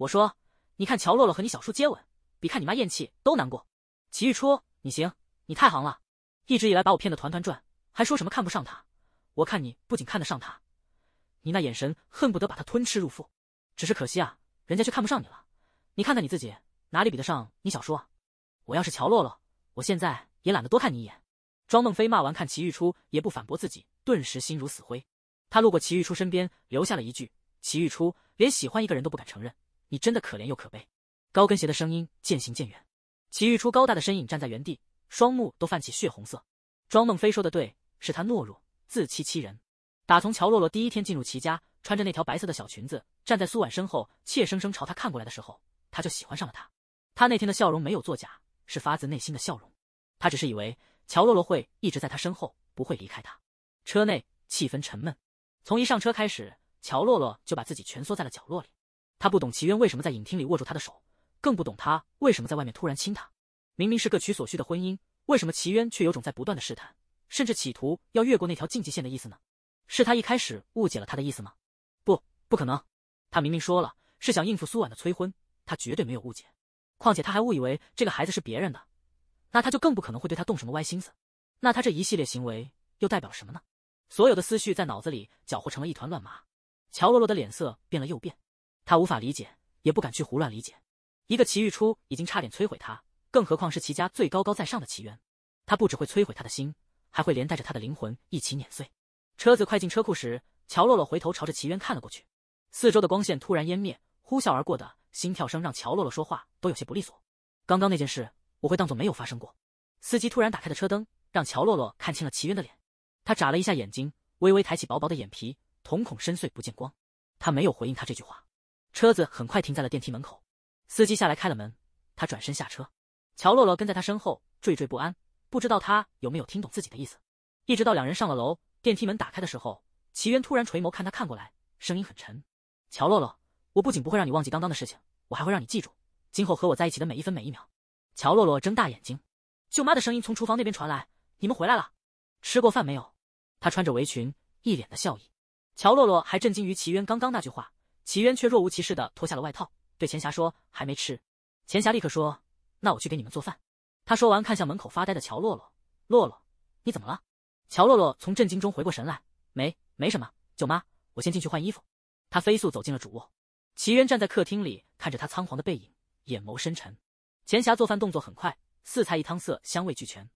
我说，你看乔洛洛和你小叔接吻，比看你妈咽气都难过。齐玉初，你行，你太行了，一直以来把我骗得团团转，还说什么看不上他。我看你不仅看得上他，你那眼神恨不得把他吞吃入腹。只是可惜啊，人家却看不上你了。你看看你自己，哪里比得上你小叔啊？我要是乔洛洛，我现在也懒得多看你一眼。庄梦飞骂完，看齐玉初也不反驳自己，顿时心如死灰。他路过齐玉初身边，留下了一句：“齐玉初，连喜欢一个人都不敢承认。”你真的可怜又可悲。高跟鞋的声音渐行渐远，齐玉初高大的身影站在原地，双目都泛起血红色。庄梦飞说的对，是他懦弱，自欺欺人。打从乔洛洛第一天进入齐家，穿着那条白色的小裙子，站在苏婉身后，怯生生朝他看过来的时候，他就喜欢上了他。他那天的笑容没有作假，是发自内心的笑容。他只是以为乔洛洛会一直在他身后，不会离开他。车内气氛沉闷，从一上车开始，乔洛洛就把自己蜷缩在了角落里。他不懂齐渊为什么在影厅里握住他的手，更不懂他为什么在外面突然亲他。明明是各取所需的婚姻，为什么齐渊却有种在不断的试探，甚至企图要越过那条禁忌线的意思呢？是他一开始误解了他的意思吗？不，不可能。他明明说了是想应付苏婉的催婚，他绝对没有误解。况且他还误以为这个孩子是别人的，那他就更不可能会对他动什么歪心思。那他这一系列行为又代表了什么呢？所有的思绪在脑子里搅和成了一团乱麻。乔洛洛的脸色变了又变。他无法理解，也不敢去胡乱理解。一个齐玉初已经差点摧毁他，更何况是齐家最高高在上的齐渊。他不只会摧毁他的心，还会连带着他的灵魂一起碾碎。车子快进车库时，乔洛洛回头朝着齐渊看了过去。四周的光线突然湮灭，呼啸而过的心跳声让乔洛洛说话都有些不利索。刚刚那件事，我会当做没有发生过。司机突然打开的车灯，让乔洛洛看清了齐渊的脸。他眨了一下眼睛，微微抬起薄薄的眼皮，瞳孔深邃不见光。他没有回应他这句话。车子很快停在了电梯门口，司机下来开了门，他转身下车，乔洛洛跟在他身后，惴惴不安，不知道他有没有听懂自己的意思。一直到两人上了楼，电梯门打开的时候，齐渊突然垂眸看他看过来，声音很沉：“乔洛洛，我不仅不会让你忘记刚刚的事情，我还会让你记住，今后和我在一起的每一分每一秒。”乔洛洛睁大眼睛，舅妈的声音从厨房那边传来：“你们回来了，吃过饭没有？”她穿着围裙，一脸的笑意。乔洛洛还震惊于齐渊刚刚那句话。齐渊却若无其事的脱下了外套，对钱霞说：“还没吃。”钱霞立刻说：“那我去给你们做饭。”他说完看向门口发呆的乔洛洛：“洛洛，你怎么了？”乔洛洛从震惊中回过神来：“没，没什么，舅妈，我先进去换衣服。”他飞速走进了主卧。齐渊站在客厅里看着他仓皇的背影，眼眸深沉。钱霞做饭动作很快，四菜一汤，色香味俱全。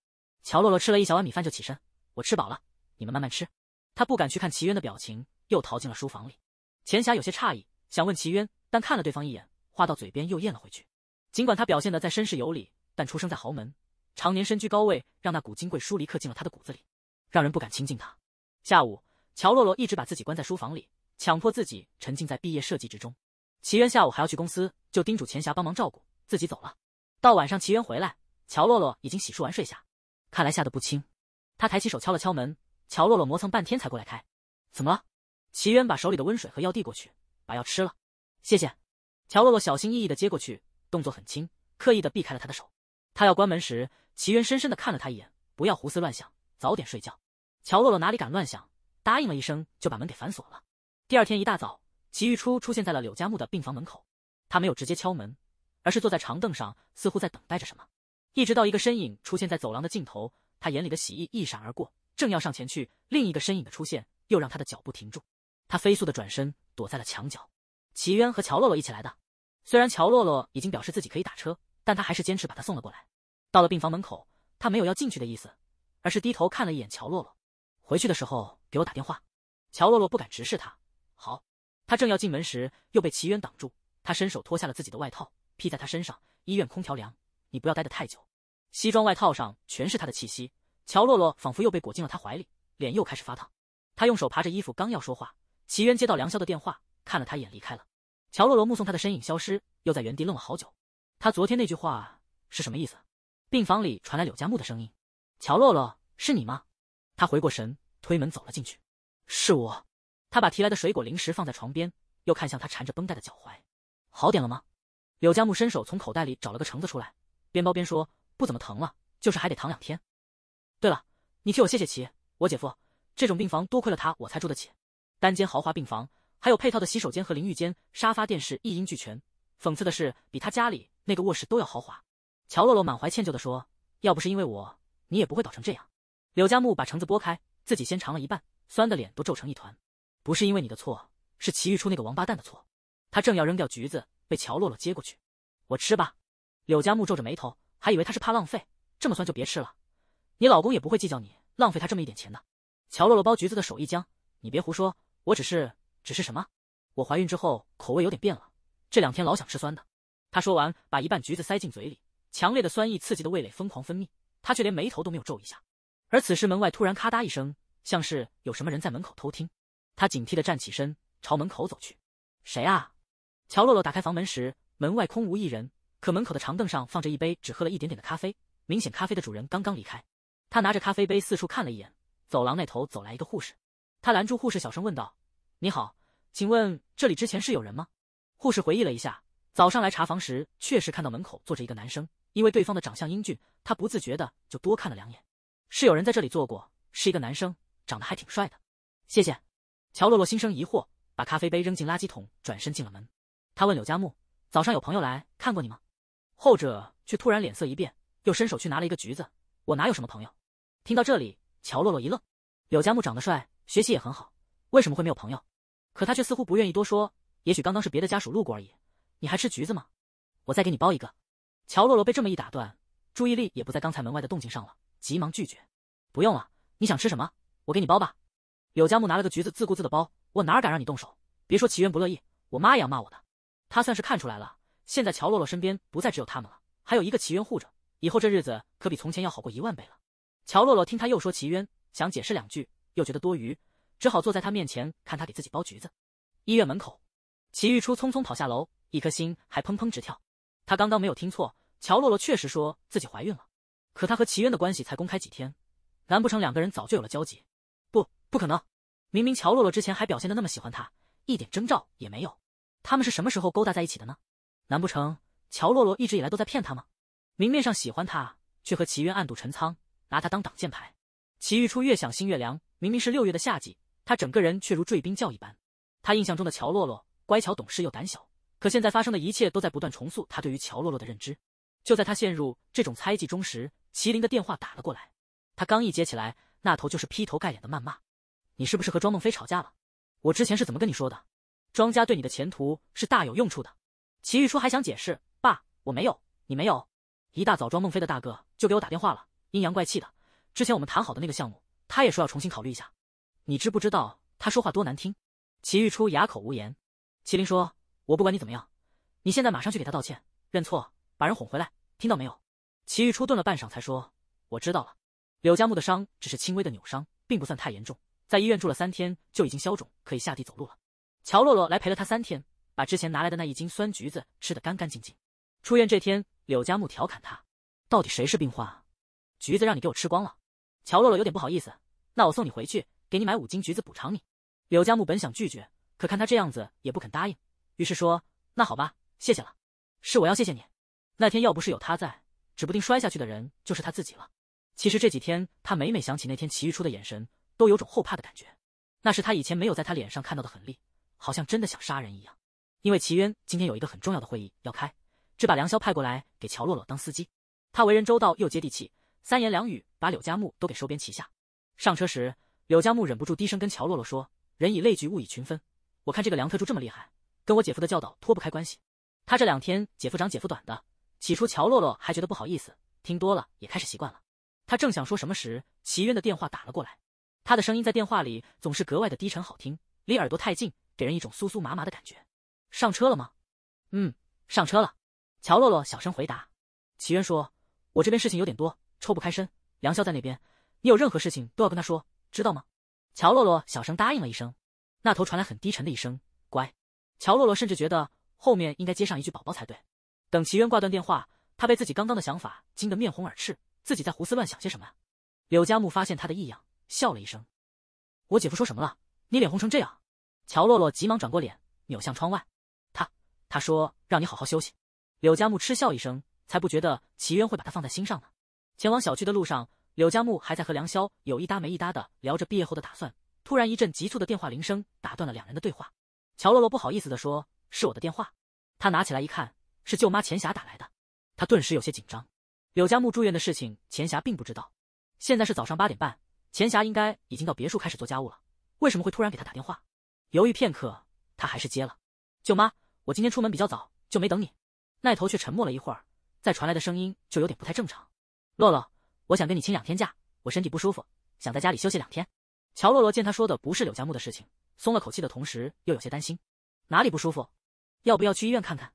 乔洛洛吃了一小碗米饭就起身：“我吃饱了，你们慢慢吃。”他不敢去看齐渊的表情，又逃进了书房里。钱霞有些诧异，想问齐渊，但看了对方一眼，话到嘴边又咽了回去。尽管他表现的在绅士有礼，但出生在豪门，常年身居高位，让那股金贵疏离刻进了他的骨子里，让人不敢亲近他。下午，乔洛洛一直把自己关在书房里，强迫自己沉浸在毕业设计之中。齐渊下午还要去公司，就叮嘱钱霞帮忙照顾，自己走了。到晚上，齐渊回来，乔洛洛已经洗漱完睡下，看来吓得不轻。他抬起手敲了敲门，乔洛洛磨蹭半天才过来开。怎么了？齐渊把手里的温水和药递过去，把药吃了，谢谢。乔洛洛小心翼翼的接过去，动作很轻，刻意的避开了他的手。他要关门时，齐渊深深的看了他一眼，不要胡思乱想，早点睡觉。乔洛洛哪里敢乱想，答应了一声就把门给反锁了。第二天一大早，齐玉初出现在了柳嘉木的病房门口，他没有直接敲门，而是坐在长凳上，似乎在等待着什么。一直到一个身影出现在走廊的尽头，他眼里的喜意一闪而过，正要上前去，另一个身影的出现又让他的脚步停住。他飞速的转身，躲在了墙角。齐渊和乔洛洛一起来的，虽然乔洛洛已经表示自己可以打车，但他还是坚持把他送了过来。到了病房门口，他没有要进去的意思，而是低头看了一眼乔洛洛。回去的时候给我打电话。乔洛洛不敢直视他，好。他正要进门时，又被齐渊挡住。他伸手脱下了自己的外套，披在他身上。医院空调凉，你不要待得太久。西装外套上全是他的气息。乔洛洛仿佛又被裹进了他怀里，脸又开始发烫。他用手扒着衣服，刚要说话。齐渊接到梁霄的电话，看了他一眼，离开了。乔洛洛目送他的身影消失，又在原地愣了好久。他昨天那句话是什么意思？病房里传来柳佳木的声音：“乔洛洛，是你吗？”他回过神，推门走了进去。“是我。”他把提来的水果零食放在床边，又看向他缠着绷带的脚踝，“好点了吗？”柳佳木伸手从口袋里找了个橙子出来，边剥边说：“不怎么疼了，就是还得躺两天。对了，你替我谢谢齐，我姐夫。这种病房多亏了他，我才住得起。”单间豪华病房，还有配套的洗手间和淋浴间，沙发、电视一应俱全。讽刺的是，比他家里那个卧室都要豪华。乔洛洛满怀歉疚地说：“要不是因为我，你也不会倒成这样。”柳佳木把橙子剥开，自己先尝了一半，酸的脸都皱成一团。不是因为你的错，是齐玉初那个王八蛋的错。他正要扔掉橘子，被乔洛洛接过去：“我吃吧。”柳佳木皱着眉头，还以为他是怕浪费，这么酸就别吃了。你老公也不会计较你浪费他这么一点钱的。乔洛洛剥橘子的手一僵：“你别胡说。”我只是，只是什么？我怀孕之后口味有点变了，这两天老想吃酸的。他说完，把一半橘子塞进嘴里，强烈的酸意刺激的味蕾疯狂分泌，他却连眉头都没有皱一下。而此时门外突然咔嗒一声，像是有什么人在门口偷听。他警惕的站起身，朝门口走去。谁啊？乔洛洛打开房门时，门外空无一人，可门口的长凳上放着一杯只喝了一点点的咖啡，明显咖啡的主人刚刚离开。他拿着咖啡杯四处看了一眼，走廊那头走来一个护士。他拦住护士，小声问道：“你好，请问这里之前是有人吗？”护士回忆了一下，早上来查房时确实看到门口坐着一个男生，因为对方的长相英俊，他不自觉的就多看了两眼。是有人在这里坐过，是一个男生，长得还挺帅的。谢谢。乔洛洛心生疑惑，把咖啡杯扔进垃圾桶，转身进了门。他问柳嘉木：“早上有朋友来看过你吗？”后者却突然脸色一变，又伸手去拿了一个橘子。我哪有什么朋友？听到这里，乔洛洛一愣。柳嘉木长得帅。学习也很好，为什么会没有朋友？可他却似乎不愿意多说。也许刚刚是别的家属路过而已。你还吃橘子吗？我再给你剥一个。乔洛洛被这么一打断，注意力也不在刚才门外的动静上了，急忙拒绝。不用了，你想吃什么？我给你剥吧。柳佳木拿了个橘子，自顾自的剥，我哪敢让你动手？别说齐渊不乐意，我妈也要骂我的。他算是看出来了，现在乔洛洛身边不再只有他们了，还有一个齐渊护着，以后这日子可比从前要好过一万倍了。乔洛洛听他又说齐渊，想解释两句。又觉得多余，只好坐在他面前看他给自己剥橘子。医院门口，齐玉初匆匆跑下楼，一颗心还砰砰直跳。他刚刚没有听错，乔洛洛确实说自己怀孕了。可他和齐渊的关系才公开几天，难不成两个人早就有了交集？不，不可能！明明乔洛洛之前还表现的那么喜欢他，一点征兆也没有。他们是什么时候勾搭在一起的呢？难不成乔洛洛一直以来都在骗他吗？明面上喜欢他，却和齐渊暗度陈仓，拿他当挡箭牌？齐玉初越想心越凉。明明是六月的夏季，他整个人却如坠冰窖一般。他印象中的乔洛洛乖巧懂事又胆小，可现在发生的一切都在不断重塑他对于乔洛洛的认知。就在他陷入这种猜忌中时，麒麟的电话打了过来。他刚一接起来，那头就是劈头盖脸的谩骂：“你是不是和庄梦飞吵架了？我之前是怎么跟你说的？庄家对你的前途是大有用处的。”齐玉初还想解释：“爸，我没有，你没有。”一大早庄梦飞的大哥就给我打电话了，阴阳怪气的：“之前我们谈好的那个项目。”他也说要重新考虑一下，你知不知道他说话多难听？齐玉初哑口无言。麒麟说：“我不管你怎么样，你现在马上去给他道歉，认错，把人哄回来，听到没有？”齐玉初顿了半晌才说：“我知道了。”柳佳木的伤只是轻微的扭伤，并不算太严重，在医院住了三天就已经消肿，可以下地走路了。乔洛洛来陪了他三天，把之前拿来的那一斤酸橘子吃得干干净净。出院这天，柳佳木调侃他：“到底谁是病患啊？橘子让你给我吃光了。”乔洛洛有点不好意思，那我送你回去，给你买五斤橘子补偿你。柳家木本想拒绝，可看他这样子，也不肯答应，于是说：“那好吧，谢谢了。是我要谢谢你，那天要不是有他在，指不定摔下去的人就是他自己了。其实这几天，他每每想起那天齐玉初的眼神，都有种后怕的感觉。那是他以前没有在他脸上看到的狠厉，好像真的想杀人一样。因为齐渊今天有一个很重要的会议要开，只把梁霄派过来给乔洛洛当司机，他为人周到又接地气。三言两语把柳家木都给收编旗下。上车时，柳家木忍不住低声跟乔洛洛说：“人以类聚，物以群分。我看这个梁特助这么厉害，跟我姐夫的教导脱不开关系。他这两天姐夫长姐夫短的。起初乔洛洛还觉得不好意思，听多了也开始习惯了。他正想说什么时，齐渊的电话打了过来。他的声音在电话里总是格外的低沉好听，离耳朵太近，给人一种酥酥麻麻的感觉。上车了吗？嗯，上车了。乔洛洛小声回答。齐渊说：“我这边事情有点多。”抽不开身，梁潇在那边，你有任何事情都要跟他说，知道吗？乔洛洛小声答应了一声，那头传来很低沉的一声“乖”。乔洛洛甚至觉得后面应该接上一句“宝宝”才对。等齐渊挂断电话，他被自己刚刚的想法惊得面红耳赤，自己在胡思乱想些什么柳嘉木发现他的异样，笑了一声：“我姐夫说什么了？你脸红成这样？”乔洛洛急忙转过脸，扭向窗外：“他，他说让你好好休息。”柳嘉木嗤笑一声，才不觉得齐渊会把他放在心上呢。前往小区的路上，柳佳木还在和梁霄有一搭没一搭的聊着毕业后的打算。突然，一阵急促的电话铃声打断了两人的对话。乔洛洛不好意思的说：“是我的电话。”他拿起来一看，是舅妈钱霞打来的。他顿时有些紧张。柳佳木住院的事情，钱霞并不知道。现在是早上八点半，钱霞应该已经到别墅开始做家务了。为什么会突然给他打电话？犹豫片刻，他还是接了。舅妈，我今天出门比较早，就没等你。那头却沉默了一会儿，再传来的声音就有点不太正常。洛洛，我想跟你请两天假，我身体不舒服，想在家里休息两天。乔洛洛见他说的不是柳家木的事情，松了口气的同时又有些担心，哪里不舒服？要不要去医院看看？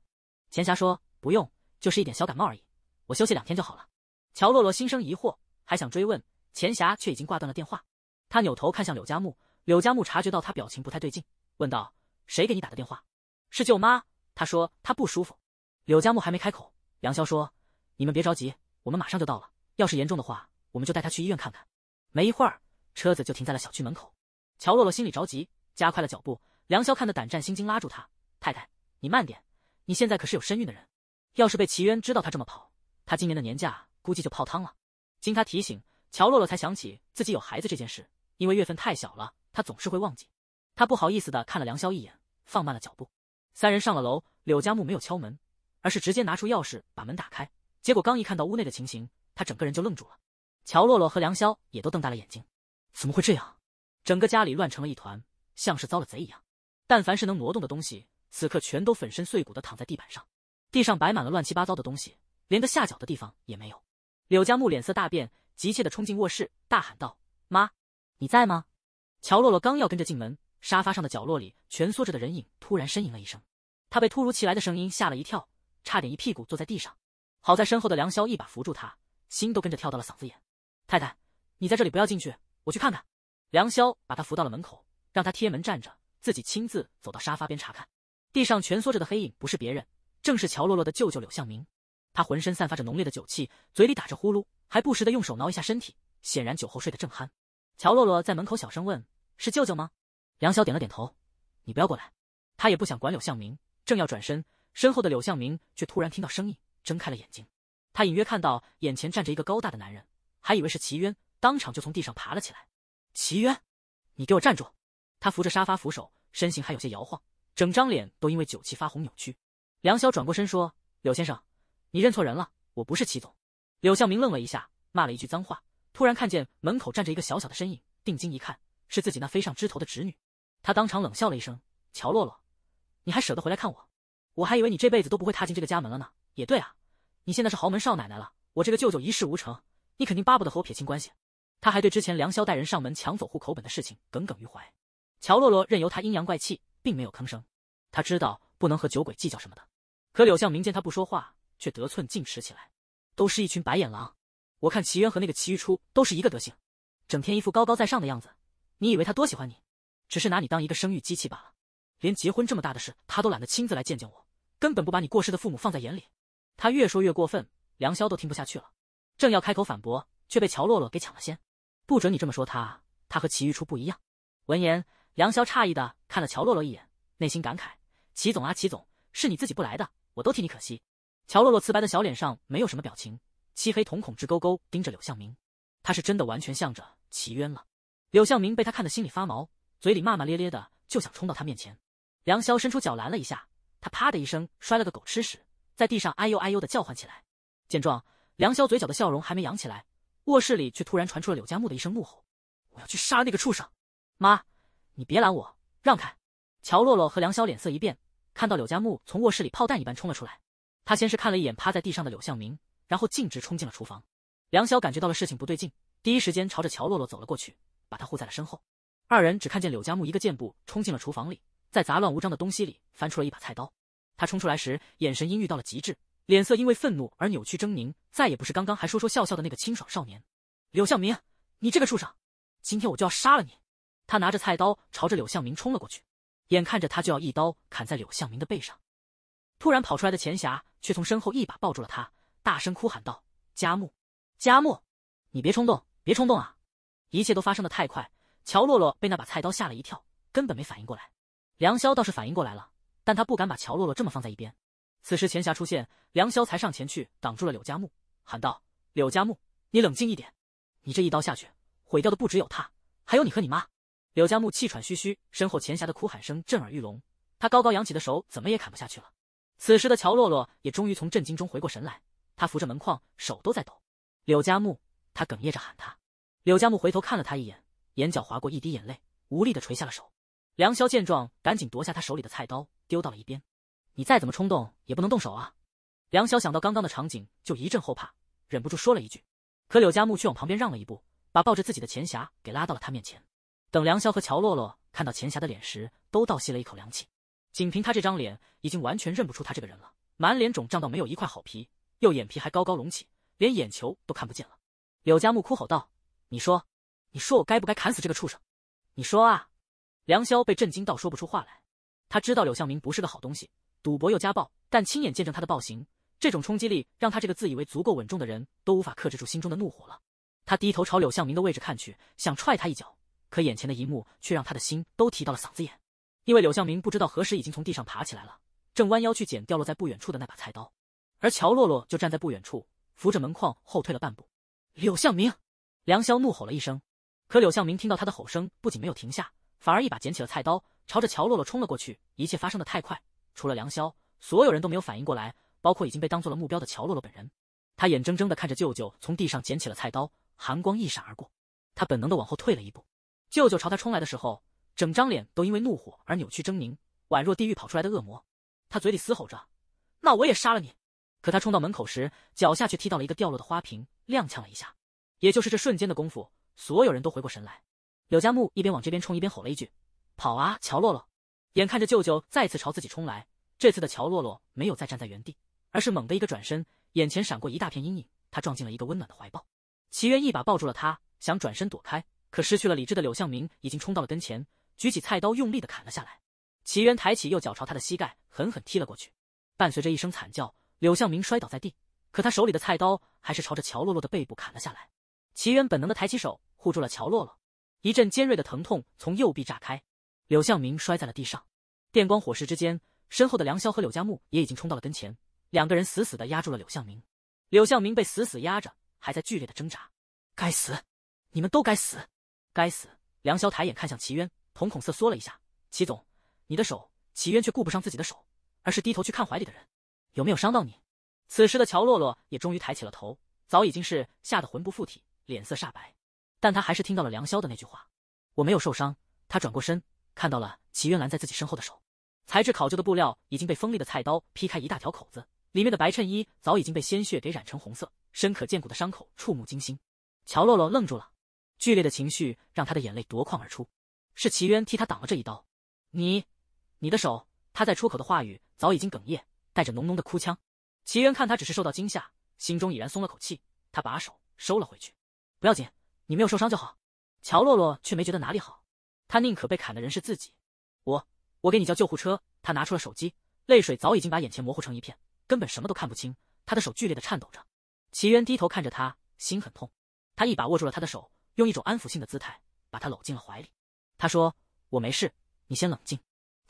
钱霞说不用，就是一点小感冒而已，我休息两天就好了。乔洛洛心生疑惑，还想追问，钱霞却已经挂断了电话。他扭头看向柳家木，柳家木察觉到他表情不太对劲，问道：“谁给你打的电话？是舅妈。”他说他不舒服。柳家木还没开口，杨潇说：“你们别着急。”我们马上就到了，要是严重的话，我们就带他去医院看看。没一会儿，车子就停在了小区门口。乔洛洛心里着急，加快了脚步。梁潇看得胆战心惊，拉住他：“太太，你慢点，你现在可是有身孕的人。要是被齐渊知道他这么跑，他今年的年假估计就泡汤了。”经他提醒，乔洛洛才想起自己有孩子这件事，因为月份太小了，她总是会忘记。她不好意思的看了梁潇一眼，放慢了脚步。三人上了楼，柳家木没有敲门，而是直接拿出钥匙把门打开。结果刚一看到屋内的情形，他整个人就愣住了。乔洛洛和梁霄也都瞪大了眼睛，怎么会这样？整个家里乱成了一团，像是遭了贼一样。但凡是能挪动的东西，此刻全都粉身碎骨的躺在地板上。地上摆满了乱七八糟的东西，连个下脚的地方也没有。柳家木脸色大变，急切的冲进卧室，大喊道：“妈，你在吗？”乔洛洛刚要跟着进门，沙发上的角落里蜷缩着的人影突然呻吟了一声。他被突如其来的声音吓了一跳，差点一屁股坐在地上。好在身后的梁萧一把扶住他，心都跟着跳到了嗓子眼。太太，你在这里不要进去，我去看看。梁萧把他扶到了门口，让他贴门站着，自己亲自走到沙发边查看。地上蜷缩着的黑影不是别人，正是乔洛洛的舅舅柳向明。他浑身散发着浓烈的酒气，嘴里打着呼噜，还不时的用手挠一下身体，显然酒后睡得正酣。乔洛洛在门口小声问：“是舅舅吗？”梁萧点了点头。你不要过来，他也不想管柳向明。正要转身，身后的柳向明却突然听到声音。睁开了眼睛，他隐约看到眼前站着一个高大的男人，还以为是齐渊，当场就从地上爬了起来。齐渊，你给我站住！他扶着沙发扶手，身形还有些摇晃，整张脸都因为酒气发红扭曲。梁潇转过身说：“柳先生，你认错人了，我不是齐总。”柳向明愣了一下，骂了一句脏话，突然看见门口站着一个小小的身影，定睛一看，是自己那飞上枝头的侄女。他当场冷笑了一声：“乔洛洛，你还舍得回来看我？我还以为你这辈子都不会踏进这个家门了呢。”也对啊。你现在是豪门少奶奶了，我这个舅舅一事无成，你肯定巴不得和我撇清关系。他还对之前梁潇带人上门抢走户口本的事情耿耿于怀。乔洛洛任由他阴阳怪气，并没有吭声。他知道不能和酒鬼计较什么的。可柳向明见他不说话，却得寸进尺起来。都是一群白眼狼。我看齐渊和那个齐玉初都是一个德行，整天一副高高在上的样子。你以为他多喜欢你？只是拿你当一个生育机器罢了。连结婚这么大的事，他都懒得亲自来见见我，根本不把你过世的父母放在眼里。他越说越过分，梁潇都听不下去了，正要开口反驳，却被乔洛洛给抢了先。不准你这么说他，他和齐玉初不一样。闻言，梁潇诧异的看了乔洛洛一眼，内心感慨：齐总啊，齐总，是你自己不来的，我都替你可惜。乔洛洛瓷白的小脸上没有什么表情，漆黑瞳孔直勾勾盯着柳向明，他是真的完全向着齐渊了。柳向明被他看得心里发毛，嘴里骂骂咧咧的，就想冲到他面前。梁潇伸出脚拦了一下，他啪的一声摔了个狗吃屎。在地上哎呦哎呦的叫唤起来。见状，梁潇嘴角的笑容还没扬起来，卧室里却突然传出了柳家木的一声怒吼：“我要去杀那个畜生！妈，你别拦我，让开！”乔洛洛和梁潇脸色一变，看到柳家木从卧室里炮弹一般冲了出来。他先是看了一眼趴在地上的柳向明，然后径直冲进了厨房。梁潇感觉到了事情不对劲，第一时间朝着乔洛洛走了过去，把他护在了身后。二人只看见柳家木一个箭步冲进了厨房里，在杂乱无章的东西里翻出了一把菜刀。他冲出来时，眼神阴郁到了极致，脸色因为愤怒而扭曲狰狞，再也不是刚刚还说说笑笑的那个清爽少年。柳向明，你这个畜生，今天我就要杀了你！他拿着菜刀朝着柳向明冲了过去，眼看着他就要一刀砍在柳向明的背上，突然跑出来的钱霞却从身后一把抱住了他，大声哭喊道：“佳木，佳木，你别冲动，别冲动啊！”一切都发生的太快，乔洛洛被那把菜刀吓了一跳，根本没反应过来。梁霄倒是反应过来了。但他不敢把乔洛洛这么放在一边。此时钱霞出现，梁潇才上前去挡住了柳家木，喊道：“柳家木，你冷静一点！你这一刀下去，毁掉的不只有他，还有你和你妈。”柳家木气喘吁吁，身后钱霞的哭喊声震耳欲聋。他高高扬起的手怎么也砍不下去了。此时的乔洛洛也终于从震惊中回过神来，他扶着门框，手都在抖。柳家木，他哽咽着喊他。柳家木回头看了他一眼，眼角划过一滴眼泪，无力的垂下了手。梁潇见状，赶紧夺下他手里的菜刀。丢到了一边，你再怎么冲动也不能动手啊！梁潇想到刚刚的场景，就一阵后怕，忍不住说了一句。可柳佳木却往旁边让了一步，把抱着自己的钱霞给拉到了他面前。等梁潇和乔洛洛看到钱霞的脸时，都倒吸了一口凉气。仅凭他这张脸，已经完全认不出他这个人了，满脸肿胀到没有一块好皮，右眼皮还高高隆起，连眼球都看不见了。柳佳木哭吼道：“你说，你说我该不该砍死这个畜生？你说啊！”梁霄被震惊到说不出话来。他知道柳向明不是个好东西，赌博又家暴，但亲眼见证他的暴行，这种冲击力让他这个自以为足够稳重的人都无法克制住心中的怒火了。他低头朝柳向明的位置看去，想踹他一脚，可眼前的一幕却让他的心都提到了嗓子眼，因为柳向明不知道何时已经从地上爬起来了，正弯腰去捡掉落在不远处的那把菜刀，而乔洛洛就站在不远处，扶着门框后退了半步。柳向明，梁霄怒吼了一声，可柳向明听到他的吼声，不仅没有停下。反而一把捡起了菜刀，朝着乔洛洛冲了过去。一切发生的太快，除了梁霄，所有人都没有反应过来，包括已经被当做了目标的乔洛洛本人。他眼睁睁地看着舅舅从地上捡起了菜刀，寒光一闪而过，他本能地往后退了一步。舅舅朝他冲来的时候，整张脸都因为怒火而扭曲狰狞，宛若地狱跑出来的恶魔。他嘴里嘶吼着：“那我也杀了你！”可他冲到门口时，脚下却踢到了一个掉落的花瓶，踉跄了一下。也就是这瞬间的功夫，所有人都回过神来。柳家木一边往这边冲，一边吼了一句：“跑啊，乔洛洛！”眼看着舅舅再次朝自己冲来，这次的乔洛洛没有再站在原地，而是猛的一个转身，眼前闪过一大片阴影，他撞进了一个温暖的怀抱。齐渊一把抱住了他，想转身躲开，可失去了理智的柳向明已经冲到了跟前，举起菜刀用力的砍了下来。齐渊抬起右脚朝他的膝盖狠狠踢了过去，伴随着一声惨叫，柳向明摔倒在地，可他手里的菜刀还是朝着乔洛洛的背部砍了下来。齐渊本能的抬起手护住了乔洛洛。一阵尖锐的疼痛从右臂炸开，柳向明摔在了地上。电光火石之间，身后的梁霄和柳佳木也已经冲到了跟前，两个人死死的压住了柳向明。柳向明被死死压着，还在剧烈的挣扎。该死！你们都该死！该死！梁霄抬眼看向齐渊，瞳孔瑟缩了一下。齐总，你的手……齐渊却顾不上自己的手，而是低头去看怀里的人，有没有伤到你？此时的乔洛洛也终于抬起了头，早已经是吓得魂不附体，脸色煞白。但他还是听到了梁霄的那句话：“我没有受伤。”他转过身，看到了齐渊拦在自己身后的手，材质考究的布料已经被锋利的菜刀劈开一大条口子，里面的白衬衣早已经被鲜血给染成红色，深可见骨的伤口触目惊心。乔洛洛愣住了，剧烈的情绪让他的眼泪夺眶而出。是齐渊替他挡了这一刀。你，你的手……他在出口的话语早已经哽咽，带着浓浓的哭腔。齐渊看他只是受到惊吓，心中已然松了口气，他把手收了回去，不要紧。你没有受伤就好，乔洛洛却没觉得哪里好，他宁可被砍的人是自己。我，我给你叫救护车。他拿出了手机，泪水早已经把眼前模糊成一片，根本什么都看不清。他的手剧烈的颤抖着。齐渊低头看着他，心很痛，他一把握住了他的手，用一种安抚性的姿态把他搂进了怀里。他说：“我没事，你先冷静。”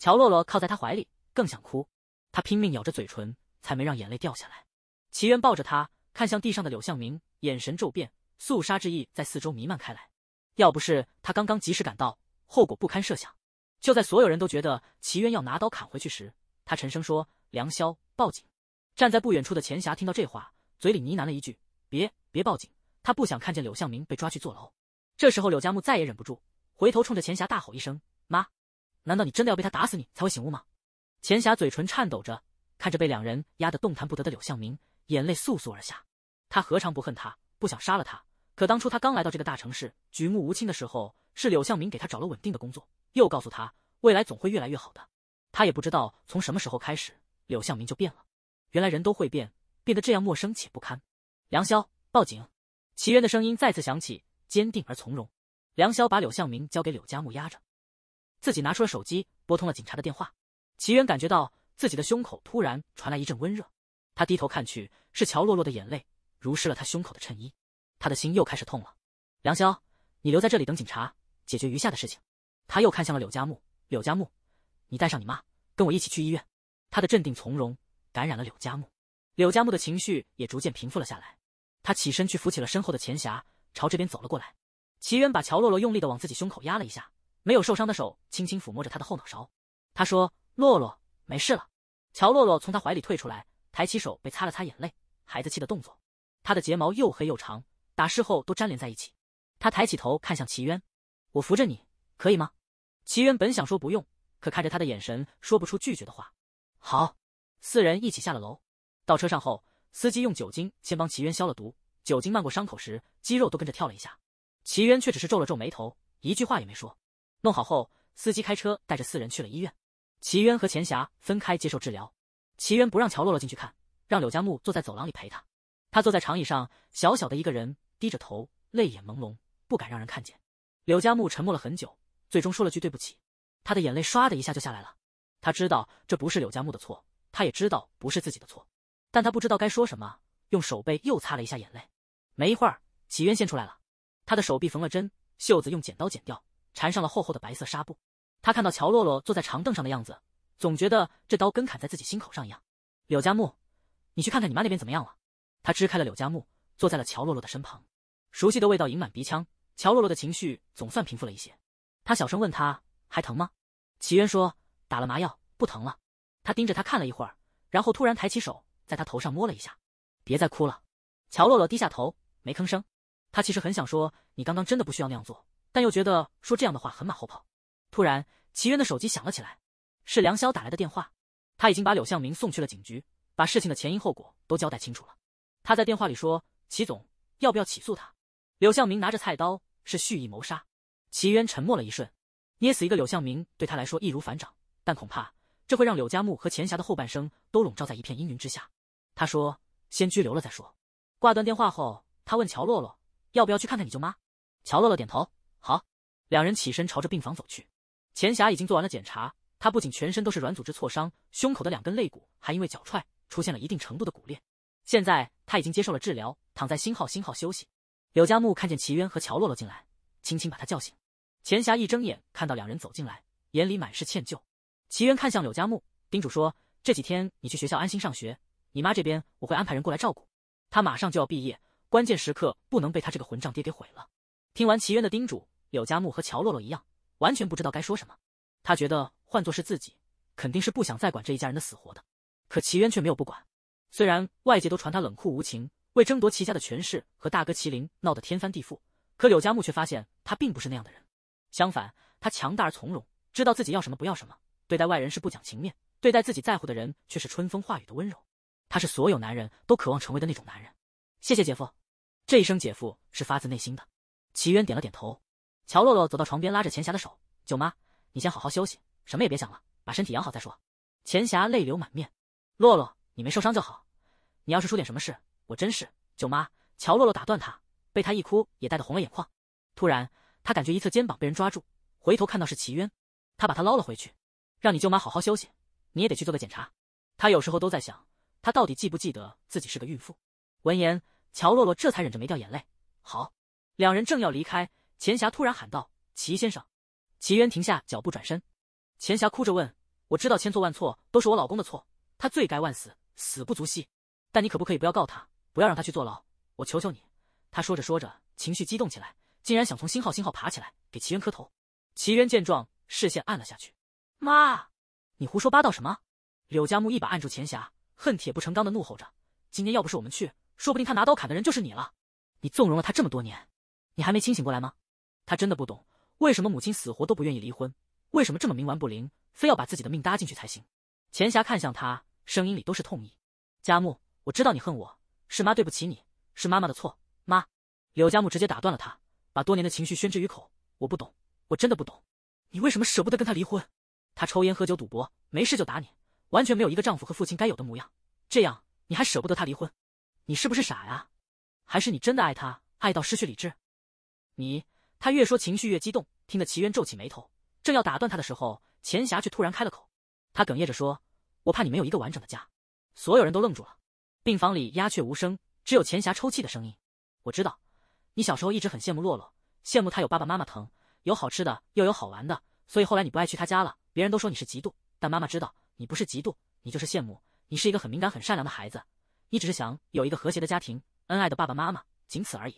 乔洛洛靠在他怀里，更想哭，他拼命咬着嘴唇，才没让眼泪掉下来。齐渊抱着他，看向地上的柳向明，眼神骤变。肃杀之意在四周弥漫开来，要不是他刚刚及时赶到，后果不堪设想。就在所有人都觉得齐渊要拿刀砍回去时，他沉声说：“梁霄，报警！”站在不远处的钱霞听到这话，嘴里呢喃了一句：“别，别报警！”他不想看见柳向明被抓去坐牢。这时候，柳家木再也忍不住，回头冲着钱霞大吼一声：“妈，难道你真的要被他打死你才会醒悟吗？”钱霞嘴唇颤抖着，看着被两人压得动弹不得的柳向明，眼泪簌簌而下。他何尝不恨他，不想杀了他。可当初他刚来到这个大城市，举目无亲的时候，是柳向明给他找了稳定的工作，又告诉他未来总会越来越好的。他也不知道从什么时候开始，柳向明就变了。原来人都会变，变得这样陌生且不堪。梁霄，报警！齐渊的声音再次响起，坚定而从容。梁霄把柳向明交给柳家木压着，自己拿出了手机，拨通了警察的电话。齐渊感觉到自己的胸口突然传来一阵温热，他低头看去，是乔洛洛的眼泪，濡湿了他胸口的衬衣。他的心又开始痛了。梁霄，你留在这里等警察，解决余下的事情。他又看向了柳佳木，柳佳木，你带上你妈，跟我一起去医院。他的镇定从容感染了柳佳木，柳佳木的情绪也逐渐平复了下来。他起身去扶起了身后的钱霞，朝这边走了过来。齐渊把乔洛洛用力的往自己胸口压了一下，没有受伤的手轻轻抚摸着他的后脑勺。他说：“洛洛，没事了。”乔洛洛从他怀里退出来，抬起手被擦了擦眼泪，孩子气的动作。他的睫毛又黑又长。打湿后都粘连在一起。他抬起头看向齐渊：“我扶着你，可以吗？”齐渊本想说不用，可看着他的眼神，说不出拒绝的话。好，四人一起下了楼。到车上后，司机用酒精先帮齐渊消了毒。酒精漫过伤口时，肌肉都跟着跳了一下。齐渊却只是皱了皱眉头，一句话也没说。弄好后，司机开车带着四人去了医院。齐渊和钱霞分开接受治疗。齐渊不让乔洛洛进去看，让柳佳木坐在走廊里陪他。他坐在长椅上，小小的一个人。低着头，泪眼朦胧，不敢让人看见。柳嘉木沉默了很久，最终说了句“对不起”。他的眼泪唰的一下就下来了。他知道这不是柳嘉木的错，他也知道不是自己的错，但他不知道该说什么，用手背又擦了一下眼泪。没一会儿，齐渊先出来了，他的手臂缝了针，袖子用剪刀剪掉，缠上了厚厚的白色纱布。他看到乔洛洛坐在长凳上的样子，总觉得这刀跟砍在自己心口上一样。柳嘉木，你去看看你妈那边怎么样了。他支开了柳嘉木，坐在了乔洛洛的身旁。熟悉的味道盈满鼻腔，乔洛洛的情绪总算平复了一些。他小声问他：“还疼吗？”齐渊说：“打了麻药，不疼了。”他盯着他看了一会儿，然后突然抬起手，在他头上摸了一下：“别再哭了。”乔洛洛低下头，没吭声。他其实很想说：“你刚刚真的不需要那样做。”但又觉得说这样的话很马后炮。突然，齐渊的手机响了起来，是梁潇打来的电话。他已经把柳向明送去了警局，把事情的前因后果都交代清楚了。他在电话里说：“齐总，要不要起诉他？”柳向明拿着菜刀是蓄意谋杀，齐渊沉默了一瞬，捏死一个柳向明对他来说易如反掌，但恐怕这会让柳家木和钱霞的后半生都笼罩在一片阴云之下。他说：“先拘留了再说。”挂断电话后，他问乔洛洛：“要不要去看看你舅妈？”乔洛洛点头：“好。”两人起身朝着病房走去。钱霞已经做完了检查，她不仅全身都是软组织挫伤，胸口的两根肋骨还因为脚踹出现了一定程度的骨裂。现在他已经接受了治疗，躺在新号新号休息。柳家木看见齐渊和乔洛洛进来，轻轻把他叫醒。钱霞一睁眼，看到两人走进来，眼里满是歉疚。齐渊看向柳家木，叮嘱说：“这几天你去学校安心上学，你妈这边我会安排人过来照顾。他马上就要毕业，关键时刻不能被他这个混账爹给毁了。”听完齐渊的叮嘱，柳家木和乔洛洛一样，完全不知道该说什么。他觉得换做是自己，肯定是不想再管这一家人的死活的。可齐渊却没有不管。虽然外界都传他冷酷无情。为争夺齐家的权势，和大哥麒麟闹得天翻地覆。可柳家木却发现，他并不是那样的人。相反，他强大而从容，知道自己要什么不要什么。对待外人是不讲情面，对待自己在乎的人却是春风化雨的温柔。他是所有男人都渴望成为的那种男人。谢谢姐夫，这一声姐夫是发自内心的。齐渊点了点头。乔洛洛走到床边，拉着钱霞的手：“舅妈，你先好好休息，什么也别想了，把身体养好再说。”钱霞泪流满面：“洛洛，你没受伤就好，你要是出点什么事……”我真是，舅妈乔洛洛打断他，被他一哭也带得红了眼眶。突然，他感觉一侧肩膀被人抓住，回头看到是齐渊，他把他捞了回去，让你舅妈好好休息，你也得去做个检查。他有时候都在想，他到底记不记得自己是个孕妇。闻言，乔洛洛这才忍着没掉眼泪。好，两人正要离开，钱霞突然喊道：“齐先生！”齐渊停下脚步转身，钱霞哭着问：“我知道千错万错都是我老公的错，他罪该万死，死不足惜。但你可不可以不要告他？”不要让他去坐牢，我求求你！”他说着说着，情绪激动起来，竟然想从星号星号爬起来给齐渊磕头。齐渊见状，视线暗了下去。“妈，你胡说八道什么？”柳家木一把按住钱霞，恨铁不成钢的怒吼着：“今天要不是我们去，说不定他拿刀砍的人就是你了！你纵容了他这么多年，你还没清醒过来吗？他真的不懂为什么母亲死活都不愿意离婚，为什么这么冥顽不灵，非要把自己的命搭进去才行。”钱霞看向他，声音里都是痛意：“佳木，我知道你恨我。”是妈对不起你，是妈妈的错。妈，柳家木直接打断了他，把多年的情绪宣之于口。我不懂，我真的不懂，你为什么舍不得跟他离婚？他抽烟喝酒赌博，没事就打你，完全没有一个丈夫和父亲该有的模样。这样你还舍不得他离婚？你是不是傻呀？还是你真的爱他，爱到失去理智？你……他越说情绪越激动，听得齐渊皱起眉头，正要打断他的时候，钱霞却突然开了口，他哽咽着说：“我怕你没有一个完整的家。”所有人都愣住了。病房里鸦雀无声，只有钱霞抽泣的声音。我知道，你小时候一直很羡慕洛洛，羡慕他有爸爸妈妈疼，有好吃的，又有好玩的。所以后来你不爱去他家了。别人都说你是嫉妒，但妈妈知道，你不是嫉妒，你就是羡慕。你是一个很敏感、很善良的孩子，你只是想有一个和谐的家庭，恩爱的爸爸妈妈，仅此而已。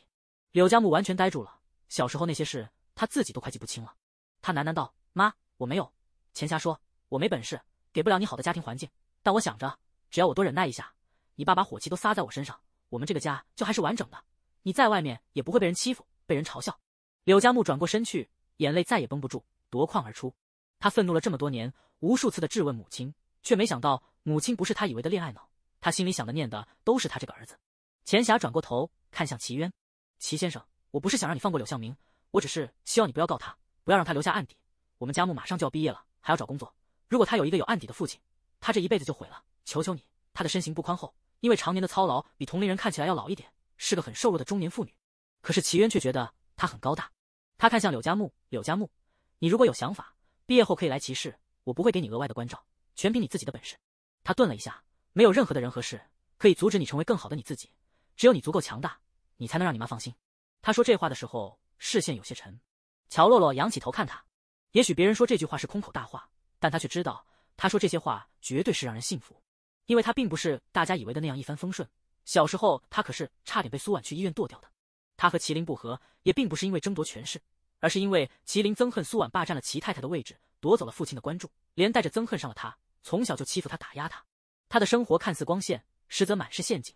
柳佳木完全呆住了，小时候那些事他自己都快记不清了。他喃喃道：“妈，我没有。”钱霞说：“我没本事，给不了你好的家庭环境，但我想着，只要我多忍耐一下。”你爸把火气都撒在我身上，我们这个家就还是完整的。你在外面也不会被人欺负、被人嘲笑。柳家木转过身去，眼泪再也绷不住，夺眶而出。他愤怒了这么多年，无数次的质问母亲，却没想到母亲不是他以为的恋爱脑。他心里想的、念的都是他这个儿子。钱霞转过头看向齐渊：“齐先生，我不是想让你放过柳向明，我只是希望你不要告他，不要让他留下案底。我们家木马上就要毕业了，还要找工作。如果他有一个有案底的父亲，他这一辈子就毁了。求求你，他的身形不宽厚。”因为常年的操劳，比同龄人看起来要老一点，是个很瘦弱的中年妇女。可是齐渊却觉得她很高大。他看向柳家木，柳家木，你如果有想法，毕业后可以来齐氏，我不会给你额外的关照，全凭你自己的本事。他顿了一下，没有任何的人和事可以阻止你成为更好的你自己，只有你足够强大，你才能让你妈放心。他说这话的时候，视线有些沉。乔洛洛仰起头看他，也许别人说这句话是空口大话，但他却知道，他说这些话绝对是让人信服。因为他并不是大家以为的那样一帆风顺。小时候，他可是差点被苏婉去医院剁掉的。他和麒麟不和，也并不是因为争夺权势，而是因为麒麟憎恨苏婉霸占了齐太太的位置，夺走了父亲的关注，连带着憎恨上了他。从小就欺负他，打压他。他的生活看似光鲜，实则满是陷阱。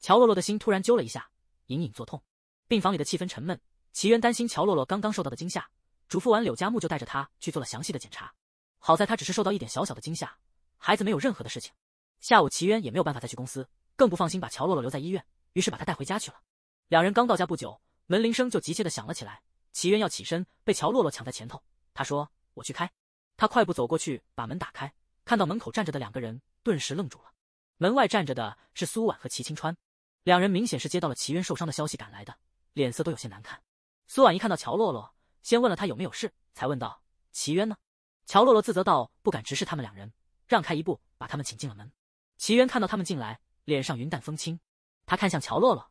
乔洛洛的心突然揪了一下，隐隐作痛。病房里的气氛沉闷，齐渊担心乔洛洛刚刚受到的惊吓，嘱咐完柳家木就带着他去做了详细的检查。好在他只是受到一点小小的惊吓，孩子没有任何的事情。下午，齐渊也没有办法再去公司，更不放心把乔洛洛留在医院，于是把他带回家去了。两人刚到家不久，门铃声就急切地响了起来。齐渊要起身，被乔洛洛抢在前头。他说：“我去开。”他快步走过去，把门打开，看到门口站着的两个人，顿时愣住了。门外站着的是苏婉和齐清川，两人明显是接到了齐渊受伤的消息赶来的，脸色都有些难看。苏婉一看到乔洛洛，先问了他有没有事，才问道：“齐渊呢？”乔洛洛自责道，不敢直视他们两人，让开一步，把他们请进了门。齐渊看到他们进来，脸上云淡风轻。他看向乔洛洛：“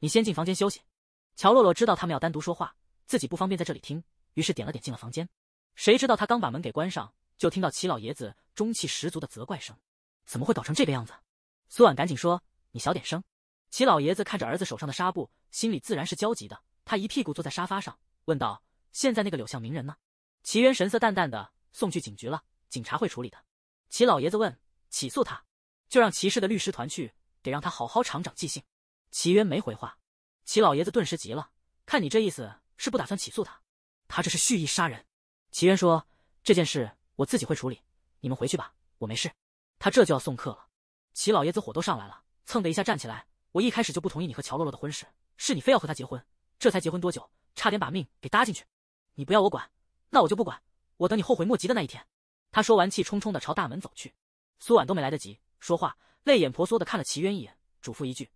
你先进房间休息。”乔洛洛知道他们要单独说话，自己不方便在这里听，于是点了点进了房间。谁知道他刚把门给关上，就听到齐老爷子中气十足的责怪声：“怎么会搞成这个样子？”苏婉赶紧说：“你小点声。”齐老爷子看着儿子手上的纱布，心里自然是焦急的。他一屁股坐在沙发上，问道：“现在那个柳巷名人呢？”齐渊神色淡淡的：“送去警局了，警察会处理的。”齐老爷子问：“起诉他？”就让骑士的律师团去，得让他好好长长记性。齐渊没回话，齐老爷子顿时急了，看你这意思是不打算起诉他，他这是蓄意杀人。齐渊说这件事我自己会处理，你们回去吧，我没事。他这就要送客了，齐老爷子火都上来了，蹭的一下站起来，我一开始就不同意你和乔洛洛的婚事，是你非要和他结婚，这才结婚多久，差点把命给搭进去。你不要我管，那我就不管，我等你后悔莫及的那一天。他说完气冲冲的朝大门走去，苏婉都没来得及。说话，泪眼婆娑的看了齐渊一眼，嘱咐一句：“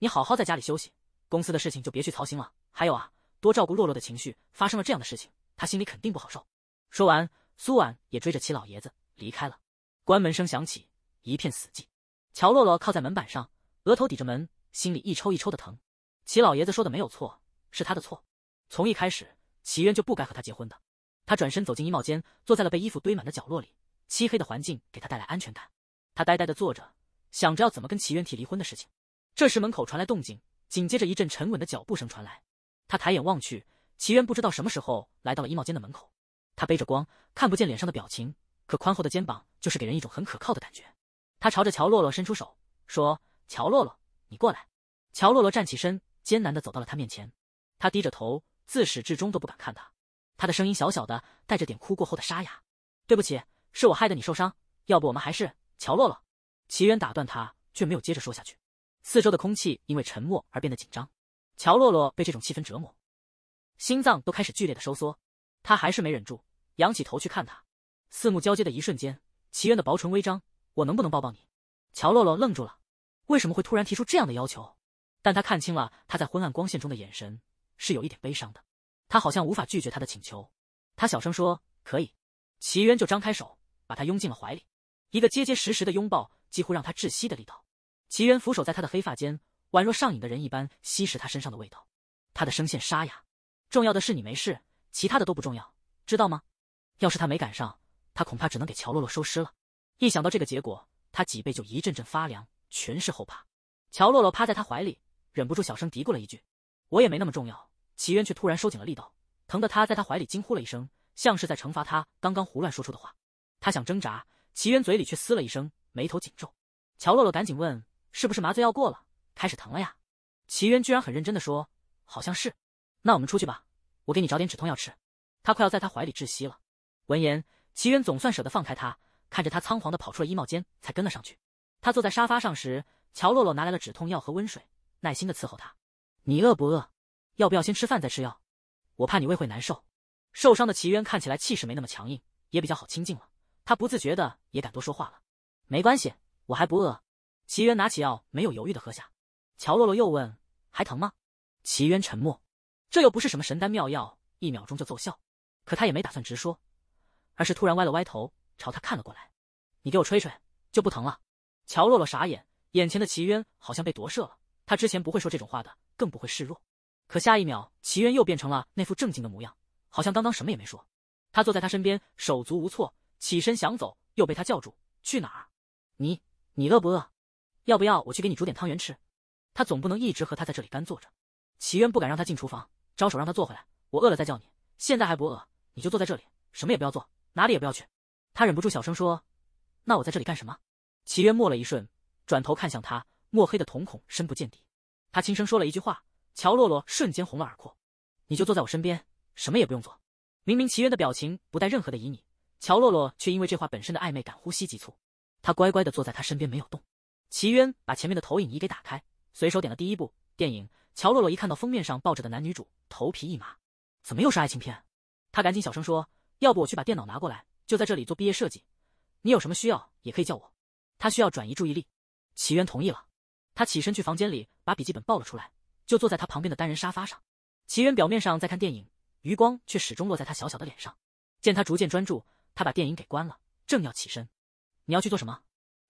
你好好在家里休息，公司的事情就别去操心了。还有啊，多照顾洛洛的情绪，发生了这样的事情，她心里肯定不好受。”说完，苏婉也追着齐老爷子离开了。关门声响起，一片死寂。乔洛洛靠在门板上，额头抵着门，心里一抽一抽的疼。齐老爷子说的没有错，是他的错。从一开始，齐渊就不该和他结婚的。他转身走进衣帽间，坐在了被衣服堆满的角落里，漆黑的环境给他带来安全感。他呆呆的坐着，想着要怎么跟齐渊提离婚的事情。这时门口传来动静，紧接着一阵沉稳的脚步声传来。他抬眼望去，齐渊不知道什么时候来到了衣帽间的门口。他背着光，看不见脸上的表情，可宽厚的肩膀就是给人一种很可靠的感觉。他朝着乔洛洛伸出手，说：“乔洛洛，你过来。”乔洛洛站起身，艰难的走到了他面前。他低着头，自始至终都不敢看他。他的声音小小的，带着点哭过后的沙哑：“对不起，是我害得你受伤。要不我们还是……”乔洛洛，齐渊打断他，却没有接着说下去。四周的空气因为沉默而变得紧张。乔洛洛被这种气氛折磨，心脏都开始剧烈的收缩。他还是没忍住，仰起头去看他。四目交接的一瞬间，齐渊的薄唇微张：“我能不能抱抱你？”乔洛洛愣住了，为什么会突然提出这样的要求？但他看清了他在昏暗光线中的眼神，是有一点悲伤的。他好像无法拒绝他的请求。他小声说：“可以。”齐渊就张开手，把他拥进了怀里。一个结结实实的拥抱，几乎让他窒息的力道。齐渊俯首在他的黑发间，宛若上瘾的人一般吸食他身上的味道。他的声线沙哑，重要的是你没事，其他的都不重要，知道吗？要是他没赶上，他恐怕只能给乔洛洛收尸了。一想到这个结果，他脊背就一阵阵发凉，全是后怕。乔洛洛趴在他怀里，忍不住小声嘀咕了一句：“我也没那么重要。”齐渊却突然收紧了力道，疼得他在他怀里惊呼了一声，像是在惩罚他刚刚胡乱说出的话。他想挣扎。齐渊嘴里却嘶了一声，眉头紧皱。乔洛洛赶紧问：“是不是麻醉药过了，开始疼了呀？”齐渊居然很认真的说：“好像是。”“那我们出去吧，我给你找点止痛药吃。”他快要在他怀里窒息了。闻言，齐渊总算舍得放开他，看着他仓皇的跑出了衣帽间，才跟了上去。他坐在沙发上时，乔洛洛拿来了止痛药和温水，耐心的伺候他。“你饿不饿？要不要先吃饭再吃药？我怕你胃会难受。”受伤的齐渊看起来气势没那么强硬，也比较好亲近了。他不自觉的也敢多说话了，没关系，我还不饿。齐渊拿起药，没有犹豫的喝下。乔洛洛又问：“还疼吗？”齐渊沉默。这又不是什么神丹妙药，一秒钟就奏效。可他也没打算直说，而是突然歪了歪头，朝他看了过来：“你给我吹吹，就不疼了。”乔洛洛傻眼，眼前的齐渊好像被夺舍了。他之前不会说这种话的，更不会示弱。可下一秒，齐渊又变成了那副正经的模样，好像刚刚什么也没说。他坐在他身边，手足无措。起身想走，又被他叫住。去哪儿？你你饿不饿？要不要我去给你煮点汤圆吃？他总不能一直和他在这里干坐着。齐渊不敢让他进厨房，招手让他坐回来。我饿了再叫你。现在还不饿，你就坐在这里，什么也不要做，哪里也不要去。他忍不住小声说：“那我在这里干什么？”齐渊默了一瞬，转头看向他，墨黑的瞳孔深不见底。他轻声说了一句话，乔洛洛瞬间红了耳廓。你就坐在我身边，什么也不用做。明明齐渊的表情不带任何的旖旎。乔洛洛却因为这话本身的暧昧感，呼吸急促。他乖乖的坐在他身边，没有动。齐渊把前面的投影仪给打开，随手点了第一部电影。乔洛洛一看到封面上抱着的男女主，头皮一麻，怎么又是爱情片？他赶紧小声说：“要不我去把电脑拿过来，就在这里做毕业设计。你有什么需要也可以叫我。”他需要转移注意力。齐渊同意了，他起身去房间里把笔记本抱了出来，就坐在他旁边的单人沙发上。齐渊表面上在看电影，余光却始终落在他小小的脸上。见他逐渐专注。他把电影给关了，正要起身，你要去做什么？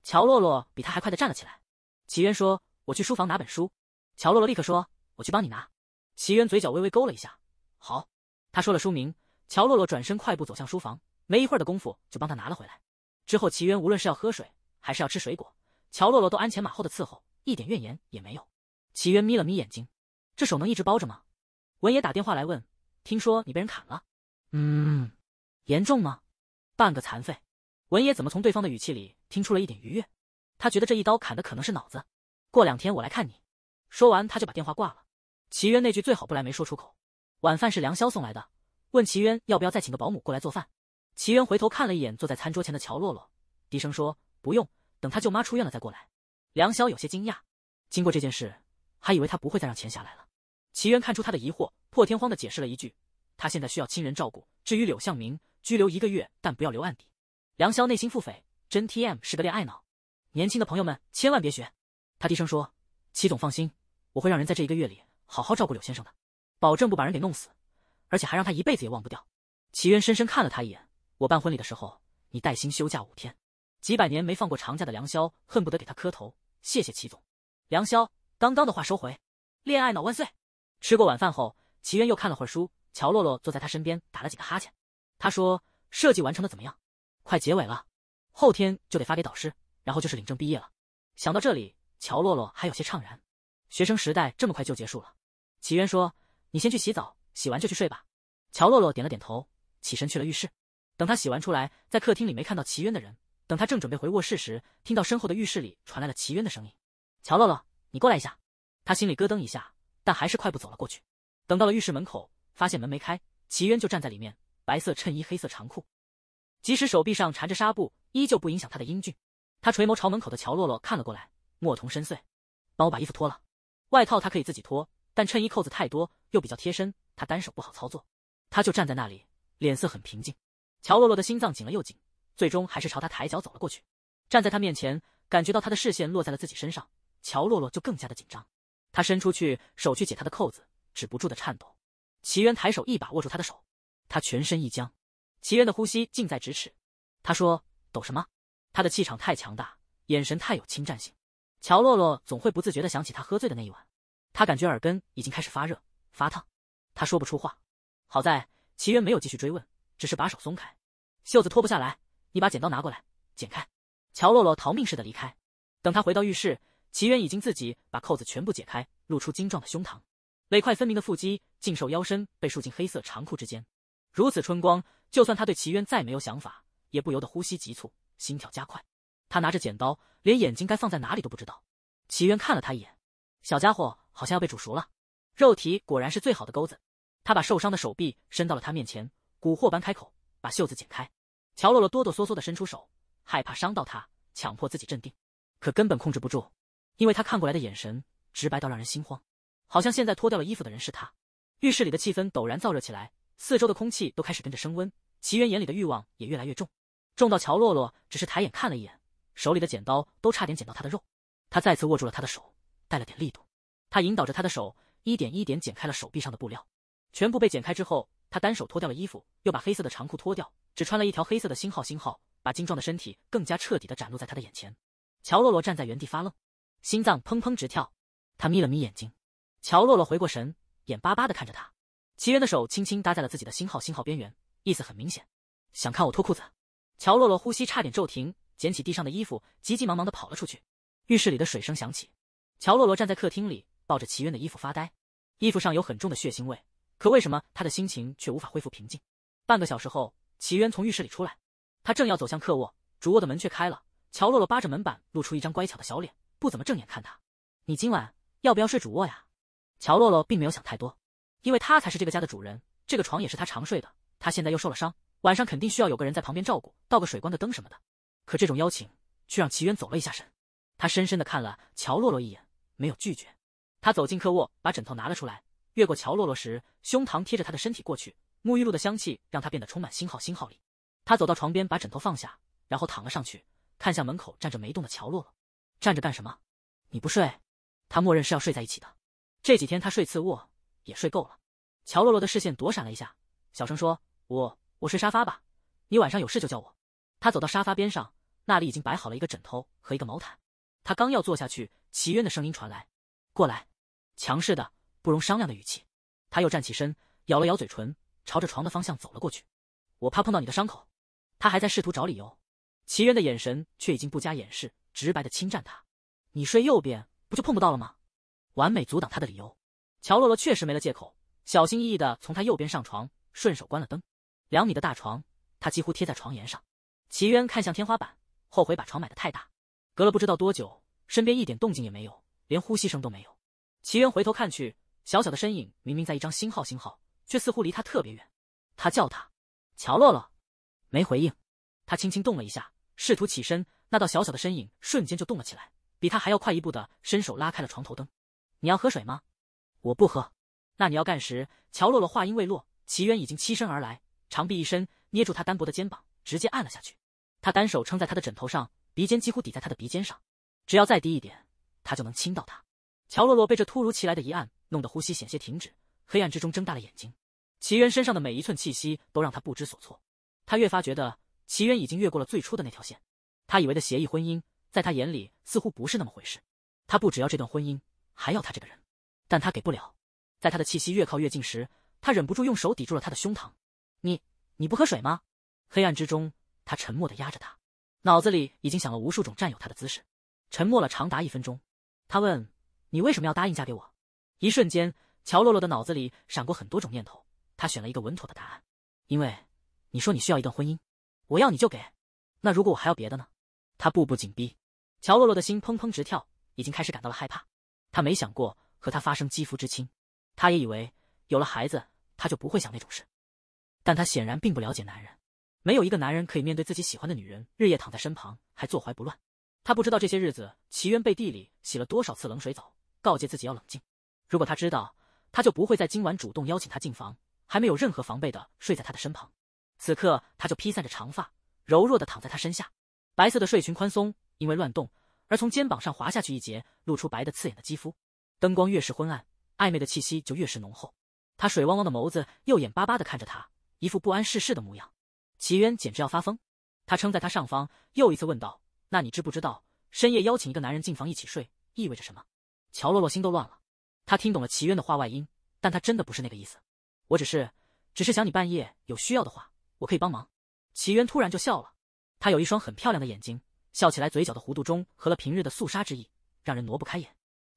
乔洛洛比他还快的站了起来。齐渊说：“我去书房拿本书。”乔洛洛立刻说：“我去帮你拿。”齐渊嘴角微微勾了一下，好。他说了书名，乔洛洛转身快步走向书房，没一会儿的功夫就帮他拿了回来。之后齐渊无论是要喝水还是要吃水果，乔洛洛都鞍前马后的伺候，一点怨言也没有。齐渊眯了眯眼睛，这手能一直包着吗？文爷打电话来问，听说你被人砍了，嗯，严重吗？半个残废，文野怎么从对方的语气里听出了一点愉悦？他觉得这一刀砍的可能是脑子。过两天我来看你。说完，他就把电话挂了。齐渊那句最好不来没说出口。晚饭是梁潇送来的，问齐渊要不要再请个保姆过来做饭。齐渊回头看了一眼坐在餐桌前的乔洛洛，低声说：“不用，等他舅妈出院了再过来。”梁潇有些惊讶，经过这件事，还以为他不会再让钱下来了。齐渊看出他的疑惑，破天荒的解释了一句：“他现在需要亲人照顾，至于柳向明。”拘留一个月，但不要留案底。梁潇内心腹诽，真 TM 是个恋爱脑。年轻的朋友们，千万别学。他低声说：“齐总放心，我会让人在这一个月里好好照顾柳先生的，保证不把人给弄死，而且还让他一辈子也忘不掉。”齐渊深深看了他一眼：“我办婚礼的时候，你带薪休假五天。几百年没放过长假的梁潇恨不得给他磕头，谢谢齐总。”梁潇刚刚的话收回，恋爱脑万岁。吃过晚饭后，齐渊又看了会儿书，乔洛洛坐在他身边打了几个哈欠。他说：“设计完成的怎么样？快结尾了，后天就得发给导师，然后就是领证毕业了。”想到这里，乔洛洛还有些怅然。学生时代这么快就结束了。齐渊说：“你先去洗澡，洗完就去睡吧。”乔洛洛点了点头，起身去了浴室。等他洗完出来，在客厅里没看到齐渊的人。等他正准备回卧室时，听到身后的浴室里传来了齐渊的声音：“乔洛洛，你过来一下。”他心里咯噔一下，但还是快步走了过去。等到了浴室门口，发现门没开，齐渊就站在里面。白色衬衣，黑色长裤，即使手臂上缠着纱布，依旧不影响他的英俊。他垂眸朝门口的乔洛洛看了过来，莫瞳深邃。帮我把衣服脱了，外套他可以自己脱，但衬衣扣子太多又比较贴身，他单手不好操作。他就站在那里，脸色很平静。乔洛洛的心脏紧了又紧，最终还是朝他抬脚走了过去。站在他面前，感觉到他的视线落在了自己身上，乔洛洛就更加的紧张。他伸出去手去解他的扣子，止不住的颤抖。齐渊抬手一把握住他的手。他全身一僵，齐渊的呼吸近在咫尺。他说：“抖什么？他的气场太强大，眼神太有侵占性。”乔洛洛总会不自觉地想起他喝醉的那一晚。他感觉耳根已经开始发热、发烫。他说不出话。好在齐渊没有继续追问，只是把手松开。袖子脱不下来，你把剪刀拿过来，剪开。乔洛洛逃命似的离开。等他回到浴室，齐渊已经自己把扣子全部解开，露出精壮的胸膛，每块分明的腹肌，尽瘦腰身被束进黑色长裤之间。如此春光，就算他对齐渊再没有想法，也不由得呼吸急促，心跳加快。他拿着剪刀，连眼睛该放在哪里都不知道。齐渊看了他一眼，小家伙好像要被煮熟了，肉体果然是最好的钩子。他把受伤的手臂伸到了他面前，蛊惑般开口：“把袖子剪开。”乔洛洛哆哆嗦嗦的伸出手，害怕伤到他，强迫自己镇定，可根本控制不住，因为他看过来的眼神直白到让人心慌，好像现在脱掉了衣服的人是他。浴室里的气氛陡然燥热起来。四周的空气都开始跟着升温，齐源眼里的欲望也越来越重，重到乔洛洛只是抬眼看了一眼，手里的剪刀都差点剪到他的肉。他再次握住了他的手，带了点力度，他引导着他的手一点一点剪开了手臂上的布料，全部被剪开之后，他单手脱掉了衣服，又把黑色的长裤脱掉，只穿了一条黑色的新号新号，把精壮的身体更加彻底的展露在他的眼前。乔洛洛站在原地发愣，心脏砰砰直跳，他眯了眯眼睛。乔洛洛回过神，眼巴巴的看着他。齐渊的手轻轻搭在了自己的星号星号边缘，意思很明显，想看我脱裤子。乔洛洛呼吸差点骤停，捡起地上的衣服，急急忙忙的跑了出去。浴室里的水声响起，乔洛洛站在客厅里，抱着齐渊的衣服发呆，衣服上有很重的血腥味，可为什么他的心情却无法恢复平静？半个小时后，齐渊从浴室里出来，他正要走向客卧，主卧的门却开了，乔洛洛扒着门板，露出一张乖巧的小脸，不怎么正眼看他。你今晚要不要睡主卧呀？乔洛洛并没有想太多。因为他才是这个家的主人，这个床也是他常睡的。他现在又受了伤，晚上肯定需要有个人在旁边照顾，倒个水、关个灯什么的。可这种邀请，却让齐渊走了一下神。他深深地看了乔洛洛一眼，没有拒绝。他走进客卧，把枕头拿了出来，越过乔洛洛时，胸膛贴着他的身体过去。沐浴露的香气让他变得充满星号星号力。他走到床边，把枕头放下，然后躺了上去，看向门口站着没动的乔洛洛，站着干什么？你不睡？他默认是要睡在一起的。这几天他睡次卧。也睡够了，乔洛洛的视线躲闪了一下，小声说：“我我睡沙发吧，你晚上有事就叫我。”他走到沙发边上，那里已经摆好了一个枕头和一个毛毯。他刚要坐下去，齐渊的声音传来：“过来。”强势的、不容商量的语气。他又站起身，咬了咬嘴唇，朝着床的方向走了过去。“我怕碰到你的伤口。”他还在试图找理由，齐渊的眼神却已经不加掩饰，直白的侵占他。你睡右边，不就碰不到了吗？完美阻挡他的理由。乔洛洛确实没了借口，小心翼翼的从他右边上床，顺手关了灯。两米的大床，他几乎贴在床沿上。齐渊看向天花板，后悔把床买的太大。隔了不知道多久，身边一点动静也没有，连呼吸声都没有。齐渊回头看去，小小的身影明明在一张星号星号，却似乎离他特别远。他叫他乔洛洛，没回应。他轻轻动了一下，试图起身，那道小小的身影瞬间就动了起来，比他还要快一步的伸手拉开了床头灯。你要喝水吗？我不喝，那你要干时？乔洛洛话音未落，齐渊已经欺身而来，长臂一伸，捏住他单薄的肩膀，直接按了下去。他单手撑在他的枕头上，鼻尖几乎抵在他的鼻尖上，只要再低一点，他就能亲到他。乔洛洛被这突如其来的一按弄得呼吸险些停止，黑暗之中睁大了眼睛。齐渊身上的每一寸气息都让他不知所措，他越发觉得齐渊已经越过了最初的那条线。他以为的协议婚姻，在他眼里似乎不是那么回事。他不只要这段婚姻，还要他这个人。但他给不了，在他的气息越靠越近时，他忍不住用手抵住了他的胸膛。你你不喝水吗？黑暗之中，他沉默的压着他，脑子里已经想了无数种占有他的姿势。沉默了长达一分钟，他问：“你为什么要答应嫁给我？”一瞬间，乔洛洛的脑子里闪过很多种念头，他选了一个稳妥的答案：“因为你说你需要一段婚姻，我要你就给。那如果我还要别的呢？”他步步紧逼，乔洛洛的心砰砰直跳，已经开始感到了害怕。他没想过。和他发生肌肤之亲，他也以为有了孩子，他就不会想那种事。但他显然并不了解男人，没有一个男人可以面对自己喜欢的女人日夜躺在身旁还坐怀不乱。他不知道这些日子齐渊背地里洗了多少次冷水澡，告诫自己要冷静。如果他知道，他就不会在今晚主动邀请他进房，还没有任何防备的睡在他的身旁。此刻，他就披散着长发，柔弱的躺在他身下，白色的睡裙宽松，因为乱动而从肩膀上滑下去一截，露出白的刺眼的肌肤。灯光越是昏暗，暧昧的气息就越是浓厚。他水汪汪的眸子又眼巴巴的看着他，一副不谙世事的模样。齐渊简直要发疯。他撑在他上方，又一次问道：“那你知不知道，深夜邀请一个男人进房一起睡意味着什么？”乔洛洛心都乱了。他听懂了齐渊的话外音，但他真的不是那个意思。我只是，只是想你半夜有需要的话，我可以帮忙。齐渊突然就笑了。他有一双很漂亮的眼睛，笑起来嘴角的弧度中合了平日的肃杀之意，让人挪不开眼。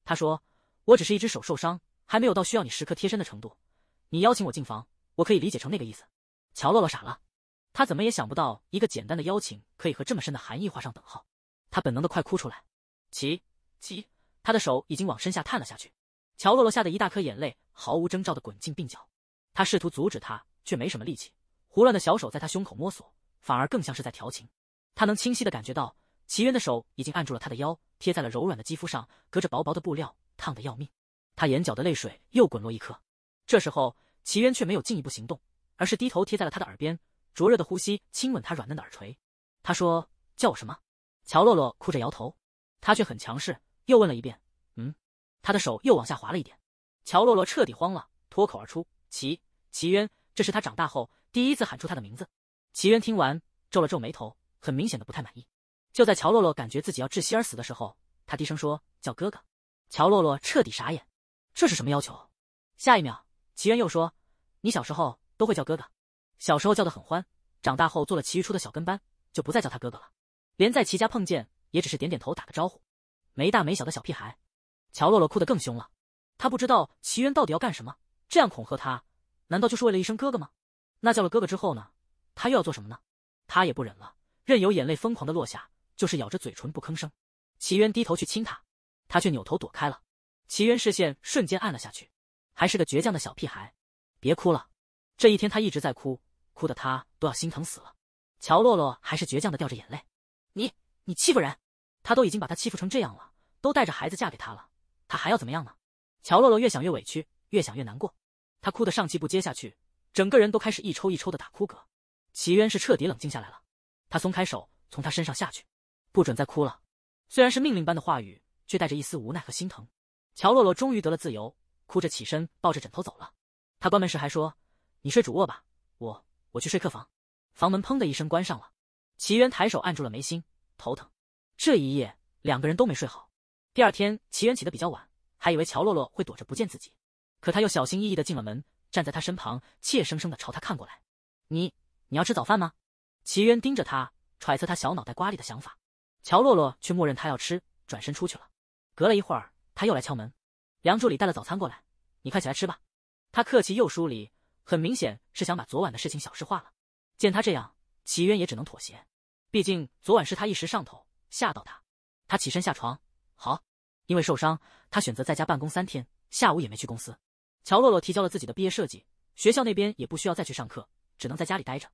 他说。我只是一只手受伤，还没有到需要你时刻贴身的程度。你邀请我进房，我可以理解成那个意思。乔洛洛傻了，他怎么也想不到一个简单的邀请可以和这么深的含义画上等号。他本能的快哭出来，齐齐，他的手已经往身下探了下去。乔洛洛吓得一大颗眼泪毫无征兆的滚进鬓角，他试图阻止他，却没什么力气。胡乱的小手在他胸口摸索，反而更像是在调情。他能清晰的感觉到齐渊的手已经按住了他的腰，贴在了柔软的肌肤上，隔着薄薄的布料。烫的要命，他眼角的泪水又滚落一颗。这时候，齐渊却没有进一步行动，而是低头贴在了他的耳边，灼热的呼吸亲吻他软嫩的耳垂。他说：“叫我什么？”乔洛洛哭着摇头，他却很强势，又问了一遍：“嗯？”他的手又往下滑了一点，乔洛洛彻底慌了，脱口而出：“齐齐渊！”这是他长大后第一次喊出他的名字。齐渊听完皱了皱眉头，很明显的不太满意。就在乔洛洛感觉自己要窒息而死的时候，他低声说：“叫哥哥。”乔洛洛彻底傻眼，这是什么要求？下一秒，齐渊又说：“你小时候都会叫哥哥，小时候叫得很欢，长大后做了齐玉初的小跟班，就不再叫他哥哥了，连在齐家碰见，也只是点点头打个招呼，没大没小的小屁孩。”乔洛洛哭得更凶了，他不知道齐渊到底要干什么，这样恐吓他，难道就是为了一声哥哥吗？那叫了哥哥之后呢？他又要做什么呢？他也不忍了，任由眼泪疯狂的落下，就是咬着嘴唇不吭声。齐渊低头去亲他。他却扭头躲开了，齐渊视线瞬间暗了下去。还是个倔强的小屁孩，别哭了。这一天他一直在哭，哭的他都要心疼死了。乔洛洛还是倔强的掉着眼泪。你你欺负人！他都已经把他欺负成这样了，都带着孩子嫁给他了，他还要怎么样呢？乔洛洛越想越委屈，越想越难过，她哭得上气不接下去，整个人都开始一抽一抽的打哭嗝。齐渊是彻底冷静下来了，他松开手，从他身上下去，不准再哭了。虽然是命令般的话语。却带着一丝无奈和心疼。乔洛洛终于得了自由，哭着起身，抱着枕头走了。他关门时还说：“你睡主卧吧，我我去睡客房。”房门砰的一声关上了。齐渊抬手按住了眉心，头疼。这一夜两个人都没睡好。第二天齐渊起得比较晚，还以为乔洛洛会躲着不见自己，可他又小心翼翼的进了门，站在他身旁，怯生生的朝他看过来：“你你要吃早饭吗？”齐渊盯着他，揣测他小脑袋瓜里的想法。乔洛洛却默认他要吃，转身出去了。隔了一会儿，他又来敲门，梁助理带了早餐过来，你快起来吃吧。他客气又疏离，很明显是想把昨晚的事情小事化了。见他这样，齐渊也只能妥协，毕竟昨晚是他一时上头吓到他。他起身下床，好，因为受伤，他选择在家办公三天，下午也没去公司。乔洛洛提交了自己的毕业设计，学校那边也不需要再去上课，只能在家里待着。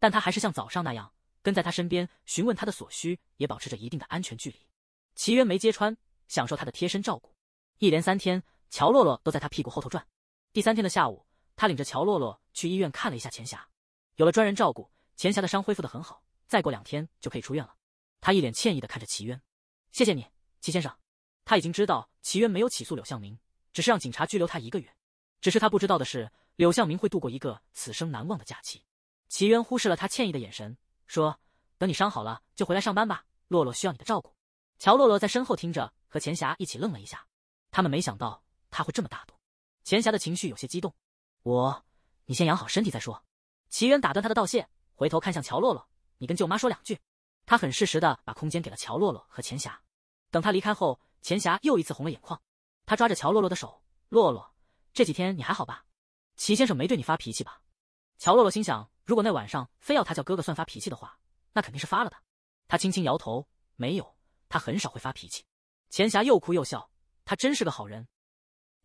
但他还是像早上那样跟在他身边，询问他的所需，也保持着一定的安全距离。齐渊没揭穿。享受他的贴身照顾，一连三天，乔洛洛都在他屁股后头转。第三天的下午，他领着乔洛洛去医院看了一下钱霞。有了专人照顾，钱霞的伤恢复的很好，再过两天就可以出院了。他一脸歉意的看着齐渊：“谢谢你，齐先生。”他已经知道齐渊没有起诉柳向明，只是让警察拘留他一个月。只是他不知道的是，柳向明会度过一个此生难忘的假期。齐渊忽视了他歉意的眼神，说：“等你伤好了就回来上班吧，洛洛需要你的照顾。”乔洛洛在身后听着。和钱霞一起愣了一下，他们没想到他会这么大度。钱霞的情绪有些激动，我，你先养好身体再说。齐渊打断他的道谢，回头看向乔洛洛：“你跟舅妈说两句。”他很适时的把空间给了乔洛洛和钱霞。等他离开后，钱霞又一次红了眼眶，他抓着乔洛洛的手：“洛洛，这几天你还好吧？齐先生没对你发脾气吧？”乔洛洛心想，如果那晚上非要他叫哥哥算发脾气的话，那肯定是发了的。他轻轻摇头，没有，他很少会发脾气。钱霞又哭又笑，他真是个好人。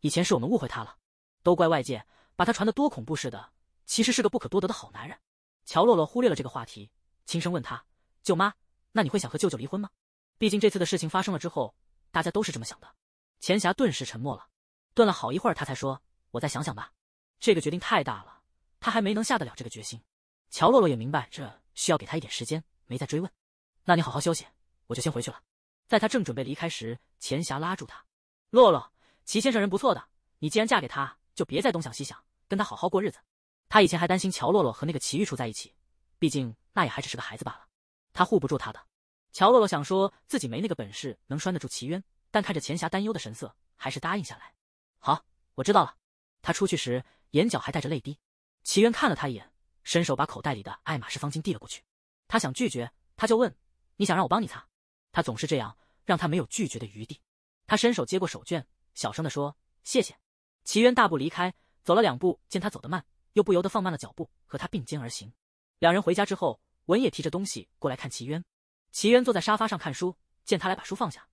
以前是我们误会他了，都怪外界把他传的多恐怖似的，其实是个不可多得的好男人。乔洛洛忽略了这个话题，轻声问他：“舅妈，那你会想和舅舅离婚吗？毕竟这次的事情发生了之后，大家都是这么想的。”钱霞顿时沉默了，顿了好一会儿，他才说：“我再想想吧，这个决定太大了，他还没能下得了这个决心。”乔洛洛也明白这需要给他一点时间，没再追问。那你好好休息，我就先回去了。在他正准备离开时，钱霞拉住他：“洛洛，齐先生人不错的，你既然嫁给他，就别再东想西想，跟他好好过日子。”他以前还担心乔洛洛和那个齐玉楚在一起，毕竟那也还只是个孩子罢了，他护不住他的。乔洛洛想说自己没那个本事能拴得住齐渊，但看着钱霞担忧的神色，还是答应下来：“好，我知道了。”他出去时眼角还带着泪滴，齐渊看了他一眼，伸手把口袋里的爱马仕方巾递了过去。他想拒绝，他就问：“你想让我帮你擦？”他总是这样，让他没有拒绝的余地。他伸手接过手绢，小声的说：“谢谢。”齐渊大步离开，走了两步，见他走得慢，又不由得放慢了脚步，和他并肩而行。两人回家之后，文也提着东西过来看齐渊。齐渊坐在沙发上看书，见他来，把书放下：“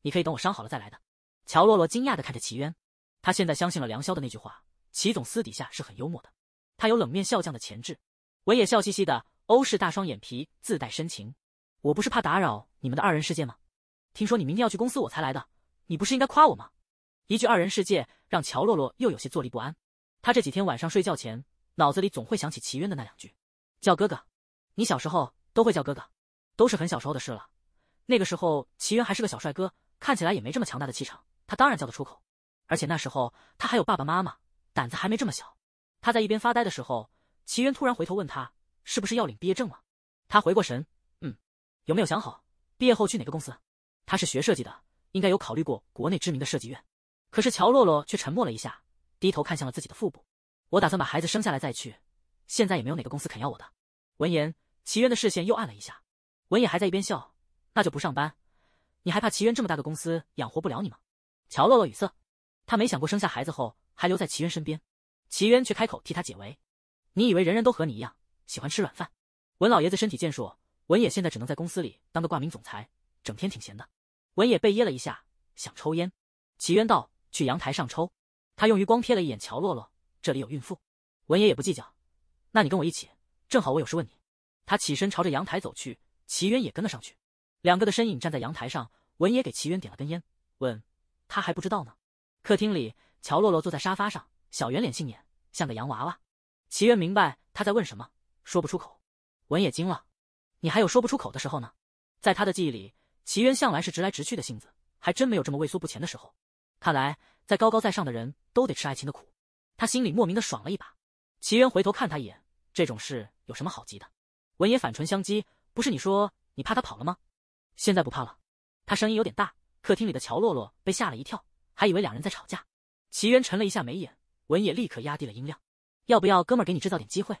你可以等我伤好了再来的。”乔洛洛惊讶的看着齐渊，他现在相信了梁霄的那句话，齐总私底下是很幽默的，他有冷面笑匠的潜质。文也笑嘻嘻的，欧式大双眼皮自带深情：“我不是怕打扰。”你们的二人世界吗？听说你明天要去公司，我才来的。你不是应该夸我吗？一句二人世界让乔洛洛又有些坐立不安。他这几天晚上睡觉前，脑子里总会想起齐渊的那两句：“叫哥哥。”你小时候都会叫哥哥，都是很小时候的事了。那个时候齐渊还是个小帅哥，看起来也没这么强大的气场，他当然叫得出口。而且那时候他还有爸爸妈妈，胆子还没这么小。他在一边发呆的时候，齐渊突然回头问他：“是不是要领毕业证了？”他回过神：“嗯，有没有想好？”毕业后去哪个公司？他是学设计的，应该有考虑过国内知名的设计院。可是乔洛洛却沉默了一下，低头看向了自己的腹部。我打算把孩子生下来再去，现在也没有哪个公司肯要我的。闻言，齐渊的视线又暗了一下。文野还在一边笑，那就不上班，你还怕齐渊这么大个公司养活不了你吗？乔洛洛语塞，他没想过生下孩子后还留在齐渊身边。齐渊却开口替他解围，你以为人人都和你一样喜欢吃软饭？文老爷子身体健硕。文野现在只能在公司里当个挂名总裁，整天挺闲的。文野被噎了一下，想抽烟。齐渊道：“去阳台上抽。”他用余光瞥了一眼乔洛洛，这里有孕妇。文野也不计较。那你跟我一起，正好我有事问你。他起身朝着阳台走去，齐渊也跟了上去。两个的身影站在阳台上，文野给齐渊点了根烟，问：“他还不知道呢。”客厅里，乔洛洛坐在沙发上，小圆脸杏眼，像个洋娃娃。齐渊明白他在问什么，说不出口。文野惊了。你还有说不出口的时候呢，在他的记忆里，齐渊向来是直来直去的性子，还真没有这么畏缩不前的时候。看来，在高高在上的人都得吃爱情的苦，他心里莫名的爽了一把。齐渊回头看他一眼，这种事有什么好急的？文野反唇相讥：“不是你说你怕他跑了吗？现在不怕了。”他声音有点大，客厅里的乔洛洛被吓了一跳，还以为两人在吵架。齐渊沉了一下眉眼，文野立刻压低了音量：“要不要哥们儿给你制造点机会？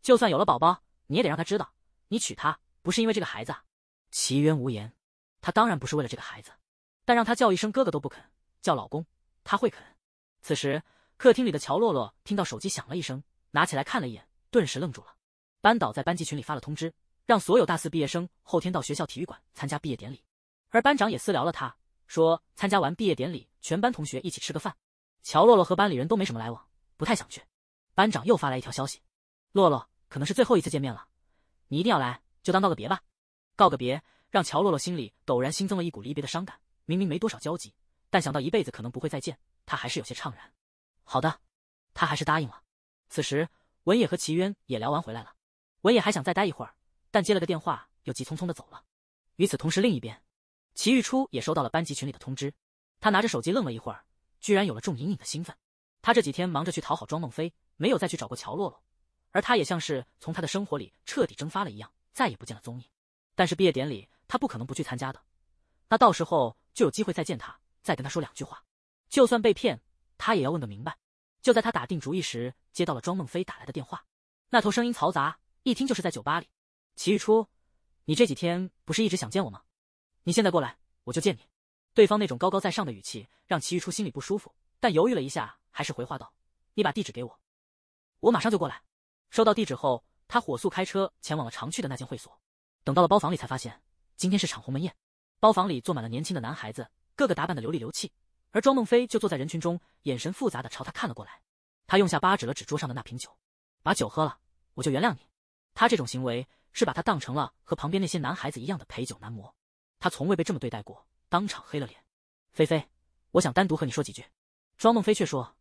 就算有了宝宝，你也得让他知道。”你娶她不是因为这个孩子，齐渊无言。他当然不是为了这个孩子，但让他叫一声哥哥都不肯，叫老公他会肯。此时，客厅里的乔洛洛听到手机响了一声，拿起来看了一眼，顿时愣住了。班导在班级群里发了通知，让所有大四毕业生后天到学校体育馆参加毕业典礼。而班长也私聊了他，说参加完毕业典礼，全班同学一起吃个饭。乔洛洛和班里人都没什么来往，不太想去。班长又发来一条消息：洛洛，可能是最后一次见面了。你一定要来，就当道个别吧，告个别，让乔洛洛心里陡然新增了一股离别的伤感。明明没多少交集，但想到一辈子可能不会再见，他还是有些怅然。好的，他还是答应了。此时，文野和齐渊也聊完回来了。文野还想再待一会儿，但接了个电话，又急匆匆的走了。与此同时，另一边，齐玉初也收到了班级群里的通知。他拿着手机愣了一会儿，居然有了种隐隐的兴奋。他这几天忙着去讨好庄梦飞，没有再去找过乔洛洛。而他也像是从他的生活里彻底蒸发了一样，再也不见了踪影。但是毕业典礼他不可能不去参加的，那到时候就有机会再见他，再跟他说两句话。就算被骗，他也要问个明白。就在他打定主意时，接到了庄梦飞打来的电话，那头声音嘈杂，一听就是在酒吧里。齐玉初，你这几天不是一直想见我吗？你现在过来，我就见你。对方那种高高在上的语气让齐玉初心里不舒服，但犹豫了一下，还是回话道：“你把地址给我，我马上就过来。”收到地址后，他火速开车前往了常去的那间会所。等到了包房里，才发现今天是场鸿门宴。包房里坐满了年轻的男孩子，个个打扮的流里流气。而庄梦飞就坐在人群中，眼神复杂的朝他看了过来。他用下巴指了指桌上的那瓶酒，把酒喝了，我就原谅你。他这种行为是把他当成了和旁边那些男孩子一样的陪酒男模。他从未被这么对待过，当场黑了脸。菲菲，我想单独和你说几句。庄梦飞却说：“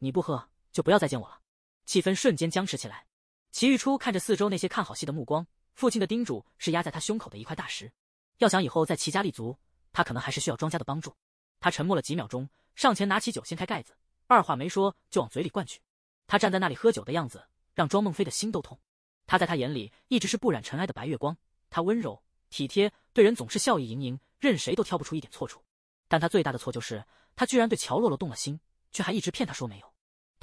你不喝，就不要再见我了。”气氛瞬间僵持起来，齐玉初看着四周那些看好戏的目光，父亲的叮嘱是压在他胸口的一块大石。要想以后在齐家立足，他可能还是需要庄家的帮助。他沉默了几秒钟，上前拿起酒，掀开盖子，二话没说就往嘴里灌去。他站在那里喝酒的样子，让庄梦飞的心都痛。他在他眼里一直是不染尘埃的白月光，他温柔体贴，对人总是笑意盈盈，任谁都挑不出一点错处。但他最大的错就是，他居然对乔洛洛动了心，却还一直骗他说没有。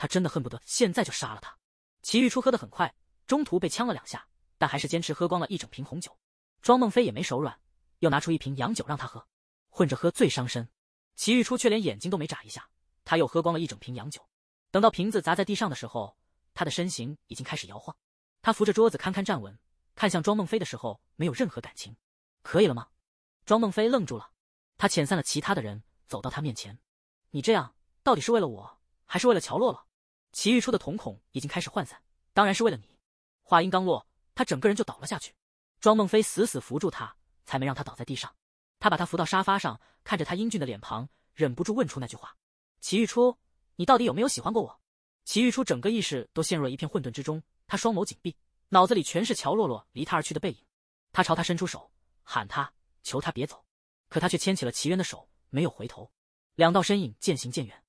他真的恨不得现在就杀了他。齐玉初喝得很快，中途被呛了两下，但还是坚持喝光了一整瓶红酒。庄梦飞也没手软，又拿出一瓶洋酒让他喝，混着喝最伤身。齐玉初却连眼睛都没眨一下，他又喝光了一整瓶洋酒。等到瓶子砸在地上的时候，他的身形已经开始摇晃。他扶着桌子堪堪站稳，看向庄梦飞的时候没有任何感情。可以了吗？庄梦飞愣住了。他遣散了其他的人，走到他面前：“你这样到底是为了我，还是为了乔洛洛？”齐玉初的瞳孔已经开始涣散，当然是为了你。话音刚落，他整个人就倒了下去，庄梦飞死死扶住他，才没让他倒在地上。他把他扶到沙发上，看着他英俊的脸庞，忍不住问出那句话：“齐玉初，你到底有没有喜欢过我？”齐玉初整个意识都陷入了一片混沌之中，他双眸紧闭，脑子里全是乔洛洛离他而去的背影。他朝他伸出手，喊他，求他别走，可他却牵起了齐渊的手，没有回头。两道身影渐行渐远。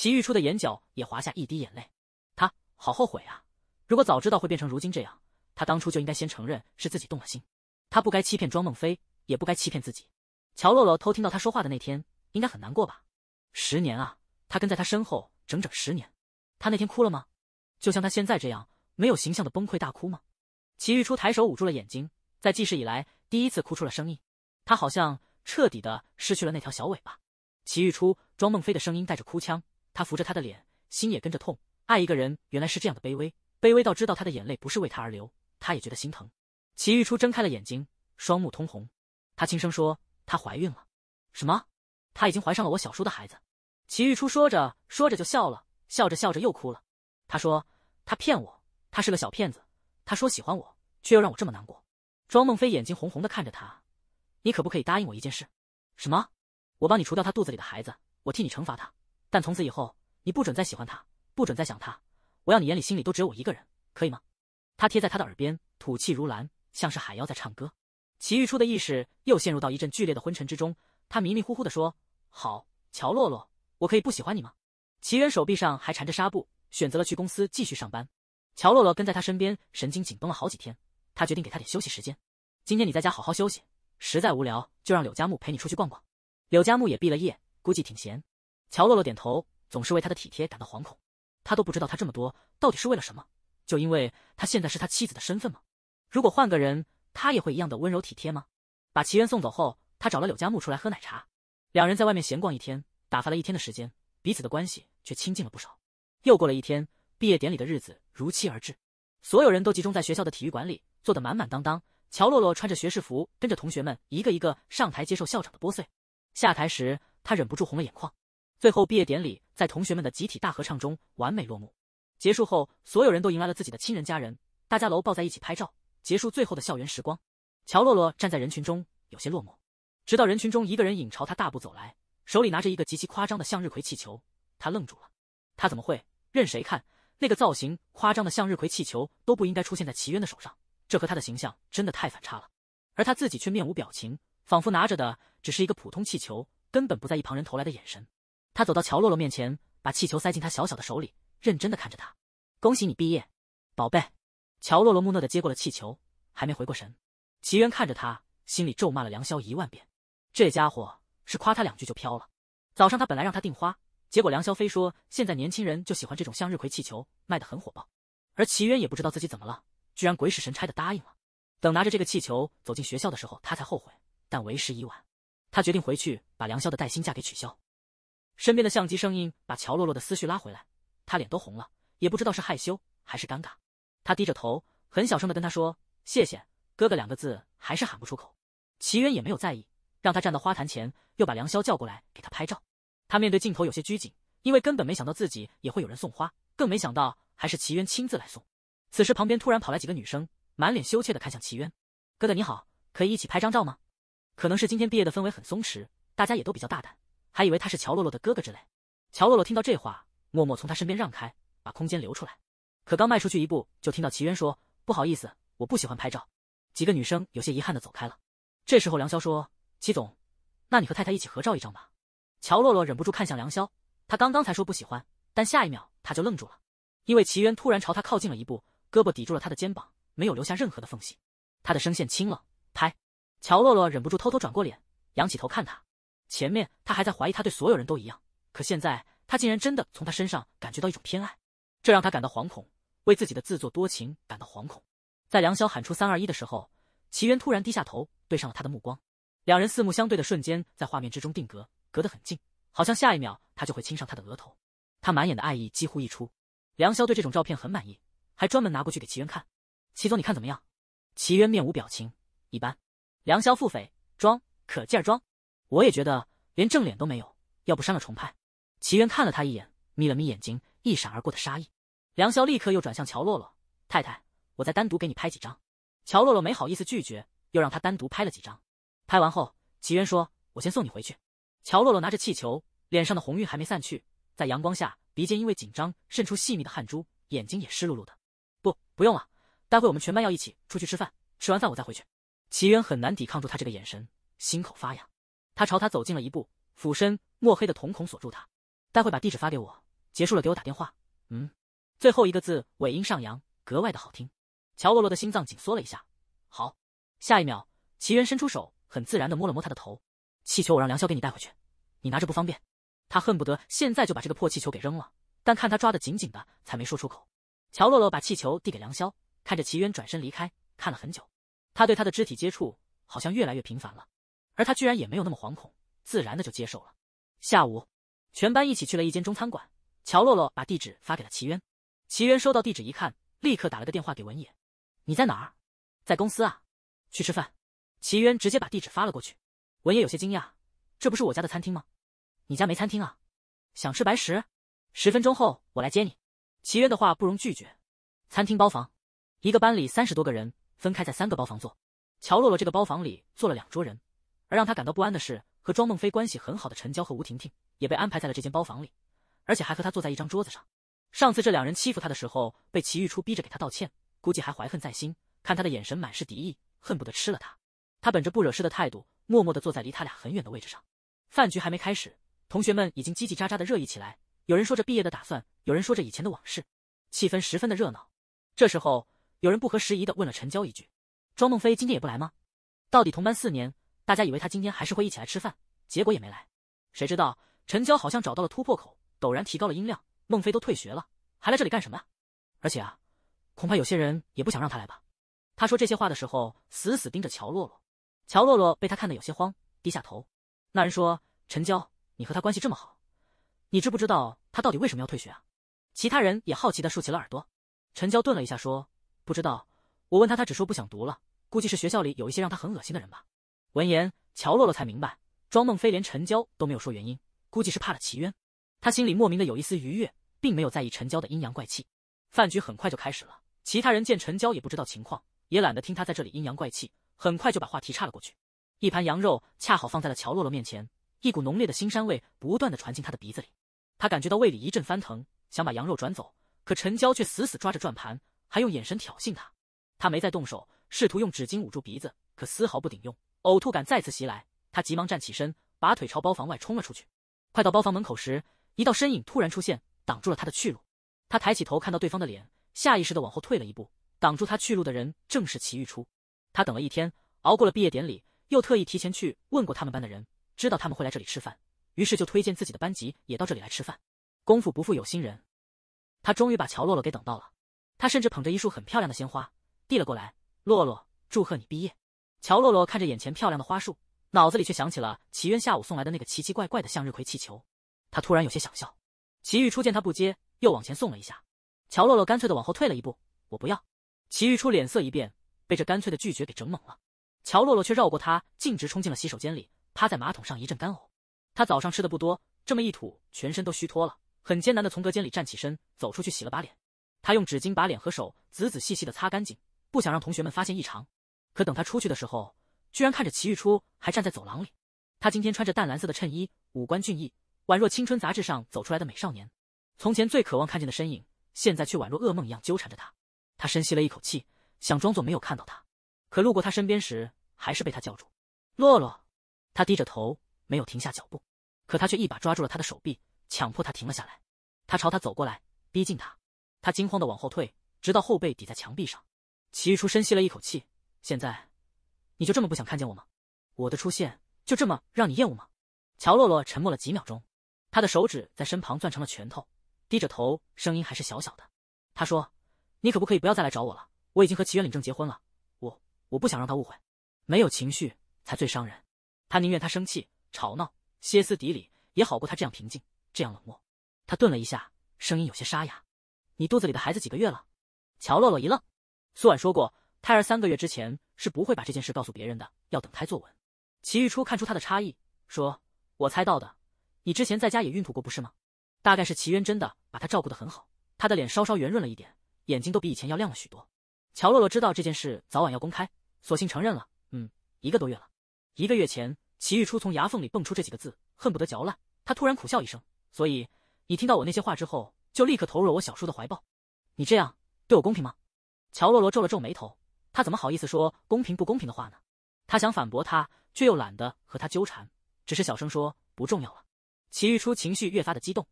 齐玉初的眼角也滑下一滴眼泪，他好后悔啊！如果早知道会变成如今这样，他当初就应该先承认是自己动了心，他不该欺骗庄梦飞，也不该欺骗自己。乔洛洛偷听到他说话的那天，应该很难过吧？十年啊，他跟在他身后整整十年，他那天哭了吗？就像他现在这样，没有形象的崩溃大哭吗？齐玉初抬手捂住了眼睛，在记事以来第一次哭出了声音，他好像彻底的失去了那条小尾巴。齐玉初，庄梦飞的声音带着哭腔。他扶着他的脸，心也跟着痛。爱一个人原来是这样的卑微，卑微到知道他的眼泪不是为他而流，他也觉得心疼。齐玉初睁开了眼睛，双目通红，他轻声说：“她怀孕了，什么？她已经怀上了我小叔的孩子。”齐玉初说着说着就笑了，笑着笑着又哭了。他说：“他骗我，他是个小骗子。他说喜欢我，却又让我这么难过。”庄梦飞眼睛红红的看着他：“你可不可以答应我一件事？什么？我帮你除掉他肚子里的孩子，我替你惩罚他。”但从此以后，你不准再喜欢他，不准再想他。我要你眼里心里都只有我一个人，可以吗？他贴在他的耳边，吐气如兰，像是海妖在唱歌。齐玉初的意识又陷入到一阵剧烈的昏沉之中，他迷迷糊糊的说：“好，乔洛洛，我可以不喜欢你吗？”齐远手臂上还缠着纱布，选择了去公司继续上班。乔洛洛跟在他身边，神经紧绷了好几天，他决定给他点休息时间。今天你在家好好休息，实在无聊就让柳佳木陪你出去逛逛。柳佳木也毕了业，估计挺闲。乔洛洛点头，总是为他的体贴感到惶恐。他都不知道他这么多到底是为了什么？就因为他现在是他妻子的身份吗？如果换个人，他也会一样的温柔体贴吗？把齐源送走后，他找了柳家木出来喝奶茶。两人在外面闲逛一天，打发了一天的时间，彼此的关系却亲近了不少。又过了一天，毕业典礼的日子如期而至，所有人都集中在学校的体育馆里，坐得满满当当。乔洛洛穿着学士服，跟着同学们一个一个上台接受校长的拨穗。下台时，他忍不住红了眼眶。最后毕业典礼在同学们的集体大合唱中完美落幕。结束后，所有人都迎来了自己的亲人家人，大家搂抱在一起拍照，结束最后的校园时光。乔洛洛站在人群中，有些落寞。直到人群中一个人影朝他大步走来，手里拿着一个极其夸张的向日葵气球，他愣住了。他怎么会？任谁看那个造型夸张的向日葵气球都不应该出现在齐渊的手上，这和他的形象真的太反差了。而他自己却面无表情，仿佛拿着的只是一个普通气球，根本不在意旁人投来的眼神。他走到乔洛洛面前，把气球塞进他小小的手里，认真的看着他：“恭喜你毕业，宝贝。”乔洛洛木讷的接过了气球，还没回过神。齐渊看着他，心里咒骂了梁霄一万遍，这家伙是夸他两句就飘了。早上他本来让他订花，结果梁霄非说现在年轻人就喜欢这种向日葵气球，卖的很火爆。而齐渊也不知道自己怎么了，居然鬼使神差的答应了。等拿着这个气球走进学校的时候，他才后悔，但为时已晚。他决定回去把梁霄的带薪假给取消。身边的相机声音把乔洛洛的思绪拉回来，他脸都红了，也不知道是害羞还是尴尬。他低着头，很小声的跟他说：“谢谢哥哥。”两个字还是喊不出口。齐渊也没有在意，让他站到花坛前，又把梁潇叫过来给他拍照。他面对镜头有些拘谨，因为根本没想到自己也会有人送花，更没想到还是齐渊亲自来送。此时旁边突然跑来几个女生，满脸羞怯的看向齐渊：“哥哥你好，可以一起拍张照吗？”可能是今天毕业的氛围很松弛，大家也都比较大胆。还以为他是乔洛洛的哥哥之类。乔洛洛听到这话，默默从他身边让开，把空间留出来。可刚迈出去一步，就听到齐渊说：“不好意思，我不喜欢拍照。”几个女生有些遗憾的走开了。这时候，梁潇说：“齐总，那你和太太一起合照一张吧。”乔洛洛忍不住看向梁潇，他刚刚才说不喜欢，但下一秒他就愣住了，因为齐渊突然朝他靠近了一步，胳膊抵住了他的肩膀，没有留下任何的缝隙。他的声线清冷，拍。乔洛洛忍不住偷偷转过脸，仰起头看他。前面他还在怀疑他对所有人都一样，可现在他竟然真的从他身上感觉到一种偏爱，这让他感到惶恐，为自己的自作多情感到惶恐。在梁霄喊出“三二一”的时候，齐渊突然低下头，对上了他的目光。两人四目相对的瞬间，在画面之中定格，隔得很近，好像下一秒他就会亲上他的额头。他满眼的爱意几乎溢出。梁霄对这种照片很满意，还专门拿过去给齐渊看：“齐总，你看怎么样？”齐渊面无表情，一般。梁霄腹诽：装，可劲儿装。我也觉得连正脸都没有，要不删了重拍。齐渊看了他一眼，眯了眯眼睛，一闪而过的杀意。梁潇立刻又转向乔洛洛太太，我再单独给你拍几张。乔洛洛没好意思拒绝，又让他单独拍了几张。拍完后，齐渊说：“我先送你回去。”乔洛洛拿着气球，脸上的红晕还没散去，在阳光下鼻尖因为紧张渗出细密的汗珠，眼睛也湿漉漉的。不，不用了，待会我们全班要一起出去吃饭，吃完饭我再回去。齐渊很难抵抗住他这个眼神，心口发痒。他朝他走近了一步，俯身，墨黑的瞳孔锁住他。待会把地址发给我，结束了给我打电话。嗯，最后一个字尾音上扬，格外的好听。乔洛洛的心脏紧缩了一下。好。下一秒，齐渊伸出手，很自然的摸了摸他的头。气球我让梁潇给你带回去，你拿着不方便。他恨不得现在就把这个破气球给扔了，但看他抓得紧紧的，才没说出口。乔洛洛把气球递给梁潇，看着齐渊转身离开，看了很久。他对他的肢体接触好像越来越频繁了。而他居然也没有那么惶恐，自然的就接受了。下午，全班一起去了一间中餐馆。乔洛洛把地址发给了齐渊，齐渊收到地址一看，立刻打了个电话给文野：“你在哪儿？在公司啊？去吃饭。”齐渊直接把地址发了过去。文野有些惊讶：“这不是我家的餐厅吗？你家没餐厅啊？想吃白食？十分钟后我来接你。”齐渊的话不容拒绝。餐厅包房，一个班里三十多个人，分开在三个包房坐。乔洛洛这个包房里坐了两桌人。而让他感到不安的是，和庄梦飞关系很好的陈娇和吴婷婷也被安排在了这间包房里，而且还和他坐在一张桌子上。上次这两人欺负他的时候，被齐玉初逼着给他道歉，估计还怀恨在心，看他的眼神满是敌意，恨不得吃了他。他本着不惹事的态度，默默地坐在离他俩很远的位置上。饭局还没开始，同学们已经叽叽喳喳的热议起来，有人说着毕业的打算，有人说着以前的往事，气氛十分的热闹。这时候，有人不合时宜的问了陈娇一句：“庄梦飞今天也不来吗？到底同班四年。”大家以为他今天还是会一起来吃饭，结果也没来。谁知道陈娇好像找到了突破口，陡然提高了音量：“孟非都退学了，还来这里干什么啊？而且啊，恐怕有些人也不想让他来吧。”他说这些话的时候，死死盯着乔洛洛。乔洛洛被他看得有些慌，低下头。那人说：“陈娇，你和他关系这么好，你知不知道他到底为什么要退学啊？”其他人也好奇的竖起了耳朵。陈娇顿了一下，说：“不知道，我问他，他只说不想读了，估计是学校里有一些让他很恶心的人吧。”闻言，乔洛洛才明白，庄梦飞连陈娇都没有说原因，估计是怕了齐渊。他心里莫名的有一丝愉悦，并没有在意陈娇的阴阳怪气。饭局很快就开始了，其他人见陈娇也不知道情况，也懒得听他在这里阴阳怪气，很快就把话题岔了过去。一盘羊肉恰好放在了乔洛洛面前，一股浓烈的腥膻味不断的传进他的鼻子里，他感觉到胃里一阵翻腾，想把羊肉转走，可陈娇却死死抓着转盘，还用眼神挑衅他。他没再动手，试图用纸巾捂住鼻子，可丝毫不顶用。呕吐感再次袭来，他急忙站起身，拔腿朝包房外冲了出去。快到包房门口时，一道身影突然出现，挡住了他的去路。他抬起头，看到对方的脸，下意识的往后退了一步。挡住他去路的人正是齐玉初。他等了一天，熬过了毕业典礼，又特意提前去问过他们班的人，知道他们会来这里吃饭，于是就推荐自己的班级也到这里来吃饭。功夫不负有心人，他终于把乔洛洛给等到了。他甚至捧着一束很漂亮的鲜花递了过来：“洛洛，祝贺你毕业。”乔洛洛看着眼前漂亮的花束，脑子里却想起了齐渊下午送来的那个奇奇怪怪的向日葵气球，他突然有些想笑。齐玉初见他不接，又往前送了一下，乔洛洛干脆的往后退了一步，我不要。齐玉初脸色一变，被这干脆的拒绝给整懵了。乔洛洛却绕过他，径直冲进了洗手间里，趴在马桶上一阵干呕。他早上吃的不多，这么一吐，全身都虚脱了，很艰难的从隔间里站起身，走出去洗了把脸。他用纸巾把脸和手仔仔细细的擦干净，不想让同学们发现异常。可等他出去的时候，居然看着齐玉初还站在走廊里。他今天穿着淡蓝色的衬衣，五官俊逸，宛若青春杂志上走出来的美少年。从前最渴望看见的身影，现在却宛若噩梦一样纠缠着他。他深吸了一口气，想装作没有看到他，可路过他身边时，还是被他叫住。洛洛，他低着头，没有停下脚步，可他却一把抓住了他的手臂，强迫他停了下来。他朝他走过来，逼近他。他惊慌的往后退，直到后背抵在墙壁上。齐玉初深吸了一口气。现在，你就这么不想看见我吗？我的出现就这么让你厌恶吗？乔洛洛沉默了几秒钟，他的手指在身旁攥成了拳头，低着头，声音还是小小的。他说：“你可不可以不要再来找我了？我已经和齐元领证结婚了，我我不想让他误会。没有情绪才最伤人，他宁愿他生气、吵闹、歇斯底里，也好过他这样平静、这样冷漠。”他顿了一下，声音有些沙哑：“你肚子里的孩子几个月了？”乔洛洛一愣，苏婉说过。胎儿三个月之前是不会把这件事告诉别人的，要等胎坐稳。齐玉初看出他的差异，说：“我猜到的，你之前在家也孕吐过，不是吗？”大概是齐渊真的把他照顾的很好，他的脸稍稍圆润了一点，眼睛都比以前要亮了许多。乔洛洛知道这件事早晚要公开，索性承认了。嗯，一个多月了，一个月前，齐玉初从牙缝里蹦出这几个字，恨不得嚼烂。他突然苦笑一声：“所以你听到我那些话之后，就立刻投入了我小叔的怀抱？你这样对我公平吗？”乔洛洛皱了皱眉头。他怎么好意思说公平不公平的话呢？他想反驳他，却又懒得和他纠缠，只是小声说不重要了。齐玉初情绪越发的激动，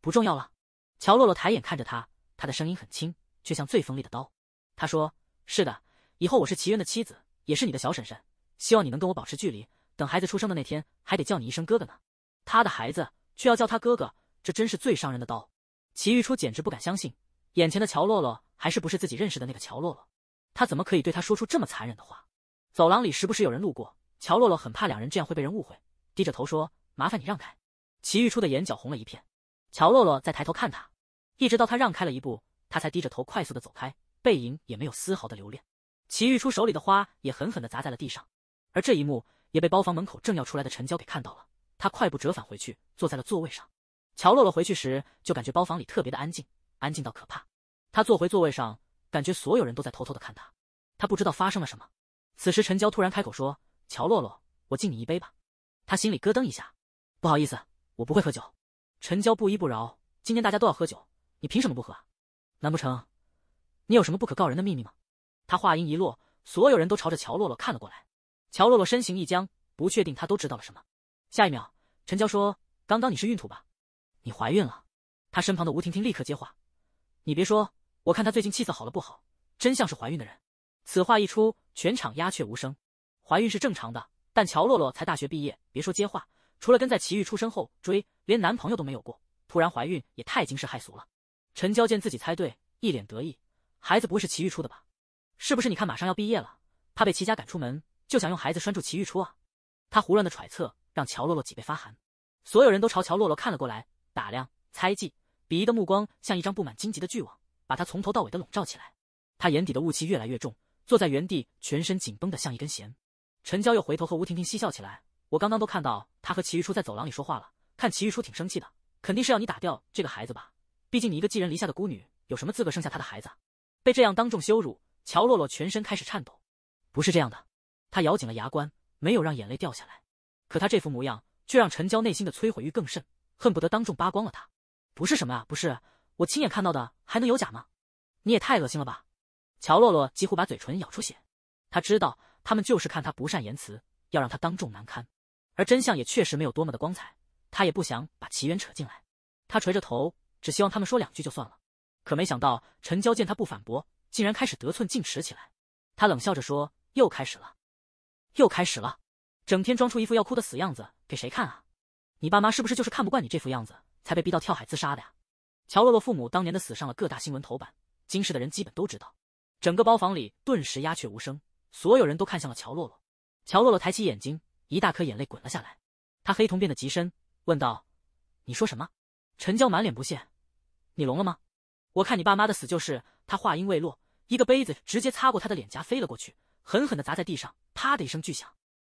不重要了。乔洛洛抬眼看着他，他的声音很轻，却像最锋利的刀。他说：“是的，以后我是齐渊的妻子，也是你的小婶婶。希望你能跟我保持距离。等孩子出生的那天，还得叫你一声哥哥呢。”他的孩子却要叫他哥哥，这真是最伤人的刀。齐玉初简直不敢相信，眼前的乔洛洛还是不是自己认识的那个乔洛洛。他怎么可以对他说出这么残忍的话？走廊里时不时有人路过，乔洛洛很怕两人这样会被人误会，低着头说：“麻烦你让开。”齐玉初的眼角红了一片。乔洛洛再抬头看他，一直到他让开了一步，他才低着头快速的走开，背影也没有丝毫的留恋。齐玉初手里的花也狠狠的砸在了地上，而这一幕也被包房门口正要出来的陈娇给看到了。他快步折返回去，坐在了座位上。乔洛洛回去时就感觉包房里特别的安静，安静到可怕。他坐回座位上。感觉所有人都在偷偷的看他，他不知道发生了什么。此时陈娇突然开口说：“乔洛洛，我敬你一杯吧。”他心里咯噔一下，不好意思，我不会喝酒。陈娇不依不饶：“今天大家都要喝酒，你凭什么不喝？难不成你有什么不可告人的秘密吗？”他话音一落，所有人都朝着乔洛洛看了过来。乔洛洛身形一僵，不确定他都知道了什么。下一秒，陈娇说：“刚刚你是孕吐吧？你怀孕了？”她身旁的吴婷婷立刻接话：“你别说。”我看她最近气色好了不好，真像是怀孕的人。此话一出，全场鸦雀无声。怀孕是正常的，但乔洛洛才大学毕业，别说接话，除了跟在齐玉出生后追，连男朋友都没有过。突然怀孕也太惊世骇俗了。陈娇见自己猜对，一脸得意。孩子不会是齐玉出的吧？是不是？你看，马上要毕业了，怕被齐家赶出门，就想用孩子拴住齐玉出啊？他胡乱的揣测，让乔洛洛脊背发寒。所有人都朝乔洛洛看了过来，打量、猜忌、鄙夷的目光像一张布满荆棘的巨网。把他从头到尾的笼罩起来，他眼底的雾气越来越重，坐在原地，全身紧绷的像一根弦。陈娇又回头和吴婷婷嬉笑起来。我刚刚都看到他和齐玉初在走廊里说话了，看齐玉初挺生气的，肯定是要你打掉这个孩子吧？毕竟你一个寄人篱下的孤女，有什么资格生下他的孩子？被这样当众羞辱，乔洛洛全身开始颤抖。不是这样的，她咬紧了牙关，没有让眼泪掉下来。可她这副模样，却让陈娇内心的摧毁欲更甚，恨不得当众扒光了她。不是什么啊，不是。我亲眼看到的还能有假吗？你也太恶心了吧！乔洛洛几乎把嘴唇咬出血。他知道他们就是看他不善言辞，要让他当众难堪。而真相也确实没有多么的光彩。他也不想把齐渊扯进来。他垂着头，只希望他们说两句就算了。可没想到陈娇见他不反驳，竟然开始得寸进尺起来。他冷笑着说：“又开始了，又开始了！整天装出一副要哭的死样子给谁看啊？你爸妈是不是就是看不惯你这副样子，才被逼到跳海自杀的呀？”乔洛洛父母当年的死上了各大新闻头版，京市的人基本都知道。整个包房里顿时鸦雀无声，所有人都看向了乔洛洛。乔洛洛抬起眼睛，一大颗眼泪滚了下来。他黑瞳变得极深，问道：“你说什么？”陈娇满脸不屑：“你聋了吗？我看你爸妈的死就是……”他话音未落，一个杯子直接擦过他的脸颊飞了过去，狠狠的砸在地上，啪的一声巨响。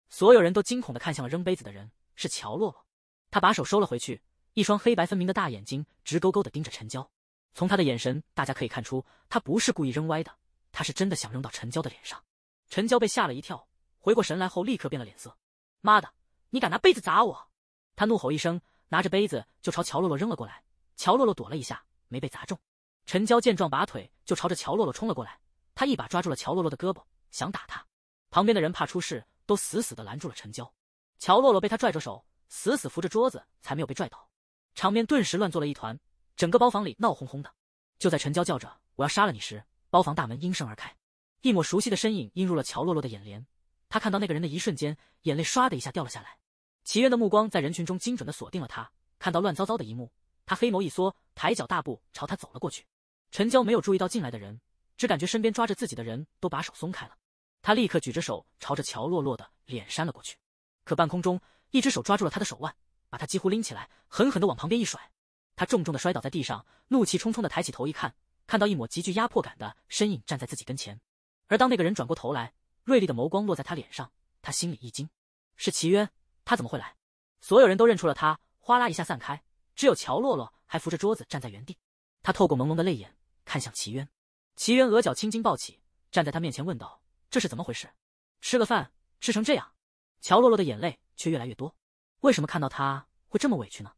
所有人都惊恐的看向了扔杯子的人，是乔洛洛。他把手收了回去。一双黑白分明的大眼睛直勾勾的盯着陈娇，从他的眼神，大家可以看出他不是故意扔歪的，他是真的想扔到陈娇的脸上。陈娇被吓了一跳，回过神来后立刻变了脸色：“妈的，你敢拿杯子砸我！”他怒吼一声，拿着杯子就朝乔洛洛扔了过来。乔洛洛躲了一下，没被砸中。陈娇见状，拔腿就朝着乔洛洛冲了过来，他一把抓住了乔洛洛的胳膊，想打他。旁边的人怕出事，都死死的拦住了陈娇。乔洛洛被他拽着手，死死扶着桌子，才没有被拽倒。场面顿时乱作了一团，整个包房里闹哄哄的。就在陈娇叫着“我要杀了你”时，包房大门应声而开，一抹熟悉的身影映入了乔洛洛的眼帘。他看到那个人的一瞬间，眼泪唰的一下掉了下来。齐渊的目光在人群中精准的锁定了他，看到乱糟糟的一幕，他黑眸一缩，抬脚大步朝他走了过去。陈娇没有注意到进来的人，只感觉身边抓着自己的人都把手松开了，她立刻举着手朝着乔洛洛的脸扇了过去，可半空中一只手抓住了他的手腕。把他几乎拎起来，狠狠的往旁边一甩，他重重的摔倒在地上，怒气冲冲的抬起头一看，看到一抹极具压迫感的身影站在自己跟前。而当那个人转过头来，锐利的眸光落在他脸上，他心里一惊，是齐渊，他怎么会来？所有人都认出了他，哗啦一下散开，只有乔洛洛还扶着桌子站在原地。他透过朦胧的泪眼看向齐渊，齐渊额角青筋暴起，站在他面前问道：“这是怎么回事？吃个饭吃成这样？”乔洛洛的眼泪却越来越多。为什么看到他会这么委屈呢？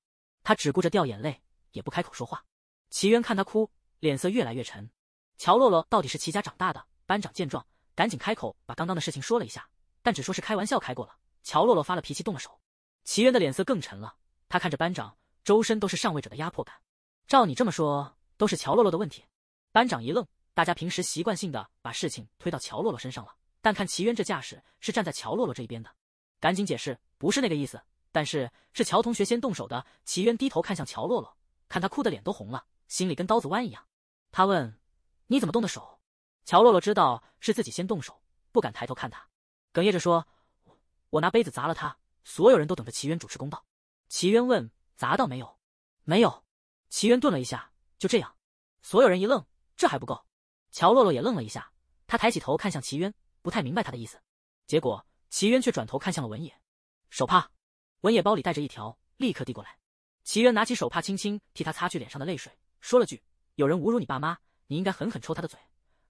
他只顾着掉眼泪，也不开口说话。齐渊看他哭，脸色越来越沉。乔洛洛到底是齐家长大的班长，见状赶紧开口，把刚刚的事情说了一下，但只说是开玩笑开过了。乔洛洛发了脾气，动了手。齐渊的脸色更沉了，他看着班长，周身都是上位者的压迫感。照你这么说，都是乔洛洛的问题。班长一愣，大家平时习惯性的把事情推到乔洛洛身上了，但看齐渊这架势，是站在乔洛洛这一边的，赶紧解释，不是那个意思。但是是乔同学先动手的。齐渊低头看向乔洛洛，看他哭的脸都红了，心里跟刀子弯一样。他问：“你怎么动的手？”乔洛洛知道是自己先动手，不敢抬头看他，哽咽着说：“我拿杯子砸了他。”所有人都等着齐渊主持公道。齐渊问：“砸到没有？”“没有。”齐渊顿了一下，就这样。所有人一愣，这还不够。乔洛洛也愣了一下，他抬起头看向齐渊，不太明白他的意思。结果齐渊却转头看向了文野，手帕。文野包里带着一条，立刻递过来。齐渊拿起手帕，轻轻替他擦去脸上的泪水，说了句：“有人侮辱你爸妈，你应该狠狠抽他的嘴，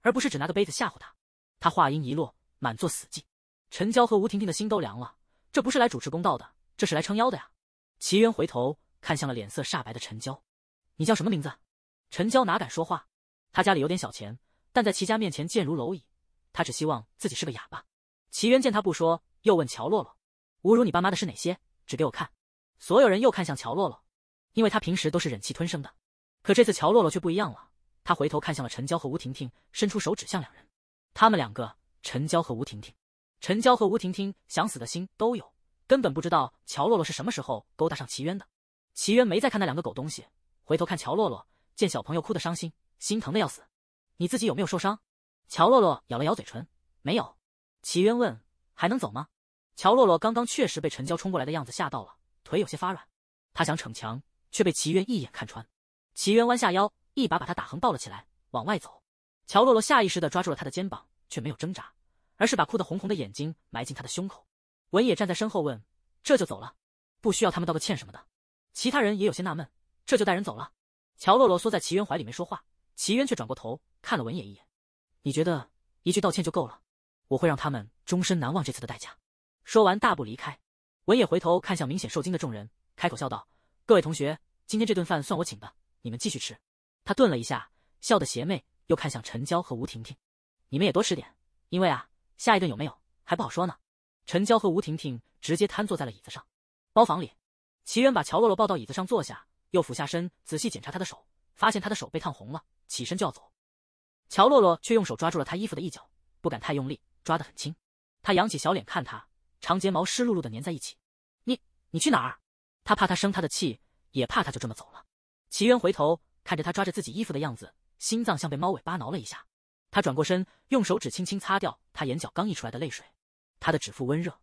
而不是只拿个杯子吓唬他。”他话音一落，满座死寂。陈娇和吴婷婷的心都凉了。这不是来主持公道的，这是来撑腰的呀！齐渊回头看向了脸色煞白的陈娇：“你叫什么名字？”陈娇哪敢说话？他家里有点小钱，但在齐家面前贱如蝼蚁。他只希望自己是个哑巴。齐渊见他不说，又问乔洛洛：“侮辱你爸妈的是哪些？”指给我看，所有人又看向乔洛洛，因为他平时都是忍气吞声的，可这次乔洛洛却不一样了。他回头看向了陈娇和吴婷婷，伸出手指向两人，他们两个，陈娇和吴婷婷，陈娇和吴婷婷想死的心都有，根本不知道乔洛洛是什么时候勾搭上齐渊的。齐渊没再看那两个狗东西，回头看乔洛洛，见小朋友哭得伤心，心疼的要死。你自己有没有受伤？乔洛洛咬了咬嘴唇，没有。齐渊问，还能走吗？乔洛洛刚刚确实被陈娇冲过来的样子吓到了，腿有些发软。他想逞强，却被齐渊一眼看穿。齐渊弯下腰，一把把他打横抱了起来，往外走。乔洛洛下意识的抓住了他的肩膀，却没有挣扎，而是把哭得红红的眼睛埋进他的胸口。文野站在身后问：“这就走了？不需要他们道个歉什么的？”其他人也有些纳闷：“这就带人走了？”乔洛洛缩在齐渊怀里没说话，齐渊却转过头看了文野一眼：“你觉得一句道歉就够了？我会让他们终身难忘这次的代价。”说完，大步离开。文野回头看向明显受惊的众人，开口笑道：“各位同学，今天这顿饭算我请的，你们继续吃。”他顿了一下，笑得邪魅，又看向陈娇和吴婷婷：“你们也多吃点，因为啊，下一顿有没有还不好说呢。”陈娇和吴婷婷直接瘫坐在了椅子上。包房里，齐渊把乔洛洛抱到椅子上坐下，又俯下身仔细检查他的手，发现他的手被烫红了，起身就要走。乔洛洛却用手抓住了他衣服的一角，不敢太用力，抓得很轻。他扬起小脸看他。长睫毛湿漉漉的粘在一起，你你去哪儿？他怕他生他的气，也怕他就这么走了。齐渊回头看着他抓着自己衣服的样子，心脏像被猫尾巴挠了一下。他转过身，用手指轻轻擦掉他眼角刚溢出来的泪水。他的指腹温热，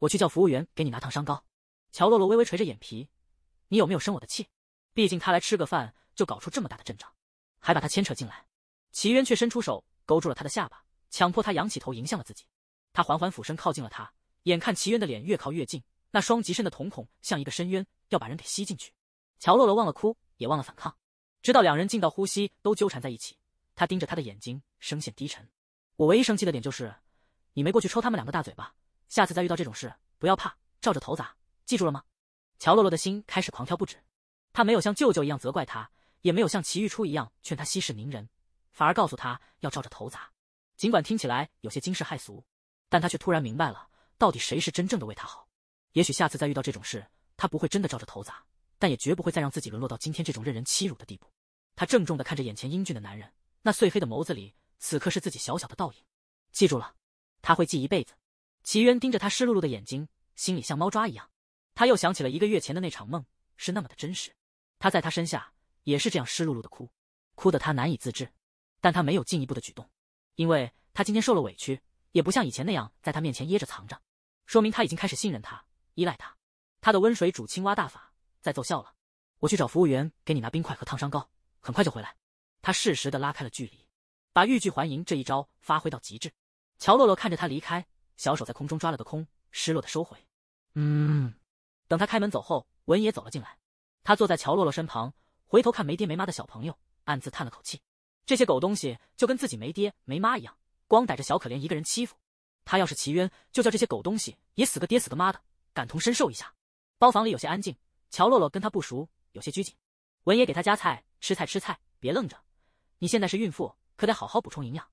我去叫服务员给你拿烫伤膏。乔洛洛微微垂着眼皮，你有没有生我的气？毕竟他来吃个饭就搞出这么大的阵仗，还把他牵扯进来。齐渊却伸出手勾住了他的下巴，强迫他仰起头迎向了自己。他缓缓俯身靠近了他。眼看齐渊的脸越靠越近，那双极深的瞳孔像一个深渊，要把人给吸进去。乔洛洛忘了哭，也忘了反抗，直到两人近到呼吸都纠缠在一起。他盯着他的眼睛，声线低沉：“我唯一生气的点就是，你没过去抽他们两个大嘴巴。下次再遇到这种事，不要怕，照着头砸，记住了吗？”乔洛洛的心开始狂跳不止。他没有像舅舅一样责怪他，也没有像齐玉初一样劝他息事宁人，反而告诉他要照着头砸。尽管听起来有些惊世骇俗，但他却突然明白了。到底谁是真正的为他好？也许下次再遇到这种事，他不会真的照着头砸，但也绝不会再让自己沦落到今天这种任人欺辱的地步。他郑重地看着眼前英俊的男人，那碎黑的眸子里，此刻是自己小小的倒影。记住了，他会记一辈子。齐渊盯着他湿漉漉的眼睛，心里像猫抓一样。他又想起了一个月前的那场梦，是那么的真实。他在他身下也是这样湿漉漉的哭，哭得他难以自制。但他没有进一步的举动，因为他今天受了委屈，也不像以前那样在他面前掖着藏着。说明他已经开始信任他，依赖他，他的温水煮青蛙大法在奏效了。我去找服务员给你拿冰块和烫伤膏，很快就回来。他适时的拉开了距离，把欲拒还迎这一招发挥到极致。乔洛洛看着他离开，小手在空中抓了个空，失落的收回。嗯，等他开门走后，文野走了进来。他坐在乔洛洛身旁，回头看没爹没妈的小朋友，暗自叹了口气。这些狗东西就跟自己没爹没妈一样，光逮着小可怜一个人欺负。他要是齐渊，就叫这些狗东西也死个爹死个妈的，感同身受一下。包房里有些安静，乔洛洛跟他不熟，有些拘谨。文野给他夹菜，吃菜吃菜，别愣着。你现在是孕妇，可得好好补充营养。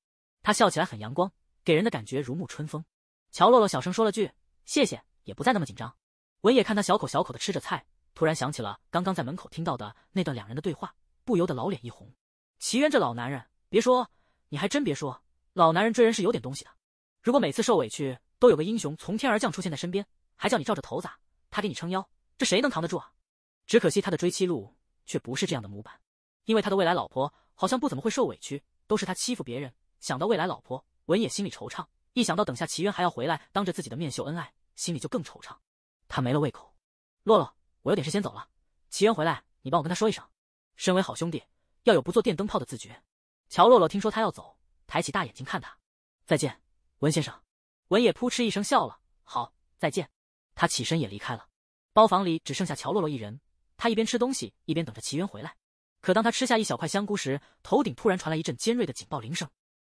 他笑起来很阳光，给人的感觉如沐春风。乔洛洛小声说了句谢谢，也不再那么紧张。文野看他小口小口的吃着菜，突然想起了刚刚在门口听到的那段两人的对话，不由得老脸一红。齐渊这老男人，别说，你还真别说，老男人追人是有点东西的。如果每次受委屈都有个英雄从天而降出现在身边，还叫你照着头砸，他给你撑腰，这谁能扛得住啊？只可惜他的追妻路却不是这样的模板，因为他的未来老婆好像不怎么会受委屈，都是他欺负别人。想到未来老婆，文野心里惆怅。一想到等下齐渊还要回来当着自己的面秀恩爱，心里就更惆怅。他没了胃口。洛洛，我有点事，先走了。齐渊回来，你帮我跟他说一声。身为好兄弟，要有不做电灯泡的自觉。乔洛洛听说他要走，抬起大眼睛看他。再见。文先生，文野扑哧一声笑了。好，再见。他起身也离开了。包房里只剩下乔洛洛一人。他一边吃东西，一边等着齐渊回来。可当他吃下一小块香菇时，头顶突然传来一阵尖锐的警报铃声。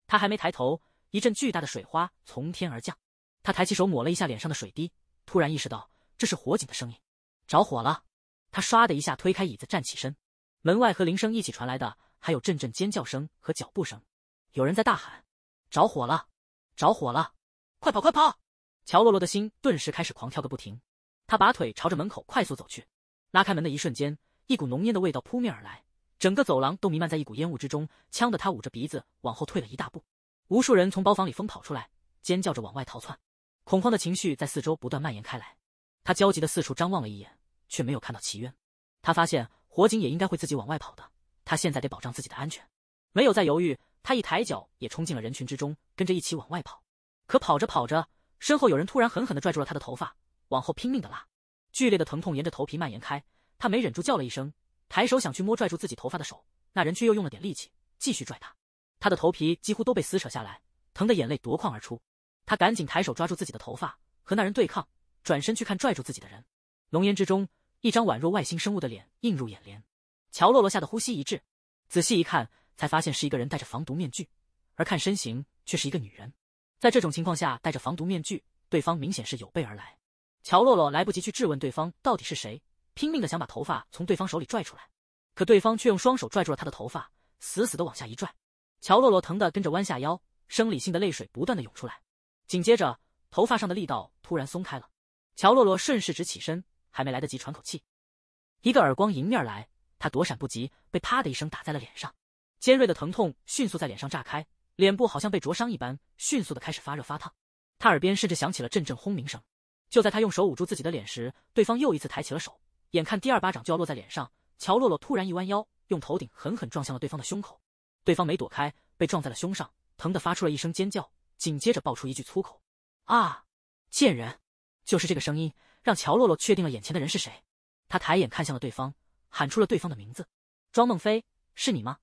他还没抬头，一阵巨大的水花从天而降。他抬起手抹了一下脸上的水滴，突然意识到这是火警的声音，着火了。他唰的一下推开椅子站起身。门外和铃声一起传来的还有阵阵尖叫声和脚步声，有人在大喊：“着火了！”着火了！快跑，快跑！乔洛洛的心顿时开始狂跳个不停，他拔腿朝着门口快速走去。拉开门的一瞬间，一股浓烟的味道扑面而来，整个走廊都弥漫在一股烟雾之中，呛得他捂着鼻子往后退了一大步。无数人从包房里疯跑出来，尖叫着往外逃窜，恐慌的情绪在四周不断蔓延开来。他焦急的四处张望了一眼，却没有看到齐渊。他发现火警也应该会自己往外跑的，他现在得保障自己的安全，没有再犹豫。他一抬脚，也冲进了人群之中，跟着一起往外跑。可跑着跑着，身后有人突然狠狠地拽住了他的头发，往后拼命的拉。剧烈的疼痛沿着头皮蔓延开，他没忍住叫了一声，抬手想去摸拽住自己头发的手，那人却又用了点力气，继续拽他。他的头皮几乎都被撕扯下来，疼得眼泪夺眶而出。他赶紧抬手抓住自己的头发，和那人对抗，转身去看拽住自己的人。浓烟之中，一张宛若外星生物的脸映入眼帘。乔洛洛吓得呼吸一滞，仔细一看。才发现是一个人戴着防毒面具，而看身形却是一个女人。在这种情况下戴着防毒面具，对方明显是有备而来。乔洛洛来不及去质问对方到底是谁，拼命的想把头发从对方手里拽出来，可对方却用双手拽住了她的头发，死死的往下一拽。乔洛洛疼的跟着弯下腰，生理性的泪水不断的涌出来。紧接着头发上的力道突然松开了，乔洛洛顺势直起身，还没来得及喘口气，一个耳光迎面来，他躲闪不及，被啪的一声打在了脸上。尖锐的疼痛迅速在脸上炸开，脸部好像被灼伤一般，迅速的开始发热发烫。他耳边甚至响起了阵阵轰鸣声。就在他用手捂住自己的脸时，对方又一次抬起了手，眼看第二巴掌就要落在脸上，乔洛洛突然一弯腰，用头顶狠狠撞向了对方的胸口。对方没躲开，被撞在了胸上，疼得发出了一声尖叫，紧接着爆出一句粗口：“啊，贱人！”就是这个声音，让乔洛洛确定了眼前的人是谁。他抬眼看向了对方，喊出了对方的名字：“庄梦飞，是你吗？”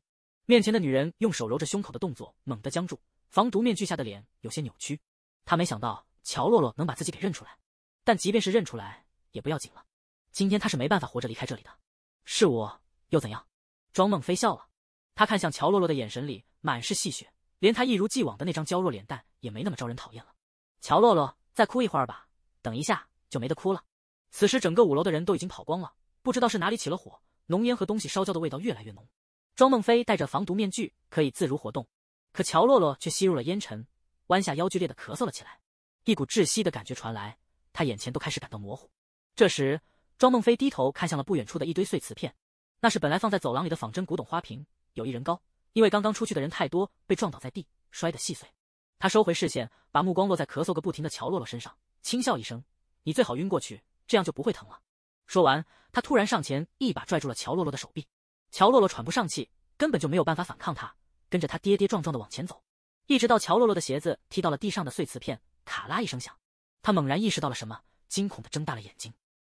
面前的女人用手揉着胸口的动作猛地僵住，防毒面具下的脸有些扭曲。她没想到乔洛洛能把自己给认出来，但即便是认出来也不要紧了。今天她是没办法活着离开这里的。是我又怎样？庄梦飞笑了，他看向乔洛洛的眼神里满是戏谑，连他一如既往的那张娇弱脸蛋也没那么招人讨厌了。乔洛洛，再哭一会儿吧，等一下就没得哭了。此时整个五楼的人都已经跑光了，不知道是哪里起了火，浓烟和东西烧焦的味道越来越浓。庄梦飞戴着防毒面具，可以自如活动，可乔洛洛却吸入了烟尘，弯下腰剧烈的咳嗽了起来，一股窒息的感觉传来，他眼前都开始感到模糊。这时，庄梦飞低头看向了不远处的一堆碎瓷片，那是本来放在走廊里的仿真古董花瓶，有一人高，因为刚刚出去的人太多，被撞倒在地，摔得细碎。他收回视线，把目光落在咳嗽个不停的乔洛洛身上，轻笑一声：“你最好晕过去，这样就不会疼了。”说完，他突然上前，一把拽住了乔洛洛的手臂。乔洛洛喘不上气，根本就没有办法反抗他，跟着他跌跌撞撞的往前走，一直到乔洛洛的鞋子踢到了地上的碎瓷片，咔啦一声响，他猛然意识到了什么，惊恐的睁大了眼睛。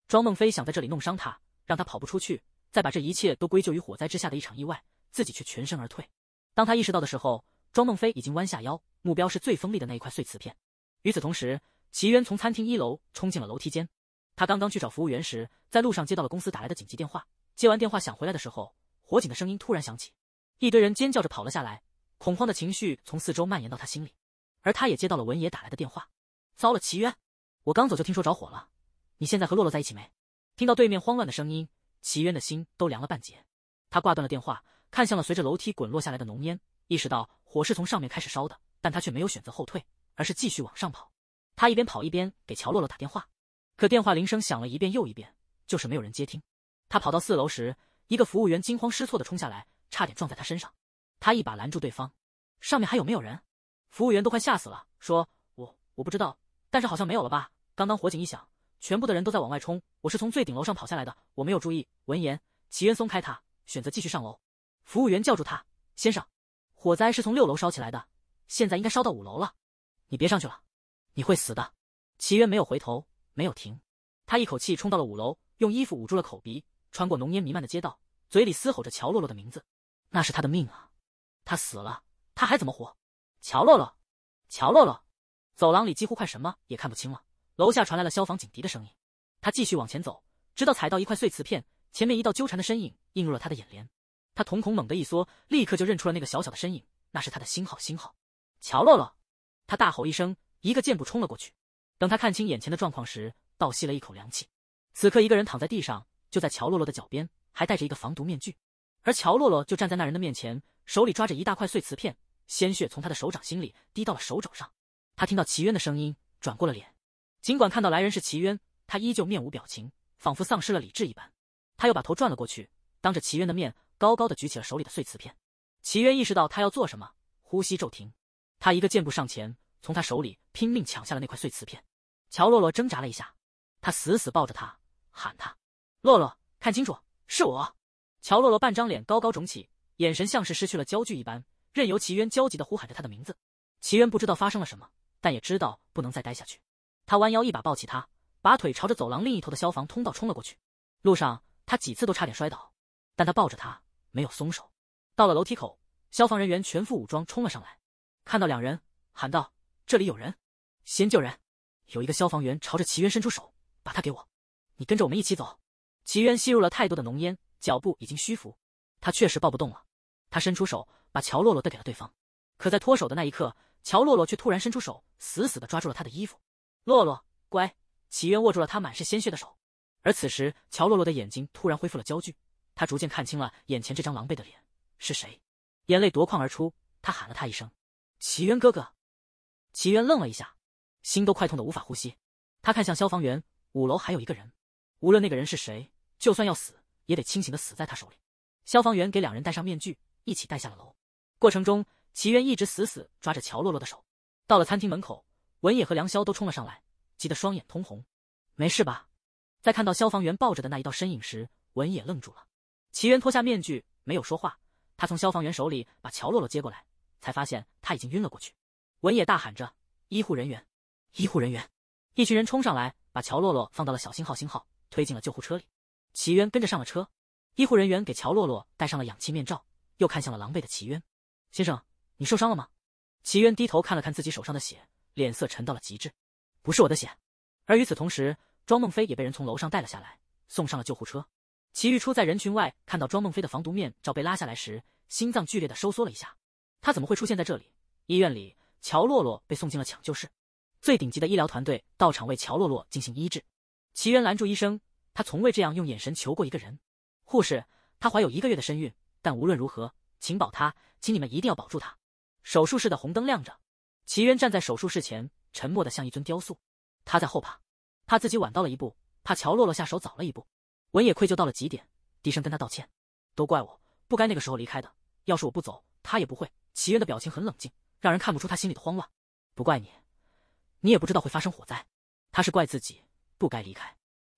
庄梦飞想在这里弄伤他，让他跑不出去，再把这一切都归咎于火灾之下的一场意外，自己却全身而退。当他意识到的时候，庄梦飞已经弯下腰，目标是最锋利的那一块碎瓷片。与此同时，齐渊从餐厅一楼冲进了楼梯间，他刚刚去找服务员时，在路上接到了公司打来的紧急电话，接完电话想回来的时候。火警的声音突然响起，一堆人尖叫着跑了下来，恐慌的情绪从四周蔓延到他心里，而他也接到了文爷打来的电话。糟了，齐渊，我刚走就听说着火了，你现在和洛洛在一起没？听到对面慌乱的声音，齐渊的心都凉了半截。他挂断了电话，看向了随着楼梯滚落下来的浓烟，意识到火是从上面开始烧的，但他却没有选择后退，而是继续往上跑。他一边跑一边给乔洛洛打电话，可电话铃声响了一遍又一遍，就是没有人接听。他跑到四楼时。一个服务员惊慌失措的冲下来，差点撞在他身上。他一把拦住对方：“上面还有没有人？”服务员都快吓死了，说：“我我不知道，但是好像没有了吧。刚刚火警一响，全部的人都在往外冲。我是从最顶楼上跑下来的，我没有注意。”闻言，齐渊松开他，选择继续上楼。服务员叫住他：“先生，火灾是从六楼烧起来的，现在应该烧到五楼了，你别上去了，你会死的。”齐渊没有回头，没有停，他一口气冲到了五楼，用衣服捂住了口鼻。穿过浓烟弥漫的街道，嘴里嘶吼着乔洛洛的名字，那是他的命啊！他死了，他还怎么活？乔洛洛，乔洛洛！走廊里几乎快什么也看不清了，楼下传来了消防警笛的声音。他继续往前走，直到踩到一块碎瓷片，前面一道纠缠的身影映入了他的眼帘。他瞳孔猛地一缩，立刻就认出了那个小小的身影，那是他的新号新号乔洛洛。他大吼一声，一个箭步冲了过去。等他看清眼前的状况时，倒吸了一口凉气。此刻一个人躺在地上。就在乔洛洛的脚边，还戴着一个防毒面具，而乔洛洛就站在那人的面前，手里抓着一大块碎瓷片，鲜血从他的手掌心里滴到了手肘上。他听到齐渊的声音，转过了脸。尽管看到来人是齐渊，他依旧面无表情，仿佛丧失了理智一般。他又把头转了过去，当着齐渊的面，高高的举起了手里的碎瓷片。齐渊意识到他要做什么，呼吸骤停。他一个箭步上前，从他手里拼命抢下了那块碎瓷片。乔洛洛挣扎了一下，他死死抱着他，喊他。洛洛，看清楚，是我。乔洛洛半张脸高高肿起，眼神像是失去了焦距一般，任由齐渊焦急的呼喊着他的名字。齐渊不知道发生了什么，但也知道不能再待下去。他弯腰一把抱起他，把腿朝着走廊另一头的消防通道冲了过去。路上他几次都差点摔倒，但他抱着他没有松手。到了楼梯口，消防人员全副武装冲了上来，看到两人，喊道：“这里有人，先救人。”有一个消防员朝着齐渊伸出手：“把他给我，你跟着我们一起走。”齐渊吸入了太多的浓烟，脚步已经虚浮，他确实抱不动了。他伸出手，把乔洛洛递给了对方。可在脱手的那一刻，乔洛洛却突然伸出手，死死地抓住了他的衣服。洛洛，乖！齐渊握住了他满是鲜血的手。而此时，乔洛洛的眼睛突然恢复了焦距，他逐渐看清了眼前这张狼狈的脸，是谁？眼泪夺眶而出，他喊了他一声：“齐渊哥哥！”齐渊愣了一下，心都快痛得无法呼吸。他看向消防员，五楼还有一个人，无论那个人是谁。就算要死，也得清醒的死在他手里。消防员给两人戴上面具，一起带下了楼。过程中，齐渊一直死死抓着乔洛洛的手。到了餐厅门口，文野和梁潇都冲了上来，急得双眼通红。没事吧？在看到消防员抱着的那一道身影时，文野愣住了。齐渊脱下面具，没有说话。他从消防员手里把乔洛洛接过来，才发现他已经晕了过去。文野大喊着：“医护人员，医护人员！”一群人冲上来，把乔洛洛放到了小星号星号，推进了救护车里。齐渊跟着上了车，医护人员给乔洛洛戴上了氧气面罩，又看向了狼狈的齐渊先生：“你受伤了吗？”齐渊低头看了看自己手上的血，脸色沉到了极致：“不是我的血。”而与此同时，庄梦飞也被人从楼上带了下来，送上了救护车。齐玉初在人群外看到庄梦飞的防毒面罩被拉下来时，心脏剧烈的收缩了一下。他怎么会出现在这里？医院里，乔洛洛被送进了抢救室，最顶级的医疗团队到场为乔洛洛进行医治。齐渊拦住医生。他从未这样用眼神求过一个人。护士，她怀有一个月的身孕，但无论如何，请保她，请你们一定要保住她。手术室的红灯亮着，齐渊站在手术室前，沉默的像一尊雕塑。他在后怕，怕自己晚到了一步，怕乔洛洛下手早了一步。文也愧疚到了极点，低声跟他道歉：“都怪我，不该那个时候离开的。要是我不走，他也不会。”齐渊的表情很冷静，让人看不出他心里的慌乱。不怪你，你也不知道会发生火灾。他是怪自己不该离开。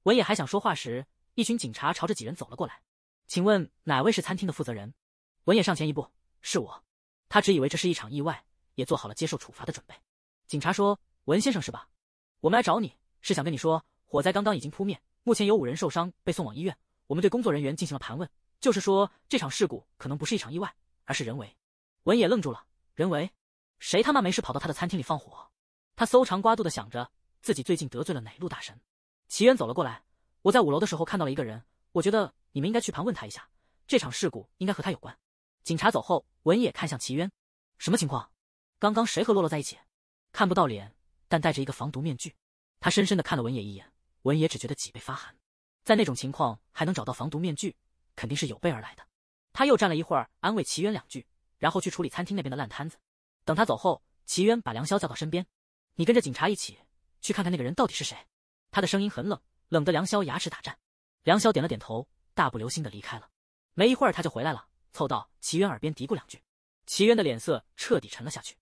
文野还想说话时，一群警察朝着几人走了过来。请问哪位是餐厅的负责人？文野上前一步：“是我。”他只以为这是一场意外，也做好了接受处罚的准备。警察说：“文先生是吧？我们来找你是想跟你说，火灾刚刚已经扑灭，目前有五人受伤，被送往医院。我们对工作人员进行了盘问，就是说这场事故可能不是一场意外，而是人为。”文野愣住了：“人为？谁他妈没事跑到他的餐厅里放火？”他搜肠刮肚的想着自己最近得罪了哪路大神。齐渊走了过来，我在五楼的时候看到了一个人，我觉得你们应该去盘问他一下，这场事故应该和他有关。警察走后，文野看向齐渊，什么情况？刚刚谁和洛洛在一起？看不到脸，但戴着一个防毒面具。他深深的看了文野一眼，文野只觉得脊背发寒。在那种情况还能找到防毒面具，肯定是有备而来的。他又站了一会儿，安慰齐渊两句，然后去处理餐厅那边的烂摊子。等他走后，齐渊把梁潇叫到身边，你跟着警察一起去看看那个人到底是谁。他的声音很冷，冷得梁霄牙齿打颤。梁霄点了点头，大步流星的离开了。没一会儿，他就回来了，凑到齐渊耳边嘀咕两句。齐渊的脸色彻底沉了下去。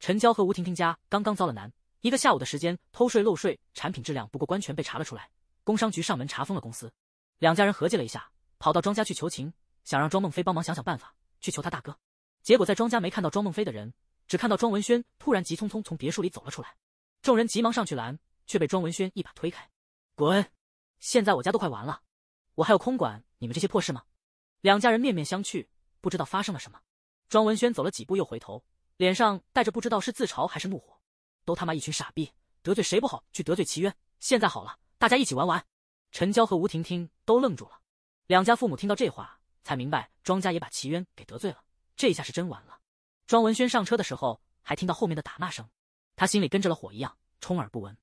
陈娇和吴婷婷家刚刚遭了难，一个下午的时间，偷税漏税、产品质量不过关全被查了出来，工商局上门查封了公司。两家人合计了一下，跑到庄家去求情，想让庄梦菲帮忙想想办法，去求他大哥。结果在庄家没看到庄梦菲的人，只看到庄文轩突然急匆匆从别墅里走了出来，众人急忙上去拦。却被庄文轩一把推开，滚！现在我家都快完了，我还有空管你们这些破事吗？两家人面面相觑，不知道发生了什么。庄文轩走了几步，又回头，脸上带着不知道是自嘲还是怒火。都他妈一群傻逼，得罪谁不好，去得罪齐渊。现在好了，大家一起玩玩。陈娇和吴婷婷都愣住了。两家父母听到这话，才明白庄家也把齐渊给得罪了，这下是真完了。庄文轩上车的时候，还听到后面的打骂声，他心里跟着了火一样，充耳不闻。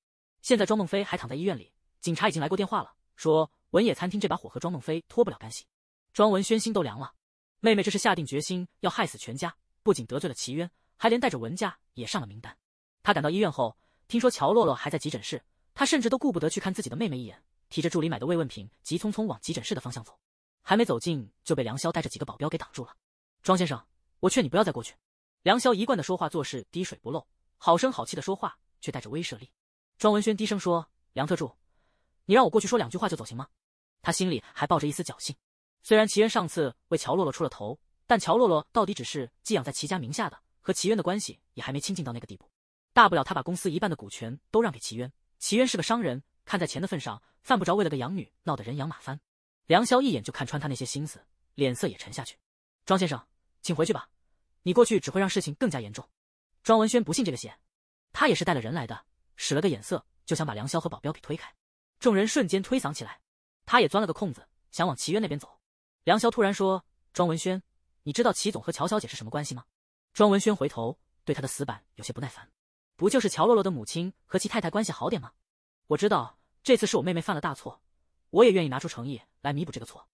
现在庄梦飞还躺在医院里，警察已经来过电话了，说文野餐厅这把火和庄梦飞脱不了干系。庄文轩心都凉了，妹妹这是下定决心要害死全家，不仅得罪了齐渊，还连带着文家也上了名单。他赶到医院后，听说乔洛洛还在急诊室，他甚至都顾不得去看自己的妹妹一眼，提着助理买的慰问品，急匆匆往急诊室的方向走。还没走近，就被梁霄带着几个保镖给挡住了。庄先生，我劝你不要再过去。梁霄一贯的说话做事滴水不漏，好声好气的说话，却带着威慑力。庄文轩低声说：“梁特助，你让我过去说两句话就走行吗？”他心里还抱着一丝侥幸。虽然齐渊上次为乔洛洛出了头，但乔洛洛到底只是寄养在齐家名下的，和齐渊的关系也还没亲近到那个地步。大不了他把公司一半的股权都让给齐渊。齐渊是个商人，看在钱的份上，犯不着为了个养女闹得人仰马翻。梁霄一眼就看穿他那些心思，脸色也沉下去。庄先生，请回去吧，你过去只会让事情更加严重。庄文轩不信这个邪，他也是带了人来的。使了个眼色，就想把梁潇和保镖给推开，众人瞬间推搡起来。他也钻了个空子，想往齐渊那边走。梁潇突然说：“庄文轩，你知道齐总和乔小姐是什么关系吗？”庄文轩回头，对他的死板有些不耐烦：“不就是乔洛洛的母亲和齐太太关系好点吗？我知道这次是我妹妹犯了大错，我也愿意拿出诚意来弥补这个错。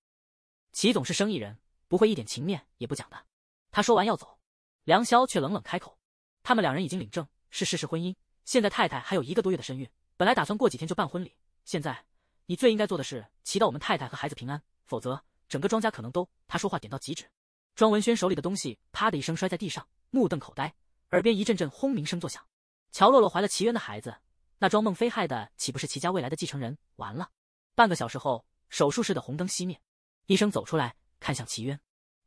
齐总是生意人，不会一点情面也不讲的。”他说完要走，梁潇却冷冷开口：“他们两人已经领证，是事实婚姻。”现在太太还有一个多月的身孕，本来打算过几天就办婚礼。现在你最应该做的是祈祷我们太太和孩子平安，否则整个庄家可能都……他说话点到即止。庄文轩手里的东西啪的一声摔在地上，目瞪口呆，耳边一阵阵轰鸣声作响。乔洛洛怀了齐渊的孩子，那庄梦飞害的岂不是齐家未来的继承人？完了。半个小时后，手术室的红灯熄灭，医生走出来，看向齐渊，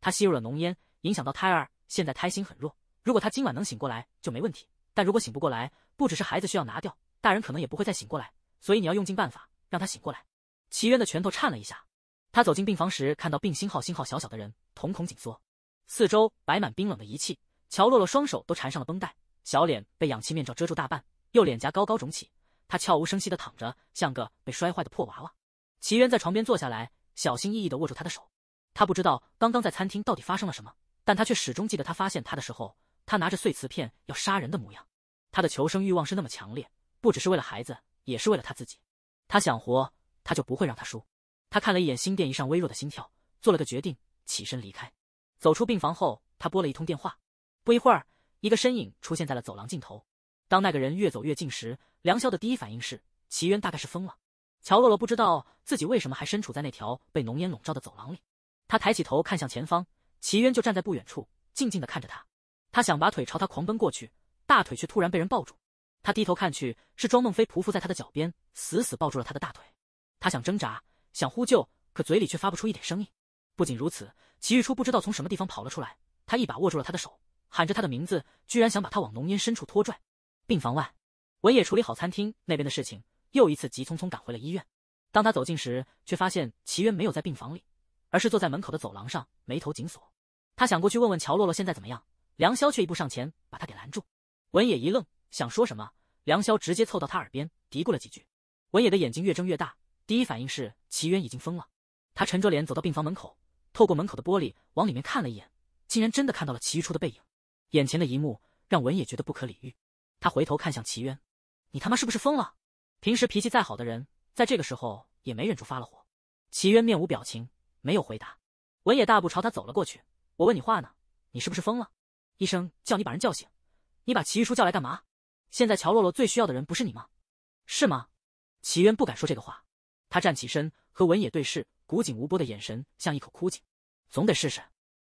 他吸入了浓烟，影响到胎儿，现在胎心很弱。如果他今晚能醒过来就没问题，但如果醒不过来……不只是孩子需要拿掉，大人可能也不会再醒过来，所以你要用尽办法让他醒过来。齐渊的拳头颤了一下，他走进病房时，看到病星号星号小小的人，瞳孔紧缩，四周摆满冰冷的仪器。乔洛洛双手都缠上了绷带，小脸被氧气面罩遮住大半，右脸颊高高肿起。他悄无声息地躺着，像个被摔坏的破娃娃。齐渊在床边坐下来，小心翼翼地握住他的手。他不知道刚刚在餐厅到底发生了什么，但他却始终记得他发现他的时候，他拿着碎瓷片要杀人的模样。他的求生欲望是那么强烈，不只是为了孩子，也是为了他自己。他想活，他就不会让他输。他看了一眼心电仪上微弱的心跳，做了个决定，起身离开。走出病房后，他拨了一通电话。不一会儿，一个身影出现在了走廊尽头。当那个人越走越近时，梁潇的第一反应是齐渊大概是疯了。乔洛洛不知道自己为什么还身处在那条被浓烟笼罩的走廊里。他抬起头看向前方，齐渊就站在不远处，静静地看着他。他想拔腿朝他狂奔过去。大腿却突然被人抱住，他低头看去，是庄梦飞匍匐在他的脚边，死死抱住了他的大腿。他想挣扎，想呼救，可嘴里却发不出一点声音。不仅如此，齐玉初不知道从什么地方跑了出来，他一把握住了他的手，喊着他的名字，居然想把他往浓烟深处拖拽。病房外，文野处理好餐厅那边的事情，又一次急匆匆赶回了医院。当他走近时，却发现齐渊没有在病房里，而是坐在门口的走廊上，眉头紧锁。他想过去问问乔洛洛现在怎么样，梁潇却一步上前把他给拦住。文野一愣，想说什么，梁霄直接凑到他耳边嘀咕了几句。文野的眼睛越睁越大，第一反应是齐渊已经疯了。他沉着脸走到病房门口，透过门口的玻璃往里面看了一眼，竟然真的看到了齐玉初的背影。眼前的一幕让文野觉得不可理喻。他回头看向齐渊：“你他妈是不是疯了？平时脾气再好的人，在这个时候也没忍住发了火。”齐渊面无表情，没有回答。文野大步朝他走了过去：“我问你话呢，你是不是疯了？医生叫你把人叫醒。”你把齐玉初叫来干嘛？现在乔洛洛最需要的人不是你吗？是吗？齐渊不敢说这个话。他站起身，和文野对视，古井无波的眼神像一口枯井。总得试试，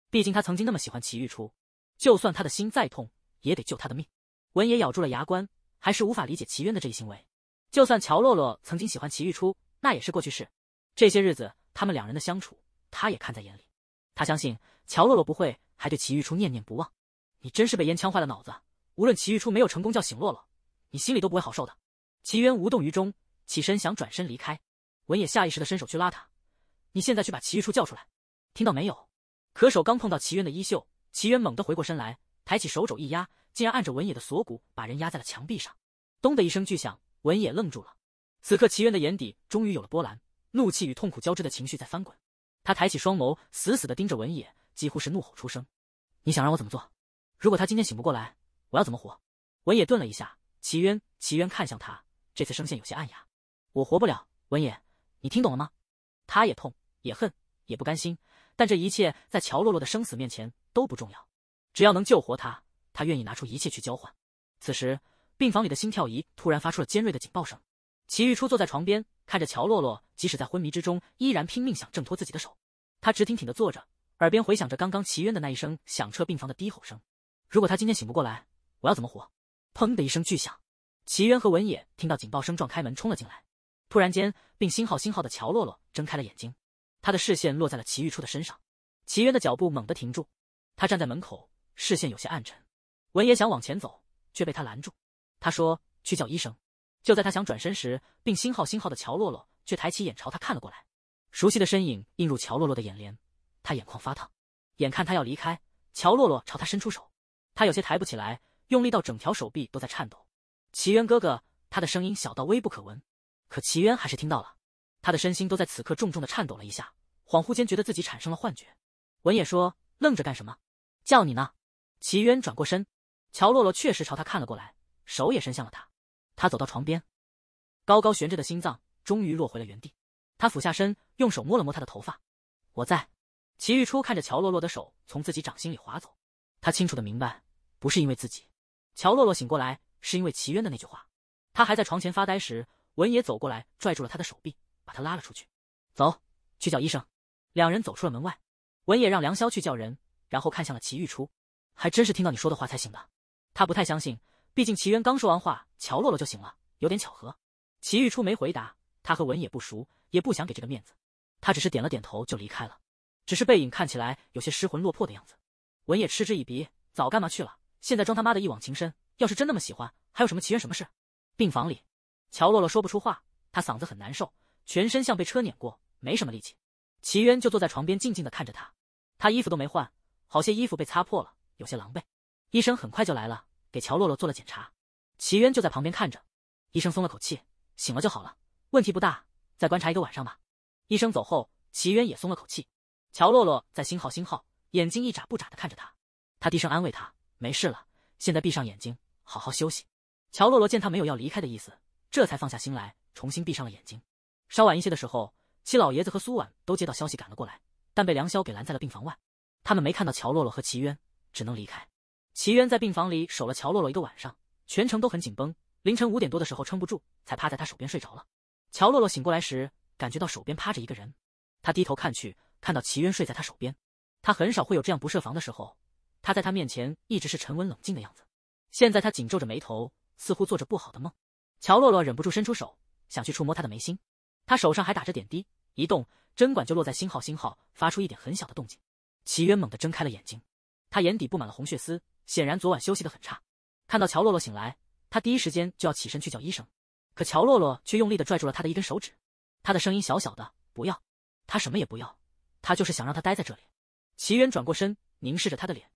毕竟他曾经那么喜欢齐玉初，就算他的心再痛，也得救他的命。文野咬住了牙关，还是无法理解齐渊的这一行为。就算乔洛洛曾经喜欢齐玉初，那也是过去式。这些日子他们两人的相处，他也看在眼里。他相信乔洛洛不会还对齐玉初念念不忘。你真是被烟呛坏了脑子。无论齐玉初没有成功叫醒洛洛，你心里都不会好受的。齐渊无动于衷，起身想转身离开。文野下意识的伸手去拉他，你现在去把齐玉初叫出来，听到没有？可手刚碰到齐渊的衣袖，齐渊猛地回过身来，抬起手肘一压，竟然按着文野的锁骨，把人压在了墙壁上。咚的一声巨响，文野愣住了。此刻齐渊的眼底终于有了波澜，怒气与痛苦交织的情绪在翻滚。他抬起双眸，死死的盯着文野，几乎是怒吼出声：“你想让我怎么做？如果他今天醒不过来？”我要怎么活？文野顿了一下，齐渊，齐渊看向他，这次声线有些暗哑。我活不了，文野，你听懂了吗？他也痛，也恨，也不甘心，但这一切在乔洛洛的生死面前都不重要。只要能救活他，他愿意拿出一切去交换。此时，病房里的心跳仪突然发出了尖锐的警报声。齐玉初坐在床边，看着乔洛洛，即使在昏迷之中，依然拼命想挣脱自己的手。他直挺挺的坐着，耳边回响着刚刚齐渊的那一声响彻病房的低吼声。如果他今天醒不过来，我要怎么活？砰的一声巨响，齐渊和文野听到警报声，撞开门冲了进来。突然间，并星号星号的乔洛洛睁开了眼睛，他的视线落在了齐玉初的身上。齐渊的脚步猛地停住，他站在门口，视线有些暗沉。文野想往前走，却被他拦住。他说：“去叫医生。”就在他想转身时，并星号星号的乔洛洛却抬起眼朝他看了过来。熟悉的身影映入乔洛洛的眼帘，他眼眶发烫。眼看他要离开，乔洛洛朝他伸出手，他有些抬不起来。用力到整条手臂都在颤抖，齐渊哥哥，他的声音小到微不可闻，可齐渊还是听到了，他的身心都在此刻重重的颤抖了一下，恍惚间觉得自己产生了幻觉。文野说：“愣着干什么？叫你呢。”齐渊转过身，乔洛洛确实朝他看了过来，手也伸向了他。他走到床边，高高悬着的心脏终于落回了原地。他俯下身，用手摸了摸他的头发：“我在。”齐玉初看着乔洛洛的手从自己掌心里滑走，他清楚的明白，不是因为自己。乔洛洛醒过来是因为齐渊的那句话，他还在床前发呆时，文野走过来拽住了他的手臂，把他拉了出去，走去叫医生。两人走出了门外，文野让梁霄去叫人，然后看向了齐玉初，还真是听到你说的话才醒的，他不太相信，毕竟齐渊刚说完话，乔洛洛就醒了，有点巧合。齐玉初没回答，他和文野不熟，也不想给这个面子，他只是点了点头就离开了，只是背影看起来有些失魂落魄的样子。文野嗤之以鼻，早干嘛去了。现在装他妈的一往情深，要是真那么喜欢，还有什么齐渊什么事？病房里，乔洛洛说不出话，她嗓子很难受，全身像被车碾过，没什么力气。齐渊就坐在床边静静的看着她，他衣服都没换，好些衣服被擦破了，有些狼狈。医生很快就来了，给乔洛洛做了检查，齐渊就在旁边看着。医生松了口气，醒了就好了，问题不大，再观察一个晚上吧。医生走后，齐渊也松了口气。乔洛洛在星号星号，眼睛一眨不眨的看着他，他低声安慰她。没事了，现在闭上眼睛，好好休息。乔洛洛见他没有要离开的意思，这才放下心来，重新闭上了眼睛。稍晚一些的时候，七老爷子和苏婉都接到消息赶了过来，但被梁潇给拦在了病房外。他们没看到乔洛洛和齐渊，只能离开。齐渊在病房里守了乔洛洛一个晚上，全程都很紧绷，凌晨五点多的时候撑不住，才趴在他手边睡着了。乔洛洛醒过来时，感觉到手边趴着一个人，他低头看去，看到齐渊睡在他手边。他很少会有这样不设防的时候。他在他面前一直是沉稳冷静的样子，现在他紧皱着眉头，似乎做着不好的梦。乔洛洛忍不住伸出手，想去触摸他的眉心。他手上还打着点滴，一动针管就落在星号星号，发出一点很小的动静。齐渊猛地睁开了眼睛，他眼底布满了红血丝，显然昨晚休息的很差。看到乔洛洛醒来，他第一时间就要起身去叫医生，可乔洛洛却用力的拽住了他的一根手指。他的声音小小的，不要，他什么也不要，他就是想让他待在这里。齐渊转过身，凝视着他的脸。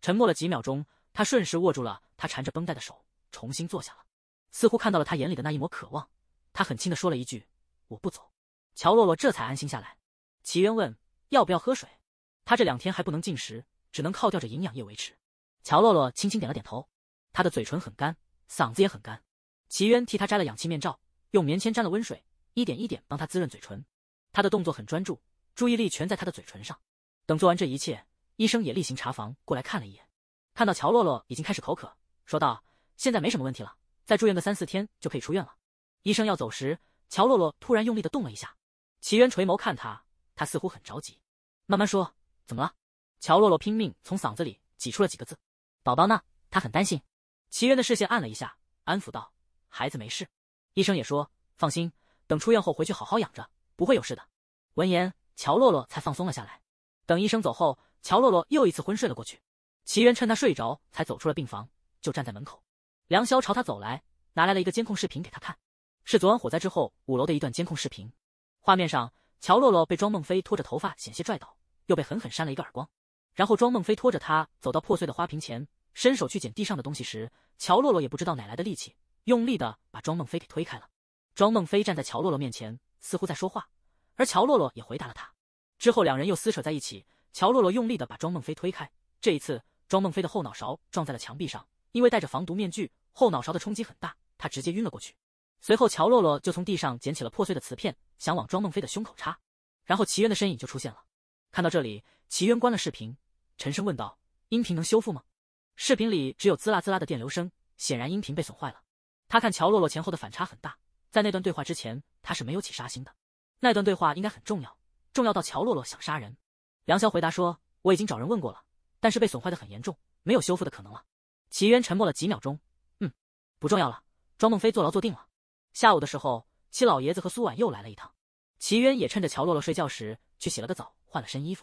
沉默了几秒钟，他顺势握住了他缠着绷带的手，重新坐下了。似乎看到了他眼里的那一抹渴望，他很轻的说了一句：“我不走。”乔洛洛这才安心下来。齐渊问：“要不要喝水？”他这两天还不能进食，只能靠吊着营养液维持。乔洛洛轻轻点了点头。他的嘴唇很干，嗓子也很干。齐渊替他摘了氧气面罩，用棉签沾了温水，一点一点帮他滋润嘴唇。他的动作很专注，注意力全在他的嘴唇上。等做完这一切。医生也例行查房过来看了一眼，看到乔洛洛已经开始口渴，说道：“现在没什么问题了，再住院个三四天就可以出院了。”医生要走时，乔洛洛突然用力的动了一下，齐渊垂眸看他，他似乎很着急，慢慢说：“怎么了？”乔洛洛拼命从嗓子里挤出了几个字：“宝宝呢？他很担心。”齐渊的视线暗了一下，安抚道：“孩子没事。”医生也说：“放心，等出院后回去好好养着，不会有事的。”闻言，乔洛洛才放松了下来。等医生走后。乔洛洛又一次昏睡了过去，齐源趁他睡着才走出了病房，就站在门口。梁潇朝他走来，拿来了一个监控视频给他看，是昨晚火灾之后五楼的一段监控视频。画面上，乔洛洛被庄梦飞拖着头发，险些拽倒，又被狠狠扇了一个耳光。然后庄梦飞拖着他走到破碎的花瓶前，伸手去捡地上的东西时，乔洛洛也不知道哪来的力气，用力的把庄梦飞给推开了。庄梦飞站在乔洛洛面前，似乎在说话，而乔洛洛也回答了他。之后两人又撕扯在一起。乔洛洛用力的把庄梦飞推开，这一次庄梦飞的后脑勺撞在了墙壁上，因为戴着防毒面具，后脑勺的冲击很大，他直接晕了过去。随后乔洛洛就从地上捡起了破碎的瓷片，想往庄梦飞的胸口插。然后齐渊的身影就出现了。看到这里，齐渊关了视频，沉声问道：“音频能修复吗？”视频里只有滋啦滋啦的电流声，显然音频被损坏了。他看乔洛洛前后的反差很大，在那段对话之前，他是没有起杀心的。那段对话应该很重要，重要到乔洛洛想杀人。梁霄回答说：“我已经找人问过了，但是被损坏的很严重，没有修复的可能了。”齐渊沉默了几秒钟，嗯，不重要了。庄梦飞坐牢坐定了。下午的时候，齐老爷子和苏婉又来了一趟。齐渊也趁着乔洛洛睡觉时去洗了个澡，换了身衣服。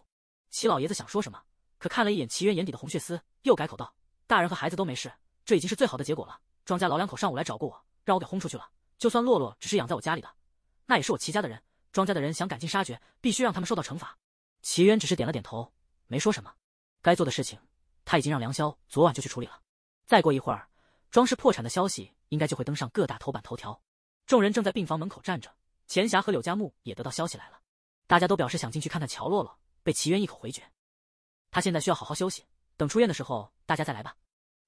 齐老爷子想说什么，可看了一眼齐渊眼底的红血丝，又改口道：“大人和孩子都没事，这已经是最好的结果了。”庄家老两口上午来找过我，让我给轰出去了。就算洛洛只是养在我家里的，那也是我齐家的人。庄家的人想赶尽杀绝，必须让他们受到惩罚。齐渊只是点了点头，没说什么。该做的事情，他已经让梁潇昨晚就去处理了。再过一会儿，庄氏破产的消息应该就会登上各大头版头条。众人正在病房门口站着，钱霞和柳家木也得到消息来了。大家都表示想进去看看乔洛洛，被齐渊一口回绝。他现在需要好好休息，等出院的时候大家再来吧。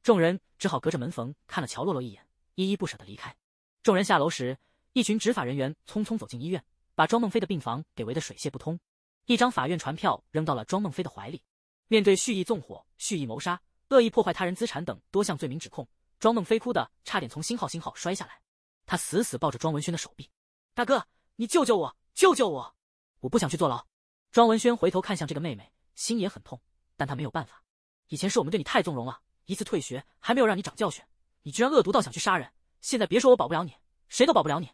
众人只好隔着门缝看了乔洛洛一眼，依依不舍地离开。众人下楼时，一群执法人员匆匆走进医院，把庄梦菲的病房给围得水泄不通。一张法院传票扔到了庄梦飞的怀里。面对蓄意纵火、蓄意谋杀、恶意破坏他人资产等多项罪名指控，庄梦飞哭的差点从星号星号摔下来。他死死抱着庄文轩的手臂：“大哥，你救救我，救救我！我不想去坐牢。”庄文轩回头看向这个妹妹，心也很痛，但他没有办法。以前是我们对你太纵容了，一次退学还没有让你长教训，你居然恶毒到想去杀人。现在别说我保不了你，谁都保不了你。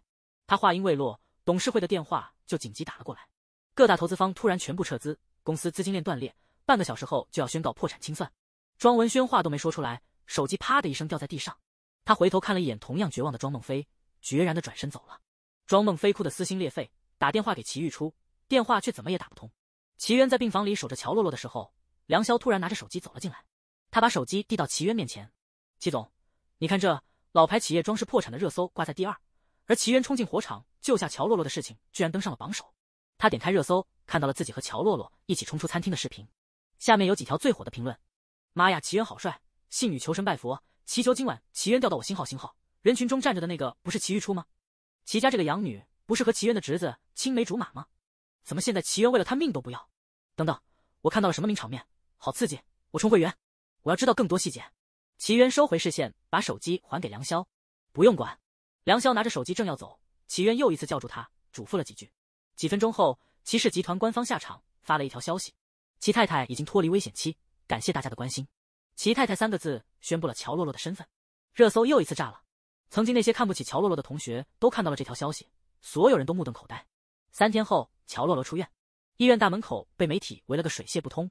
他话音未落，董事会的电话就紧急打了过来。各大投资方突然全部撤资，公司资金链断裂，半个小时后就要宣告破产清算。庄文轩话都没说出来，手机啪的一声掉在地上，他回头看了一眼同样绝望的庄梦飞，决然的转身走了。庄梦飞哭得撕心裂肺，打电话给齐玉初，电话却怎么也打不通。齐渊在病房里守着乔洛洛的时候，梁潇突然拿着手机走了进来，他把手机递到齐渊面前：“齐总，你看这老牌企业装饰破产的热搜挂在第二，而齐渊冲进火场救下乔洛洛的事情居然登上了榜首。”他点开热搜，看到了自己和乔洛洛一起冲出餐厅的视频，下面有几条最火的评论：“妈呀，齐渊好帅！”“信女求神拜佛，祈求今晚齐渊掉到我星号星号。”人群中站着的那个不是齐玉初吗？齐家这个养女不是和齐渊的侄子青梅竹马吗？怎么现在齐渊为了他命都不要？等等，我看到了什么名场面，好刺激！我充会员，我要知道更多细节。齐渊收回视线，把手机还给梁潇，不用管。梁潇拿着手机正要走，齐渊又一次叫住他，嘱咐了几句。几分钟后，齐氏集团官方下场发了一条消息：“齐太太已经脱离危险期，感谢大家的关心。”“齐太太”三个字宣布了乔洛洛的身份，热搜又一次炸了。曾经那些看不起乔洛洛的同学都看到了这条消息，所有人都目瞪口呆。三天后，乔洛洛出院，医院大门口被媒体围了个水泄不通。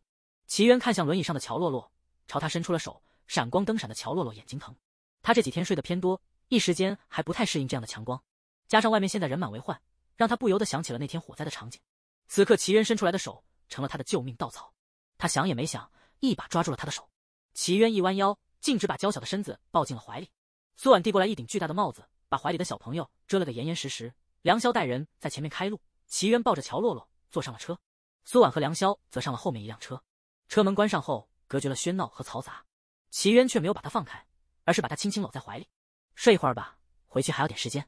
齐渊看向轮椅上的乔洛洛，朝他伸出了手。闪光灯闪的乔洛洛眼睛疼，他这几天睡得偏多，一时间还不太适应这样的强光，加上外面现在人满为患。让他不由得想起了那天火灾的场景，此刻齐渊伸出来的手成了他的救命稻草，他想也没想，一把抓住了他的手。齐渊一弯腰，径直把娇小的身子抱进了怀里。苏婉递过来一顶巨大的帽子，把怀里的小朋友遮了个严严实实。梁霄带人在前面开路，齐渊抱着乔洛洛坐上了车，苏婉和梁霄则上了后面一辆车。车门关上后，隔绝了喧闹和嘈杂，齐渊却没有把他放开，而是把他轻轻搂在怀里，睡一会儿吧，回去还要点时间。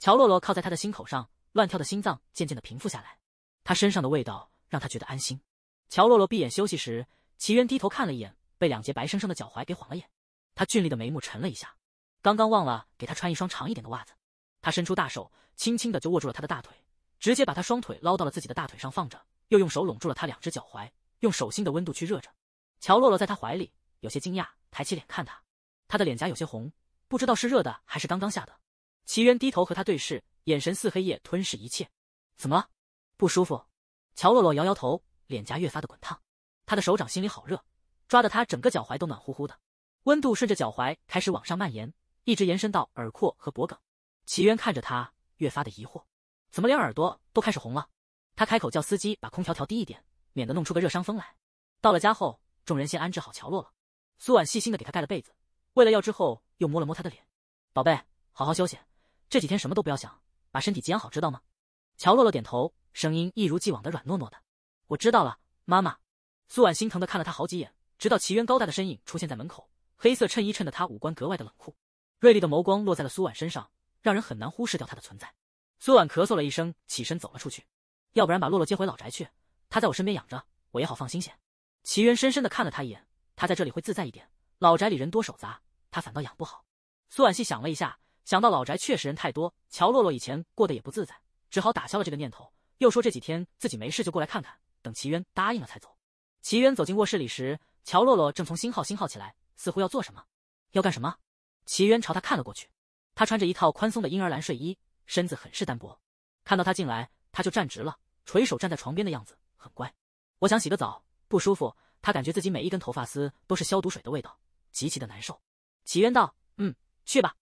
乔洛洛靠在他的心口上。乱跳的心脏渐渐的平复下来，他身上的味道让他觉得安心。乔洛洛闭眼休息时，齐渊低头看了一眼，被两节白生生的脚踝给晃了眼。他俊丽的眉目沉了一下，刚刚忘了给他穿一双长一点的袜子。他伸出大手，轻轻的就握住了他的大腿，直接把他双腿捞到了自己的大腿上放着，又用手拢住了他两只脚踝，用手心的温度去热着。乔洛洛在他怀里有些惊讶，抬起脸看他，他的脸颊有些红，不知道是热的还是刚刚下的。齐渊低头和他对视，眼神似黑夜吞噬一切。怎么不舒服？乔洛洛摇摇头，脸颊越发的滚烫。他的手掌心里好热，抓得他整个脚踝都暖乎乎的。温度顺着脚踝开始往上蔓延，一直延伸到耳廓和脖颈。齐渊看着他，越发的疑惑，怎么连耳朵都开始红了？他开口叫司机把空调调低一点，免得弄出个热伤风来。到了家后，众人先安置好乔洛洛，苏婉细心的给他盖了被子，喂了药之后，又摸了摸他的脸：“宝贝，好好休息。”这几天什么都不要想，把身体养好，知道吗？乔洛洛点头，声音一如既往的软糯糯的。我知道了，妈妈。苏婉心疼的看了他好几眼，直到齐渊高大的身影出现在门口，黑色衬衣衬得他五官格外的冷酷，锐利的眸光落在了苏婉身上，让人很难忽视掉他的存在。苏婉咳嗽了一声，起身走了出去。要不然把洛洛接回老宅去，他在我身边养着，我也好放心些。齐渊深深的看了他一眼，他在这里会自在一点，老宅里人多手杂，他反倒养不好。苏婉细想了一下。想到老宅确实人太多，乔洛洛以前过得也不自在，只好打消了这个念头。又说这几天自己没事就过来看看，等齐渊答应了才走。齐渊走进卧室里时，乔洛洛正从新号新号起来，似乎要做什么，要干什么？齐渊朝他看了过去。他穿着一套宽松的婴儿蓝睡衣，身子很是单薄。看到他进来，他就站直了，垂手站在床边的样子很乖。我想洗个澡，不舒服。他感觉自己每一根头发丝都是消毒水的味道，极其的难受。齐渊道：“嗯，去吧。”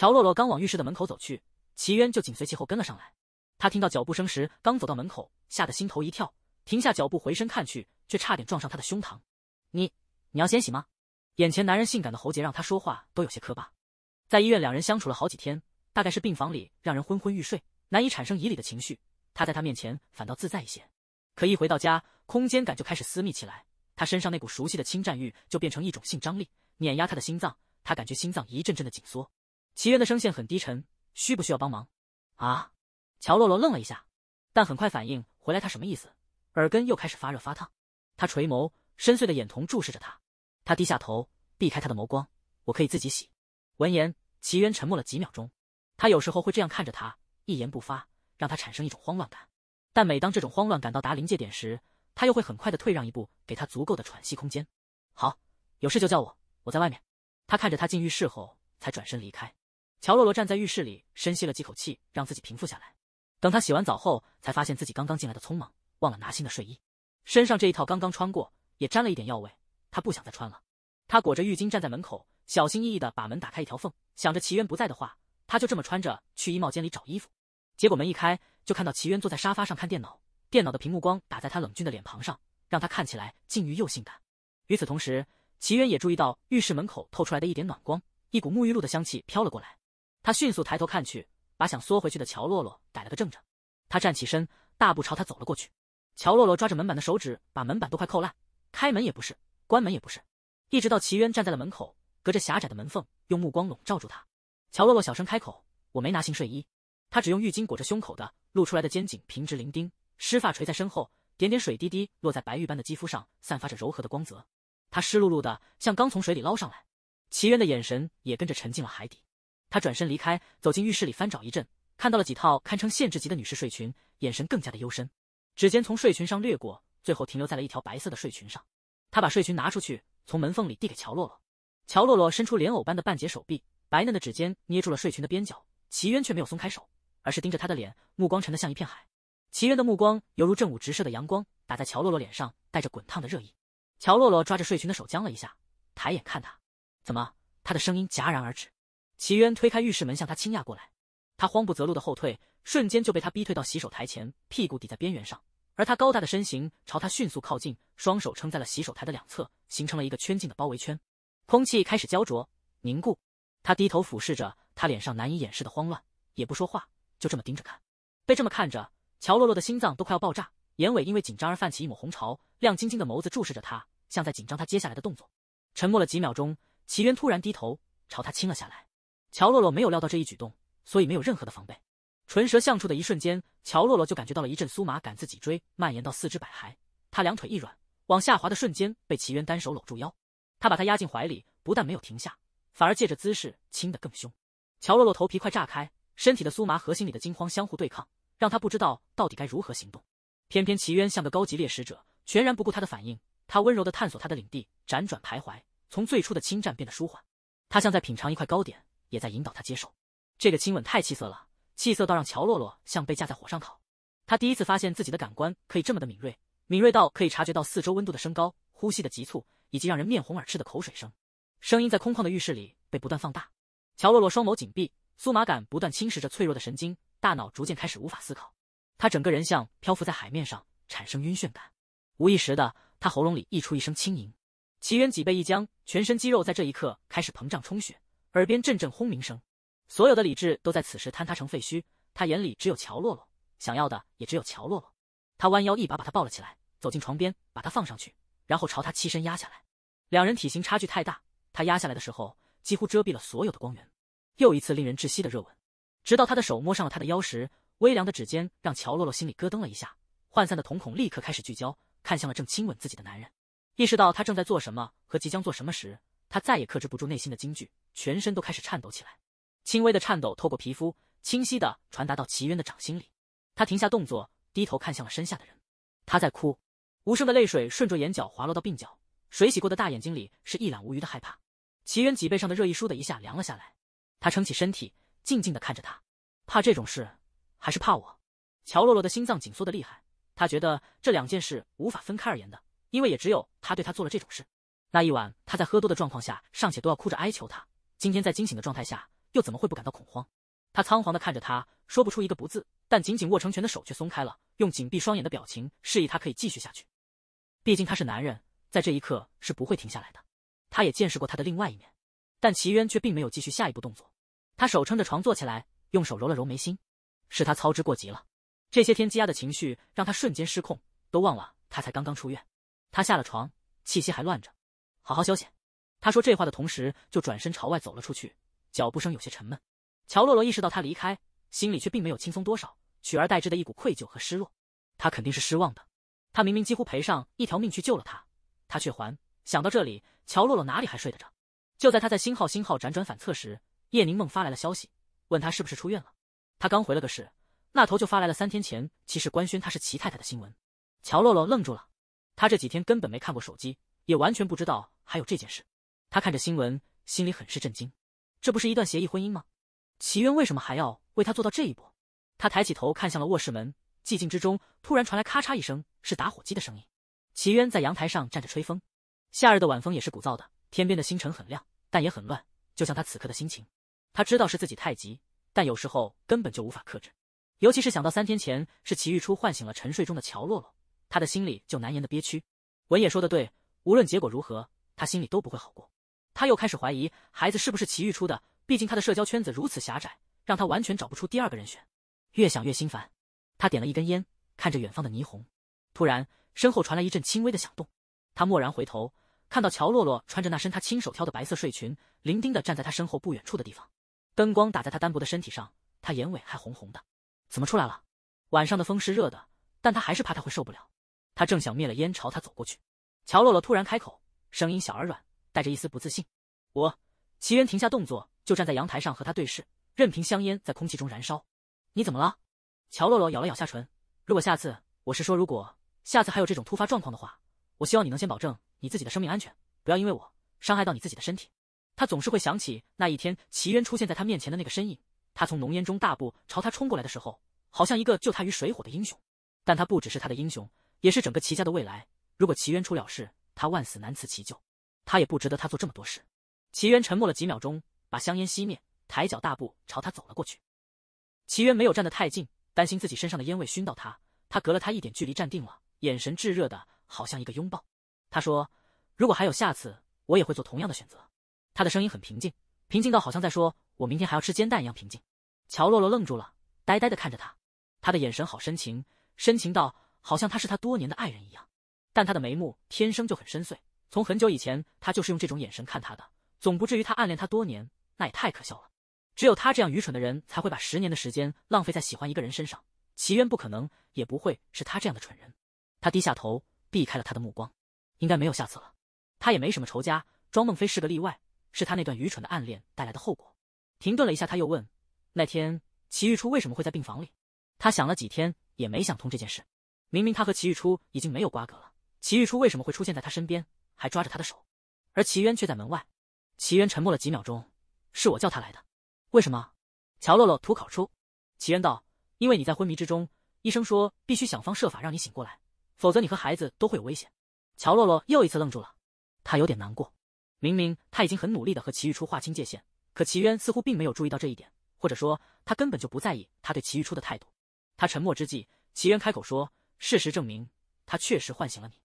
乔洛洛刚往浴室的门口走去，齐渊就紧随其后跟了上来。他听到脚步声时，刚走到门口，吓得心头一跳，停下脚步回身看去，却差点撞上他的胸膛。你，你要先洗吗？眼前男人性感的喉结让他说话都有些磕巴。在医院，两人相处了好几天，大概是病房里让人昏昏欲睡，难以产生旖旎的情绪。他在他面前反倒自在一些。可一回到家，空间感就开始私密起来，他身上那股熟悉的侵占欲就变成一种性张力，碾压他的心脏，他感觉心脏一阵阵的紧缩。齐渊的声线很低沉，需不需要帮忙？啊？乔洛洛愣了一下，但很快反应回来，他什么意思？耳根又开始发热发烫。他垂眸，深邃的眼瞳注视着他。他低下头，避开他的眸光。我可以自己洗。闻言，齐渊沉默了几秒钟。他有时候会这样看着他，一言不发，让他产生一种慌乱感。但每当这种慌乱感到达临界点时，他又会很快的退让一步，给他足够的喘息空间。好，有事就叫我，我在外面。他看着他进浴室后，才转身离开。乔洛洛站在浴室里，深吸了几口气，让自己平复下来。等她洗完澡后，才发现自己刚刚进来的匆忙，忘了拿新的睡衣。身上这一套刚刚穿过，也沾了一点药味，她不想再穿了。她裹着浴巾站在门口，小心翼翼的把门打开一条缝，想着齐渊不在的话，她就这么穿着去衣帽间里找衣服。结果门一开，就看到齐渊坐在沙发上看电脑，电脑的屏幕光打在他冷峻的脸庞上，让他看起来禁欲又性感。与此同时，齐渊也注意到浴室门口透出来的一点暖光，一股沐浴露的香气飘了过来。他迅速抬头看去，把想缩回去的乔洛洛逮了个正着。他站起身，大步朝他走了过去。乔洛洛抓着门板的手指把门板都快扣烂，开门也不是，关门也不是，一直到齐渊站在了门口，隔着狭窄的门缝用目光笼罩住他。乔洛洛小声开口：“我没拿新睡衣，他只用浴巾裹着胸口的，露出来的肩颈平直伶仃，湿发垂在身后，点点水滴滴落在白玉般的肌肤上，散发着柔和的光泽。他湿漉漉的，像刚从水里捞上来。齐渊的眼神也跟着沉进了海底。”他转身离开，走进浴室里翻找一阵，看到了几套堪称限制级的女士睡裙，眼神更加的幽深，指尖从睡裙上掠过，最后停留在了一条白色的睡裙上。他把睡裙拿出去，从门缝里递给乔洛洛。乔洛洛伸出莲藕般的半截手臂，白嫩的指尖捏住了睡裙的边角，齐渊却没有松开手，而是盯着他的脸，目光沉得像一片海。齐渊的目光犹如正午直射的阳光，打在乔洛洛脸上，带着滚烫的热意。乔洛洛抓着睡裙的手僵了一下，抬眼看他，怎么？他的声音戛然而止。齐渊推开浴室门，向他倾压过来。他慌不择路的后退，瞬间就被他逼退到洗手台前，屁股抵在边缘上。而他高大的身形朝他迅速靠近，双手撑在了洗手台的两侧，形成了一个圈禁的包围圈。空气开始焦灼凝固。他低头俯视着他脸上难以掩饰的慌乱，也不说话，就这么盯着看。被这么看着，乔洛洛的心脏都快要爆炸，眼尾因为紧张而泛起一抹红潮，亮晶晶的眸子注视着他，像在紧张他接下来的动作。沉默了几秒钟，齐渊突然低头朝他亲了下来。乔洛洛没有料到这一举动，所以没有任何的防备。唇舌相触的一瞬间，乔洛洛就感觉到了一阵酥麻，感自脊椎蔓延到四肢百骸。他两腿一软，往下滑的瞬间被齐渊单手搂住腰，他把他压进怀里，不但没有停下，反而借着姿势亲得更凶。乔洛洛头皮快炸开，身体的酥麻和心里的惊慌相互对抗，让他不知道到底该如何行动。偏偏齐渊像个高级猎食者，全然不顾他的反应，他温柔的探索他的领地，辗转徘徊，从最初的侵占变得舒缓。他像在品尝一块糕点。也在引导他接受这个亲吻太气色了，气色到让乔洛洛像被架在火上烤。他第一次发现自己的感官可以这么的敏锐，敏锐到可以察觉到四周温度的升高、呼吸的急促，以及让人面红耳赤的口水声。声音在空旷的浴室里被不断放大。乔洛洛双眸紧闭，酥麻感不断侵蚀着脆弱的神经，大脑逐渐开始无法思考。他整个人像漂浮在海面上，产生晕眩感。无意识的，他喉咙里溢出一声轻吟。齐渊脊背一僵，全身肌肉在这一刻开始膨胀充血。耳边阵阵轰鸣声，所有的理智都在此时坍塌成废墟。他眼里只有乔洛洛，想要的也只有乔洛洛。他弯腰一把把她抱了起来，走进床边，把她放上去，然后朝她栖身压下来。两人体型差距太大，他压下来的时候几乎遮蔽了所有的光源。又一次令人窒息的热吻，直到他的手摸上了她的腰时，微凉的指尖让乔洛洛心里咯噔了一下，涣散的瞳孔立刻开始聚焦，看向了正亲吻自己的男人，意识到他正在做什么和即将做什么时。他再也克制不住内心的惊惧，全身都开始颤抖起来，轻微的颤抖透过皮肤，清晰的传达到齐渊的掌心里。他停下动作，低头看向了身下的人，他在哭，无声的泪水顺着眼角滑落到鬓角，水洗过的大眼睛里是一览无余的害怕。齐渊脊背上的热意倏地一下凉了下来，他撑起身体，静静的看着他，怕这种事，还是怕我？乔洛洛的心脏紧缩的厉害，他觉得这两件事无法分开而言的，因为也只有他对他做了这种事。那一晚，他在喝多的状况下，尚且都要哭着哀求他。今天在惊醒的状态下，又怎么会不感到恐慌？他仓皇的看着他，说不出一个不字，但紧紧握成拳的手却松开了，用紧闭双眼的表情示意他可以继续下去。毕竟他是男人，在这一刻是不会停下来的。他也见识过他的另外一面，但齐渊却并没有继续下一步动作。他手撑着床坐起来，用手揉了揉眉心，是他操之过急了。这些天积压的情绪让他瞬间失控，都忘了他才刚刚出院。他下了床，气息还乱着。好好休息，他说这话的同时就转身朝外走了出去，脚步声有些沉闷。乔洛洛意识到他离开，心里却并没有轻松多少，取而代之的一股愧疚和失落。他肯定是失望的，他明明几乎赔上一条命去救了他，他却还想到这里，乔洛洛哪里还睡得着？就在他在星号星号辗转反侧时，叶宁梦发来了消息，问他是不是出院了。他刚回了个是，那头就发来了三天前其实官宣他是齐太太的新闻。乔洛洛愣住了，他这几天根本没看过手机，也完全不知道。还有这件事，他看着新闻，心里很是震惊。这不是一段协议婚姻吗？齐渊为什么还要为他做到这一步？他抬起头看向了卧室门，寂静之中突然传来咔嚓一声，是打火机的声音。齐渊在阳台上站着吹风，夏日的晚风也是鼓噪的。天边的星辰很亮，但也很乱，就像他此刻的心情。他知道是自己太急，但有时候根本就无法克制。尤其是想到三天前是齐玉初唤醒了沉睡中的乔洛洛，他的心里就难言的憋屈。文也说的对，无论结果如何。他心里都不会好过，他又开始怀疑孩子是不是奇遇出的，毕竟他的社交圈子如此狭窄，让他完全找不出第二个人选。越想越心烦，他点了一根烟，看着远方的霓虹。突然，身后传来一阵轻微的响动，他蓦然回头，看到乔洛洛穿着那身他亲手挑的白色睡裙，伶仃的站在他身后不远处的地方。灯光打在他单薄的身体上，他眼尾还红红的，怎么出来了？晚上的风是热的，但他还是怕他会受不了。他正想灭了烟朝他走过去，乔洛洛突然开口。声音小而软，带着一丝不自信。我齐渊停下动作，就站在阳台上和他对视，任凭香烟在空气中燃烧。你怎么了？乔洛洛咬了咬下唇。如果下次，我是说如果下次还有这种突发状况的话，我希望你能先保证你自己的生命安全，不要因为我伤害到你自己的身体。他总是会想起那一天齐渊出现在他面前的那个身影，他从浓烟中大步朝他冲过来的时候，好像一个救他于水火的英雄。但他不只是他的英雄，也是整个齐家的未来。如果齐渊出了事，他万死难辞其咎，他也不值得他做这么多事。齐渊沉默了几秒钟，把香烟熄灭，抬脚大步朝他走了过去。齐渊没有站得太近，担心自己身上的烟味熏到他。他隔了他一点距离站定了，眼神炙热的，好像一个拥抱。他说：“如果还有下次，我也会做同样的选择。”他的声音很平静，平静到好像在说我明天还要吃煎蛋一样平静。乔洛洛愣住了，呆呆的看着他，他的眼神好深情，深情到好像他是他多年的爱人一样。但他的眉目天生就很深邃，从很久以前，他就是用这种眼神看他的，总不至于他暗恋他多年，那也太可笑了。只有他这样愚蠢的人才会把十年的时间浪费在喜欢一个人身上，齐渊不可能，也不会是他这样的蠢人。他低下头，避开了他的目光，应该没有下次了。他也没什么仇家，庄梦飞是个例外，是他那段愚蠢的暗恋带来的后果。停顿了一下，他又问：“那天齐玉初为什么会在病房里？”他想了几天也没想通这件事，明明他和齐玉初已经没有瓜葛了。齐玉初为什么会出现在他身边，还抓着他的手，而齐渊却在门外。齐渊沉默了几秒钟，是我叫他来的。为什么？乔洛洛吐口出，齐渊道：“因为你在昏迷之中，医生说必须想方设法让你醒过来，否则你和孩子都会有危险。”乔洛洛又一次愣住了，他有点难过。明明他已经很努力的和齐玉初划清界限，可齐渊似乎并没有注意到这一点，或者说他根本就不在意他对齐玉初的态度。他沉默之际，齐渊开口说：“事实证明，他确实唤醒了你。”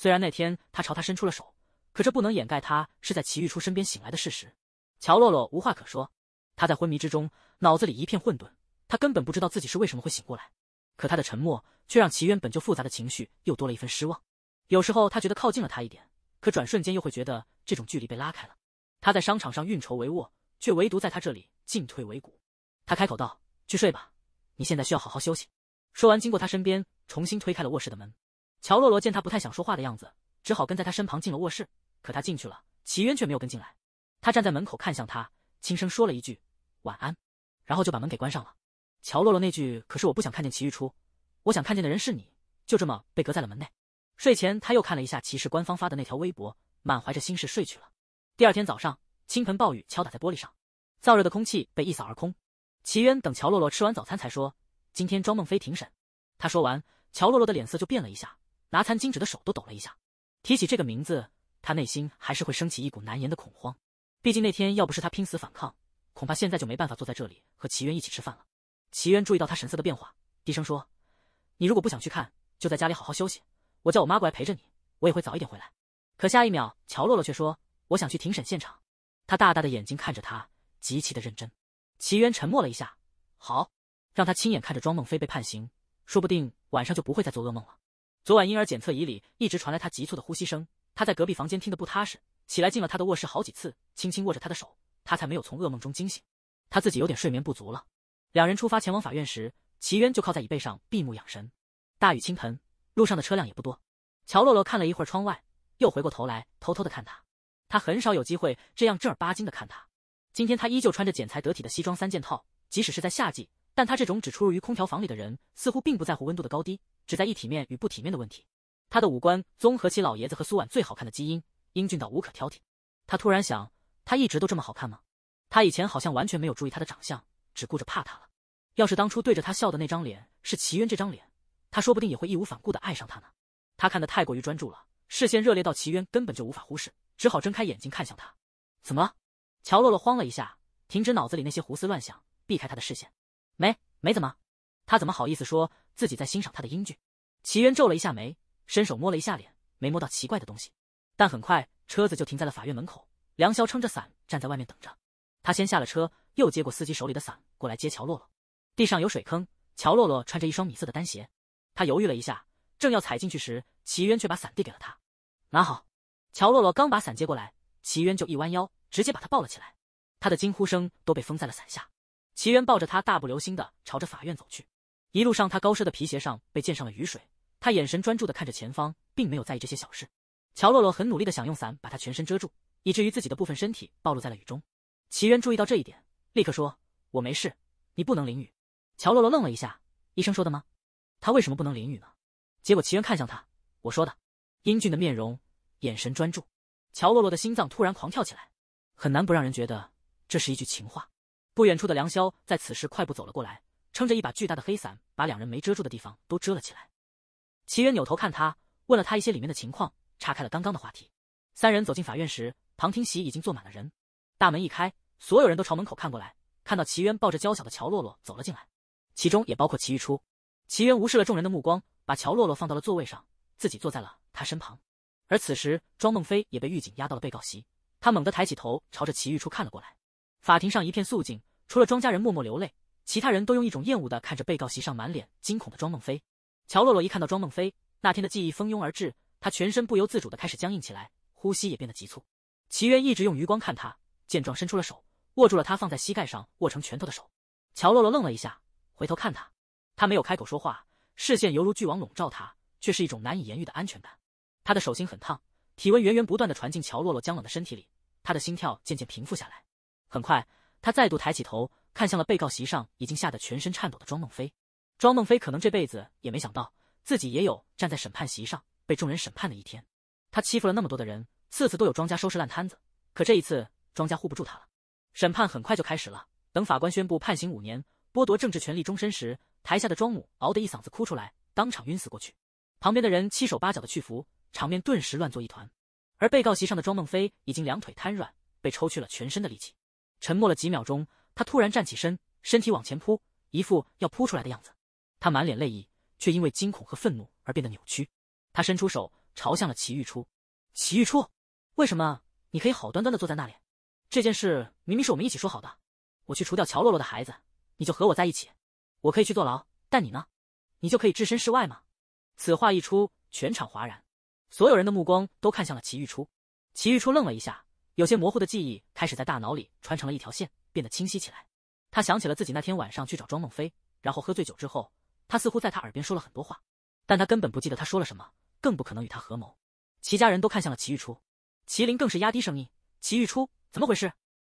虽然那天他朝他伸出了手，可这不能掩盖他是在齐玉初身边醒来的事实。乔洛洛无话可说，他在昏迷之中，脑子里一片混沌，他根本不知道自己是为什么会醒过来。可他的沉默却让齐渊本就复杂的情绪又多了一份失望。有时候他觉得靠近了他一点，可转瞬间又会觉得这种距离被拉开了。他在商场上运筹帷幄，却唯独在他这里进退维谷。他开口道：“去睡吧，你现在需要好好休息。”说完，经过他身边，重新推开了卧室的门。乔洛洛见他不太想说话的样子，只好跟在他身旁进了卧室。可他进去了，齐渊却没有跟进来。他站在门口看向他，轻声说了一句“晚安”，然后就把门给关上了。乔洛洛那句“可是我不想看见齐玉初，我想看见的人是你”，就这么被隔在了门内。睡前他又看了一下骑士官方发的那条微博，满怀着心事睡去了。第二天早上，倾盆暴雨敲打在玻璃上，燥热的空气被一扫而空。齐渊等乔洛洛吃完早餐才说：“今天庄孟非庭审。”他说完，乔洛洛的脸色就变了一下。拿餐巾纸的手都抖了一下，提起这个名字，他内心还是会升起一股难言的恐慌。毕竟那天要不是他拼死反抗，恐怕现在就没办法坐在这里和齐渊一起吃饭了。齐渊注意到他神色的变化，低声说：“你如果不想去看，就在家里好好休息，我叫我妈过来陪着你，我也会早一点回来。”可下一秒，乔洛洛却说：“我想去庭审现场。”他大大的眼睛看着他，极其的认真。齐渊沉默了一下，好，让他亲眼看着庄梦飞被判刑，说不定晚上就不会再做噩梦了。昨晚婴儿检测仪里一直传来他急促的呼吸声，他在隔壁房间听得不踏实，起来进了他的卧室好几次，轻轻握着他的手，他才没有从噩梦中惊醒。他自己有点睡眠不足了。两人出发前往法院时，齐渊就靠在椅背上闭目养神。大雨倾盆，路上的车辆也不多。乔洛洛看了一会儿窗外，又回过头来偷偷的看他。他很少有机会这样正儿八经的看他。今天他依旧穿着剪裁得体的西装三件套，即使是在夏季。但他这种只出入于空调房里的人，似乎并不在乎温度的高低，只在一体面与不体面的问题。他的五官综合起老爷子和苏婉最好看的基因，英俊到无可挑剔。他突然想，他一直都这么好看吗？他以前好像完全没有注意他的长相，只顾着怕他了。要是当初对着他笑的那张脸是齐渊这张脸，他说不定也会义无反顾的爱上他呢。他看得太过于专注了，视线热烈到齐渊根本就无法忽视，只好睁开眼睛看向他。怎么了？乔洛洛慌了一下，停止脑子里那些胡思乱想，避开他的视线。没没怎么，他怎么好意思说自己在欣赏他的英俊？齐渊皱了一下眉，伸手摸了一下脸，没摸到奇怪的东西。但很快，车子就停在了法院门口。梁潇撑着伞站在外面等着。他先下了车，又接过司机手里的伞过来接乔洛洛。地上有水坑，乔洛洛穿着一双米色的单鞋。他犹豫了一下，正要踩进去时，齐渊却把伞递给了他，拿好。乔洛洛刚把伞接过来，齐渊就一弯腰，直接把他抱了起来。他的惊呼声都被封在了伞下。齐源抱着他，大步流星的朝着法院走去。一路上，他高奢的皮鞋上被溅上了雨水，他眼神专注的看着前方，并没有在意这些小事。乔洛洛很努力的想用伞把他全身遮住，以至于自己的部分身体暴露在了雨中。齐源注意到这一点，立刻说：“我没事，你不能淋雨。”乔洛洛愣了一下：“医生说的吗？他为什么不能淋雨呢？”结果齐渊看向他：“我说的。”英俊的面容，眼神专注，乔洛洛的心脏突然狂跳起来，很难不让人觉得这是一句情话。不远处的梁霄在此时快步走了过来，撑着一把巨大的黑伞，把两人没遮住的地方都遮了起来。齐渊扭头看他，问了他一些里面的情况，岔开了刚刚的话题。三人走进法院时，旁听席已经坐满了人。大门一开，所有人都朝门口看过来，看到齐渊抱着娇小的乔洛洛走了进来，其中也包括齐玉初。齐渊无视了众人的目光，把乔洛洛放到了座位上，自己坐在了他身旁。而此时，庄梦飞也被狱警押到了被告席，他猛地抬起头，朝着齐玉初看了过来。法庭上一片肃静。除了庄家人默默流泪，其他人都用一种厌恶的看着被告席上满脸惊恐的庄梦飞。乔洛洛一看到庄梦飞那天的记忆蜂拥而至，他全身不由自主的开始僵硬起来，呼吸也变得急促。齐渊一直用余光看他，见状伸出了手，握住了他放在膝盖上握成拳头的手。乔洛洛愣了一下，回头看他，他没有开口说话，视线犹如巨网笼罩他，却是一种难以言喻的安全感。他的手心很烫，体温源源不断的传进乔洛洛僵冷的身体里，他的心跳渐渐平复下来，很快。他再度抬起头，看向了被告席上已经吓得全身颤抖的庄梦飞。庄梦飞可能这辈子也没想到，自己也有站在审判席上被众人审判的一天。他欺负了那么多的人，次次都有庄家收拾烂摊子，可这一次庄家护不住他了。审判很快就开始了。等法官宣布判刑五年，剥夺政治权利终身时，台下的庄母嗷的一嗓子哭出来，当场晕死过去。旁边的人七手八脚的去扶，场面顿时乱作一团。而被告席上的庄梦飞已经两腿瘫软，被抽去了全身的力气。沉默了几秒钟，他突然站起身，身体往前扑，一副要扑出来的样子。他满脸泪意，却因为惊恐和愤怒而变得扭曲。他伸出手，朝向了齐玉初。齐玉初，为什么你可以好端端的坐在那里？这件事明明是我们一起说好的，我去除掉乔洛洛的孩子，你就和我在一起。我可以去坐牢，但你呢？你就可以置身事外吗？此话一出，全场哗然，所有人的目光都看向了齐玉初。齐玉初愣了一下。有些模糊的记忆开始在大脑里穿成了一条线，变得清晰起来。他想起了自己那天晚上去找庄梦飞，然后喝醉酒之后，他似乎在他耳边说了很多话，但他根本不记得他说了什么，更不可能与他合谋。齐家人都看向了齐玉初，麒麟更是压低声音：“齐玉初，怎么回事？”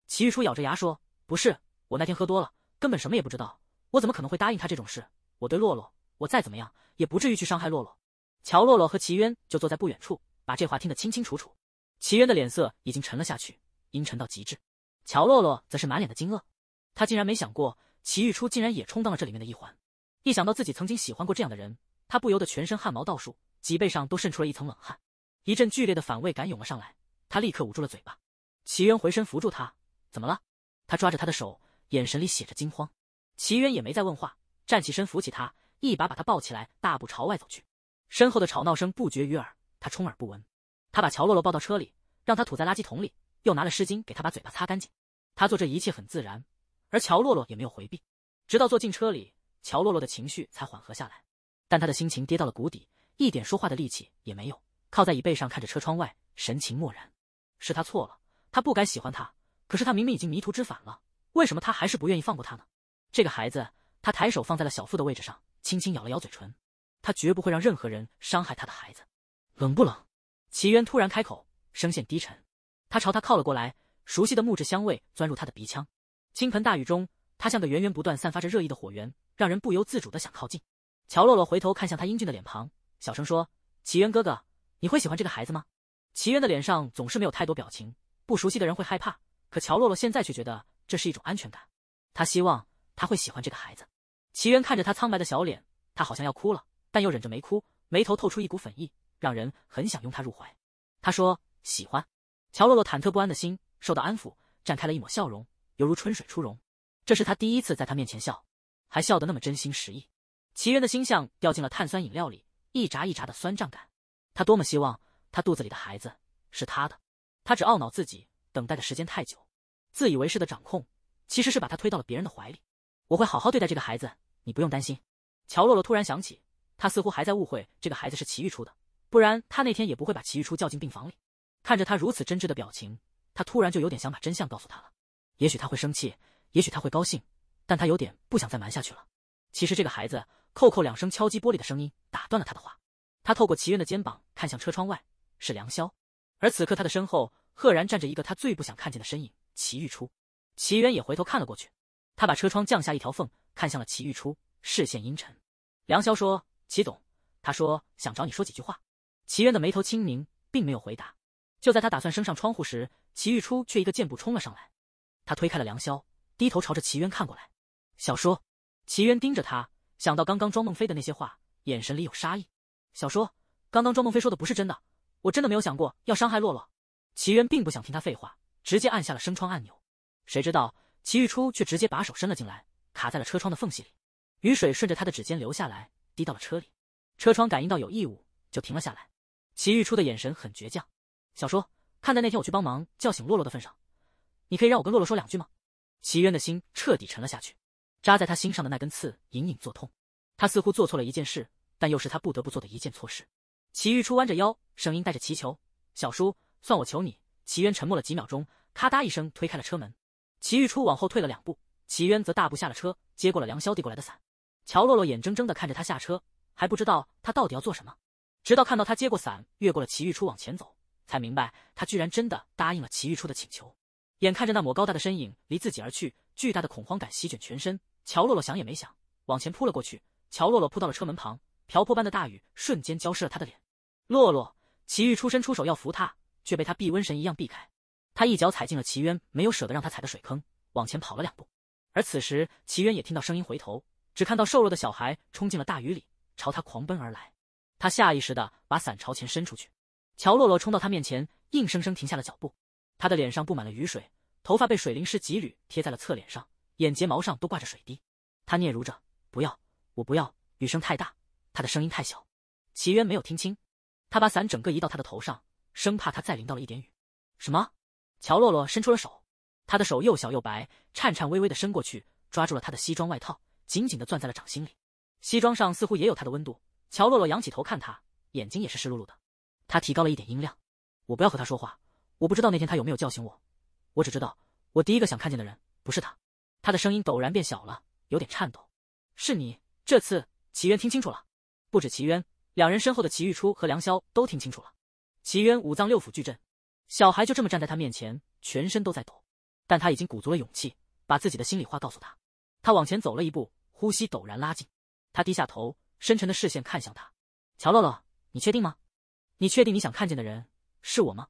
齐玉初咬着牙说：“不是，我那天喝多了，根本什么也不知道，我怎么可能会答应他这种事？我对洛洛，我再怎么样也不至于去伤害洛洛。”乔洛洛和齐渊就坐在不远处，把这话听得清清楚楚。齐渊的脸色已经沉了下去，阴沉到极致。乔洛洛则是满脸的惊愕，他竟然没想过，齐玉初竟然也充当了这里面的一环。一想到自己曾经喜欢过这样的人，他不由得全身汗毛倒竖，脊背上都渗出了一层冷汗，一阵剧烈的反胃感涌了上来，他立刻捂住了嘴巴。齐渊回身扶住他：“怎么了？”他抓着他的手，眼神里写着惊慌。齐渊也没再问话，站起身扶起他，一把把他抱起来，大步朝外走去。身后的吵闹声不绝于耳，他充耳不闻。他把乔洛洛抱到车里。让他吐在垃圾桶里，又拿了湿巾给他把嘴巴擦干净。他做这一切很自然，而乔洛洛也没有回避。直到坐进车里，乔洛洛的情绪才缓和下来，但他的心情跌到了谷底，一点说话的力气也没有。靠在椅背上，看着车窗外，神情漠然。是他错了，他不该喜欢他。可是他明明已经迷途知返了，为什么他还是不愿意放过他呢？这个孩子，他抬手放在了小腹的位置上，轻轻咬了咬嘴唇。他绝不会让任何人伤害他的孩子。冷不冷？齐渊突然开口。声线低沉，他朝他靠了过来，熟悉的木质香味钻入他的鼻腔。倾盆大雨中，他像个源源不断散发着热意的火源，让人不由自主的想靠近。乔洛洛回头看向他英俊的脸庞，小声说：“齐渊哥哥，你会喜欢这个孩子吗？”齐渊的脸上总是没有太多表情，不熟悉的人会害怕，可乔洛洛现在却觉得这是一种安全感。他希望他会喜欢这个孩子。齐渊看着他苍白的小脸，他好像要哭了，但又忍着没哭，眉头透出一股粉意，让人很想拥他入怀。他说。喜欢，乔洛洛忐忑不安的心受到安抚，绽开了一抹笑容，犹如春水初融。这是他第一次在他面前笑，还笑得那么真心实意。齐渊的心像掉进了碳酸饮料里，一扎一扎的酸胀感。他多么希望他肚子里的孩子是他的，他只懊恼自己等待的时间太久，自以为是的掌控其实是把他推到了别人的怀里。我会好好对待这个孩子，你不用担心。乔洛洛突然想起，他似乎还在误会这个孩子是齐玉初的，不然他那天也不会把齐玉初叫进病房里。看着他如此真挚的表情，他突然就有点想把真相告诉他了。也许他会生气，也许他会高兴，但他有点不想再瞒下去了。其实，这个孩子扣扣两声敲击玻璃的声音打断了他的话。他透过齐渊的肩膀看向车窗外，是梁霄。而此刻，他的身后赫然站着一个他最不想看见的身影——齐玉初。齐渊也回头看了过去。他把车窗降下一条缝，看向了齐玉初，视线阴沉。梁霄说：“齐总，他说想找你说几句话。”齐渊的眉头轻拧，并没有回答。就在他打算升上窗户时，齐玉初却一个箭步冲了上来。他推开了梁霄，低头朝着齐渊看过来。小叔，齐渊盯着他，想到刚刚庄梦飞的那些话，眼神里有杀意。小叔，刚刚庄梦飞说的不是真的，我真的没有想过要伤害洛洛。齐渊并不想听他废话，直接按下了升窗按钮。谁知道齐玉初却直接把手伸了进来，卡在了车窗的缝隙里，雨水顺着他的指尖流下来，滴到了车里。车窗感应到有异物，就停了下来。齐玉初的眼神很倔强。小叔，看在那天我去帮忙叫醒洛洛的份上，你可以让我跟洛洛说两句吗？齐渊的心彻底沉了下去，扎在他心上的那根刺隐隐作痛。他似乎做错了一件事，但又是他不得不做的一件错事。齐玉初弯着腰，声音带着祈求：“小叔，算我求你。”齐渊沉默了几秒钟，咔嗒一声推开了车门。齐玉初往后退了两步，齐渊则大步下了车，接过了梁霄递过来的伞。乔洛洛眼睁睁地看着他下车，还不知道他到底要做什么，直到看到他接过伞，越过了齐玉初往前走。才明白，他居然真的答应了齐玉初的请求。眼看着那抹高大的身影离自己而去，巨大的恐慌感席卷全身。乔洛洛想也没想，往前扑了过去。乔洛洛扑到了车门旁，瓢泼般的大雨瞬间浇湿了他的脸。洛洛，齐玉初伸出手要扶他，却被他避瘟神一样避开。他一脚踩进了齐渊没有舍得让他踩的水坑，往前跑了两步。而此时齐渊也听到声音回头，只看到瘦弱的小孩冲进了大雨里，朝他狂奔而来。他下意识的把伞朝前伸出去。乔洛洛冲到他面前，硬生生停下了脚步。他的脸上布满了雨水，头发被水淋湿，几缕贴在了侧脸上，眼睫毛上都挂着水滴。他嗫嚅着：“不要，我不要。”雨声太大，他的声音太小。齐渊没有听清。他把伞整个移到他的头上，生怕他再淋到了一点雨。什么？乔洛洛伸出了手，他的手又小又白，颤颤巍巍的伸过去，抓住了他的西装外套，紧紧的攥在了掌心里。西装上似乎也有他的温度。乔洛洛仰起头看他，眼睛也是湿漉漉的。他提高了一点音量，我不要和他说话。我不知道那天他有没有叫醒我，我只知道我第一个想看见的人不是他。他的声音陡然变小了，有点颤抖。是你这次，齐渊听清楚了。不止齐渊，两人身后的齐玉初和梁潇都听清楚了。齐渊五脏六腑俱震，小孩就这么站在他面前，全身都在抖，但他已经鼓足了勇气，把自己的心里话告诉他。他往前走了一步，呼吸陡然拉近，他低下头，深沉的视线看向他。乔洛洛，你确定吗？你确定你想看见的人是我吗？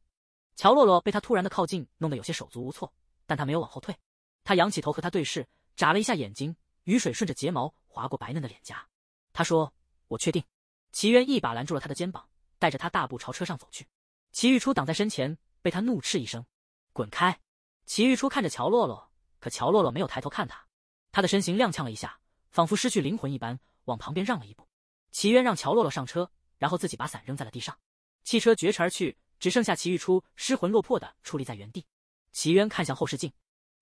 乔洛洛被他突然的靠近弄得有些手足无措，但他没有往后退。他仰起头和他对视，眨了一下眼睛，雨水顺着睫毛划过白嫩的脸颊。他说：“我确定。”齐渊一把拦住了他的肩膀，带着他大步朝车上走去。齐玉初挡在身前，被他怒斥一声：“滚开！”齐玉初看着乔洛洛，可乔洛洛没有抬头看他，他的身形踉跄了一下，仿佛失去灵魂一般，往旁边让了一步。齐渊让乔洛洛上车，然后自己把伞扔在了地上。汽车绝尘而去，只剩下齐玉初失魂落魄的矗立在原地。齐渊看向后视镜，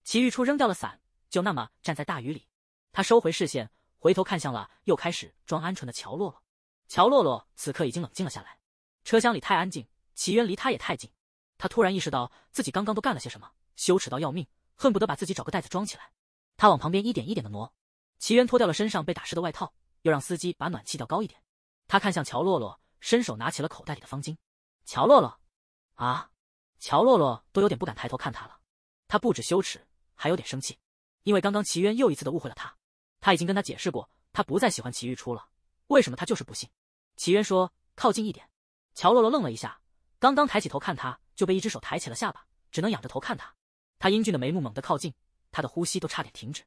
齐玉初扔掉了伞，就那么站在大雨里。他收回视线，回头看向了又开始装鹌鹑的乔洛洛。乔洛洛此刻已经冷静了下来。车厢里太安静，齐渊离他也太近。他突然意识到自己刚刚都干了些什么，羞耻到要命，恨不得把自己找个袋子装起来。他往旁边一点一点的挪。齐渊脱掉了身上被打湿的外套，又让司机把暖气调高一点。他看向乔洛洛。伸手拿起了口袋里的方巾，乔洛洛，啊，乔洛洛都有点不敢抬头看他了。他不止羞耻，还有点生气，因为刚刚齐渊又一次的误会了他。他已经跟他解释过，他不再喜欢齐玉初了，为什么他就是不信？齐渊说：“靠近一点。”乔洛洛愣了一下，刚刚抬起头看他，就被一只手抬起了下巴，只能仰着头看他。他英俊的眉目猛地靠近，他的呼吸都差点停止，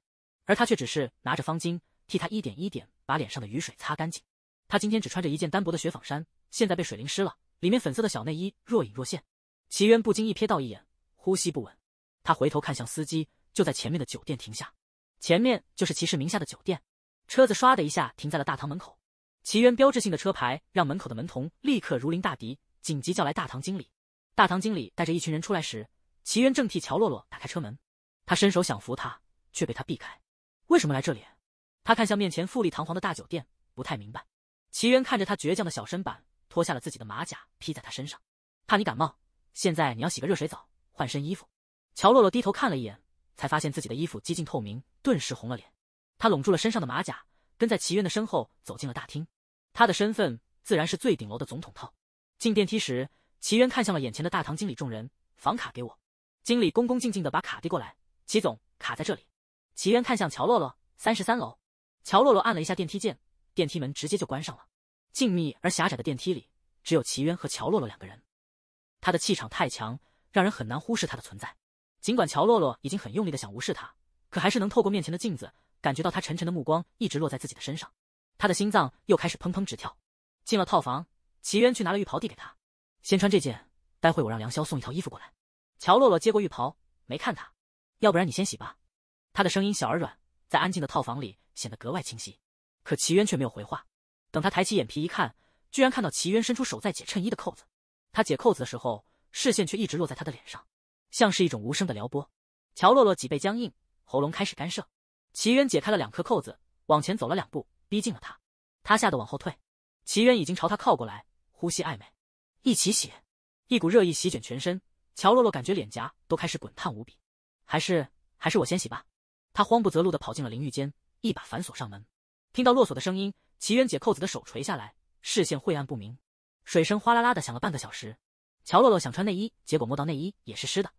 而他却只是拿着方巾替他一点一点把脸上的雨水擦干净。他今天只穿着一件单薄的雪纺衫，现在被水淋湿了，里面粉色的小内衣若隐若现。齐渊不经意瞥到一眼，呼吸不稳。他回头看向司机，就在前面的酒店停下。前面就是齐氏名下的酒店，车子唰的一下停在了大堂门口。齐渊标志性的车牌让门口的门童立刻如临大敌，紧急叫来大堂经理。大堂经理带着一群人出来时，齐渊正替乔洛洛打开车门，他伸手想扶他，却被他避开。为什么来这里？他看向面前富丽堂皇的大酒店，不太明白。齐渊看着他倔强的小身板，脱下了自己的马甲披在他身上，怕你感冒。现在你要洗个热水澡，换身衣服。乔洛洛低头看了一眼，才发现自己的衣服几近透明，顿时红了脸。他拢住了身上的马甲，跟在齐渊的身后走进了大厅。他的身份自然是最顶楼的总统套。进电梯时，齐渊看向了眼前的大堂经理，众人，房卡给我。经理恭恭敬敬的把卡递过来，齐总，卡在这里。齐渊看向乔洛洛，三十三楼。乔洛洛按了一下电梯键。电梯门直接就关上了，静谧而狭窄的电梯里，只有齐渊和乔洛洛两个人。他的气场太强，让人很难忽视他的存在。尽管乔洛洛已经很用力的想无视他，可还是能透过面前的镜子，感觉到他沉沉的目光一直落在自己的身上。他的心脏又开始砰砰直跳。进了套房，齐渊去拿了浴袍递给他，先穿这件，待会我让梁霄送一条衣服过来。乔洛洛接过浴袍，没看他，要不然你先洗吧。他的声音小而软，在安静的套房里显得格外清晰。可齐渊却没有回话。等他抬起眼皮一看，居然看到齐渊伸出手在解衬衣的扣子。他解扣子的时候，视线却一直落在他的脸上，像是一种无声的撩拨。乔洛洛脊背僵硬，喉咙开始干涩。齐渊解开了两颗扣子，往前走了两步，逼近了他。他吓得往后退。齐渊已经朝他靠过来，呼吸暧昧。一起洗，一股热意席卷全身。乔洛洛感觉脸颊都开始滚烫无比。还是还是我先洗吧。他慌不择路的跑进了淋浴间，一把反锁上门。听到落锁的声音，齐渊解扣子的手垂下来，视线晦暗不明。水声哗啦啦的响了半个小时。乔洛洛想穿内衣，结果摸到内衣也是湿的，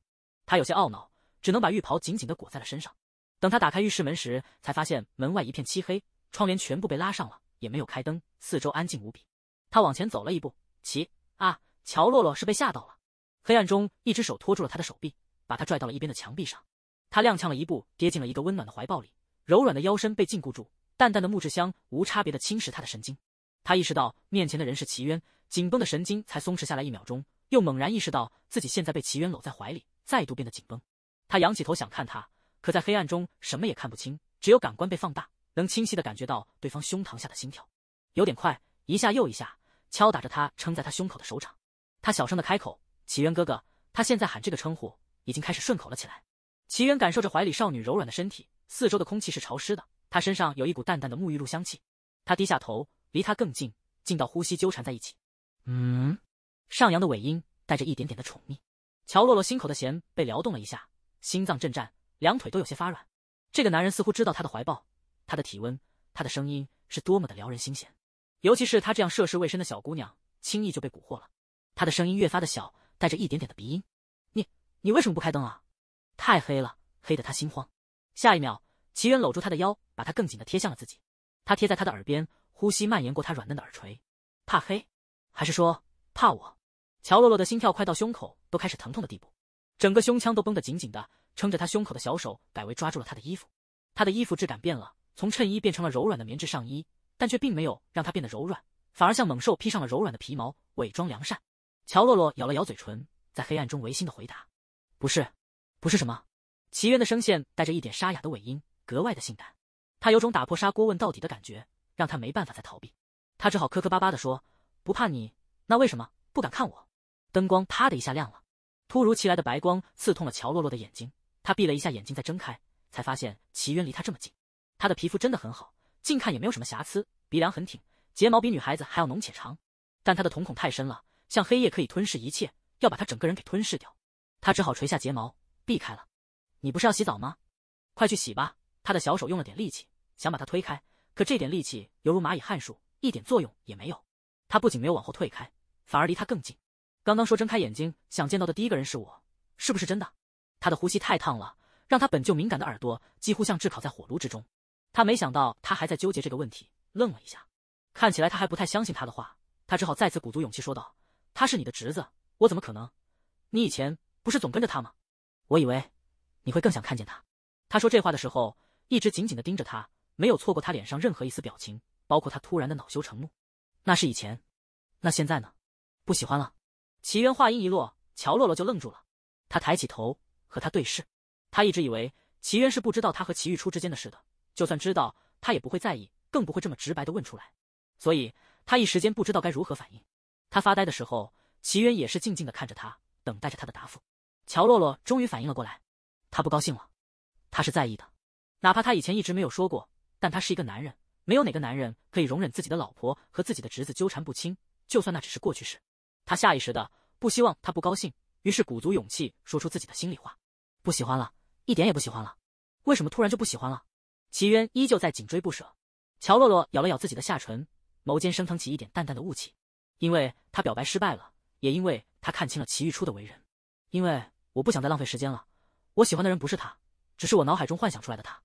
他有些懊恼，只能把浴袍紧紧的裹在了身上。等他打开浴室门时，才发现门外一片漆黑，窗帘全部被拉上了，也没有开灯，四周安静无比。他往前走了一步，齐啊！乔洛洛是被吓到了。黑暗中，一只手托住了他的手臂，把他拽到了一边的墙壁上。他踉跄了一步，跌进了一个温暖的怀抱里，柔软的腰身被禁锢住。淡淡的木质香无差别的侵蚀他的神经，他意识到面前的人是齐渊，紧绷的神经才松弛下来。一秒钟，又猛然意识到自己现在被齐渊搂在怀里，再度变得紧绷。他仰起头想看他，可在黑暗中什么也看不清，只有感官被放大，能清晰的感觉到对方胸膛下的心跳，有点快，一下又一下敲打着他撑在他胸口的手掌。他小声的开口：“齐渊哥哥。”他现在喊这个称呼已经开始顺口了起来。齐渊感受着怀里少女柔软的身体，四周的空气是潮湿的。他身上有一股淡淡的沐浴露香气，他低下头，离他更近，近到呼吸纠缠在一起。嗯，上扬的尾音带着一点点的宠溺。乔洛洛心口的弦被撩动了一下，心脏震颤，两腿都有些发软。这个男人似乎知道她的怀抱，她的体温，她的声音是多么的撩人心弦，尤其是她这样涉世未深的小姑娘，轻易就被蛊惑了。他的声音越发的小，带着一点点的鼻音。你，你为什么不开灯啊？太黑了，黑得她心慌。下一秒。齐渊搂住他的腰，把他更紧的贴向了自己。他贴在他的耳边，呼吸蔓延过他软嫩的耳垂。怕黑，还是说怕我？乔洛洛的心跳快到胸口都开始疼痛的地步，整个胸腔都绷得紧紧的，撑着他胸口的小手改为抓住了他的衣服。他的衣服质感变了，从衬衣变成了柔软的棉质上衣，但却并没有让他变得柔软，反而像猛兽披上了柔软的皮毛，伪装良善。乔洛洛咬了咬嘴唇，在黑暗中违心的回答：“不是，不是什么。”齐渊的声线带着一点沙哑的尾音。格外的性感，他有种打破砂锅问到底的感觉，让他没办法再逃避。他只好磕磕巴巴的说：“不怕你，那为什么不敢看我？”灯光啪的一下亮了，突如其来的白光刺痛了乔洛洛的眼睛。他闭了一下眼睛，再睁开，才发现齐渊离他这么近。他的皮肤真的很好，近看也没有什么瑕疵，鼻梁很挺，睫毛比女孩子还要浓且长。但他的瞳孔太深了，像黑夜可以吞噬一切，要把他整个人给吞噬掉。他只好垂下睫毛，避开了。你不是要洗澡吗？快去洗吧。他的小手用了点力气，想把他推开，可这点力气犹如蚂蚁撼树，一点作用也没有。他不仅没有往后退开，反而离他更近。刚刚说睁开眼睛想见到的第一个人是我，是不是真的？他的呼吸太烫了，让他本就敏感的耳朵几乎像炙烤在火炉之中。他没想到他还在纠结这个问题，愣了一下。看起来他还不太相信他的话，他只好再次鼓足勇气说道：“他是你的侄子，我怎么可能？你以前不是总跟着他吗？我以为你会更想看见他。”他说这话的时候。一直紧紧的盯着他，没有错过他脸上任何一丝表情，包括他突然的恼羞成怒。那是以前，那现在呢？不喜欢了？齐渊话音一落，乔洛洛就愣住了。他抬起头和他对视。他一直以为齐渊是不知道他和齐玉初之间的事的，就算知道，他也不会在意，更不会这么直白的问出来。所以他一时间不知道该如何反应。他发呆的时候，齐渊也是静静的看着他，等待着他的答复。乔洛洛终于反应了过来，他不高兴了，他是在意的。哪怕他以前一直没有说过，但他是一个男人，没有哪个男人可以容忍自己的老婆和自己的侄子纠缠不清。就算那只是过去式，他下意识的不希望他不高兴，于是鼓足勇气说出自己的心里话：不喜欢了，一点也不喜欢了。为什么突然就不喜欢了？齐渊依旧在紧追不舍。乔洛洛咬了咬自己的下唇，眸间升腾起一点淡淡的雾气。因为他表白失败了，也因为他看清了齐玉初的为人。因为我不想再浪费时间了。我喜欢的人不是他，只是我脑海中幻想出来的他。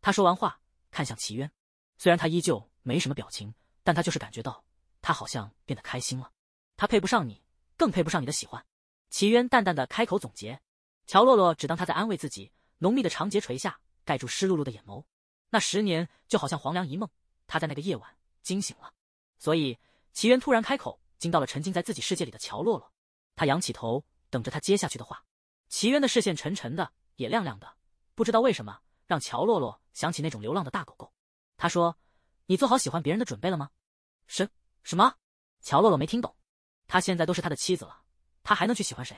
他说完话，看向齐渊，虽然他依旧没什么表情，但他就是感觉到，他好像变得开心了。他配不上你，更配不上你的喜欢。齐渊淡淡的开口总结。乔洛洛只当他在安慰自己，浓密的长睫垂下，盖住湿漉漉的眼眸。那十年就好像黄粱一梦，他在那个夜晚惊醒了。所以，齐渊突然开口，惊到了沉浸在自己世界里的乔洛洛。他仰起头，等着他接下去的话。齐渊的视线沉沉的，也亮亮的，不知道为什么。让乔洛洛想起那种流浪的大狗狗。他说：“你做好喜欢别人的准备了吗？”什什么？乔洛洛没听懂。他现在都是他的妻子了，他还能去喜欢谁？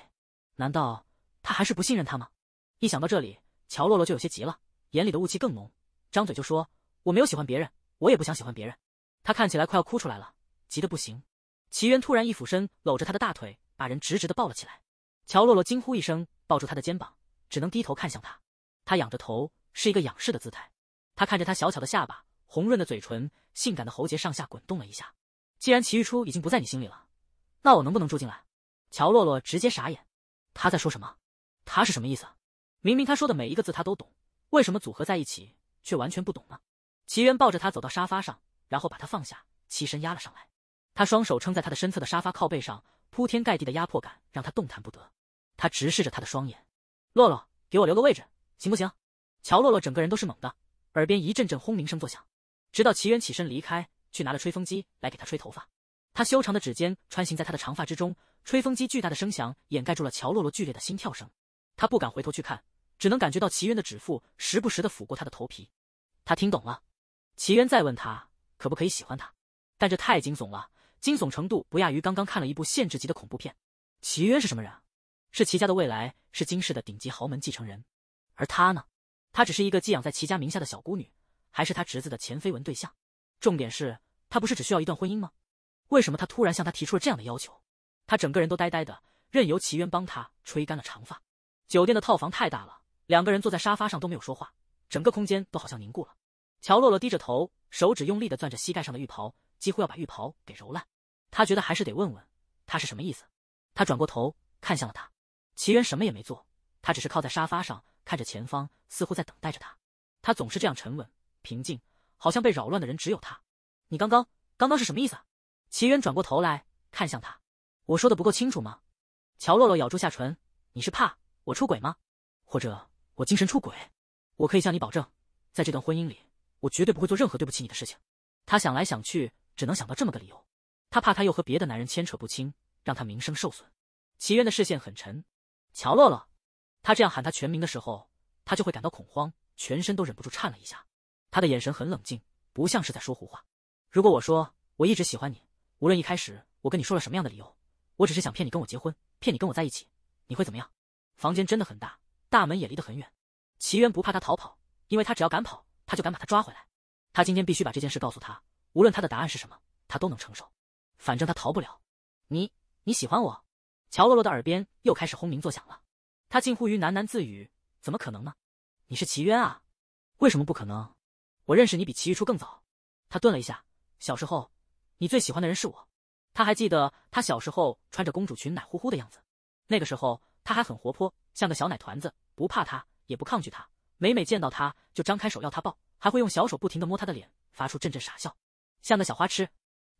难道他还是不信任他吗？一想到这里，乔洛洛就有些急了，眼里的雾气更浓，张嘴就说：“我没有喜欢别人，我也不想喜欢别人。”他看起来快要哭出来了，急得不行。齐渊突然一俯身，搂着他的大腿，把人直直的抱了起来。乔洛洛惊呼一声，抱住他的肩膀，只能低头看向他。他仰着头。是一个仰视的姿态，他看着她小巧的下巴、红润的嘴唇、性感的喉结，上下滚动了一下。既然齐玉初已经不在你心里了，那我能不能住进来？乔洛洛直接傻眼，他在说什么？他是什么意思？明明他说的每一个字他都懂，为什么组合在一起却完全不懂呢？齐渊抱着她走到沙发上，然后把她放下，起身压了上来。他双手撑在他的身侧的沙发靠背上，铺天盖地的压迫感让他动弹不得。他直视着她的双眼，洛洛，给我留个位置，行不行？乔洛洛整个人都是懵的，耳边一阵阵轰鸣声作响，直到齐渊起身离开，去拿了吹风机来给他吹头发。他修长的指尖穿行在他的长发之中，吹风机巨大的声响掩盖住了乔洛洛剧烈的心跳声。他不敢回头去看，只能感觉到齐渊的指腹时不时的抚过他的头皮。他听懂了，齐渊再问他可不可以喜欢他，但这太惊悚了，惊悚程度不亚于刚刚看了一部限制级的恐怖片。齐渊是什么人是齐家的未来，是金氏的顶级豪门继承人，而他呢？她只是一个寄养在齐家名下的小孤女，还是他侄子的前绯闻对象。重点是，她不是只需要一段婚姻吗？为什么他突然向她提出了这样的要求？他整个人都呆呆的，任由齐渊帮他吹干了长发。酒店的套房太大了，两个人坐在沙发上都没有说话，整个空间都好像凝固了。乔洛洛低着头，手指用力的攥着膝盖上的浴袍，几乎要把浴袍给揉烂。他觉得还是得问问他是什么意思。他转过头看向了他，齐渊什么也没做，他只是靠在沙发上。看着前方，似乎在等待着他。他总是这样沉稳平静，好像被扰乱的人只有他。你刚刚刚刚是什么意思？齐渊转过头来看向他，我说的不够清楚吗？乔洛洛咬住下唇，你是怕我出轨吗？或者我精神出轨？我可以向你保证，在这段婚姻里，我绝对不会做任何对不起你的事情。他想来想去，只能想到这么个理由：他怕他又和别的男人牵扯不清，让他名声受损。齐渊的视线很沉，乔洛洛。他这样喊他全名的时候，他就会感到恐慌，全身都忍不住颤了一下。他的眼神很冷静，不像是在说胡话。如果我说我一直喜欢你，无论一开始我跟你说了什么样的理由，我只是想骗你跟我结婚，骗你跟我在一起，你会怎么样？房间真的很大，大门也离得很远。齐渊不怕他逃跑，因为他只要敢跑，他就敢把他抓回来。他今天必须把这件事告诉他，无论他的答案是什么，他都能承受。反正他逃不了。你你喜欢我？乔洛洛的耳边又开始轰鸣作响了。他近乎于喃喃自语：“怎么可能呢？你是齐渊啊，为什么不可能？我认识你比齐玉初更早。”他顿了一下：“小时候，你最喜欢的人是我。”他还记得他小时候穿着公主裙奶乎乎的样子。那个时候他还很活泼，像个小奶团子，不怕他，也不抗拒他。每每见到他，就张开手要他抱，还会用小手不停的摸他的脸，发出阵阵傻笑，像个小花痴。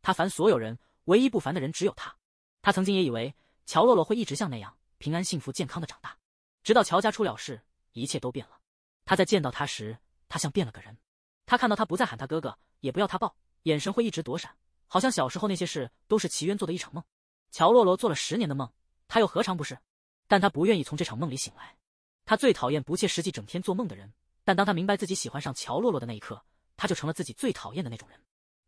他烦所有人，唯一不烦的人只有他。他曾经也以为乔洛洛会一直像那样，平安幸福健康的长大。直到乔家出了事，一切都变了。他在见到他时，他像变了个人。他看到他不再喊他哥哥，也不要他抱，眼神会一直躲闪，好像小时候那些事都是齐渊做的一场梦。乔洛洛做了十年的梦，他又何尝不是？但他不愿意从这场梦里醒来。他最讨厌不切实际、整天做梦的人。但当他明白自己喜欢上乔洛洛的那一刻，他就成了自己最讨厌的那种人。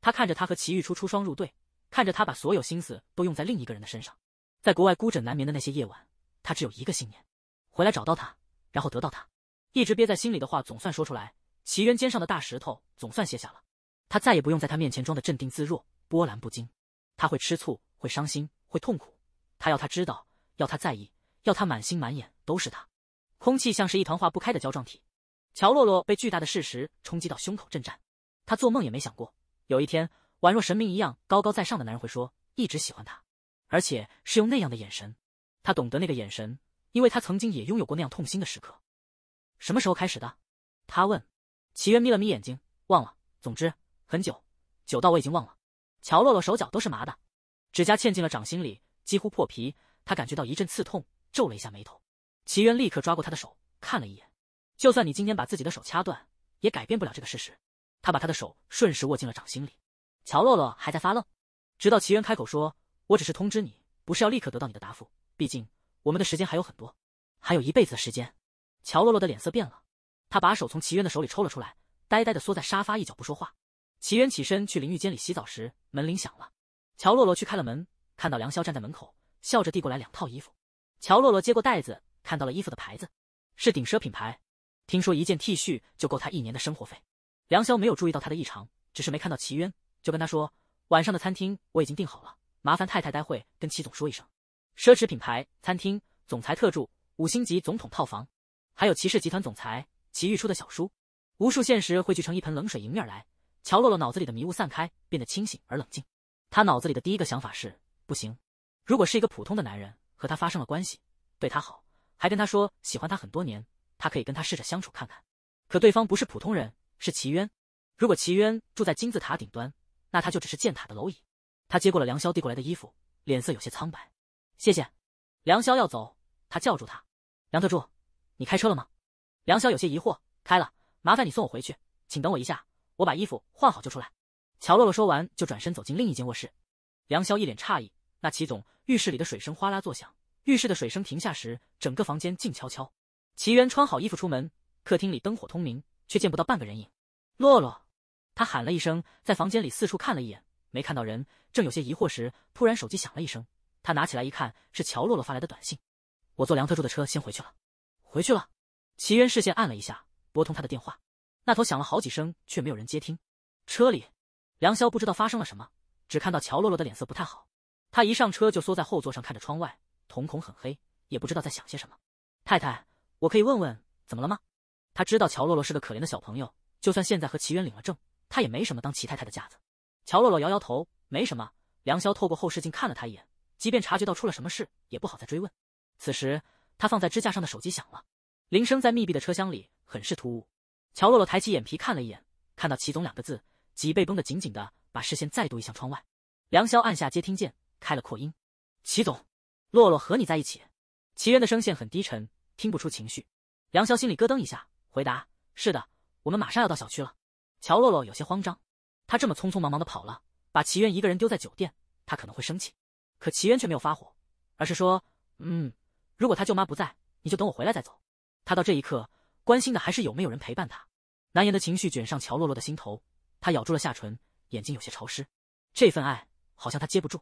他看着他和齐玉初出双入对，看着他把所有心思都用在另一个人的身上，在国外孤枕难眠的那些夜晚，他只有一个信念。回来找到他，然后得到他，一直憋在心里的话总算说出来，齐渊肩上的大石头总算卸下了，他再也不用在他面前装的镇定自若、波澜不惊。他会吃醋，会伤心，会痛苦。他要他知道，要他在意，要他满心满眼都是他。空气像是一团化不开的胶状体。乔洛洛被巨大的事实冲击到胸口震颤，他做梦也没想过，有一天宛若神明一样高高在上的男人会说，一直喜欢他，而且是用那样的眼神。他懂得那个眼神。因为他曾经也拥有过那样痛心的时刻，什么时候开始的？他问。齐渊眯了眯眼睛，忘了。总之，很久，久到我已经忘了。乔洛洛手脚都是麻的，指甲嵌进了掌心里，几乎破皮。他感觉到一阵刺痛，皱了一下眉头。齐渊立刻抓过他的手，看了一眼。就算你今天把自己的手掐断，也改变不了这个事实。他把他的手顺势握进了掌心里。乔洛洛还在发愣，直到齐渊开口说：“我只是通知你，不是要立刻得到你的答复。毕竟……”我们的时间还有很多，还有一辈子的时间。乔洛洛的脸色变了，他把手从齐渊的手里抽了出来，呆呆的缩在沙发一角不说话。齐渊起身去淋浴间里洗澡时，门铃响了。乔洛洛去开了门，看到梁潇站在门口，笑着递过来两套衣服。乔洛洛接过袋子，看到了衣服的牌子，是顶奢品牌，听说一件 T 恤就够他一年的生活费。梁潇没有注意到他的异常，只是没看到齐渊，就跟他说，晚上的餐厅我已经订好了，麻烦太太待会跟齐总说一声。奢侈品牌餐厅，总裁特助，五星级总统套房，还有骑士集团总裁齐玉初的小叔，无数现实汇聚成一盆冷水迎面而来。乔洛洛脑子里的迷雾散开，变得清醒而冷静。他脑子里的第一个想法是：不行。如果是一个普通的男人和他发生了关系，对他好，还跟他说喜欢他很多年，他可以跟他试着相处看看。可对方不是普通人，是齐渊。如果齐渊住在金字塔顶端，那他就只是建塔的蝼蚁。他接过了梁霄递过来的衣服，脸色有些苍白。谢谢，梁霄要走，他叫住他，梁特助，你开车了吗？梁霄有些疑惑，开了，麻烦你送我回去，请等我一下，我把衣服换好就出来。乔洛洛说完就转身走进另一间卧室，梁霄一脸诧异。那齐总浴室里的水声哗啦作响，浴室的水声停下时，整个房间静悄悄。齐渊穿好衣服出门，客厅里灯火通明，却见不到半个人影。洛洛，他喊了一声，在房间里四处看了一眼，没看到人，正有些疑惑时，突然手机响了一声。他拿起来一看，是乔洛洛发来的短信：“我坐梁特助的车先回去了，回去了。”齐渊视线暗了一下，拨通他的电话，那头响了好几声，却没有人接听。车里，梁潇不知道发生了什么，只看到乔洛洛的脸色不太好。他一上车就缩在后座上，看着窗外，瞳孔很黑，也不知道在想些什么。太太，我可以问问怎么了吗？他知道乔洛洛是个可怜的小朋友，就算现在和齐渊领了证，他也没什么当齐太太的架子。乔洛洛摇摇头，没什么。梁潇透过后视镜看了他一眼。即便察觉到出了什么事，也不好再追问。此时，他放在支架上的手机响了，铃声在密闭的车厢里很是突兀。乔洛洛抬起眼皮看了一眼，看到“齐总”两个字，脊背绷得紧紧的，把视线再度移向窗外。梁潇按下接听键，开了扩音：“齐总，洛洛和你在一起。”齐渊的声线很低沉，听不出情绪。梁潇心里咯噔一下，回答：“是的，我们马上要到小区了。”乔洛洛有些慌张，他这么匆匆忙忙的跑了，把齐渊一个人丢在酒店，他可能会生气。可齐渊却没有发火，而是说：“嗯，如果他舅妈不在，你就等我回来再走。”他到这一刻关心的还是有没有人陪伴他。难言的情绪卷上乔洛洛的心头，他咬住了下唇，眼睛有些潮湿。这份爱好像他接不住。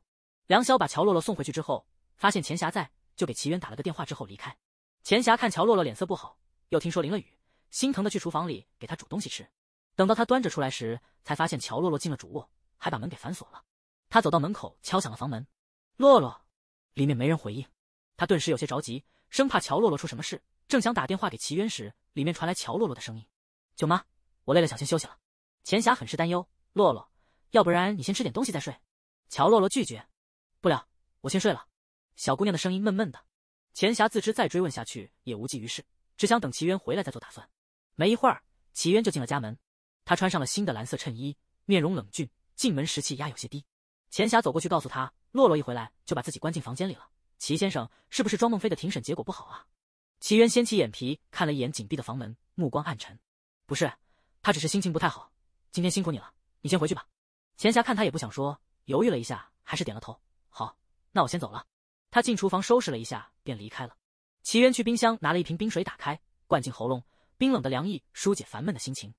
梁晓把乔洛洛送回去之后，发现钱霞在，就给齐渊打了个电话之后离开。钱霞看乔洛洛脸色不好，又听说淋了雨，心疼的去厨房里给他煮东西吃。等到他端着出来时，才发现乔洛洛进了主卧，还把门给反锁了。他走到门口，敲响了房门。洛洛，里面没人回应，他顿时有些着急，生怕乔洛洛出什么事。正想打电话给齐渊时，里面传来乔洛洛的声音：“舅妈，我累了，想先休息了。”钱霞很是担忧：“洛洛，要不然你先吃点东西再睡。”乔洛洛拒绝：“不了，我先睡了。”小姑娘的声音闷闷的。钱霞自知再追问下去也无济于事，只想等齐渊回来再做打算。没一会儿，齐渊就进了家门，他穿上了新的蓝色衬衣，面容冷峻，进门时气压有些低。钱霞走过去告诉他。洛洛一回来就把自己关进房间里了。齐先生，是不是庄梦飞的庭审结果不好啊？齐渊掀起眼皮看了一眼紧闭的房门，目光暗沉。不是，他只是心情不太好。今天辛苦你了，你先回去吧。钱霞看他也不想说，犹豫了一下，还是点了头。好，那我先走了。他进厨房收拾了一下，便离开了。齐渊去冰箱拿了一瓶冰水，打开，灌进喉咙，冰冷的凉意疏解烦闷的心情。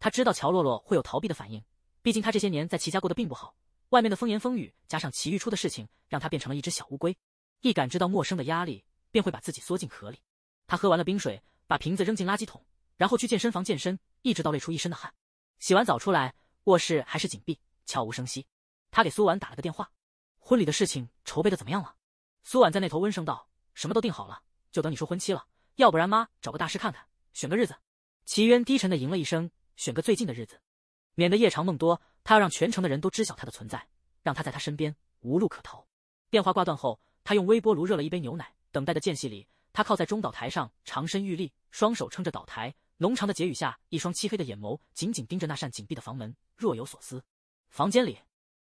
他知道乔洛洛会有逃避的反应，毕竟他这些年在齐家过得并不好。外面的风言风语加上齐玉初的事情，让他变成了一只小乌龟。一感知到陌生的压力，便会把自己缩进壳里。他喝完了冰水，把瓶子扔进垃圾桶，然后去健身房健身，一直到累出一身的汗。洗完澡出来，卧室还是紧闭，悄无声息。他给苏婉打了个电话，婚礼的事情筹备的怎么样了？苏婉在那头温声道：“什么都定好了，就等你说婚期了。要不然妈找个大师看看，选个日子。”齐渊低沉的应了一声：“选个最近的日子。”免得夜长梦多，他要让全城的人都知晓他的存在，让他在他身边无路可逃。电话挂断后，他用微波炉热了一杯牛奶。等待的间隙里，他靠在中岛台上，长身玉立，双手撑着岛台，浓长的睫羽下，一双漆黑的眼眸紧紧盯着那扇紧闭的房门，若有所思。房间里，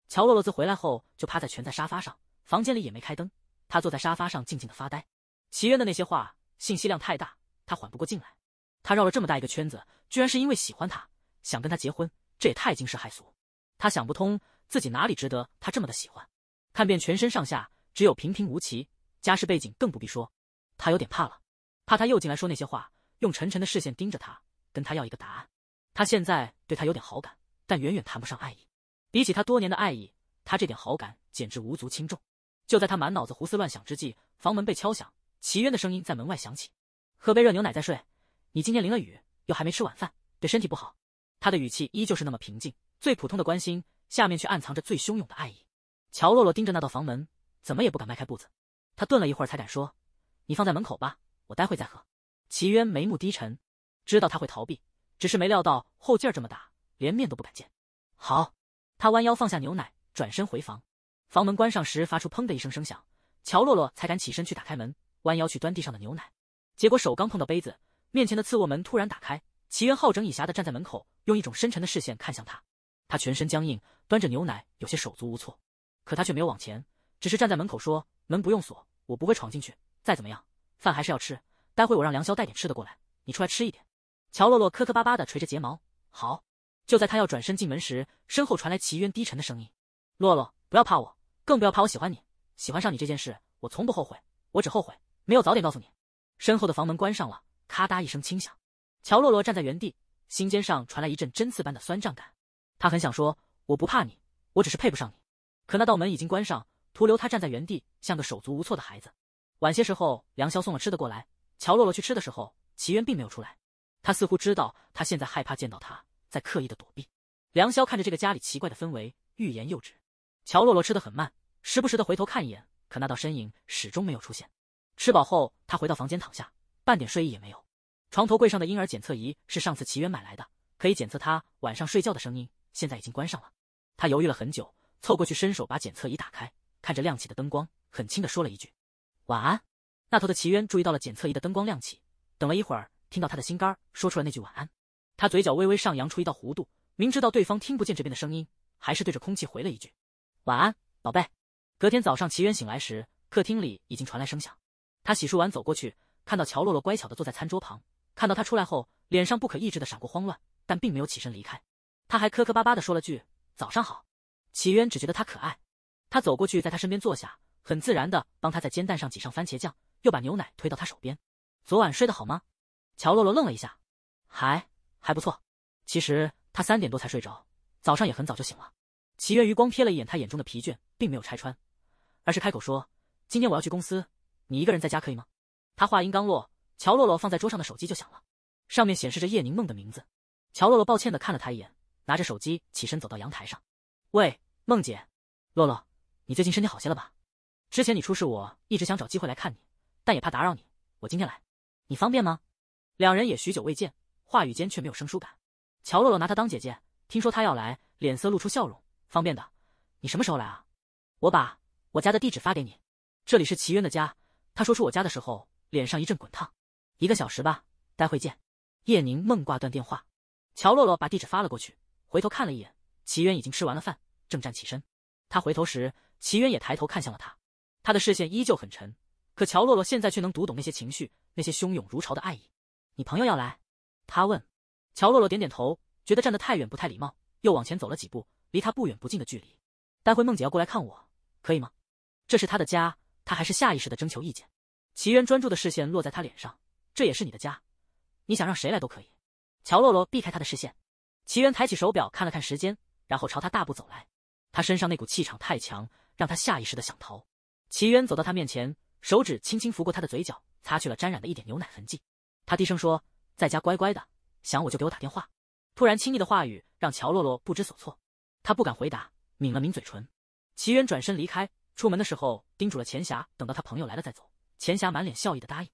乔洛洛兹回来后就趴在全在沙发上，房间里也没开灯，他坐在沙发上静静的发呆。齐渊的那些话，信息量太大，他缓不过劲来。他绕了这么大一个圈子，居然是因为喜欢他，想跟他结婚。这也太惊世骇俗，他想不通自己哪里值得他这么的喜欢。看遍全身上下，只有平平无奇，家世背景更不必说。他有点怕了，怕他又进来说那些话，用沉沉的视线盯着他，跟他要一个答案。他现在对他有点好感，但远远谈不上爱意。比起他多年的爱意，他这点好感简直无足轻重。就在他满脑子胡思乱想之际，房门被敲响，齐渊的声音在门外响起：“喝杯热牛奶再睡，你今天淋了雨，又还没吃晚饭，对身体不好。”他的语气依旧是那么平静，最普通的关心，下面却暗藏着最汹涌的爱意。乔洛洛盯着那道房门，怎么也不敢迈开步子。他顿了一会儿，才敢说：“你放在门口吧，我待会再喝。”齐渊眉目低沉，知道他会逃避，只是没料到后劲儿这么大，连面都不敢见。好，他弯腰放下牛奶，转身回房。房门关上时发出砰的一声声响，乔洛洛才敢起身去打开门，弯腰去端地上的牛奶。结果手刚碰到杯子，面前的次卧门突然打开。齐渊好整以暇的站在门口，用一种深沉的视线看向他。他全身僵硬，端着牛奶，有些手足无措。可他却没有往前，只是站在门口说：“门不用锁，我不会闯进去。再怎么样，饭还是要吃。待会我让梁潇带点吃的过来，你出来吃一点。”乔洛洛磕磕巴巴的垂着睫毛：“好。”就在他要转身进门时，身后传来齐渊低沉的声音：“洛洛，不要怕我，更不要怕我喜欢你。喜欢上你这件事，我从不后悔。我只后悔没有早点告诉你。”身后的房门关上了，咔嗒一声轻响。乔洛洛站在原地，心尖上传来一阵针刺般的酸胀感。他很想说：“我不怕你，我只是配不上你。”可那道门已经关上，徒留他站在原地，像个手足无措的孩子。晚些时候，梁潇送了吃的过来，乔洛洛去吃的时候，齐渊并没有出来。他似乎知道他现在害怕见到他，在刻意的躲避。梁潇看着这个家里奇怪的氛围，欲言又止。乔洛洛吃的很慢，时不时的回头看一眼，可那道身影始终没有出现。吃饱后，他回到房间躺下，半点睡意也没有。床头柜上的婴儿检测仪是上次齐渊买来的，可以检测他晚上睡觉的声音。现在已经关上了。他犹豫了很久，凑过去伸手把检测仪打开，看着亮起的灯光，很轻地说了一句：“晚安。”那头的齐渊注意到了检测仪的灯光亮起，等了一会儿，听到他的心肝说出了那句“晚安”，他嘴角微微上扬出一道弧度，明知道对方听不见这边的声音，还是对着空气回了一句：“晚安，宝贝。”隔天早上，齐渊醒来时，客厅里已经传来声响。他洗漱完走过去，看到乔洛洛乖巧的坐在餐桌旁。看到他出来后，脸上不可抑制的闪过慌乱，但并没有起身离开。他还磕磕巴巴的说了句“早上好”。齐渊只觉得他可爱，他走过去，在他身边坐下，很自然的帮他在煎蛋上挤上番茄酱，又把牛奶推到他手边。“昨晚睡得好吗？”乔洛洛愣了一下，“还还不错。其实他三点多才睡着，早上也很早就醒了。”齐渊余光瞥了一眼他眼中的疲倦，并没有拆穿，而是开口说：“今天我要去公司，你一个人在家可以吗？”他话音刚落。乔洛洛放在桌上的手机就响了，上面显示着叶凝梦的名字。乔洛洛抱歉的看了他一眼，拿着手机起身走到阳台上。喂，梦姐，洛洛，你最近身体好些了吧？之前你出事，我一直想找机会来看你，但也怕打扰你。我今天来，你方便吗？两人也许久未见，话语间却没有生疏感。乔洛洛拿她当姐姐，听说她要来，脸色露出笑容。方便的，你什么时候来啊？我把我家的地址发给你，这里是齐渊的家。他说出我家的时候，脸上一阵滚烫。一个小时吧，待会见。叶宁梦挂断电话，乔洛洛把地址发了过去。回头看了一眼，齐渊已经吃完了饭，正站起身。他回头时，齐渊也抬头看向了他。他的视线依旧很沉，可乔洛洛现在却能读懂那些情绪，那些汹涌如潮的爱意。你朋友要来？他问。乔洛洛点点头，觉得站得太远不太礼貌，又往前走了几步，离他不远不近的距离。待会梦姐要过来看我，可以吗？这是他的家，他还是下意识的征求意见。齐渊专注的视线落在他脸上。这也是你的家，你想让谁来都可以。乔洛洛避开他的视线，齐渊抬起手表看了看时间，然后朝他大步走来。他身上那股气场太强，让他下意识的想逃。齐渊走到他面前，手指轻轻拂过他的嘴角，擦去了沾染的一点牛奶痕迹。他低声说：“在家乖乖的，想我就给我打电话。”突然亲昵的话语让乔洛洛不知所措，他不敢回答，抿了抿嘴唇。齐渊转身离开，出门的时候叮嘱了钱霞，等到他朋友来了再走。钱霞满脸笑意的答应。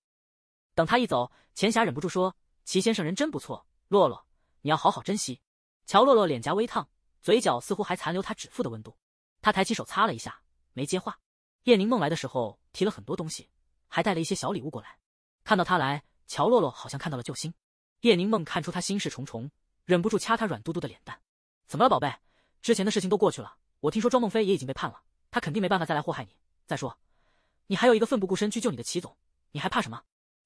等他一走，钱霞忍不住说：“齐先生人真不错，洛洛，你要好好珍惜。”乔洛洛脸颊微烫，嘴角似乎还残留他指腹的温度。他抬起手擦了一下，没接话。叶宁梦来的时候提了很多东西，还带了一些小礼物过来。看到他来，乔洛洛好像看到了救星。叶宁梦看出他心事重重，忍不住掐他软嘟嘟的脸蛋：“怎么了，宝贝？之前的事情都过去了。我听说庄梦飞也已经被判了，他肯定没办法再来祸害你。再说，你还有一个奋不顾身去救你的齐总，你还怕什么？”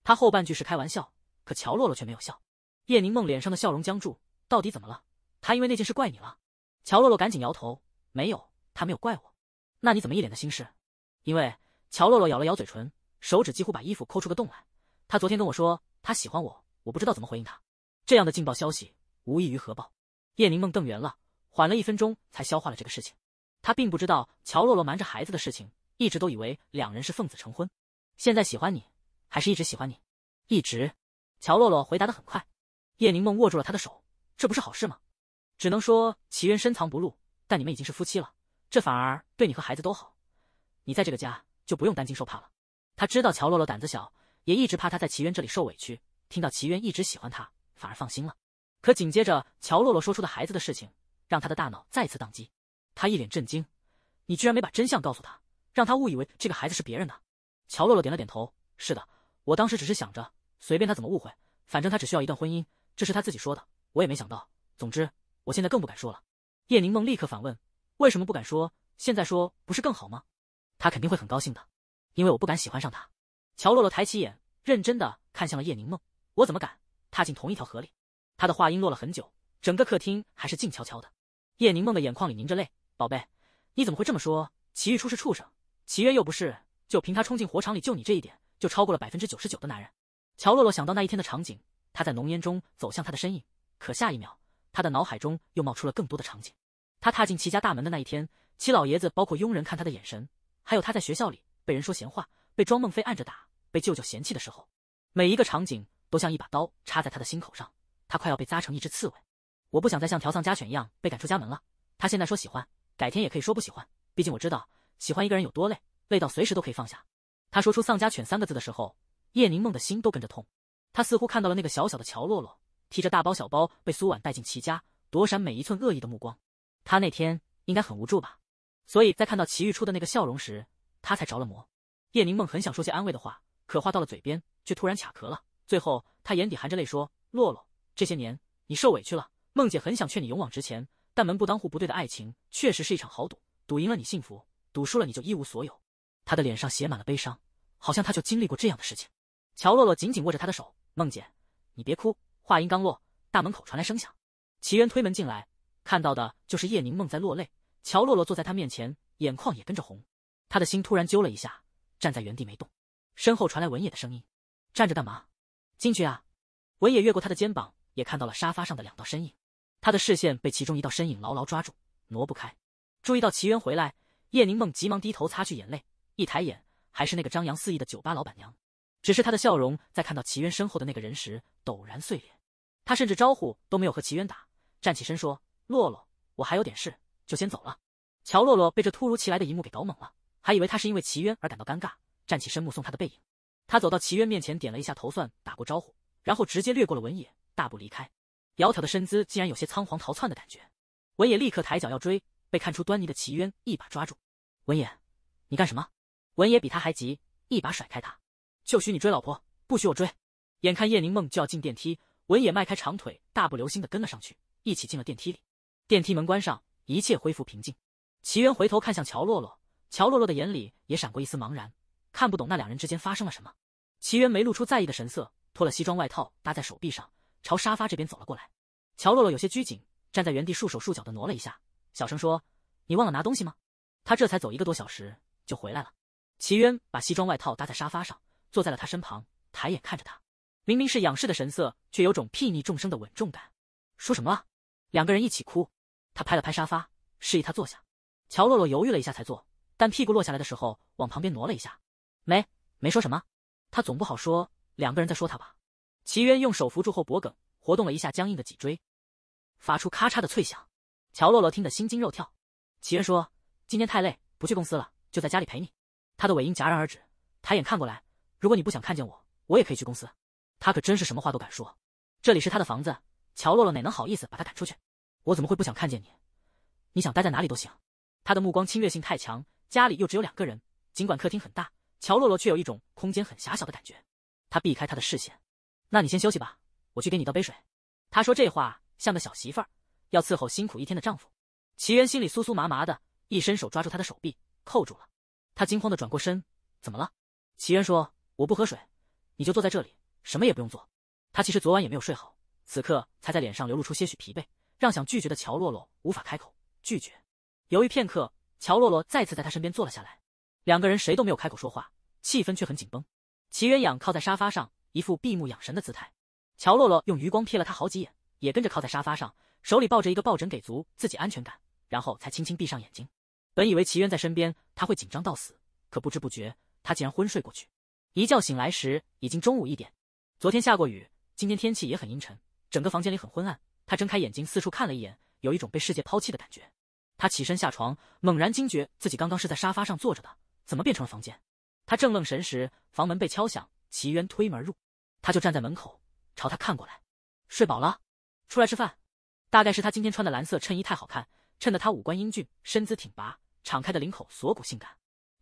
他后半句是开玩笑，可乔洛洛却没有笑。叶凝梦脸上的笑容僵住，到底怎么了？他因为那件事怪你了？乔洛洛赶紧摇头，没有，他没有怪我。那你怎么一脸的心事？因为乔洛洛咬了咬嘴唇，手指几乎把衣服抠出个洞来。他昨天跟我说他喜欢我，我不知道怎么回应他。这样的劲爆消息无异于核爆。叶凝梦瞪圆了，缓了一分钟才消化了这个事情。他并不知道乔洛洛瞒着孩子的事情，一直都以为两人是奉子成婚。现在喜欢你。还是一直喜欢你，一直。乔洛洛回答的很快，叶凝梦握住了她的手，这不是好事吗？只能说齐渊深藏不露，但你们已经是夫妻了，这反而对你和孩子都好。你在这个家就不用担惊受怕了。他知道乔洛洛胆子小，也一直怕他在齐渊这里受委屈。听到齐渊一直喜欢他，反而放心了。可紧接着乔洛洛说出的孩子的事情，让他的大脑再次宕机。他一脸震惊，你居然没把真相告诉他，让他误以为这个孩子是别人的。乔洛洛点了点头，是的。我当时只是想着，随便他怎么误会，反正他只需要一段婚姻，这是他自己说的。我也没想到，总之我现在更不敢说了。叶凝梦立刻反问：“为什么不敢说？现在说不是更好吗？他肯定会很高兴的，因为我不敢喜欢上他。”乔洛洛抬起眼，认真的看向了叶凝梦：“我怎么敢踏进同一条河里？”他的话音落了很久，整个客厅还是静悄悄的。叶凝梦的眼眶里凝着泪：“宝贝，你怎么会这么说？齐玉初是畜生，齐渊又不是，就凭他冲进火场里救你这一点。”就超过了百分之九十九的男人。乔洛洛想到那一天的场景，他在浓烟中走向他的身影，可下一秒，他的脑海中又冒出了更多的场景。他踏进齐家大门的那一天，齐老爷子包括佣人看他的眼神，还有他在学校里被人说闲话、被庄梦飞按着打、被舅舅嫌弃的时候，每一个场景都像一把刀插在他的心口上，他快要被扎成一只刺猬。我不想再像条丧家犬一样被赶出家门了。他现在说喜欢，改天也可以说不喜欢，毕竟我知道喜欢一个人有多累，累到随时都可以放下。他说出“丧家犬”三个字的时候，叶凝梦的心都跟着痛。他似乎看到了那个小小的乔洛洛，提着大包小包被苏婉带进齐家，躲闪每一寸恶意的目光。他那天应该很无助吧？所以在看到齐豫初的那个笑容时，他才着了魔。叶凝梦很想说些安慰的话，可话到了嘴边，却突然卡壳了。最后，他眼底含着泪说：“洛洛，这些年你受委屈了。梦姐很想劝你勇往直前，但门不当户不对的爱情确实是一场豪赌，赌赢了你幸福，赌输了你就一无所有。”他的脸上写满了悲伤，好像他就经历过这样的事情。乔洛洛紧紧握着她的手：“梦姐，你别哭。”话音刚落，大门口传来声响。齐渊推门进来，看到的就是叶凝梦在落泪。乔洛洛坐在他面前，眼眶也跟着红。他的心突然揪了一下，站在原地没动。身后传来文野的声音：“站着干嘛？进去啊！”文野越过他的肩膀，也看到了沙发上的两道身影。他的视线被其中一道身影牢牢抓住，挪不开。注意到齐渊回来，叶凝梦急忙低头擦去眼泪。一抬眼，还是那个张扬肆意的酒吧老板娘，只是她的笑容在看到齐渊身后的那个人时陡然碎裂。她甚至招呼都没有和齐渊打，站起身说：“洛洛，我还有点事，就先走了。”乔洛洛被这突如其来的一幕给搞懵了，还以为她是因为齐渊而感到尴尬，站起身目送他的背影。他走到齐渊面前，点了一下头，算打过招呼，然后直接掠过了文野，大步离开。窈窕的身姿竟然有些仓皇逃窜的感觉。文野立刻抬脚要追，被看出端倪的齐渊一把抓住。文野，你干什么？文野比他还急，一把甩开他，就许你追老婆，不许我追。眼看叶凝梦就要进电梯，文野迈开长腿，大步流星的跟了上去，一起进了电梯里。电梯门关上，一切恢复平静。齐源回头看向乔洛洛，乔洛洛的眼里也闪过一丝茫然，看不懂那两人之间发生了什么。齐源没露出在意的神色，脱了西装外套搭在手臂上，朝沙发这边走了过来。乔洛洛有些拘谨，站在原地束手束脚的挪了一下，小声说：“你忘了拿东西吗？他这才走一个多小时就回来了。”齐渊把西装外套搭在沙发上，坐在了他身旁，抬眼看着他，明明是仰视的神色，却有种睥睨众生的稳重感。说什么？两个人一起哭？他拍了拍沙发，示意他坐下。乔洛洛犹豫了一下才坐，但屁股落下来的时候往旁边挪了一下，没没说什么。他总不好说两个人在说他吧。齐渊用手扶住后脖梗，活动了一下僵硬的脊椎，发出咔嚓的脆响。乔洛洛听得心惊肉跳。齐渊说：“今天太累，不去公司了，就在家里陪你。”他的尾音戛然而止，抬眼看过来。如果你不想看见我，我也可以去公司。他可真是什么话都敢说。这里是他的房子，乔洛洛哪能好意思把他赶出去？我怎么会不想看见你？你想待在哪里都行。他的目光侵略性太强，家里又只有两个人，尽管客厅很大，乔洛洛却有一种空间很狭小的感觉。他避开他的视线。那你先休息吧，我去给你倒杯水。他说这话像个小媳妇儿，要伺候辛苦一天的丈夫。齐源心里酥酥麻麻的，一伸手抓住他的手臂，扣住了。他惊慌的转过身，怎么了？齐渊说：“我不喝水，你就坐在这里，什么也不用做。”他其实昨晚也没有睡好，此刻才在脸上流露出些许疲惫，让想拒绝的乔洛洛无法开口拒绝。犹豫片刻，乔洛洛再次在他身边坐了下来。两个人谁都没有开口说话，气氛却很紧绷。齐渊仰靠在沙发上，一副闭目养神的姿态。乔洛洛用余光瞥了他好几眼，也跟着靠在沙发上，手里抱着一个抱枕给足自己安全感，然后才轻轻闭上眼睛。本以为齐渊在身边，他会紧张到死。可不知不觉，他竟然昏睡过去。一觉醒来时，已经中午一点。昨天下过雨，今天天气也很阴沉，整个房间里很昏暗。他睁开眼睛，四处看了一眼，有一种被世界抛弃的感觉。他起身下床，猛然惊觉自己刚刚是在沙发上坐着的，怎么变成了房间？他正愣神时，房门被敲响，齐渊推门入，他就站在门口，朝他看过来。睡饱了，出来吃饭。大概是他今天穿的蓝色衬衣太好看，衬得他五官英俊，身姿挺拔。敞开的领口，锁骨性感，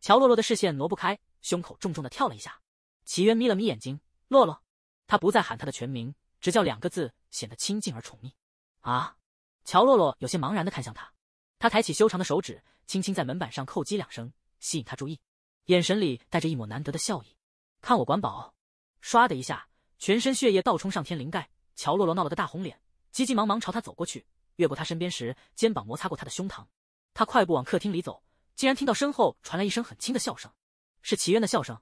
乔洛洛的视线挪不开，胸口重重的跳了一下。齐渊眯了眯眼睛，洛洛，他不再喊他的全名，只叫两个字，显得亲近而宠溺。啊，乔洛洛有些茫然的看向他，他抬起修长的手指，轻轻在门板上叩击两声，吸引他注意，眼神里带着一抹难得的笑意，看我管饱。唰的一下，全身血液倒冲上天灵盖，乔洛洛闹了个大红脸，急急忙忙朝他走过去，越过他身边时，肩膀摩擦过他的胸膛。他快步往客厅里走，竟然听到身后传来一声很轻的笑声，是齐渊的笑声。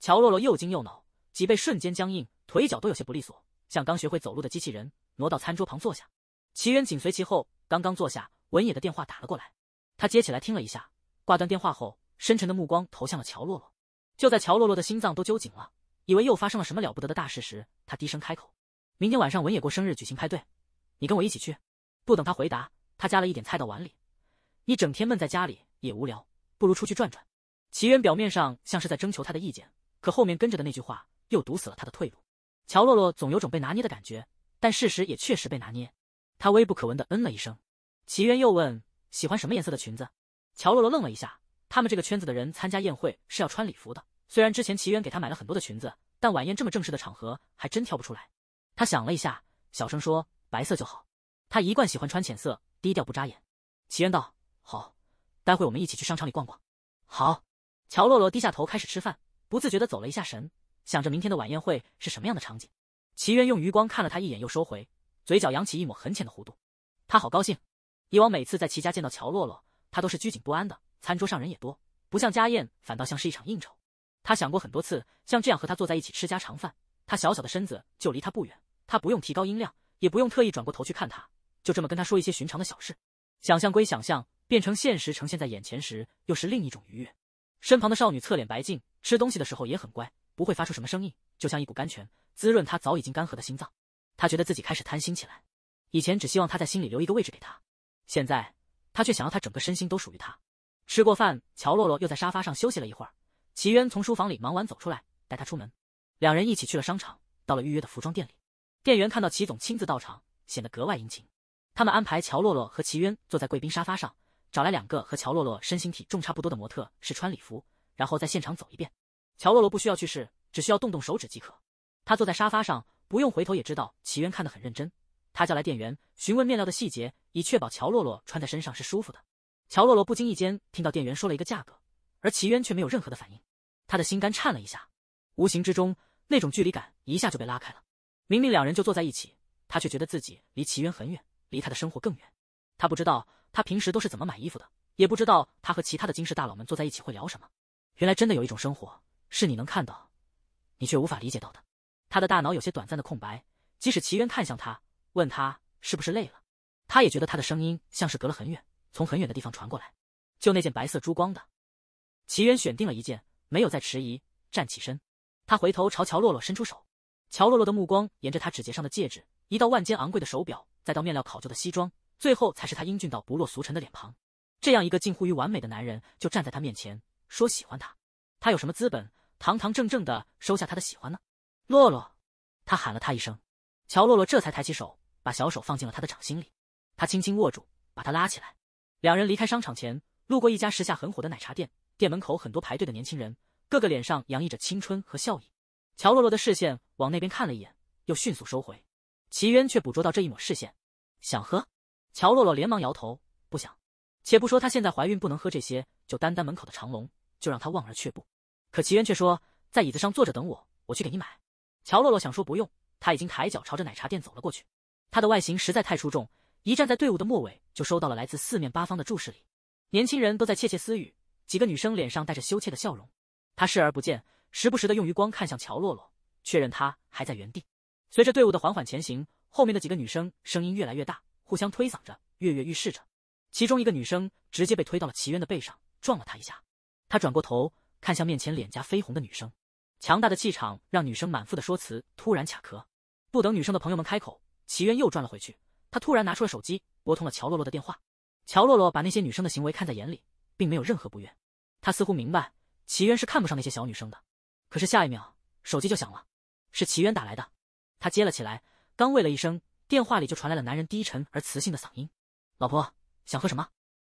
乔洛洛又惊又恼，脊背瞬间僵硬，腿脚都有些不利索，像刚学会走路的机器人。挪到餐桌旁坐下，齐渊紧随其后。刚刚坐下，文野的电话打了过来，他接起来听了一下，挂断电话后，深沉的目光投向了乔洛洛。就在乔洛洛的心脏都揪紧了，以为又发生了什么了不得的大事时，他低声开口：“明天晚上文野过生日，举行派对，你跟我一起去。”不等他回答，他夹了一点菜到碗里。你整天闷在家里也无聊，不如出去转转。齐渊表面上像是在征求他的意见，可后面跟着的那句话又堵死了他的退路。乔洛洛总有种被拿捏的感觉，但事实也确实被拿捏。他微不可闻的嗯了一声。齐渊又问：“喜欢什么颜色的裙子？”乔洛洛愣了一下。他们这个圈子的人参加宴会是要穿礼服的，虽然之前齐渊给他买了很多的裙子，但晚宴这么正式的场合还真挑不出来。他想了一下，小声说：“白色就好。”他一贯喜欢穿浅色，低调不扎眼。齐渊道。好，待会我们一起去商场里逛逛。好，乔洛洛低下头开始吃饭，不自觉地走了一下神，想着明天的晚宴会是什么样的场景。齐渊用余光看了他一眼，又收回，嘴角扬起一抹很浅的弧度。他好高兴。以往每次在齐家见到乔洛洛，他都是拘谨不安的。餐桌上人也多，不像家宴，反倒像是一场应酬。他想过很多次，像这样和他坐在一起吃家常饭，他小小的身子就离他不远，他不用提高音量，也不用特意转过头去看他，就这么跟他说一些寻常的小事。想象归想象。变成现实呈现在眼前时，又是另一种愉悦。身旁的少女侧脸白净，吃东西的时候也很乖，不会发出什么声音，就像一股甘泉，滋润她早已经干涸的心脏。他觉得自己开始贪心起来，以前只希望他在心里留一个位置给他，现在他却想要他整个身心都属于他。吃过饭，乔洛洛又在沙发上休息了一会儿。齐渊从书房里忙完走出来，带他出门，两人一起去了商场。到了预约的服装店里，店员看到齐总亲自到场，显得格外殷勤。他们安排乔洛洛和齐渊坐在贵宾沙发上。找来两个和乔洛洛身形体重差不多的模特试穿礼服，然后在现场走一遍。乔洛洛不需要去试，只需要动动手指即可。他坐在沙发上，不用回头也知道齐渊看得很认真。他叫来店员询问面料的细节，以确保乔洛洛穿在身上是舒服的。乔洛洛不经意间听到店员说了一个价格，而齐渊却没有任何的反应。他的心肝颤了一下，无形之中那种距离感一下就被拉开了。明明两人就坐在一起，他却觉得自己离齐渊很远，离他的生活更远。他不知道他平时都是怎么买衣服的，也不知道他和其他的金氏大佬们坐在一起会聊什么。原来真的有一种生活是你能看到，你却无法理解到的。他的大脑有些短暂的空白，即使齐渊看向他，问他是不是累了，他也觉得他的声音像是隔了很远，从很远的地方传过来。就那件白色珠光的，齐渊选定了一件，没有再迟疑，站起身，他回头朝乔洛洛伸出手，乔洛洛的目光沿着他指节上的戒指，一道万间昂贵的手表，再到面料考究的西装。最后才是他英俊到不落俗尘的脸庞，这样一个近乎于完美的男人就站在他面前，说喜欢他，他有什么资本堂堂正正的收下他的喜欢呢？洛洛，他喊了他一声，乔洛洛这才抬起手，把小手放进了他的掌心里，他轻轻握住，把他拉起来。两人离开商场前，路过一家时下很火的奶茶店，店门口很多排队的年轻人，个个脸上洋溢着青春和笑意。乔洛洛的视线往那边看了一眼，又迅速收回。齐渊却捕捉到这一抹视线，想喝。乔洛洛连忙摇头，不想。且不说她现在怀孕不能喝这些，就单单门口的长龙就让她望而却步。可齐渊却说：“在椅子上坐着等我，我去给你买。”乔洛洛想说不用，他已经抬脚朝着奶茶店走了过去。她的外形实在太出众，一站在队伍的末尾就收到了来自四面八方的注视力。年轻人都在窃窃私语，几个女生脸上带着羞怯的笑容。他视而不见，时不时的用余光看向乔洛洛，确认她还在原地。随着队伍的缓缓前行，后面的几个女生声音越来越大。互相推搡着，跃跃欲试着。其中一个女生直接被推到了齐渊的背上，撞了他一下。他转过头，看向面前脸颊绯红的女生。强大的气场让女生满腹的说辞突然卡壳。不等女生的朋友们开口，齐渊又转了回去。他突然拿出了手机，拨通了乔洛洛的电话。乔洛洛把那些女生的行为看在眼里，并没有任何不悦。他似乎明白齐渊是看不上那些小女生的。可是下一秒，手机就响了，是齐渊打来的。他接了起来，刚喂了一声。电话里就传来了男人低沉而磁性的嗓音：“老婆，想喝什么？”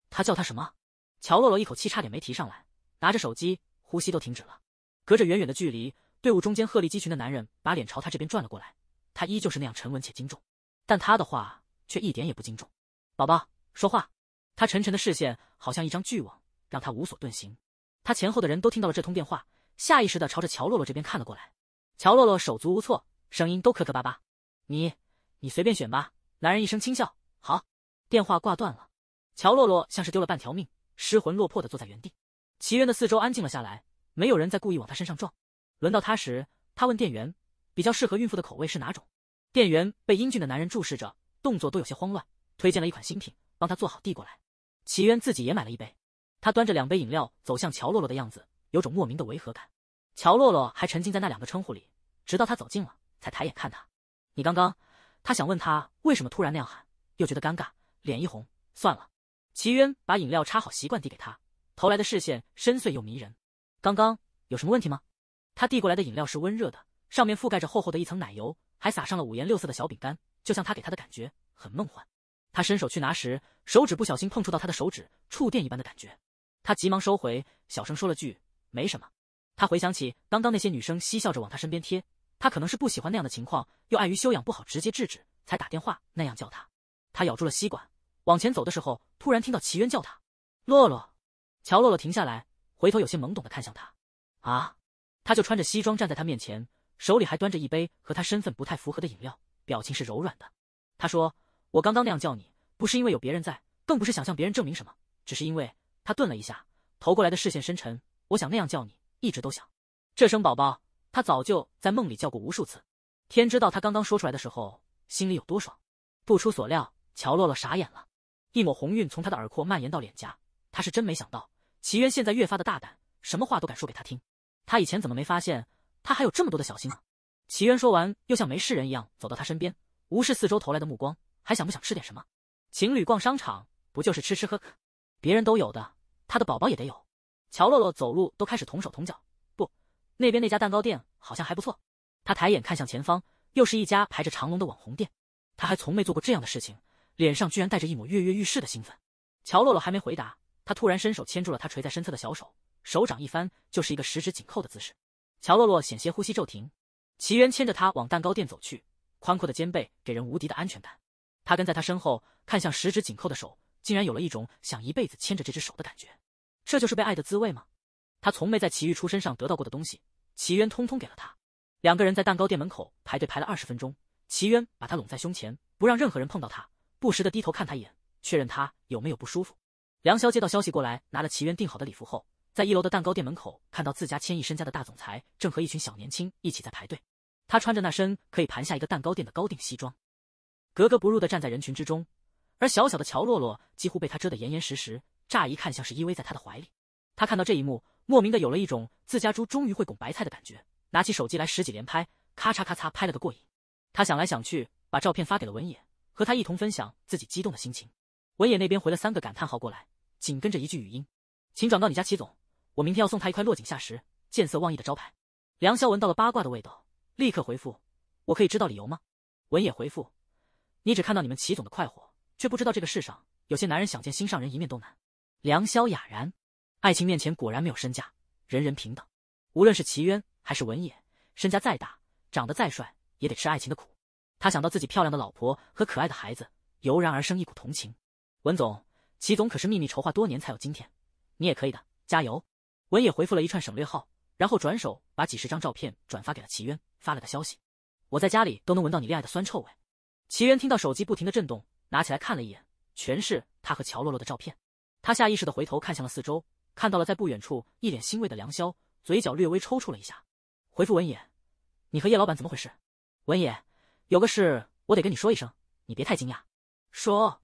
他叫他什么？乔洛洛一口气差点没提上来，拿着手机，呼吸都停止了。隔着远远的距离，队伍中间鹤立鸡群的男人把脸朝他这边转了过来，他依旧是那样沉稳且精重，但他的话却一点也不精重。“宝宝，说话。”他沉沉的视线好像一张巨网，让他无所遁形。他前后的人都听到了这通电话，下意识的朝着乔洛洛这边看了过来。乔洛洛手足无措，声音都磕磕巴巴：“你。”你随便选吧。男人一声轻笑，好，电话挂断了。乔洛洛像是丢了半条命，失魂落魄的坐在原地。齐渊的四周安静了下来，没有人再故意往他身上撞。轮到他时，他问店员，比较适合孕妇的口味是哪种？店员被英俊的男人注视着，动作都有些慌乱，推荐了一款新品，帮他做好递过来。齐渊自己也买了一杯，他端着两杯饮料走向乔洛洛的样子，有种莫名的违和感。乔洛洛还沉浸在那两个称呼里，直到他走近了，才抬眼看他。你刚刚。他想问他为什么突然那样喊，又觉得尴尬，脸一红，算了。齐渊把饮料插好，习惯递给他，投来的视线深邃又迷人。刚刚有什么问题吗？他递过来的饮料是温热的，上面覆盖着厚厚的一层奶油，还撒上了五颜六色的小饼干，就像他给他的感觉很梦幻。他伸手去拿时，手指不小心碰触到他的手指，触电一般的感觉。他急忙收回，小声说了句没什么。他回想起刚刚那些女生嬉笑着往他身边贴。他可能是不喜欢那样的情况，又碍于修养不好，直接制止，才打电话那样叫他。他咬住了吸管，往前走的时候，突然听到齐渊叫他“洛洛”。乔洛洛停下来，回头有些懵懂的看向他。啊，他就穿着西装站在他面前，手里还端着一杯和他身份不太符合的饮料，表情是柔软的。他说：“我刚刚那样叫你，不是因为有别人在，更不是想向别人证明什么，只是因为……”他顿了一下，投过来的视线深沉。我想那样叫你，一直都想。这声宝宝。他早就在梦里叫过无数次，天知道他刚刚说出来的时候心里有多爽。不出所料，乔洛洛傻眼了，一抹红晕从他的耳廓蔓延到脸颊。他是真没想到，齐渊现在越发的大胆，什么话都敢说给他听。他以前怎么没发现他还有这么多的小心呢？齐渊说完，又像没事人一样走到他身边，无视四周投来的目光，还想不想吃点什么？情侣逛商场不就是吃吃喝喝？别人都有的，他的宝宝也得有。乔洛洛走路都开始同手同脚。那边那家蛋糕店好像还不错。他抬眼看向前方，又是一家排着长龙的网红店。他还从没做过这样的事情，脸上居然带着一抹跃跃欲试的兴奋。乔洛洛还没回答，他突然伸手牵住了他垂在身侧的小手，手掌一翻，就是一个十指紧扣的姿势。乔洛洛险些呼吸骤停。齐渊牵着他往蛋糕店走去，宽阔的肩背给人无敌的安全感。他跟在他身后，看向十指紧扣的手，竟然有了一种想一辈子牵着这只手的感觉。这就是被爱的滋味吗？他从没在齐玉初身上得到过的东西，齐渊通通给了他。两个人在蛋糕店门口排队排了二十分钟，齐渊把他拢在胸前，不让任何人碰到他，不时的低头看他一眼，确认他有没有不舒服。梁潇接到消息过来，拿了齐渊订好的礼服后，在一楼的蛋糕店门口看到自家千亿身家的大总裁正和一群小年轻一起在排队。他穿着那身可以盘下一个蛋糕店的高定西装，格格不入的站在人群之中，而小小的乔洛洛几乎被他遮得严严实实，乍一看像是依偎在他的怀里。他看到这一幕。莫名的有了一种自家猪终于会拱白菜的感觉，拿起手机来十几连拍，咔嚓咔嚓拍了个过瘾。他想来想去，把照片发给了文野，和他一同分享自己激动的心情。文野那边回了三个感叹号过来，紧跟着一句语音：“请转告你家齐总，我明天要送他一块落井下石、见色忘义的招牌。”梁霄闻到了八卦的味道，立刻回复：“我可以知道理由吗？”文野回复：“你只看到你们齐总的快活，却不知道这个世上有些男人想见心上人一面都难。”梁霄哑然。爱情面前果然没有身价，人人平等。无论是齐渊还是文野，身家再大，长得再帅，也得吃爱情的苦。他想到自己漂亮的老婆和可爱的孩子，油然而生一股同情。文总、齐总可是秘密筹划多年才有今天，你也可以的，加油！文野回复了一串省略号，然后转手把几十张照片转发给了齐渊，发了个消息：“我在家里都能闻到你恋爱的酸臭味。”齐渊听到手机不停的震动，拿起来看了一眼，全是他和乔洛洛的照片。他下意识的回头看向了四周。看到了，在不远处一脸欣慰的梁潇，嘴角略微抽搐了一下，回复文野：“你和叶老板怎么回事？”文野，有个事我得跟你说一声，你别太惊讶。说，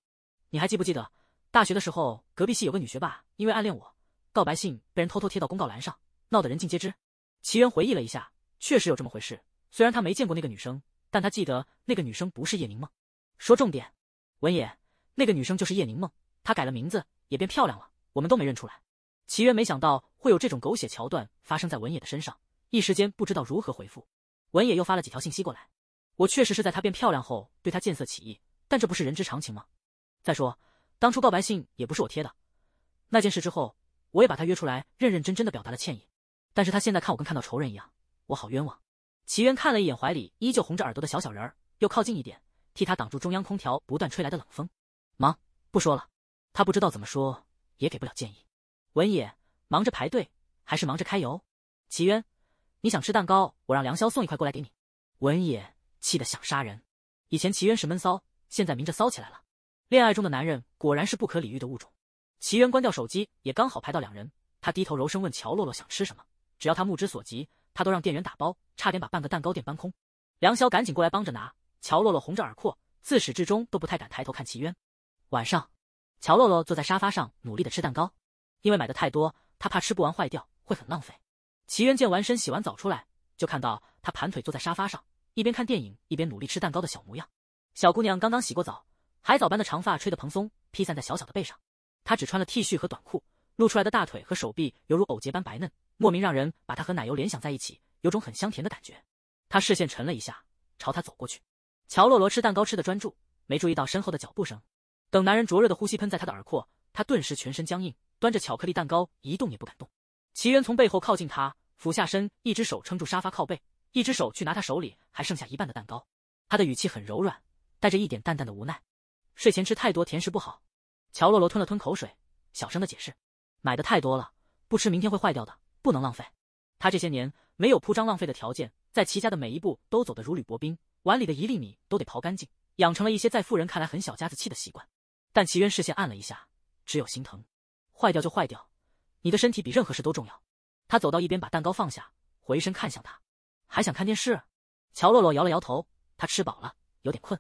你还记不记得大学的时候，隔壁系有个女学霸，因为暗恋我，告白信被人偷偷贴到公告栏上，闹得人尽皆知。齐源回忆了一下，确实有这么回事。虽然他没见过那个女生，但他记得那个女生不是叶凝梦。说重点，文野，那个女生就是叶凝梦，她改了名字，也变漂亮了，我们都没认出来。齐渊没想到会有这种狗血桥段发生在文野的身上，一时间不知道如何回复。文野又发了几条信息过来，我确实是在她变漂亮后对她见色起意，但这不是人之常情吗？再说当初告白信也不是我贴的，那件事之后我也把他约出来，认认真真的表达了歉意。但是他现在看我跟看到仇人一样，我好冤枉。齐渊看了一眼怀里依旧红着耳朵的小小人儿，又靠近一点，替他挡住中央空调不断吹来的冷风。忙不说了，他不知道怎么说，也给不了建议。文野，忙着排队，还是忙着开油。齐渊，你想吃蛋糕，我让梁潇送一块过来给你。文野气得想杀人。以前齐渊是闷骚，现在明着骚起来了。恋爱中的男人果然是不可理喻的物种。齐渊关掉手机，也刚好排到两人。他低头柔声问乔洛洛想吃什么，只要他目之所及，他都让店员打包，差点把半个蛋糕店搬空。梁潇赶紧过来帮着拿。乔洛洛红着耳廓，自始至终都不太敢抬头看齐渊。晚上，乔洛洛坐在沙发上努力的吃蛋糕。因为买的太多，他怕吃不完坏掉，会很浪费。齐渊健完身、洗完澡出来，就看到他盘腿坐在沙发上，一边看电影，一边努力吃蛋糕的小模样。小姑娘刚刚洗过澡，海藻般的长发吹得蓬松，披散在小小的背上。她只穿了 T 恤和短裤，露出来的大腿和手臂犹如藕节般白嫩，莫名让人把她和奶油联想在一起，有种很香甜的感觉。他视线沉了一下，朝他走过去。乔洛罗吃蛋糕吃的专注，没注意到身后的脚步声。等男人灼热的呼吸喷在他的耳廓，他顿时全身僵硬。端着巧克力蛋糕，一动也不敢动。齐渊从背后靠近他，俯下身，一只手撑住沙发靠背，一只手去拿他手里还剩下一半的蛋糕。他的语气很柔软，带着一点淡淡的无奈。睡前吃太多甜食不好。乔洛洛吞了吞口水，小声的解释：“买的太多了，不吃明天会坏掉的，不能浪费。”他这些年没有铺张浪费的条件，在齐家的每一步都走得如履薄冰，碗里的一粒米都得刨干净，养成了一些在富人看来很小家子气的习惯。但齐渊视线暗了一下，只有心疼。坏掉就坏掉，你的身体比任何事都重要。他走到一边，把蛋糕放下，回身看向他，还想看电视？乔洛洛摇了摇头，他吃饱了，有点困。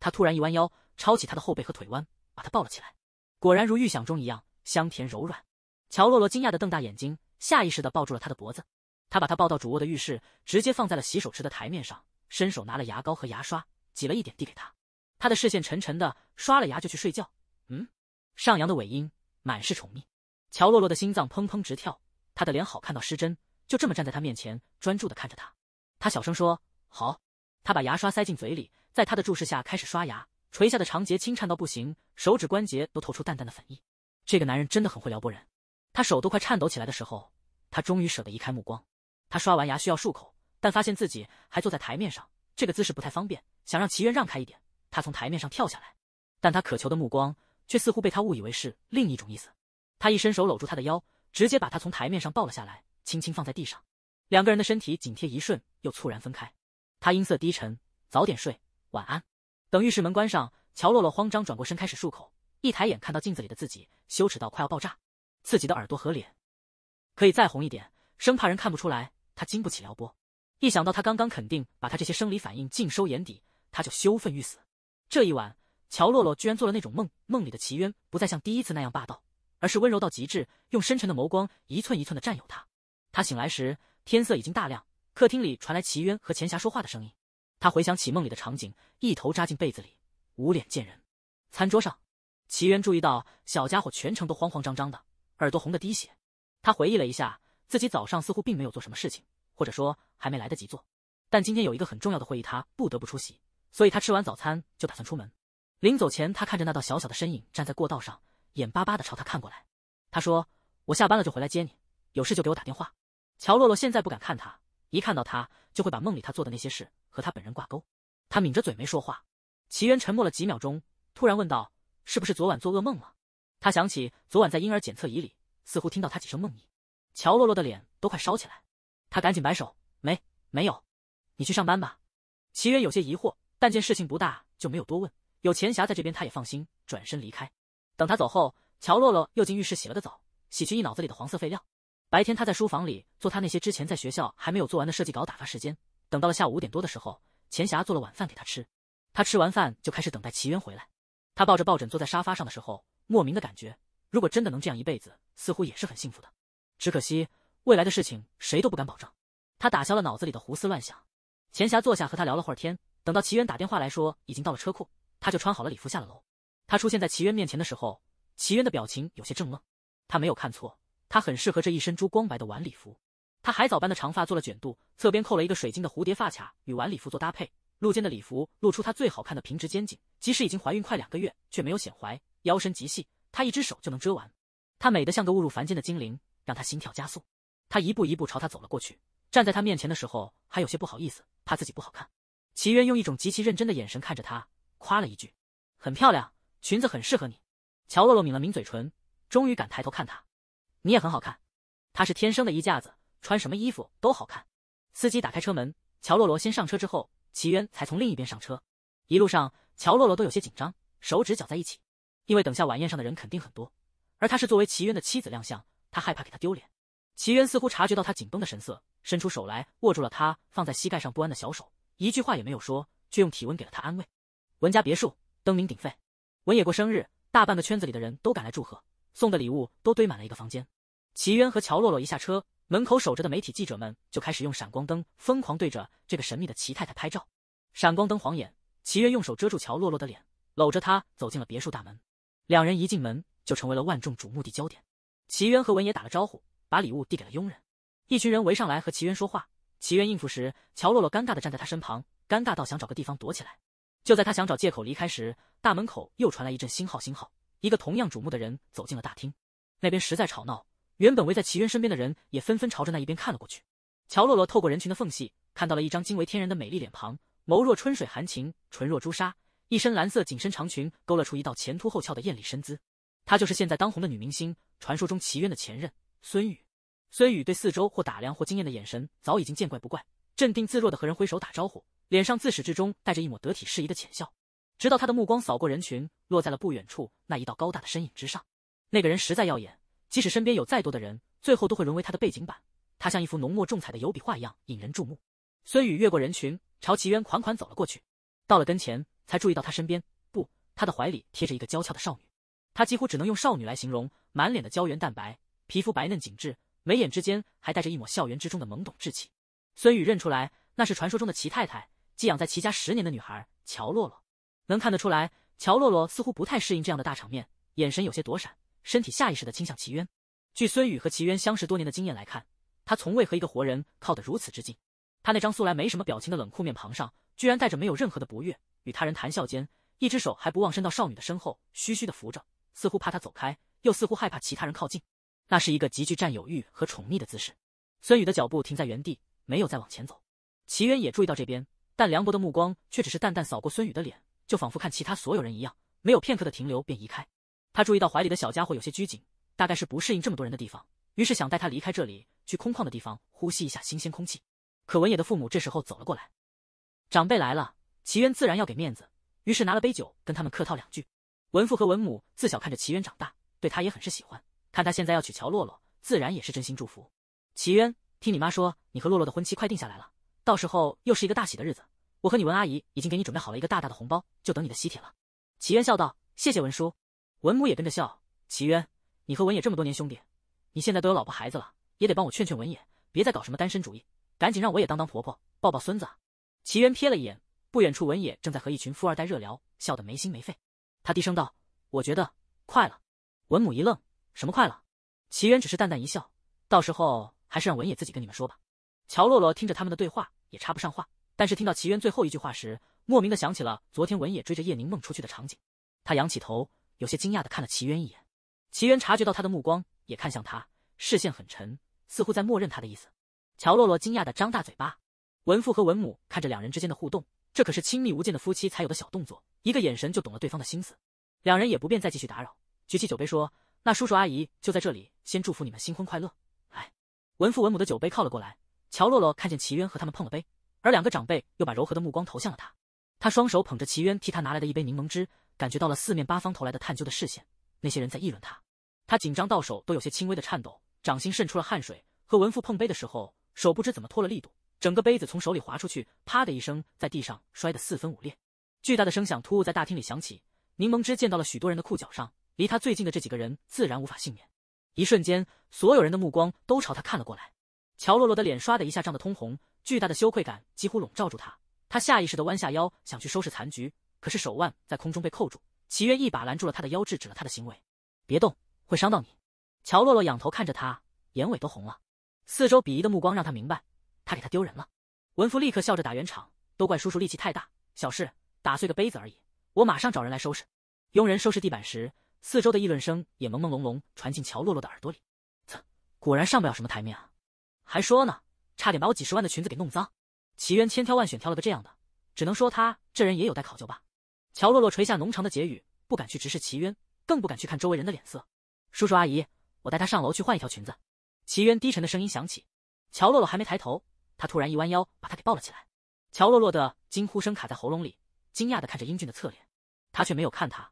他突然一弯腰，抄起他的后背和腿弯，把他抱了起来。果然如预想中一样，香甜柔软。乔洛洛惊讶的瞪大眼睛，下意识的抱住了他的脖子。他把他抱到主卧的浴室，直接放在了洗手池的台面上，伸手拿了牙膏和牙刷，挤了一点递给他。他的视线沉沉的，刷了牙就去睡觉。嗯，上扬的尾音。满是宠溺，乔洛洛的心脏砰砰直跳，她的脸好看到失真，就这么站在他面前，专注的看着他。他小声说：“好。”他把牙刷塞进嘴里，在他的注视下开始刷牙，垂下的长睫轻颤到不行，手指关节都透出淡淡的粉意。这个男人真的很会撩拨人。他手都快颤抖起来的时候，他终于舍得移开目光。他刷完牙需要漱口，但发现自己还坐在台面上，这个姿势不太方便，想让齐渊让开一点。他从台面上跳下来，但他渴求的目光。却似乎被他误以为是另一种意思，他一伸手搂住她的腰，直接把她从台面上抱了下来，轻轻放在地上。两个人的身体紧贴一瞬，又猝然分开。他音色低沉：“早点睡，晚安。”等浴室门关上，乔洛洛慌张转过身开始漱口，一抬眼看到镜子里的自己，羞耻到快要爆炸。自己的耳朵和脸可以再红一点，生怕人看不出来。他经不起撩拨，一想到他刚刚肯定把他这些生理反应尽收眼底，他就羞愤欲死。这一晚。乔洛洛居然做了那种梦，梦里的齐渊不再像第一次那样霸道，而是温柔到极致，用深沉的眸光一寸一寸的占有他。他醒来时，天色已经大亮，客厅里传来齐渊和钱霞说话的声音。他回想起梦里的场景，一头扎进被子里，无脸见人。餐桌上，齐渊注意到小家伙全程都慌慌张张的，耳朵红的滴血。他回忆了一下，自己早上似乎并没有做什么事情，或者说还没来得及做。但今天有一个很重要的会议，他不得不出席，所以他吃完早餐就打算出门。临走前，他看着那道小小的身影站在过道上，眼巴巴的朝他看过来。他说：“我下班了就回来接你，有事就给我打电话。”乔洛洛现在不敢看他，一看到他就会把梦里他做的那些事和他本人挂钩。他抿着嘴没说话。齐渊沉默了几秒钟，突然问道：“是不是昨晚做噩梦了？”他想起昨晚在婴儿检测仪里似乎听到他几声梦呓。乔洛洛的脸都快烧起来，他赶紧摆手：“没，没有。”你去上班吧。齐渊有些疑惑，但见事情不大就没有多问。有钱霞在这边，他也放心，转身离开。等他走后，乔洛洛又进浴室洗了个澡，洗去一脑子里的黄色废料。白天他在书房里做他那些之前在学校还没有做完的设计稿，打发时间。等到了下午五点多的时候，钱霞做了晚饭给他吃。他吃完饭就开始等待齐渊回来。他抱着抱枕坐在沙发上的时候，莫名的感觉，如果真的能这样一辈子，似乎也是很幸福的。只可惜未来的事情谁都不敢保证。他打消了脑子里的胡思乱想。钱霞坐下和他聊了会儿天，等到齐渊打电话来说已经到了车库。他就穿好了礼服下了楼，他出现在齐渊面前的时候，齐渊的表情有些怔愣。他没有看错，他很适合这一身珠光白的晚礼服。他海藻般的长发做了卷度，侧边扣了一个水晶的蝴蝶发卡，与晚礼服做搭配。露肩的礼服露出她最好看的平直肩颈，即使已经怀孕快两个月，却没有显怀，腰身极细，她一只手就能遮完。她美得像个误入凡间的精灵，让他心跳加速。他一步一步朝他走了过去，站在他面前的时候还有些不好意思，怕自己不好看。齐渊用一种极其认真的眼神看着她。夸了一句：“很漂亮，裙子很适合你。”乔洛洛抿了抿嘴唇，终于敢抬头看他。“你也很好看，她是天生的衣架子，穿什么衣服都好看。”司机打开车门，乔洛洛先上车，之后齐渊才从另一边上车。一路上，乔洛洛都有些紧张，手指绞在一起，因为等下晚宴上的人肯定很多，而她是作为齐渊的妻子亮相，他害怕给他丢脸。齐渊似乎察觉到他紧绷的神色，伸出手来握住了他放在膝盖上不安的小手，一句话也没有说，却用体温给了他安慰。文家别墅灯明鼎沸，文野过生日，大半个圈子里的人都赶来祝贺，送的礼物都堆满了一个房间。齐渊和乔洛洛一下车，门口守着的媒体记者们就开始用闪光灯疯狂对着这个神秘的齐太太拍照。闪光灯晃眼，齐渊用手遮住乔洛洛的脸，搂着她走进了别墅大门。两人一进门就成为了万众瞩目的焦点。齐渊和文野打了招呼，把礼物递给了佣人。一群人围上来和齐渊说话，齐渊应付时，乔洛洛尴尬的站在他身旁，尴尬到想找个地方躲起来。就在他想找借口离开时，大门口又传来一阵新号新号，一个同样瞩目的人走进了大厅。那边实在吵闹，原本围在齐渊身边的人也纷纷朝着那一边看了过去。乔洛洛透过人群的缝隙，看到了一张惊为天人的美丽脸庞，眸若春水含情，唇若朱砂，一身蓝色紧身长裙勾勒出一道前凸后翘的艳丽身姿。她就是现在当红的女明星，传说中齐渊的前任孙雨。孙雨对四周或打量或惊艳的眼神早已经见怪不怪，镇定自若的和人挥手打招呼。脸上自始至终带着一抹得体适宜的浅笑，直到他的目光扫过人群，落在了不远处那一道高大的身影之上。那个人实在耀眼，即使身边有再多的人，最后都会沦为他的背景板。他像一幅浓墨重彩的油笔画一样引人注目。孙宇越过人群，朝齐渊款款走了过去。到了跟前，才注意到他身边不，他的怀里贴着一个娇俏的少女，他几乎只能用少女来形容。满脸的胶原蛋白，皮肤白嫩紧致，眉眼之间还带着一抹校园之中的懵懂稚气。孙宇认出来，那是传说中的齐太太。寄养在齐家十年的女孩乔洛洛，能看得出来，乔洛洛似乎不太适应这样的大场面，眼神有些躲闪，身体下意识的倾向齐渊。据孙宇和齐渊相识多年的经验来看，他从未和一个活人靠得如此之近。他那张素来没什么表情的冷酷面庞上，居然带着没有任何的不悦。与他人谈笑间，一只手还不忘伸到少女的身后，虚虚的扶着，似乎怕她走开，又似乎害怕其他人靠近。那是一个极具占有欲和宠溺的姿势。孙宇的脚步停在原地，没有再往前走。齐渊也注意到这边。但梁博的目光却只是淡淡扫过孙宇的脸，就仿佛看其他所有人一样，没有片刻的停留便移开。他注意到怀里的小家伙有些拘谨，大概是不适应这么多人的地方，于是想带他离开这里，去空旷的地方呼吸一下新鲜空气。可文野的父母这时候走了过来，长辈来了，齐渊自然要给面子，于是拿了杯酒跟他们客套两句。文父和文母自小看着齐渊长大，对他也很是喜欢，看他现在要娶乔洛洛，自然也是真心祝福。齐渊，听你妈说，你和洛洛的婚期快定下来了。到时候又是一个大喜的日子，我和你文阿姨已经给你准备好了一个大大的红包，就等你的喜帖了。齐渊笑道：“谢谢文叔。”文母也跟着笑。齐渊，你和文野这么多年兄弟，你现在都有老婆孩子了，也得帮我劝劝文野，别再搞什么单身主义，赶紧让我也当当婆婆，抱抱孙子啊。齐渊瞥了一眼不远处文野，正在和一群富二代热聊，笑得没心没肺。他低声道：“我觉得快了。”文母一愣：“什么快了？”齐渊只是淡淡一笑：“到时候还是让文野自己跟你们说吧。”乔洛洛听着他们的对话，也插不上话。但是听到齐渊最后一句话时，莫名的想起了昨天文野追着叶宁梦出去的场景。他仰起头，有些惊讶的看了齐渊一眼。齐渊察觉到他的目光，也看向他，视线很沉，似乎在默认他的意思。乔洛洛惊讶的张大嘴巴。文父和文母看着两人之间的互动，这可是亲密无间的夫妻才有的小动作，一个眼神就懂了对方的心思。两人也不便再继续打扰，举起酒杯说：“那叔叔阿姨就在这里先祝福你们新婚快乐。”哎，文父文母的酒杯靠了过来。乔洛洛看见齐渊和他们碰了杯，而两个长辈又把柔和的目光投向了他。他双手捧着齐渊替他拿来的一杯柠檬汁，感觉到了四面八方投来的探究的视线。那些人在议论他，他紧张到手都有些轻微的颤抖，掌心渗出了汗水。和文父碰杯的时候，手不知怎么脱了力度，整个杯子从手里滑出去，啪的一声在地上摔得四分五裂。巨大的声响突兀在大厅里响起，柠檬汁溅到了许多人的裤脚上。离他最近的这几个人自然无法幸免。一瞬间，所有人的目光都朝他看了过来。乔洛洛的脸唰的一下涨得通红，巨大的羞愧感几乎笼罩住他。他下意识的弯下腰，想去收拾残局，可是手腕在空中被扣住，齐月一把拦住了他的腰，制止了他的行为：“别动，会伤到你。”乔洛洛仰头看着他，眼尾都红了。四周鄙夷的目光让他明白，他给他丢人了。文父立刻笑着打圆场：“都怪叔叔力气太大，小事，打碎个杯子而已，我马上找人来收拾。”佣人收拾地板时，四周的议论声也朦朦胧胧传进乔洛洛的耳朵里。啧，果然上不了什么台面啊。还说呢，差点把我几十万的裙子给弄脏。齐渊千挑万选挑了个这样的，只能说他这人也有待考究吧。乔洛洛垂下浓长的睫羽，不敢去直视齐渊，更不敢去看周围人的脸色。叔叔阿姨，我带他上楼去换一条裙子。齐渊低沉的声音响起，乔洛洛还没抬头，他突然一弯腰，把她给抱了起来。乔洛洛的惊呼声卡在喉咙里，惊讶的看着英俊的侧脸，他却没有看他，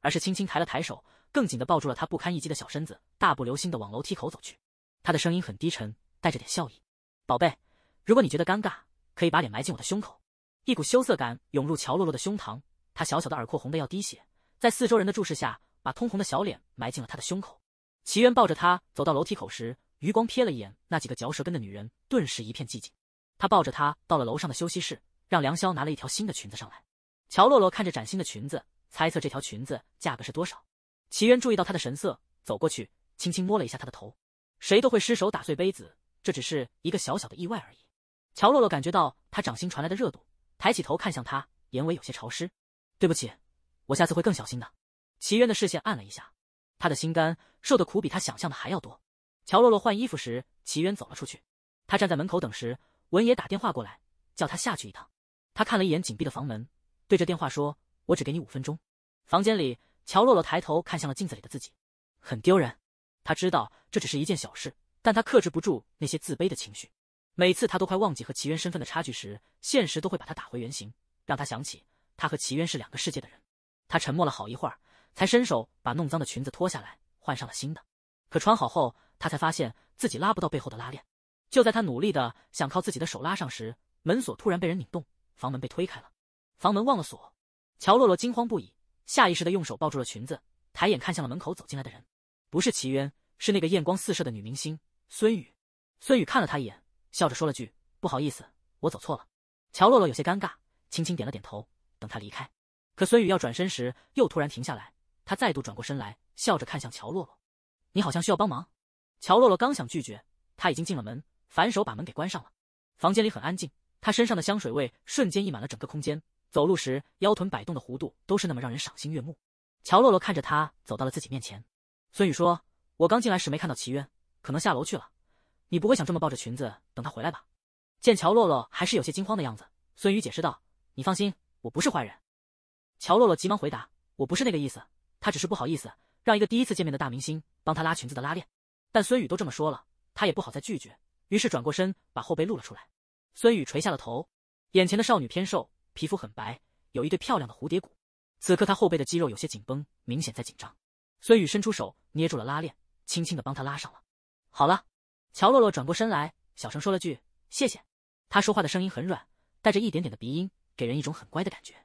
而是轻轻抬了抬手，更紧的抱住了他不堪一击的小身子，大步流星的往楼梯口走去。他的声音很低沉。带着点笑意，宝贝，如果你觉得尴尬，可以把脸埋进我的胸口。一股羞涩感涌入乔洛洛的胸膛，她小小的耳廓红的要滴血，在四周人的注视下，把通红的小脸埋进了他的胸口。齐渊抱着她走到楼梯口时，余光瞥了一眼那几个嚼舌根的女人，顿时一片寂静。他抱着她到了楼上的休息室，让梁霄拿了一条新的裙子上来。乔洛洛看着崭新的裙子，猜测这条裙子价格是多少。齐渊注意到她的神色，走过去轻轻摸了一下她的头。谁都会失手打碎杯子。这只是一个小小的意外而已。乔洛洛感觉到他掌心传来的热度，抬起头看向他，眼尾有些潮湿。对不起，我下次会更小心的。齐渊的视线暗了一下，他的心肝受的苦比他想象的还要多。乔洛洛换衣服时，齐渊走了出去。他站在门口等时，文野打电话过来，叫他下去一趟。他看了一眼紧闭的房门，对着电话说：“我只给你五分钟。”房间里，乔洛洛抬头看向了镜子里的自己，很丢人。他知道这只是一件小事。但他克制不住那些自卑的情绪，每次他都快忘记和齐渊身份的差距时，现实都会把他打回原形，让他想起他和齐渊是两个世界的人。他沉默了好一会儿，才伸手把弄脏的裙子脱下来，换上了新的。可穿好后，他才发现自己拉不到背后的拉链。就在他努力的想靠自己的手拉上时，门锁突然被人拧动，房门被推开了。房门忘了锁，乔洛洛惊慌不已，下意识的用手抱住了裙子，抬眼看向了门口走进来的人，不是齐渊，是那个艳光四射的女明星。孙宇，孙宇看了他一眼，笑着说了句：“不好意思，我走错了。”乔洛洛有些尴尬，轻轻点了点头。等他离开，可孙宇要转身时，又突然停下来。他再度转过身来，笑着看向乔洛洛：“你好像需要帮忙？”乔洛洛刚想拒绝，他已经进了门，反手把门给关上了。房间里很安静，他身上的香水味瞬间溢满了整个空间。走路时腰臀摆动的弧度都是那么让人赏心悦目。乔洛洛看着他走到了自己面前，孙宇说：“我刚进来时没看到齐渊。”可能下楼去了，你不会想这么抱着裙子等他回来吧？见乔洛洛还是有些惊慌的样子，孙宇解释道：“你放心，我不是坏人。”乔洛洛急忙回答：“我不是那个意思，他只是不好意思让一个第一次见面的大明星帮他拉裙子的拉链。”但孙宇都这么说了，他也不好再拒绝，于是转过身把后背露了出来。孙宇垂下了头，眼前的少女偏瘦，皮肤很白，有一对漂亮的蝴蝶骨。此刻她后背的肌肉有些紧绷，明显在紧张。孙宇伸出手捏住了拉链，轻轻的帮她拉上了。好了，乔洛洛转过身来，小声说了句“谢谢”。她说话的声音很软，带着一点点的鼻音，给人一种很乖的感觉。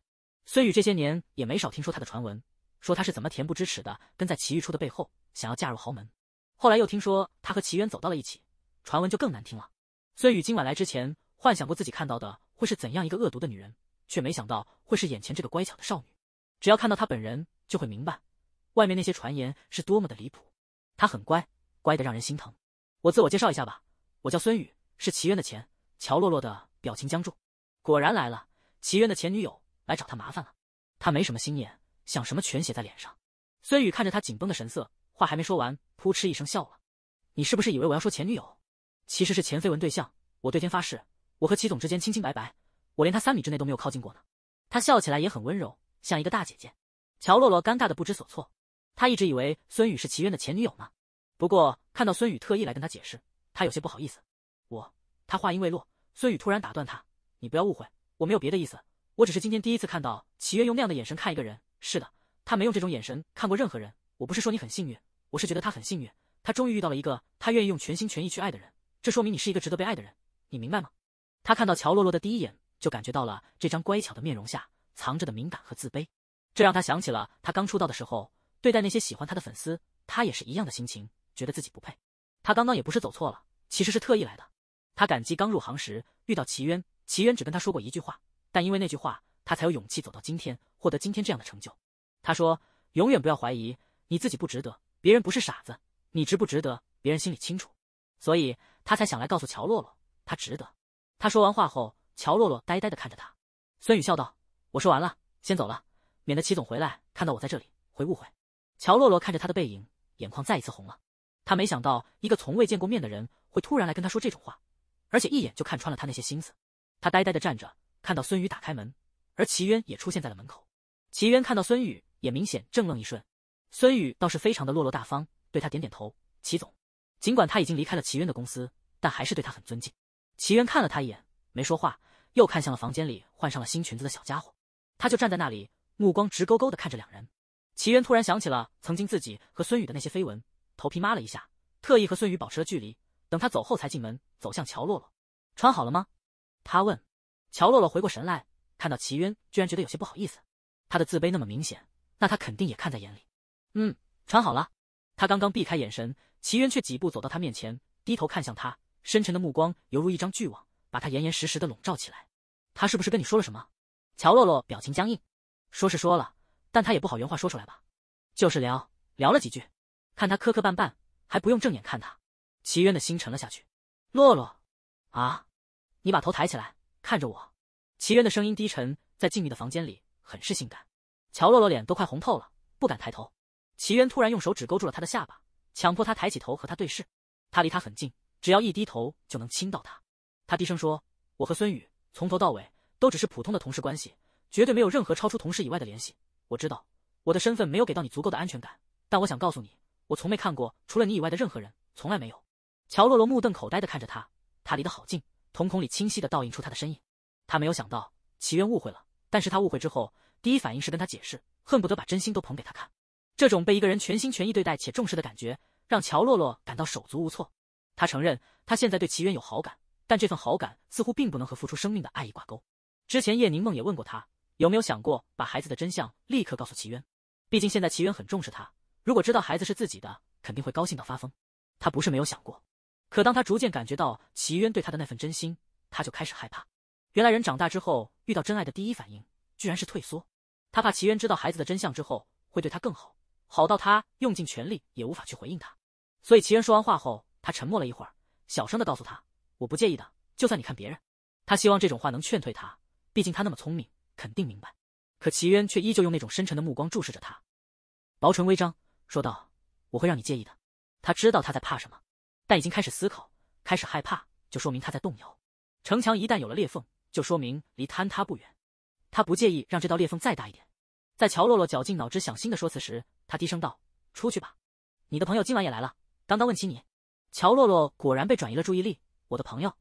孙宇这些年也没少听说她的传闻，说她是怎么恬不知耻的跟在齐玉初的背后，想要嫁入豪门。后来又听说她和齐渊走到了一起，传闻就更难听了。孙宇今晚来之前，幻想过自己看到的会是怎样一个恶毒的女人，却没想到会是眼前这个乖巧的少女。只要看到她本人，就会明白，外面那些传言是多么的离谱。她很乖，乖的让人心疼。我自我介绍一下吧，我叫孙宇，是齐渊的前。乔洛洛的表情僵住，果然来了，齐渊的前女友来找他麻烦了。他没什么心眼，想什么全写在脸上。孙宇看着他紧绷的神色，话还没说完，扑哧一声笑了。你是不是以为我要说前女友？其实是前绯闻对象。我对天发誓，我和齐总之间清清白白，我连他三米之内都没有靠近过呢。他笑起来也很温柔，像一个大姐姐。乔洛洛尴尬的不知所措，他一直以为孙宇是齐渊的前女友呢。不过看到孙宇特意来跟他解释，他有些不好意思。我，他话音未落，孙宇突然打断他：“你不要误会，我没有别的意思，我只是今天第一次看到齐月用那样的眼神看一个人。是的，他没用这种眼神看过任何人。我不是说你很幸运，我是觉得他很幸运，他终于遇到了一个他愿意用全心全意去爱的人。这说明你是一个值得被爱的人，你明白吗？”他看到乔洛洛的第一眼，就感觉到了这张乖巧的面容下藏着的敏感和自卑，这让他想起了他刚出道的时候，对待那些喜欢他的粉丝，他也是一样的心情。觉得自己不配，他刚刚也不是走错了，其实是特意来的。他感激刚入行时遇到齐渊，齐渊只跟他说过一句话，但因为那句话，他才有勇气走到今天，获得今天这样的成就。他说：“永远不要怀疑你自己不值得，别人不是傻子，你值不值得，别人心里清楚。”所以他才想来告诉乔洛洛，他值得。他说完话后，乔洛洛呆呆的看着他，孙宇笑道：“我说完了，先走了，免得齐总回来看到我在这里会误会。”乔洛洛看着他的背影，眼眶再一次红了。他没想到一个从未见过面的人会突然来跟他说这种话，而且一眼就看穿了他那些心思。他呆呆的站着，看到孙宇打开门，而齐渊也出现在了门口。齐渊看到孙宇，也明显怔愣一瞬。孙宇倒是非常的落落大方，对他点点头：“齐总。”尽管他已经离开了齐渊的公司，但还是对他很尊敬。齐渊看了他一眼，没说话，又看向了房间里换上了新裙子的小家伙。他就站在那里，目光直勾勾的看着两人。齐渊突然想起了曾经自己和孙宇的那些绯闻。头皮抹了一下，特意和孙宇保持了距离，等他走后才进门，走向乔洛洛。穿好了吗？他问。乔洛洛回过神来，看到齐渊，居然觉得有些不好意思。他的自卑那么明显，那他肯定也看在眼里。嗯，穿好了。他刚刚避开眼神，齐渊却几步走到他面前，低头看向他，深沉的目光犹如一张巨网，把他严严实实的笼罩起来。他是不是跟你说了什么？乔洛洛表情僵硬。说是说了，但他也不好原话说出来吧。就是聊聊了几句。看他磕磕绊绊，还不用正眼看他，齐渊的心沉了下去。洛洛，啊，你把头抬起来，看着我。齐渊的声音低沉，在静谧的房间里，很是性感。乔洛洛脸都快红透了，不敢抬头。齐渊突然用手指勾住了她的下巴，强迫她抬起头和他对视。他离她很近，只要一低头就能亲到她。他低声说：“我和孙宇从头到尾都只是普通的同事关系，绝对没有任何超出同事以外的联系。我知道我的身份没有给到你足够的安全感，但我想告诉你。”我从没看过除了你以外的任何人，从来没有。乔洛洛目瞪口呆的看着他，他离得好近，瞳孔里清晰的倒映出他的身影。他没有想到齐渊误会了，但是他误会之后，第一反应是跟他解释，恨不得把真心都捧给他看。这种被一个人全心全意对待且重视的感觉，让乔洛洛感到手足无措。他承认他现在对齐渊有好感，但这份好感似乎并不能和付出生命的爱意挂钩。之前叶凝梦也问过他，有没有想过把孩子的真相立刻告诉齐渊，毕竟现在齐渊很重视他。如果知道孩子是自己的，肯定会高兴到发疯。他不是没有想过，可当他逐渐感觉到齐渊对他的那份真心，他就开始害怕。原来人长大之后遇到真爱的第一反应居然是退缩。他怕齐渊知道孩子的真相之后会对他更好，好到他用尽全力也无法去回应他。所以齐渊说完话后，他沉默了一会儿，小声的告诉他：“我不介意的，就算你看别人。”他希望这种话能劝退他，毕竟他那么聪明，肯定明白。可齐渊却依旧用那种深沉的目光注视着他，薄唇微张。说道：“我会让你介意的。”他知道他在怕什么，但已经开始思考，开始害怕，就说明他在动摇。城墙一旦有了裂缝，就说明离坍塌不远。他不介意让这道裂缝再大一点。在乔洛洛绞尽脑汁想新的说辞时，他低声道：“出去吧，你的朋友今晚也来了。”刚刚问起你，乔洛洛果然被转移了注意力。我的朋友，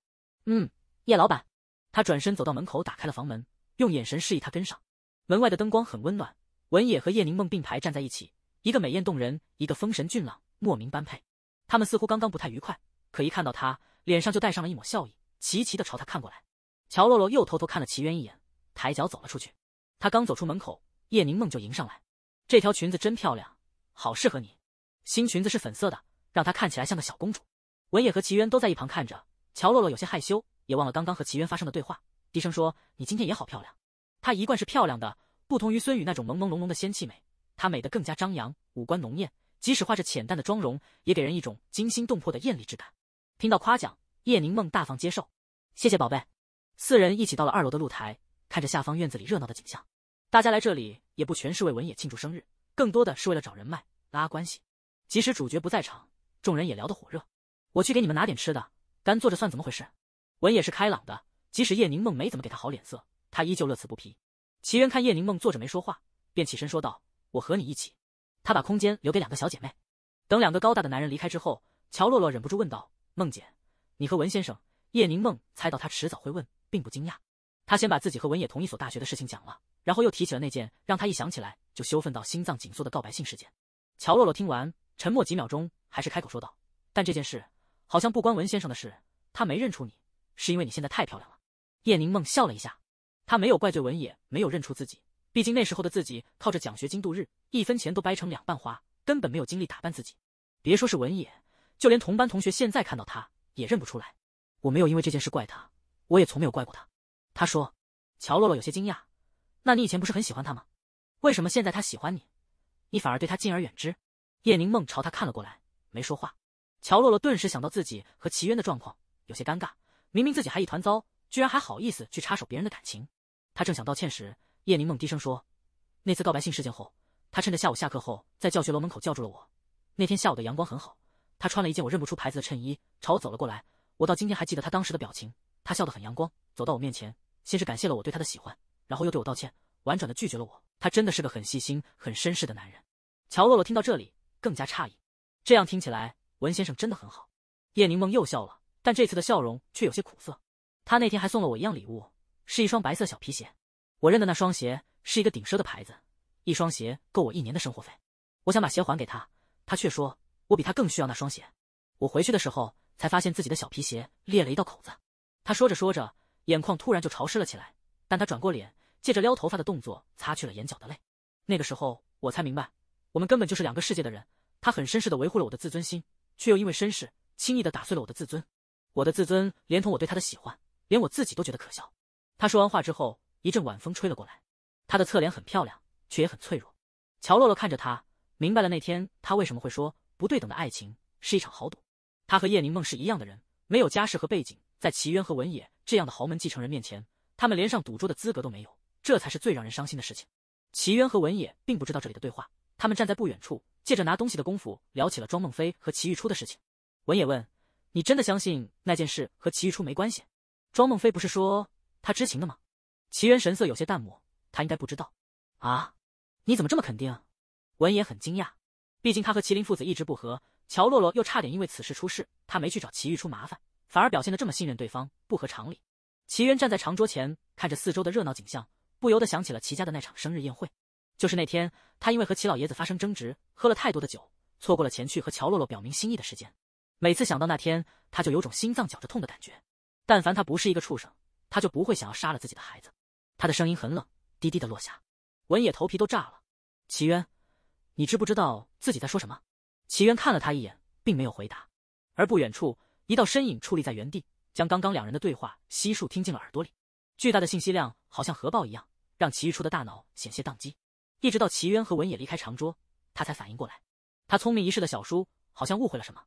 嗯，叶老板。他转身走到门口，打开了房门，用眼神示意他跟上。门外的灯光很温暖，文野和叶凝梦并排站在一起。一个美艳动人，一个风神俊朗，莫名般配。他们似乎刚刚不太愉快，可一看到他，脸上就带上了一抹笑意，齐齐的朝他看过来。乔洛洛又偷偷看了齐渊一眼，抬脚走了出去。她刚走出门口，叶宁梦就迎上来：“这条裙子真漂亮，好适合你。新裙子是粉色的，让她看起来像个小公主。”文野和齐渊都在一旁看着，乔洛洛有些害羞，也忘了刚刚和齐渊发生的对话，低声说：“你今天也好漂亮。”她一贯是漂亮的，不同于孙雨那种朦朦胧胧的仙气美。她美得更加张扬，五官浓艳，即使画着浅淡的妆容，也给人一种惊心动魄的艳丽之感。听到夸奖，叶凝梦大方接受，谢谢宝贝。四人一起到了二楼的露台，看着下方院子里热闹的景象。大家来这里也不全是为文野庆祝生日，更多的是为了找人脉、拉关系。即使主角不在场，众人也聊得火热。我去给你们拿点吃的，干坐着算怎么回事？文野是开朗的，即使叶凝梦没怎么给他好脸色，他依旧乐此不疲。齐渊看叶凝梦坐着没说话，便起身说道。我和你一起，他把空间留给两个小姐妹。等两个高大的男人离开之后，乔洛洛忍不住问道：“梦姐，你和文先生？”叶宁梦猜到他迟早会问，并不惊讶。她先把自己和文野同一所大学的事情讲了，然后又提起了那件让她一想起来就羞愤到心脏紧缩的告白信事件。乔洛洛听完，沉默几秒钟，还是开口说道：“但这件事好像不关文先生的事，他没认出你，是因为你现在太漂亮了。”叶宁梦笑了一下，她没有怪罪文野没有认出自己。毕竟那时候的自己靠着奖学金度日，一分钱都掰成两半花，根本没有精力打扮自己。别说是文野，就连同班同学现在看到他也认不出来。我没有因为这件事怪他，我也从没有怪过他。他说，乔洛洛有些惊讶，那你以前不是很喜欢他吗？为什么现在他喜欢你，你反而对他敬而远之？叶宁梦朝他看了过来，没说话。乔洛洛顿时想到自己和齐渊的状况，有些尴尬。明明自己还一团糟，居然还好意思去插手别人的感情。他正想道歉时。叶凝梦低声说：“那次告白信事件后，他趁着下午下课后，在教学楼门口叫住了我。那天下午的阳光很好，他穿了一件我认不出牌子的衬衣，朝我走了过来。我到今天还记得他当时的表情，他笑得很阳光，走到我面前，先是感谢了我对他的喜欢，然后又对我道歉，婉转的拒绝了我。他真的是个很细心、很绅士的男人。”乔洛洛听到这里，更加诧异：“这样听起来，文先生真的很好。”叶凝梦又笑了，但这次的笑容却有些苦涩。他那天还送了我一样礼物，是一双白色小皮鞋。我认得那双鞋是一个顶奢的牌子，一双鞋够我一年的生活费。我想把鞋还给他，他却说我比他更需要那双鞋。我回去的时候才发现自己的小皮鞋裂了一道口子。他说着说着，眼眶突然就潮湿了起来，但他转过脸，借着撩头发的动作擦去了眼角的泪。那个时候我才明白，我们根本就是两个世界的人。他很绅士的维护了我的自尊心，却又因为绅士轻易的打碎了我的自尊。我的自尊连同我对他的喜欢，连我自己都觉得可笑。他说完话之后。一阵晚风吹了过来，他的侧脸很漂亮，却也很脆弱。乔洛洛看着他，明白了那天他为什么会说不对等的爱情是一场豪赌。他和叶凝梦是一样的人，没有家世和背景，在齐渊和文野这样的豪门继承人面前，他们连上赌桌的资格都没有。这才是最让人伤心的事情。齐渊和文野并不知道这里的对话，他们站在不远处，借着拿东西的功夫聊起了庄梦飞和齐玉初的事情。文野问：“你真的相信那件事和齐玉初没关系？”庄梦飞不是说他知情的吗？齐源神色有些淡漠，他应该不知道。啊，你怎么这么肯定？闻言很惊讶，毕竟他和麒麟父子一直不和，乔洛洛又差点因为此事出事，他没去找齐玉出麻烦，反而表现得这么信任对方，不合常理。齐源站在长桌前，看着四周的热闹景象，不由得想起了齐家的那场生日宴会。就是那天，他因为和齐老爷子发生争执，喝了太多的酒，错过了前去和乔洛洛表明心意的时间。每次想到那天，他就有种心脏绞着痛的感觉。但凡他不是一个畜生，他就不会想要杀了自己的孩子。他的声音很冷，低低的落下，文野头皮都炸了。齐渊，你知不知道自己在说什么？齐渊看了他一眼，并没有回答。而不远处，一道身影矗立在原地，将刚刚两人的对话悉数听进了耳朵里。巨大的信息量好像核爆一样，让齐玉初的大脑险些宕机。一直到齐渊和文野离开长桌，他才反应过来，他聪明一世的小叔好像误会了什么。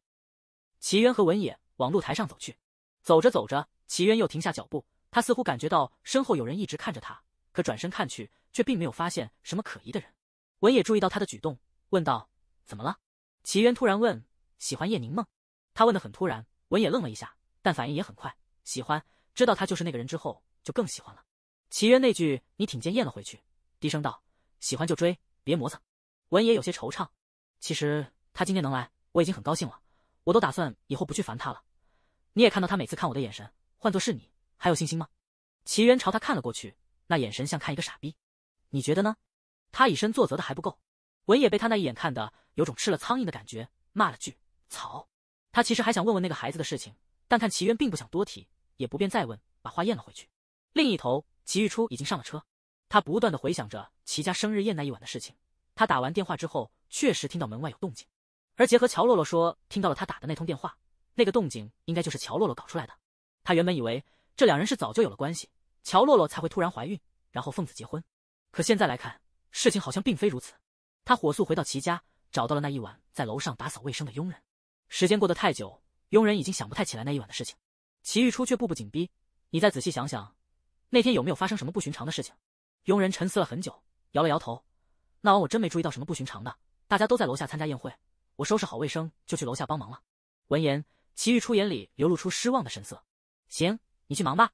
齐渊和文野往露台上走去，走着走着，齐渊又停下脚步。他似乎感觉到身后有人一直看着他，可转身看去，却并没有发现什么可疑的人。文也注意到他的举动，问道：“怎么了？”齐渊突然问：“喜欢叶宁梦？”他问的很突然，文也愣了一下，但反应也很快。喜欢，知道他就是那个人之后，就更喜欢了。齐渊那句“你挺贱”咽了回去，低声道：“喜欢就追，别磨蹭。”文也有些惆怅。其实他今天能来，我已经很高兴了。我都打算以后不去烦他了。你也看到他每次看我的眼神，换作是你。还有信心吗？齐渊朝他看了过去，那眼神像看一个傻逼。你觉得呢？他以身作则的还不够。文野被他那一眼看的，有种吃了苍蝇的感觉，骂了句“草”。他其实还想问问那个孩子的事情，但看齐渊并不想多提，也不便再问，把话咽了回去。另一头，齐玉初已经上了车，他不断的回想着齐家生日宴那一晚的事情。他打完电话之后，确实听到门外有动静，而结合乔洛洛说听到了他打的那通电话，那个动静应该就是乔洛洛搞出来的。他原本以为。这两人是早就有了关系，乔洛洛才会突然怀孕，然后奉子结婚。可现在来看，事情好像并非如此。他火速回到齐家，找到了那一晚在楼上打扫卫生的佣人。时间过得太久，佣人已经想不太起来那一晚的事情。齐玉初却步步紧逼：“你再仔细想想，那天有没有发生什么不寻常的事情？”佣人沉思了很久，摇了摇头：“那晚我真没注意到什么不寻常的。大家都在楼下参加宴会，我收拾好卫生就去楼下帮忙了。”闻言，齐玉初眼里流露出失望的神色：“行。”你去忙吧。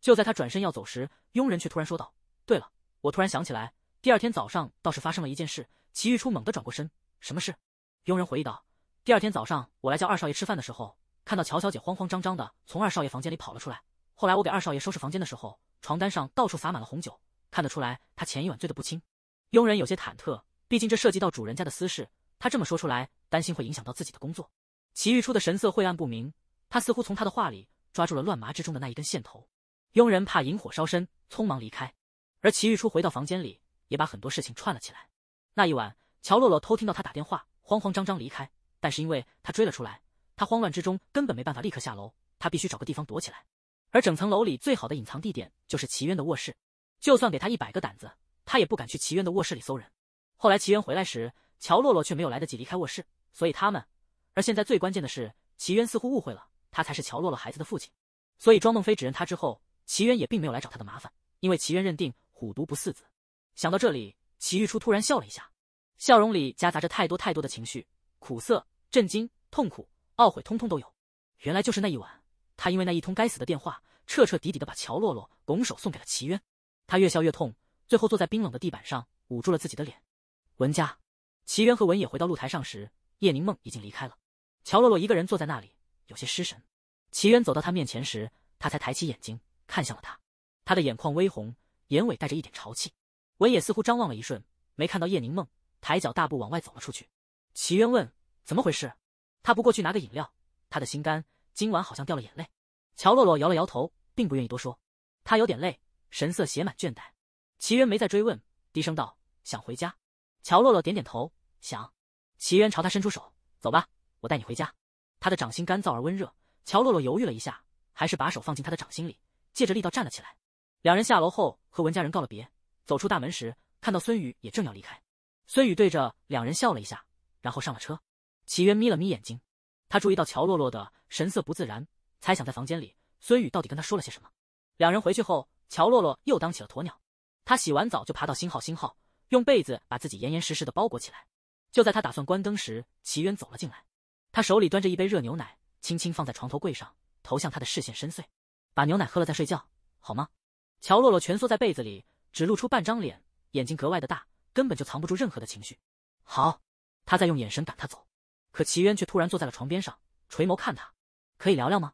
就在他转身要走时，佣人却突然说道：“对了，我突然想起来，第二天早上倒是发生了一件事。”齐玉初猛地转过身：“什么事？”佣人回忆道：“第二天早上，我来叫二少爷吃饭的时候，看到乔小姐慌慌张张的从二少爷房间里跑了出来。后来我给二少爷收拾房间的时候，床单上到处洒满了红酒，看得出来他前一晚醉得不轻。”佣人有些忐忑，毕竟这涉及到主人家的私事，他这么说出来，担心会影响到自己的工作。齐玉初的神色晦暗不明，他似乎从他的话里。抓住了乱麻之中的那一根线头，佣人怕引火烧身，匆忙离开。而齐玉初回到房间里，也把很多事情串了起来。那一晚，乔洛洛偷听到他打电话，慌慌张张离开。但是因为他追了出来，他慌乱之中根本没办法立刻下楼，他必须找个地方躲起来。而整层楼里最好的隐藏地点就是齐渊的卧室，就算给他一百个胆子，他也不敢去齐渊的卧室里搜人。后来齐渊回来时，乔洛洛却没有来得及离开卧室，所以他们……而现在最关键的是，齐渊似乎误会了。他才是乔洛洛孩子的父亲，所以庄梦飞指认他之后，齐渊也并没有来找他的麻烦，因为齐渊认定虎毒不似子。想到这里，齐玉初突然笑了一下，笑容里夹杂着太多太多的情绪，苦涩、震惊、痛苦、懊悔，通通都有。原来就是那一晚，他因为那一通该死的电话，彻彻底底的把乔洛洛拱手送给了齐渊。他越笑越痛，最后坐在冰冷的地板上，捂住了自己的脸。文家，齐渊和文野回到露台上时，叶凝梦已经离开了，乔洛洛一个人坐在那里。有些失神，齐渊走到他面前时，他才抬起眼睛看向了他。他的眼眶微红，眼尾带着一点潮气。文野似乎张望了一瞬，没看到叶凝梦，抬脚大步往外走了出去。齐渊问：“怎么回事？”他不过去拿个饮料，他的心肝今晚好像掉了眼泪。乔洛洛摇了摇头，并不愿意多说。他有点累，神色写满倦怠。齐渊没再追问，低声道：“想回家？”乔洛洛点点头，想。齐渊朝他伸出手：“走吧，我带你回家。”他的掌心干燥而温热，乔洛洛犹豫了一下，还是把手放进他的掌心里，借着力道站了起来。两人下楼后和文家人告了别，走出大门时，看到孙宇也正要离开。孙宇对着两人笑了一下，然后上了车。齐渊眯了眯眼睛，他注意到乔洛洛的神色不自然，猜想在房间里孙宇到底跟他说了些什么。两人回去后，乔洛洛又当起了鸵鸟。他洗完澡就爬到新号新号，用被子把自己严严实实的包裹起来。就在他打算关灯时，齐渊走了进来。他手里端着一杯热牛奶，轻轻放在床头柜上，投向他的视线深邃。把牛奶喝了再睡觉好吗？乔洛洛蜷缩在被子里，只露出半张脸，眼睛格外的大，根本就藏不住任何的情绪。好，他在用眼神赶他走，可齐渊却突然坐在了床边上，垂眸看他，可以聊聊吗？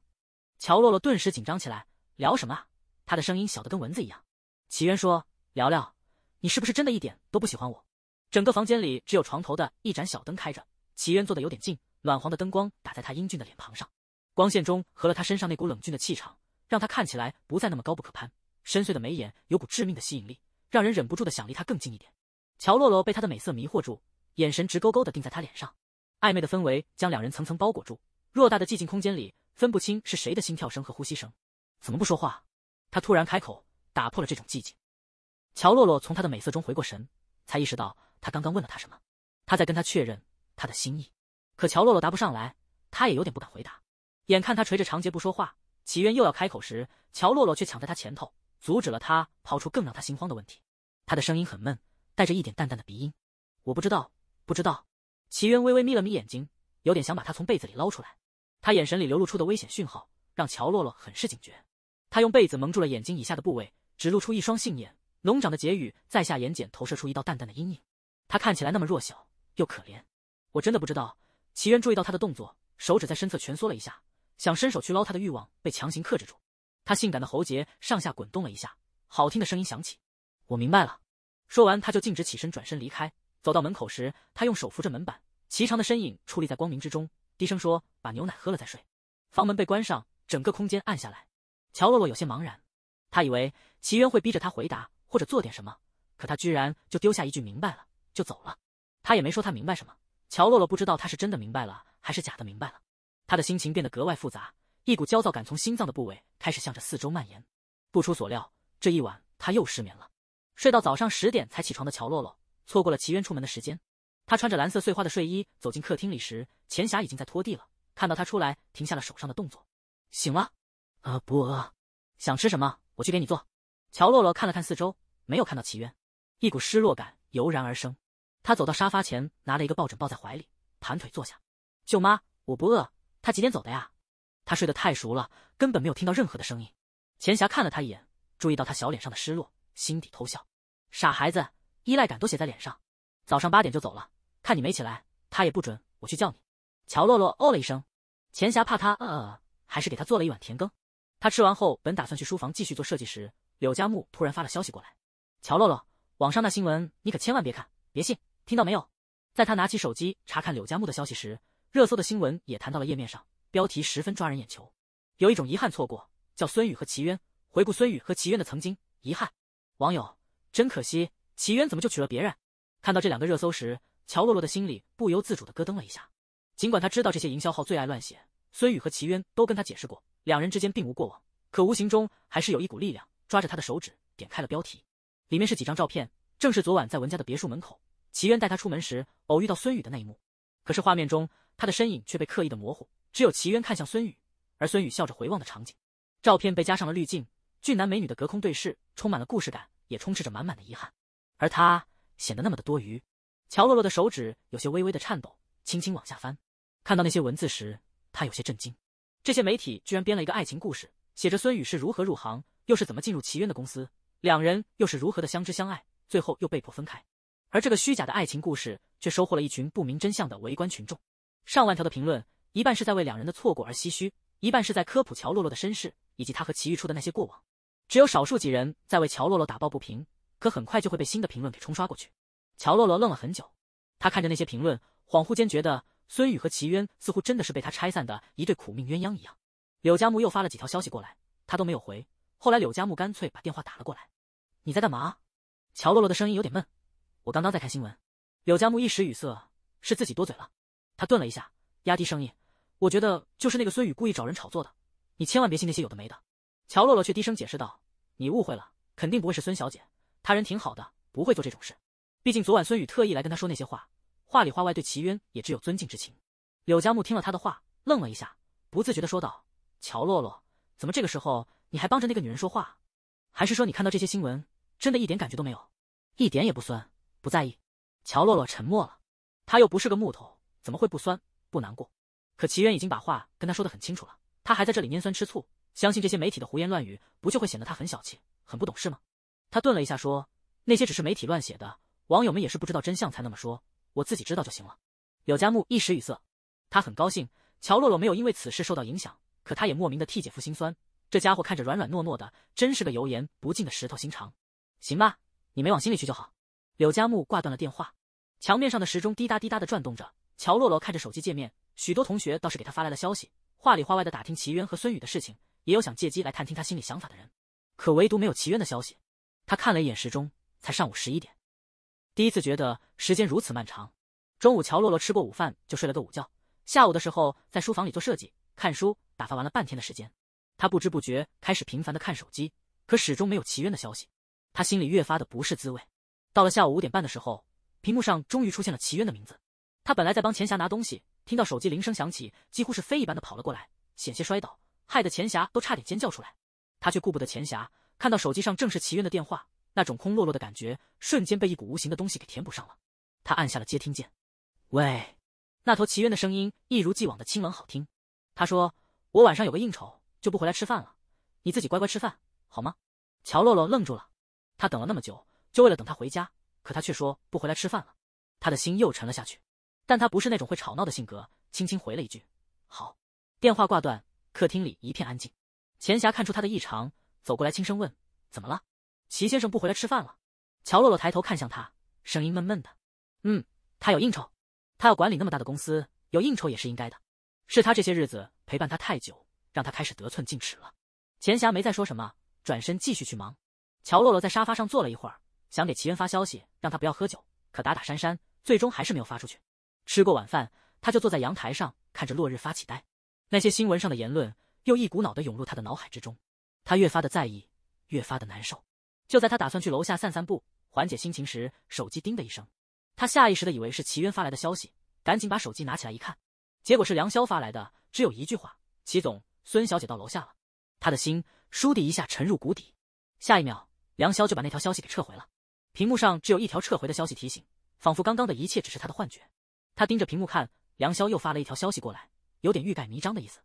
乔洛洛顿时紧张起来，聊什么啊？他的声音小得跟蚊子一样。齐渊说：“聊聊，你是不是真的一点都不喜欢我？”整个房间里只有床头的一盏小灯开着，齐渊坐的有点近。暖黄的灯光打在他英俊的脸庞上，光线中合了他身上那股冷峻的气场，让他看起来不再那么高不可攀。深邃的眉眼有股致命的吸引力，让人忍不住的想离他更近一点。乔洛洛被他的美色迷惑住，眼神直勾勾的定在他脸上，暧昧的氛围将两人层层包裹住。偌大的寂静空间里，分不清是谁的心跳声和呼吸声。怎么不说话？他突然开口，打破了这种寂静。乔洛洛从他的美色中回过神，才意识到他刚刚问了他什么。他在跟他确认他的心意。可乔洛洛答不上来，他也有点不敢回答。眼看他垂着长睫不说话，齐渊又要开口时，乔洛洛却抢在他前头，阻止了他抛出更让他心慌的问题。他的声音很闷，带着一点淡淡的鼻音：“我不知道，不知道。”齐渊微微眯了眯眼睛，有点想把他从被子里捞出来。他眼神里流露出的危险讯号，让乔洛洛很是警觉。他用被子蒙住了眼睛以下的部位，只露出一双杏眼，浓长的睫羽在下眼睑投射出一道淡淡的阴影。他看起来那么弱小又可怜，我真的不知道。齐渊注意到他的动作，手指在身侧蜷缩了一下，想伸手去捞他的欲望被强行克制住。他性感的喉结上下滚动了一下，好听的声音响起：“我明白了。”说完，他就径直起身，转身离开。走到门口时，他用手扶着门板，颀长的身影矗立在光明之中，低声说：“把牛奶喝了再睡。”房门被关上，整个空间暗下来。乔洛洛有些茫然，他以为齐渊会逼着他回答或者做点什么，可他居然就丢下一句“明白了”就走了。他也没说他明白什么。乔洛洛不知道他是真的明白了还是假的明白了，他的心情变得格外复杂，一股焦躁感从心脏的部位开始向着四周蔓延。不出所料，这一晚他又失眠了，睡到早上十点才起床的乔洛洛错过了齐渊出门的时间。他穿着蓝色碎花的睡衣走进客厅里时，钱霞已经在拖地了。看到他出来，停下了手上的动作。醒了？啊，不饿，想吃什么？我去给你做。乔洛洛看了看四周，没有看到齐渊，一股失落感油然而生。他走到沙发前，拿了一个抱枕抱在怀里，盘腿坐下。舅妈，我不饿。他几点走的呀？他睡得太熟了，根本没有听到任何的声音。钱霞看了他一眼，注意到他小脸上的失落，心底偷笑。傻孩子，依赖感都写在脸上。早上八点就走了，看你没起来，他也不准我去叫你。乔洛洛哦了一声。钱霞怕他饿，还是给他做了一碗甜羹。他吃完后，本打算去书房继续做设计时，柳佳木突然发了消息过来。乔洛洛，网上那新闻你可千万别看，别信。听到没有？在他拿起手机查看柳家木的消息时，热搜的新闻也弹到了页面上，标题十分抓人眼球。有一种遗憾错过，叫孙宇和齐渊。回顾孙宇和齐渊的曾经，遗憾。网友真可惜，齐渊怎么就娶了别人？看到这两个热搜时，乔洛洛的心里不由自主的咯噔了一下。尽管他知道这些营销号最爱乱写，孙宇和齐渊都跟他解释过两人之间并无过往，可无形中还是有一股力量抓着他的手指，点开了标题。里面是几张照片，正是昨晚在文家的别墅门口。齐渊带他出门时，偶遇到孙宇的那一幕，可是画面中他的身影却被刻意的模糊，只有齐渊看向孙宇，而孙宇笑着回望的场景，照片被加上了滤镜，俊男美女的隔空对视，充满了故事感，也充斥着满满的遗憾，而他显得那么的多余。乔洛洛的手指有些微微的颤抖，轻轻往下翻，看到那些文字时，他有些震惊，这些媒体居然编了一个爱情故事，写着孙宇是如何入行，又是怎么进入齐渊的公司，两人又是如何的相知相爱，最后又被迫分开。而这个虚假的爱情故事，却收获了一群不明真相的围观群众。上万条的评论，一半是在为两人的错过而唏嘘，一半是在科普乔洛洛的身世以及他和齐玉初的那些过往。只有少数几人在为乔洛洛打抱不平，可很快就会被新的评论给冲刷过去。乔洛洛愣了很久，他看着那些评论，恍惚间觉得孙宇和齐渊似乎真的是被他拆散的一对苦命鸳鸯一样。柳嘉木又发了几条消息过来，他都没有回。后来柳嘉木干脆把电话打了过来：“你在干嘛？”乔洛洛的声音有点闷。我刚刚在看新闻，柳佳木一时语塞，是自己多嘴了。他顿了一下，压低声音，我觉得就是那个孙宇故意找人炒作的，你千万别信那些有的没的。乔洛洛却低声解释道，你误会了，肯定不会是孙小姐，她人挺好的，不会做这种事。毕竟昨晚孙宇特意来跟她说那些话，话里话外对齐渊也只有尊敬之情。柳佳木听了他的话，愣了一下，不自觉地说道，乔洛洛，怎么这个时候你还帮着那个女人说话？还是说你看到这些新闻真的一点感觉都没有，一点也不酸？不在意，乔洛洛沉默了。他又不是个木头，怎么会不酸不难过？可齐渊已经把话跟他说的很清楚了，他还在这里拈酸吃醋，相信这些媒体的胡言乱语，不就会显得他很小气，很不懂事吗？他顿了一下，说：“那些只是媒体乱写的，网友们也是不知道真相才那么说，我自己知道就行了。”柳佳木一时语塞，他很高兴乔洛洛没有因为此事受到影响，可他也莫名的替姐夫心酸。这家伙看着软软糯糯的，真是个油盐不进的石头心肠。行吧，你没往心里去就好。柳佳木挂断了电话，墙面上的时钟滴答滴答的转动着。乔洛洛看着手机界面，许多同学倒是给他发来了消息，话里话外的打听齐渊和孙宇的事情，也有想借机来探听他心里想法的人，可唯独没有齐渊的消息。他看了一眼时钟，才上午十一点，第一次觉得时间如此漫长。中午乔洛洛吃过午饭就睡了个午觉，下午的时候在书房里做设计、看书，打发完了半天的时间，他不知不觉开始频繁的看手机，可始终没有齐渊的消息，他心里越发的不是滋味。到了下午五点半的时候，屏幕上终于出现了齐渊的名字。他本来在帮钱霞拿东西，听到手机铃声响起，几乎是飞一般的跑了过来，险些摔倒，害得钱霞都差点尖叫出来。他却顾不得钱霞，看到手机上正是齐渊的电话，那种空落落的感觉瞬间被一股无形的东西给填补上了。他按下了接听键。喂，那头齐渊的声音一如既往的清冷好听。他说：“我晚上有个应酬，就不回来吃饭了，你自己乖乖吃饭好吗？”乔洛洛愣住了，他等了那么久。就为了等他回家，可他却说不回来吃饭了，他的心又沉了下去。但他不是那种会吵闹的性格，轻轻回了一句：“好。”电话挂断，客厅里一片安静。钱霞看出他的异常，走过来轻声问：“怎么了？齐先生不回来吃饭了？”乔洛洛抬头看向他，声音闷闷的：“嗯，他有应酬，他要管理那么大的公司，有应酬也是应该的。是他这些日子陪伴他太久，让他开始得寸进尺了。”钱霞没再说什么，转身继续去忙。乔洛洛在沙发上坐了一会儿。想给齐渊发消息，让他不要喝酒，可打打删删，最终还是没有发出去。吃过晚饭，他就坐在阳台上，看着落日发起呆。那些新闻上的言论又一股脑的涌入他的脑海之中，他越发的在意，越发的难受。就在他打算去楼下散散步，缓解心情时，手机叮的一声，他下意识的以为是齐渊发来的消息，赶紧把手机拿起来一看，结果是梁潇发来的，只有一句话：“齐总，孙小姐到楼下了。”他的心倏地一下沉入谷底。下一秒，梁潇就把那条消息给撤回了。屏幕上只有一条撤回的消息提醒，仿佛刚刚的一切只是他的幻觉。他盯着屏幕看，梁霄又发了一条消息过来，有点欲盖弥彰的意思。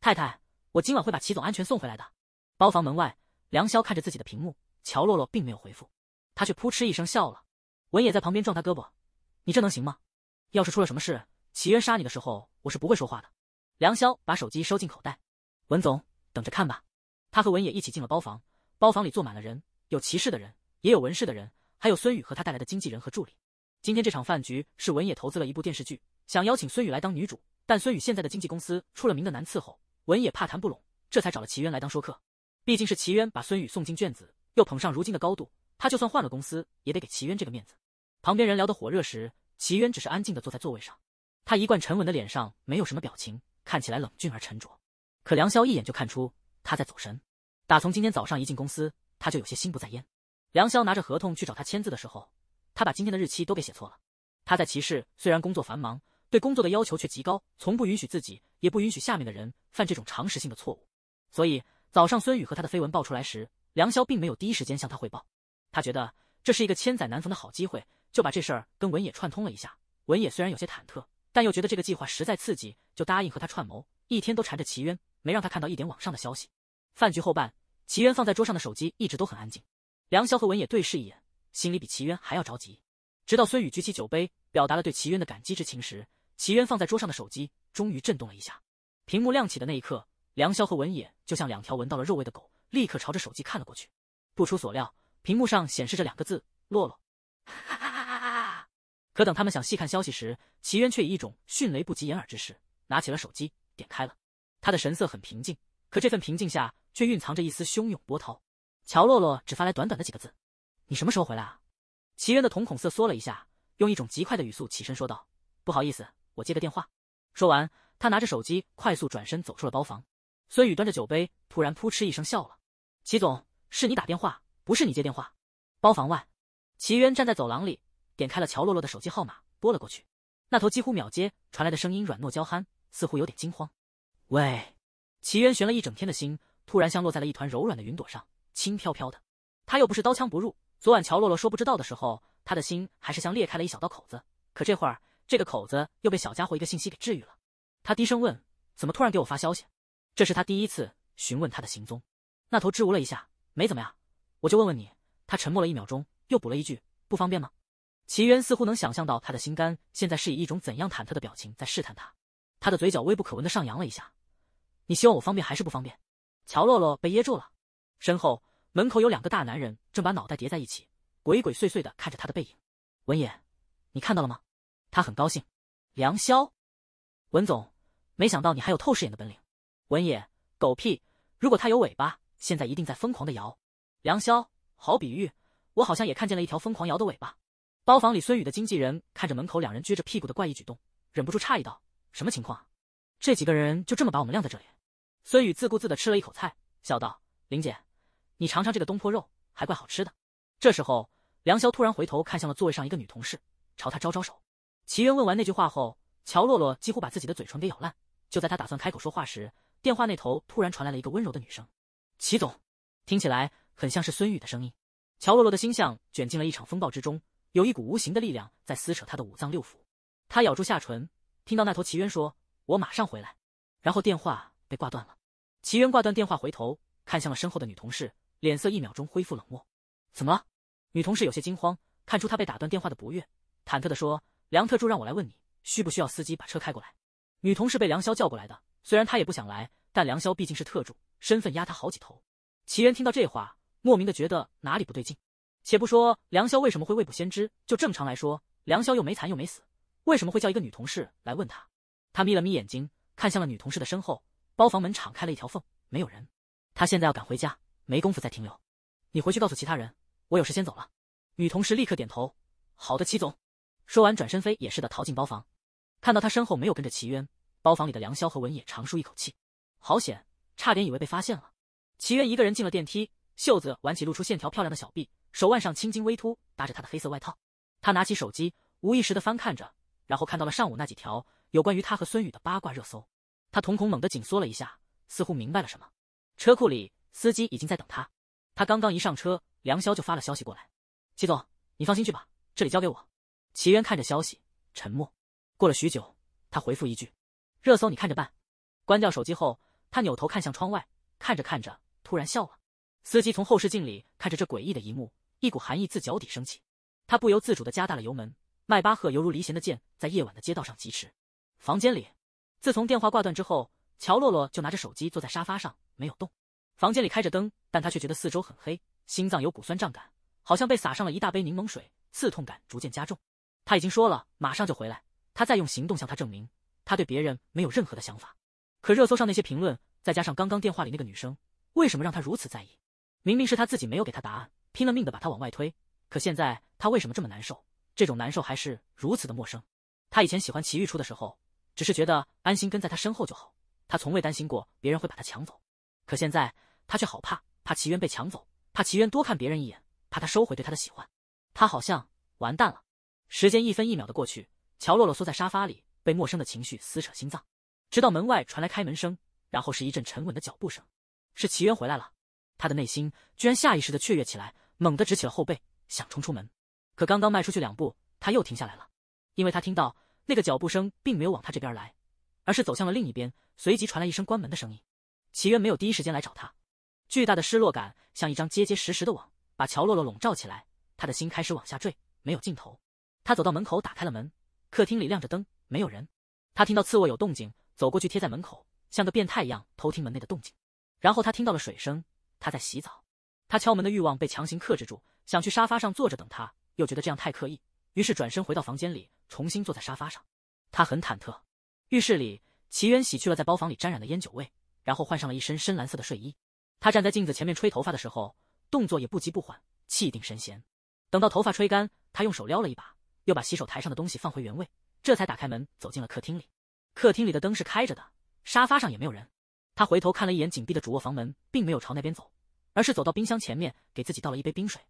太太，我今晚会把齐总安全送回来的。包房门外，梁霄看着自己的屏幕，乔洛洛并没有回复，他却扑哧一声笑了。文野在旁边撞他胳膊：“你这能行吗？要是出了什么事，齐渊杀你的时候，我是不会说话的。”梁霄把手机收进口袋。文总，等着看吧。他和文野一起进了包房，包房里坐满了人，有齐氏的人，也有文氏的人。还有孙宇和他带来的经纪人和助理。今天这场饭局是文野投资了一部电视剧，想邀请孙宇来当女主，但孙宇现在的经纪公司出了名的难伺候，文野怕谈不拢，这才找了齐渊来当说客。毕竟是齐渊把孙宇送进卷子，又捧上如今的高度，他就算换了公司也得给齐渊这个面子。旁边人聊得火热时，齐渊只是安静的坐在座位上，他一贯沉稳的脸上没有什么表情，看起来冷峻而沉着。可梁霄一眼就看出他在走神，打从今天早上一进公司，他就有些心不在焉。梁霄拿着合同去找他签字的时候，他把今天的日期都给写错了。他在骑士虽然工作繁忙，对工作的要求却极高，从不允许自己也不允许下面的人犯这种常识性的错误。所以早上孙宇和他的绯闻爆出来时，梁霄并没有第一时间向他汇报。他觉得这是一个千载难逢的好机会，就把这事儿跟文野串通了一下。文野虽然有些忐忑，但又觉得这个计划实在刺激，就答应和他串谋。一天都缠着齐渊，没让他看到一点网上的消息。饭局后半，齐渊放在桌上的手机一直都很安静。梁潇和文野对视一眼，心里比齐渊还要着急。直到孙宇举起酒杯，表达了对齐渊的感激之情时，齐渊放在桌上的手机终于震动了一下，屏幕亮起的那一刻，梁潇和文野就像两条闻到了肉味的狗，立刻朝着手机看了过去。不出所料，屏幕上显示着两个字：“洛洛。”可等他们想细看消息时，齐渊却以一种迅雷不及掩耳之势拿起了手机，点开了。他的神色很平静，可这份平静下却蕴藏着一丝汹涌波涛。乔洛洛只发来短短的几个字：“你什么时候回来啊？”齐渊的瞳孔瑟缩了一下，用一种极快的语速起身说道：“不好意思，我接个电话。”说完，他拿着手机快速转身走出了包房。孙宇端着酒杯，突然扑哧一声笑了：“齐总，是你打电话，不是你接电话。”包房外，齐渊站在走廊里，点开了乔洛洛的手机号码，拨了过去。那头几乎秒接，传来的声音软糯娇憨，似乎有点惊慌：“喂。”齐渊悬了一整天的心，突然像落在了一团柔软的云朵上。轻飘飘的，他又不是刀枪不入。昨晚乔洛洛说不知道的时候，他的心还是像裂开了一小道口子。可这会儿，这个口子又被小家伙一个信息给治愈了。他低声问：“怎么突然给我发消息？”这是他第一次询问他的行踪。那头支吾了一下：“没怎么样，我就问问你。”他沉默了一秒钟，又补了一句：“不方便吗？”齐渊似乎能想象到他的心肝现在是以一种怎样忐忑的表情在试探他。他的嘴角微不可闻的上扬了一下：“你希望我方便还是不方便？”乔洛洛被噎住了。身后门口有两个大男人正把脑袋叠在一起，鬼鬼祟祟的看着他的背影。文野，你看到了吗？他很高兴。梁霄，文总，没想到你还有透视眼的本领。文野，狗屁！如果他有尾巴，现在一定在疯狂的摇。梁霄，好比喻，我好像也看见了一条疯狂摇的尾巴。包房里，孙宇的经纪人看着门口两人撅着屁股的怪异举动，忍不住诧异道：“什么情况？这几个人就这么把我们晾在这里？”孙宇自顾自的吃了一口菜，笑道：“林姐。”你尝尝这个东坡肉，还怪好吃的。这时候，梁霄突然回头看向了座位上一个女同事，朝她招招手。齐渊问完那句话后，乔洛洛几乎把自己的嘴唇给咬烂。就在他打算开口说话时，电话那头突然传来了一个温柔的女声：“齐总，听起来很像是孙宇的声音。”乔洛洛的心像卷进了一场风暴之中，有一股无形的力量在撕扯她的五脏六腑。她咬住下唇，听到那头齐渊说：“我马上回来。”然后电话被挂断了。齐渊挂断电话，回头看向了身后的女同事。脸色一秒钟恢复冷漠，怎么？了？女同事有些惊慌，看出他被打断电话的不悦，忐忑的说：“梁特助让我来问你，需不需要司机把车开过来？”女同事被梁潇叫过来的，虽然她也不想来，但梁潇毕竟是特助，身份压她好几头。齐源听到这话，莫名的觉得哪里不对劲。且不说梁潇为什么会未卜先知，就正常来说，梁潇又没残又没死，为什么会叫一个女同事来问他？他眯了眯眼睛，看向了女同事的身后，包房门敞开了一条缝，没有人。他现在要赶回家。没工夫再停留，你回去告诉其他人，我有事先走了。女同事立刻点头，好的，齐总。说完，转身飞也似的逃进包房。看到他身后没有跟着齐渊，包房里的梁霄和文野长舒一口气，好险，差点以为被发现了。齐渊一个人进了电梯，袖子挽起，露出线条漂亮的小臂，手腕上青筋微凸，搭着他的黑色外套。他拿起手机，无意识的翻看着，然后看到了上午那几条有关于他和孙宇的八卦热搜。他瞳孔猛地紧缩了一下，似乎明白了什么。车库里。司机已经在等他，他刚刚一上车，梁潇就发了消息过来。齐总，你放心去吧，这里交给我。齐渊看着消息，沉默。过了许久，他回复一句：“热搜你看着办。”关掉手机后，他扭头看向窗外，看着看着，突然笑了。司机从后视镜里看着这诡异的一幕，一股寒意自脚底升起，他不由自主的加大了油门，迈巴赫犹如离弦的箭，在夜晚的街道上疾驰。房间里，自从电话挂断之后，乔洛洛就拿着手机坐在沙发上没有动。房间里开着灯，但他却觉得四周很黑，心脏有股酸胀感，好像被撒上了一大杯柠檬水，刺痛感逐渐加重。他已经说了，马上就回来，他再用行动向他证明，他对别人没有任何的想法。可热搜上那些评论，再加上刚刚电话里那个女生，为什么让他如此在意？明明是他自己没有给他答案，拼了命的把他往外推，可现在他为什么这么难受？这种难受还是如此的陌生。他以前喜欢齐玉初的时候，只是觉得安心跟在他身后就好，他从未担心过别人会把他抢走。可现在。他却好怕，怕齐渊被抢走，怕齐渊多看别人一眼，怕他收回对他的喜欢。他好像完蛋了。时间一分一秒的过去，乔洛洛缩在沙发里，被陌生的情绪撕扯心脏。直到门外传来开门声，然后是一阵沉稳的脚步声，是齐渊回来了。他的内心居然下意识的雀跃起来，猛地直起了后背，想冲出门。可刚刚迈出去两步，他又停下来了，因为他听到那个脚步声并没有往他这边来，而是走向了另一边。随即传来一声关门的声音。齐渊没有第一时间来找他。巨大的失落感像一张结结实实的网，把乔洛洛笼罩起来。他的心开始往下坠，没有尽头。他走到门口，打开了门，客厅里亮着灯，没有人。他听到次卧有动静，走过去贴在门口，像个变态一样偷听门内的动静。然后他听到了水声，他在洗澡。他敲门的欲望被强行克制住，想去沙发上坐着等他，又觉得这样太刻意，于是转身回到房间里，重新坐在沙发上。他很忐忑。浴室里，齐渊洗去了在包房里沾染的烟酒味，然后换上了一身深蓝色的睡衣。他站在镜子前面吹头发的时候，动作也不急不缓，气定神闲。等到头发吹干，他用手撩了一把，又把洗手台上的东西放回原位，这才打开门走进了客厅里。客厅里的灯是开着的，沙发上也没有人。他回头看了一眼紧闭的主卧房门，并没有朝那边走，而是走到冰箱前面给自己倒了一杯冰水。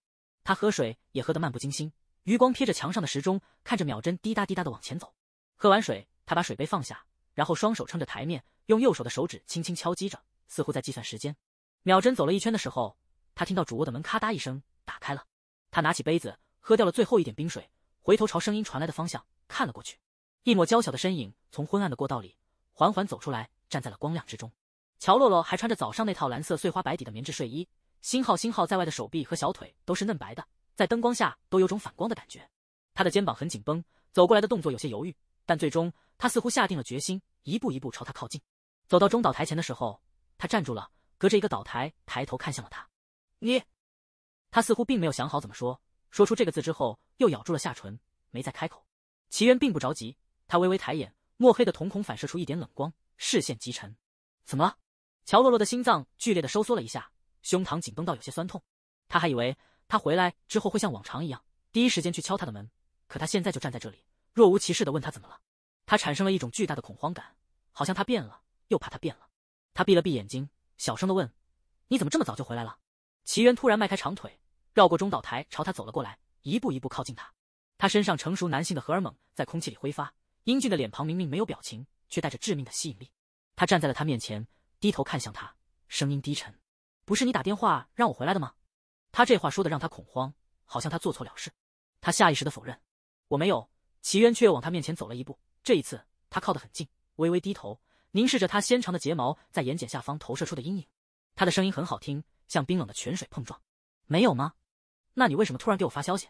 他喝水也喝得漫不经心，余光瞥着墙上的时钟，看着秒针滴答滴答的往前走。喝完水，他把水杯放下，然后双手撑着台面，用右手的手指轻轻敲击着，似乎在计算时间。秒针走了一圈的时候，他听到主卧的门咔嗒一声打开了。他拿起杯子，喝掉了最后一点冰水，回头朝声音传来的方向看了过去。一抹娇小的身影从昏暗的过道里缓缓走出来，站在了光亮之中。乔洛洛还穿着早上那套蓝色碎花白底的棉质睡衣，星号星号在外的手臂和小腿都是嫩白的，在灯光下都有种反光的感觉。她的肩膀很紧绷，走过来的动作有些犹豫，但最终她似乎下定了决心，一步一步朝他靠近。走到中岛台前的时候，他站住了。隔着一个岛台，抬头看向了他。你，他似乎并没有想好怎么说。说出这个字之后，又咬住了下唇，没再开口。齐渊并不着急，他微微抬眼，墨黑的瞳孔反射出一点冷光，视线极沉。怎么？了？乔洛洛的心脏剧烈的收缩了一下，胸膛紧绷到有些酸痛。他还以为他回来之后会像往常一样，第一时间去敲他的门。可他现在就站在这里，若无其事的问他怎么了。他产生了一种巨大的恐慌感，好像他变了，又怕他变了。他闭了闭眼睛。小声的问：“你怎么这么早就回来了？”齐渊突然迈开长腿，绕过中岛台，朝他走了过来，一步一步靠近他。他身上成熟男性的荷尔蒙在空气里挥发，英俊的脸庞明明没有表情，却带着致命的吸引力。他站在了他面前，低头看向他，声音低沉：“不是你打电话让我回来的吗？”他这话说的让他恐慌，好像他做错了事。他下意识的否认：“我没有。”齐渊却又往他面前走了一步，这一次他靠得很近，微微低头。凝视着他纤长的睫毛在眼睑下方投射出的阴影，他的声音很好听，像冰冷的泉水碰撞。没有吗？那你为什么突然给我发消息？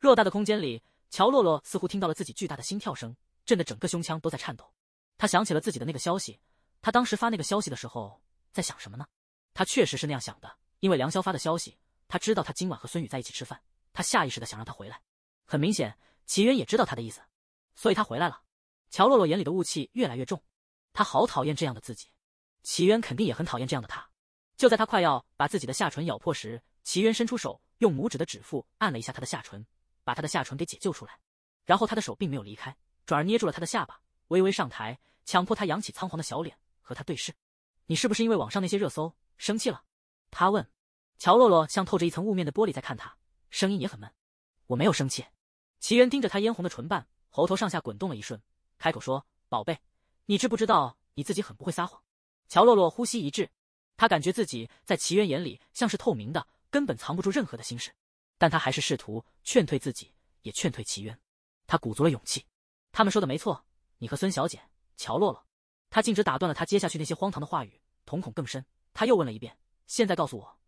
偌大的空间里，乔洛洛似乎听到了自己巨大的心跳声，震得整个胸腔都在颤抖。他想起了自己的那个消息，他当时发那个消息的时候在想什么呢？他确实是那样想的，因为梁潇发的消息，他知道他今晚和孙宇在一起吃饭，他下意识的想让他回来。很明显，齐渊也知道他的意思，所以他回来了。乔洛洛眼里的雾气越来越重。他好讨厌这样的自己，齐渊肯定也很讨厌这样的他。就在他快要把自己的下唇咬破时，齐渊伸出手，用拇指的指腹按了一下他的下唇，把他的下唇给解救出来。然后他的手并没有离开，转而捏住了他的下巴，微微上抬，强迫他扬起仓皇的小脸和他对视。你是不是因为网上那些热搜生气了？他问。乔洛洛像透着一层雾面的玻璃在看他，声音也很闷。我没有生气。齐渊盯着他嫣红的唇瓣，喉头上下滚动了一瞬，开口说：“宝贝。”你知不知道你自己很不会撒谎？乔洛洛呼吸一滞，他感觉自己在齐渊眼里像是透明的，根本藏不住任何的心事。但他还是试图劝退自己，也劝退齐渊。他鼓足了勇气，他们说的没错，你和孙小姐，乔洛洛。他径直打断了他接下去那些荒唐的话语，瞳孔更深。他又问了一遍：“现在告诉我，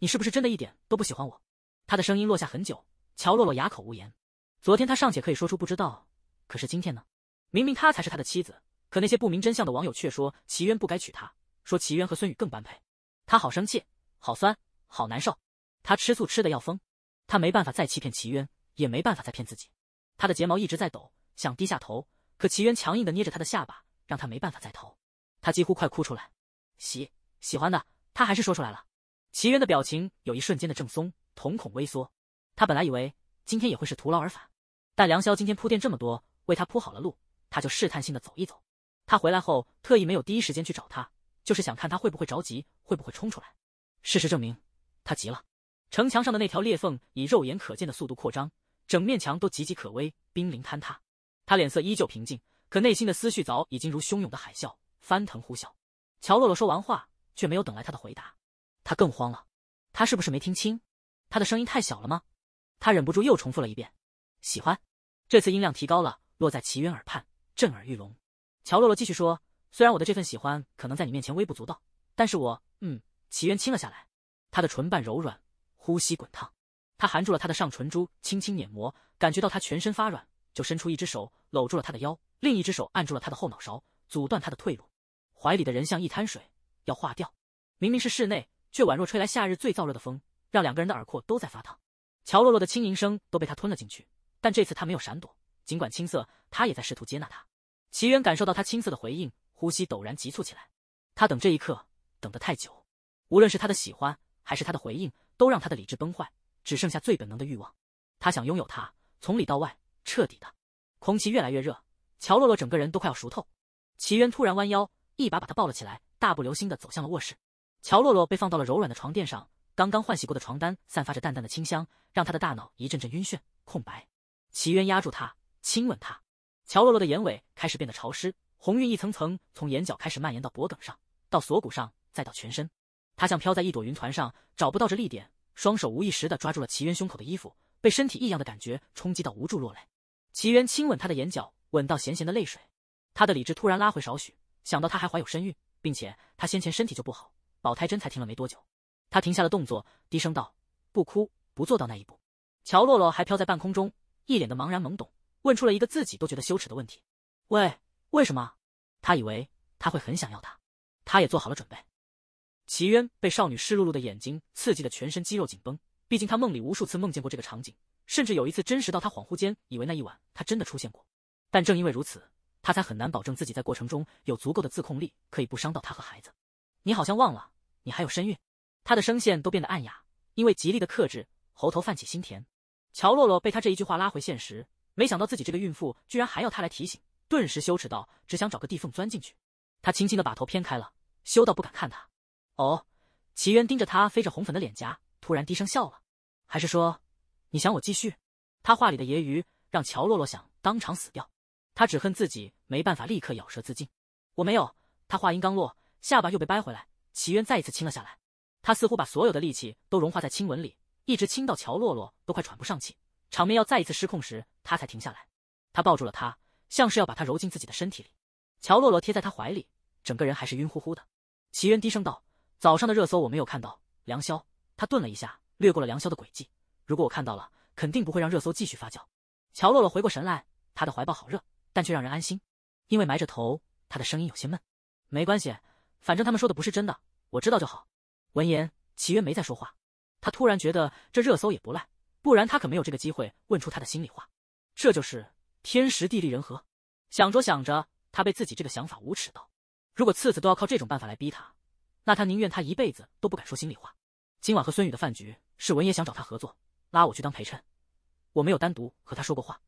你是不是真的一点都不喜欢我？”他的声音落下很久，乔洛洛哑口无言。昨天他尚且可以说出不知道，可是今天呢？明明他才是他的妻子。可那些不明真相的网友却说齐渊不该娶她，说齐渊和孙雨更般配。她好生气，好酸，好难受。她吃醋吃的要疯，她没办法再欺骗齐渊，也没办法再骗自己。她的睫毛一直在抖，想低下头，可齐渊强硬的捏着她的下巴，让她没办法再逃。他几乎快哭出来，喜喜欢的他还是说出来了。齐渊的表情有一瞬间的正松，瞳孔微缩。他本来以为今天也会是徒劳而返，但梁潇今天铺垫这么多，为他铺好了路，他就试探性的走一走。他回来后特意没有第一时间去找他，就是想看他会不会着急，会不会冲出来。事实证明，他急了。城墙上的那条裂缝以肉眼可见的速度扩张，整面墙都岌岌可危，濒临坍塌。他脸色依旧平静，可内心的思绪早已经如汹涌的海啸，翻腾呼啸。乔洛洛说完话，却没有等来他的回答，他更慌了。他是不是没听清？他的声音太小了吗？他忍不住又重复了一遍：“喜欢。”这次音量提高了，落在齐渊耳畔，震耳欲聋。乔洛洛继续说：“虽然我的这份喜欢可能在你面前微不足道，但是我……嗯。”齐渊亲了下来，他的唇瓣柔软，呼吸滚烫。他含住了他的上唇珠，轻轻碾磨，感觉到他全身发软，就伸出一只手搂住了他的腰，另一只手按住了他的后脑勺，阻断他的退路。怀里的人像一滩水，要化掉。明明是室内，却宛若吹来夏日最燥热的风，让两个人的耳廓都在发烫。乔洛洛的轻吟声都被他吞了进去，但这次他没有闪躲，尽管青涩，他也在试图接纳他。齐渊感受到他青涩的回应，呼吸陡然急促起来。他等这一刻等得太久，无论是他的喜欢还是他的回应，都让他的理智崩坏，只剩下最本能的欲望。他想拥有他，从里到外，彻底的。空气越来越热，乔洛洛整个人都快要熟透。齐渊突然弯腰，一把把他抱了起来，大步流星地走向了卧室。乔洛洛被放到了柔软的床垫上，刚刚换洗过的床单散发着淡淡的清香，让他的大脑一阵阵晕眩、空白。齐渊压住他，亲吻他。乔洛洛的眼尾开始变得潮湿，红晕一层层从眼角开始蔓延到脖梗上，到锁骨上，再到全身。她像飘在一朵云团上，找不到着力点，双手无意识地抓住了齐渊胸口的衣服，被身体异样的感觉冲击到无助落泪。齐渊亲吻她的眼角，吻到咸咸的泪水。他的理智突然拉回少许，想到她还怀有身孕，并且她先前身体就不好，保胎针才停了没多久。他停下了动作，低声道：“不哭，不做到那一步。”乔洛洛还飘在半空中，一脸的茫然懵懂。问出了一个自己都觉得羞耻的问题，喂，为什么？他以为他会很想要他，他也做好了准备。齐渊被少女湿漉漉的眼睛刺激的全身肌肉紧绷，毕竟他梦里无数次梦见过这个场景，甚至有一次真实到他恍惚间以为那一晚他真的出现过。但正因为如此，他才很难保证自己在过程中有足够的自控力，可以不伤到他和孩子。你好像忘了，你还有身孕。他的声线都变得暗哑，因为极力的克制，喉头泛起腥甜。乔洛洛被他这一句话拉回现实。没想到自己这个孕妇居然还要他来提醒，顿时羞耻到只想找个地缝钻进去。他轻轻的把头偏开了，羞到不敢看他。哦，齐渊盯着他飞着红粉的脸颊，突然低声笑了。还是说，你想我继续？他话里的揶揄让乔洛洛想当场死掉。他只恨自己没办法立刻咬舌自尽。我没有。他话音刚落，下巴又被掰回来，齐渊再一次亲了下来。他似乎把所有的力气都融化在亲吻里，一直亲到乔洛洛都快喘不上气。场面要再一次失控时，他才停下来。他抱住了她，像是要把她揉进自己的身体里。乔洛洛贴在他怀里，整个人还是晕乎乎的。齐渊低声道：“早上的热搜我没有看到。”梁潇。他顿了一下，略过了梁潇的轨迹。如果我看到了，肯定不会让热搜继续发酵。乔洛洛回过神来，他的怀抱好热，但却让人安心。因为埋着头，他的声音有些闷。没关系，反正他们说的不是真的，我知道就好。闻言，齐渊没再说话。他突然觉得这热搜也不赖。不然他可没有这个机会问出他的心里话。这就是天时地利人和。想着想着，他被自己这个想法无耻到。如果次次都要靠这种办法来逼他，那他宁愿他一辈子都不敢说心里话。今晚和孙宇的饭局是文爷想找他合作，拉我去当陪衬。我没有单独和他说过话。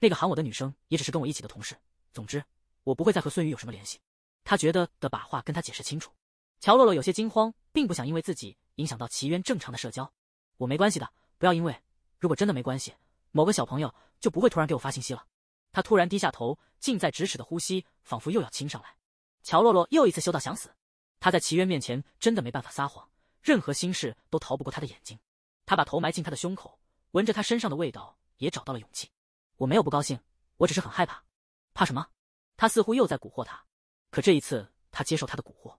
那个喊我的女生也只是跟我一起的同事。总之，我不会再和孙宇有什么联系。他觉得的把话跟他解释清楚。乔洛洛有些惊慌，并不想因为自己影响到齐渊正常的社交。我没关系的。不要因为，如果真的没关系，某个小朋友就不会突然给我发信息了。他突然低下头，近在咫尺的呼吸仿佛又要亲上来。乔洛洛又一次羞到想死。他在齐渊面前真的没办法撒谎，任何心事都逃不过他的眼睛。他把头埋进他的胸口，闻着他身上的味道，也找到了勇气。我没有不高兴，我只是很害怕。怕什么？他似乎又在蛊惑他，可这一次他接受他的蛊惑。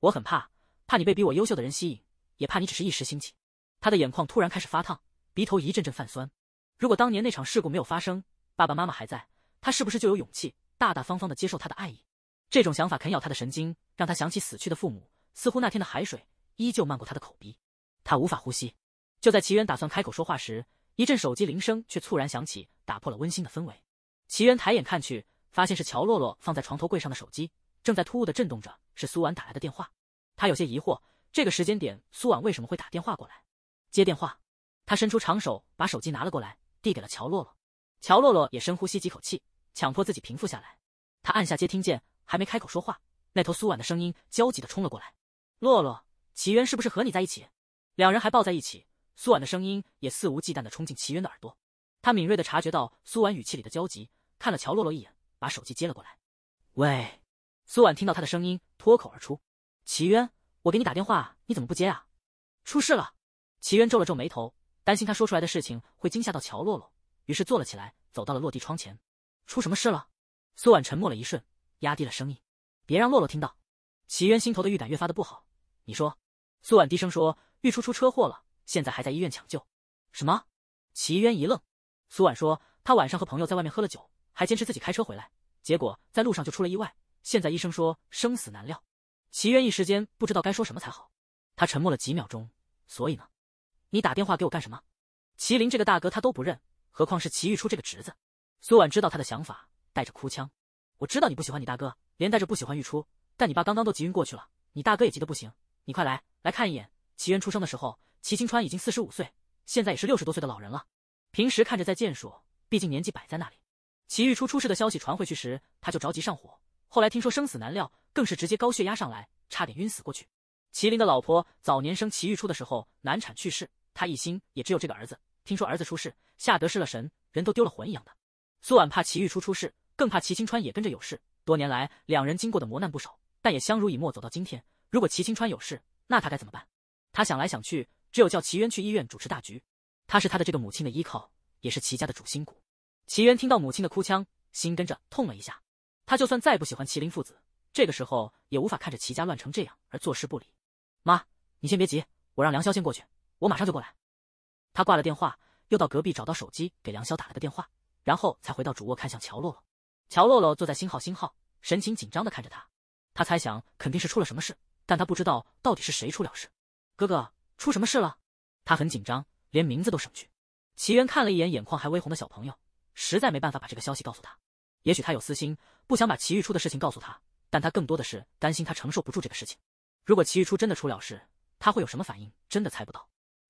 我很怕，怕你被比我优秀的人吸引，也怕你只是一时兴起。他的眼眶突然开始发烫。鼻头一阵阵泛酸，如果当年那场事故没有发生，爸爸妈妈还在，他是不是就有勇气大大方方的接受他的爱意？这种想法啃咬他的神经，让他想起死去的父母，似乎那天的海水依旧漫过他的口鼻，他无法呼吸。就在齐源打算开口说话时，一阵手机铃声却猝然响起，打破了温馨的氛围。齐源抬眼看去，发现是乔洛洛放在床头柜上的手机正在突兀的震动着，是苏婉打来的电话。他有些疑惑，这个时间点苏婉为什么会打电话过来？接电话。他伸出长手，把手机拿了过来，递给了乔洛洛。乔洛洛也深呼吸几口气，强迫自己平复下来。他按下接听键，还没开口说话，那头苏婉的声音焦急的冲了过来：“洛洛，齐渊是不是和你在一起？”两人还抱在一起，苏婉的声音也肆无忌惮的冲进齐渊的耳朵。他敏锐的察觉到苏婉语气里的焦急，看了乔洛洛一眼，把手机接了过来。喂，苏婉听到他的声音，脱口而出：“齐渊，我给你打电话，你怎么不接啊？出事了！”齐渊皱了皱眉头。担心他说出来的事情会惊吓到乔洛洛，于是坐了起来，走到了落地窗前。出什么事了？苏婉沉默了一瞬，压低了声音：“别让洛洛听到。”齐渊心头的预感越发的不好。你说，苏婉低声说：“玉初出车祸了，现在还在医院抢救。”什么？齐渊一愣。苏婉说：“他晚上和朋友在外面喝了酒，还坚持自己开车回来，结果在路上就出了意外。现在医生说生死难料。”齐渊一时间不知道该说什么才好。他沉默了几秒钟。所以呢？你打电话给我干什么？麒麟这个大哥他都不认，何况是齐玉初这个侄子。苏婉知道他的想法，带着哭腔：“我知道你不喜欢你大哥，连带着不喜欢玉初。但你爸刚刚都急晕过去了，你大哥也急得不行。你快来，来看一眼。齐渊出生的时候，齐青川已经四十五岁，现在也是六十多岁的老人了。平时看着在健硕，毕竟年纪摆在那里。齐玉初出事的消息传回去时，他就着急上火，后来听说生死难料，更是直接高血压上来，差点晕死过去。麒麟的老婆早年生齐玉初的时候难产去世。”他一心也只有这个儿子，听说儿子出事，吓得失了神，人都丢了魂一样的。苏婉怕齐玉初出事，更怕齐清川也跟着有事。多年来，两人经过的磨难不少，但也相濡以沫走到今天。如果齐清川有事，那他该怎么办？他想来想去，只有叫齐渊去医院主持大局。他是他的这个母亲的依靠，也是齐家的主心骨。齐渊听到母亲的哭腔，心跟着痛了一下。他就算再不喜欢麒麟父子，这个时候也无法看着齐家乱成这样而坐视不理。妈，你先别急，我让梁潇先过去。我马上就过来。他挂了电话，又到隔壁找到手机，给梁霄打了个电话，然后才回到主卧，看向乔洛洛。乔洛洛坐在新号新号，神情紧张的看着他。他猜想肯定是出了什么事，但他不知道到底是谁出了事。哥哥，出什么事了？他很紧张，连名字都省去。齐源看了一眼眼眶还微红的小朋友，实在没办法把这个消息告诉他。也许他有私心，不想把齐玉初的事情告诉他，但他更多的是担心他承受不住这个事情。如果齐玉初真的出了事，他会有什么反应？真的猜不到。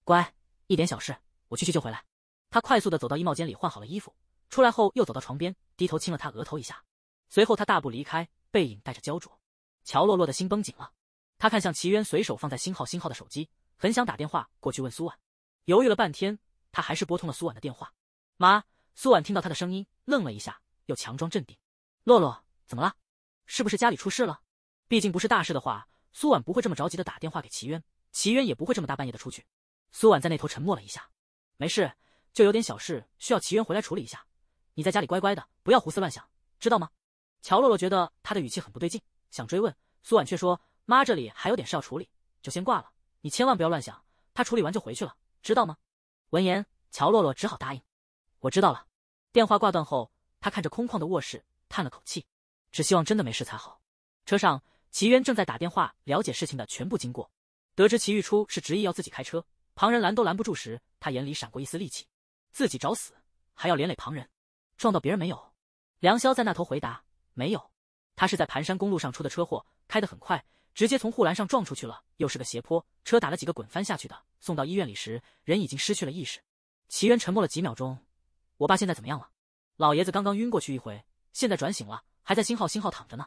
乖，一点小事，我去去就回来。他快速的走到衣帽间里换好了衣服，出来后又走到床边，低头亲了他额头一下。随后他大步离开，背影带着焦灼。乔洛洛的心绷紧了，他看向齐渊随手放在星号星号的手机，很想打电话过去问苏婉。犹豫了半天，他还是拨通了苏婉的电话。妈，苏婉听到他的声音，愣了一下，又强装镇定。洛洛，怎么了？是不是家里出事了？毕竟不是大事的话，苏婉不会这么着急的打电话给齐渊，齐渊也不会这么大半夜的出去。苏婉在那头沉默了一下，没事，就有点小事需要齐渊回来处理一下。你在家里乖乖的，不要胡思乱想，知道吗？乔洛洛觉得他的语气很不对劲，想追问，苏婉却说：“妈这里还有点事要处理，就先挂了。你千万不要乱想，他处理完就回去了，知道吗？”闻言，乔洛洛只好答应。我知道了。电话挂断后，他看着空旷的卧室，叹了口气，只希望真的没事才好。车上，齐渊正在打电话了解事情的全部经过，得知齐玉初是执意要自己开车。旁人拦都拦不住时，他眼里闪过一丝戾气，自己找死还要连累旁人，撞到别人没有？梁潇在那头回答：没有，他是在盘山公路上出的车祸，开得很快，直接从护栏上撞出去了，又是个斜坡，车打了几个滚翻下去的。送到医院里时，人已经失去了意识。齐渊沉默了几秒钟，我爸现在怎么样了？老爷子刚刚晕过去一回，现在转醒了，还在星号星号躺着呢。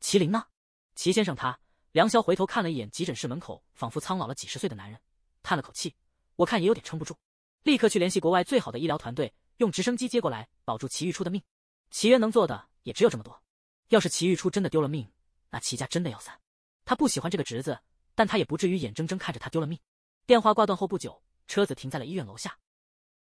麒麟呢？齐先生他？梁潇回头看了一眼急诊室门口，仿佛苍老了几十岁的男人。叹了口气，我看也有点撑不住，立刻去联系国外最好的医疗团队，用直升机接过来，保住齐玉初的命。齐渊能做的也只有这么多。要是齐玉初真的丢了命，那齐家真的要散。他不喜欢这个侄子，但他也不至于眼睁睁看着他丢了命。电话挂断后不久，车子停在了医院楼下。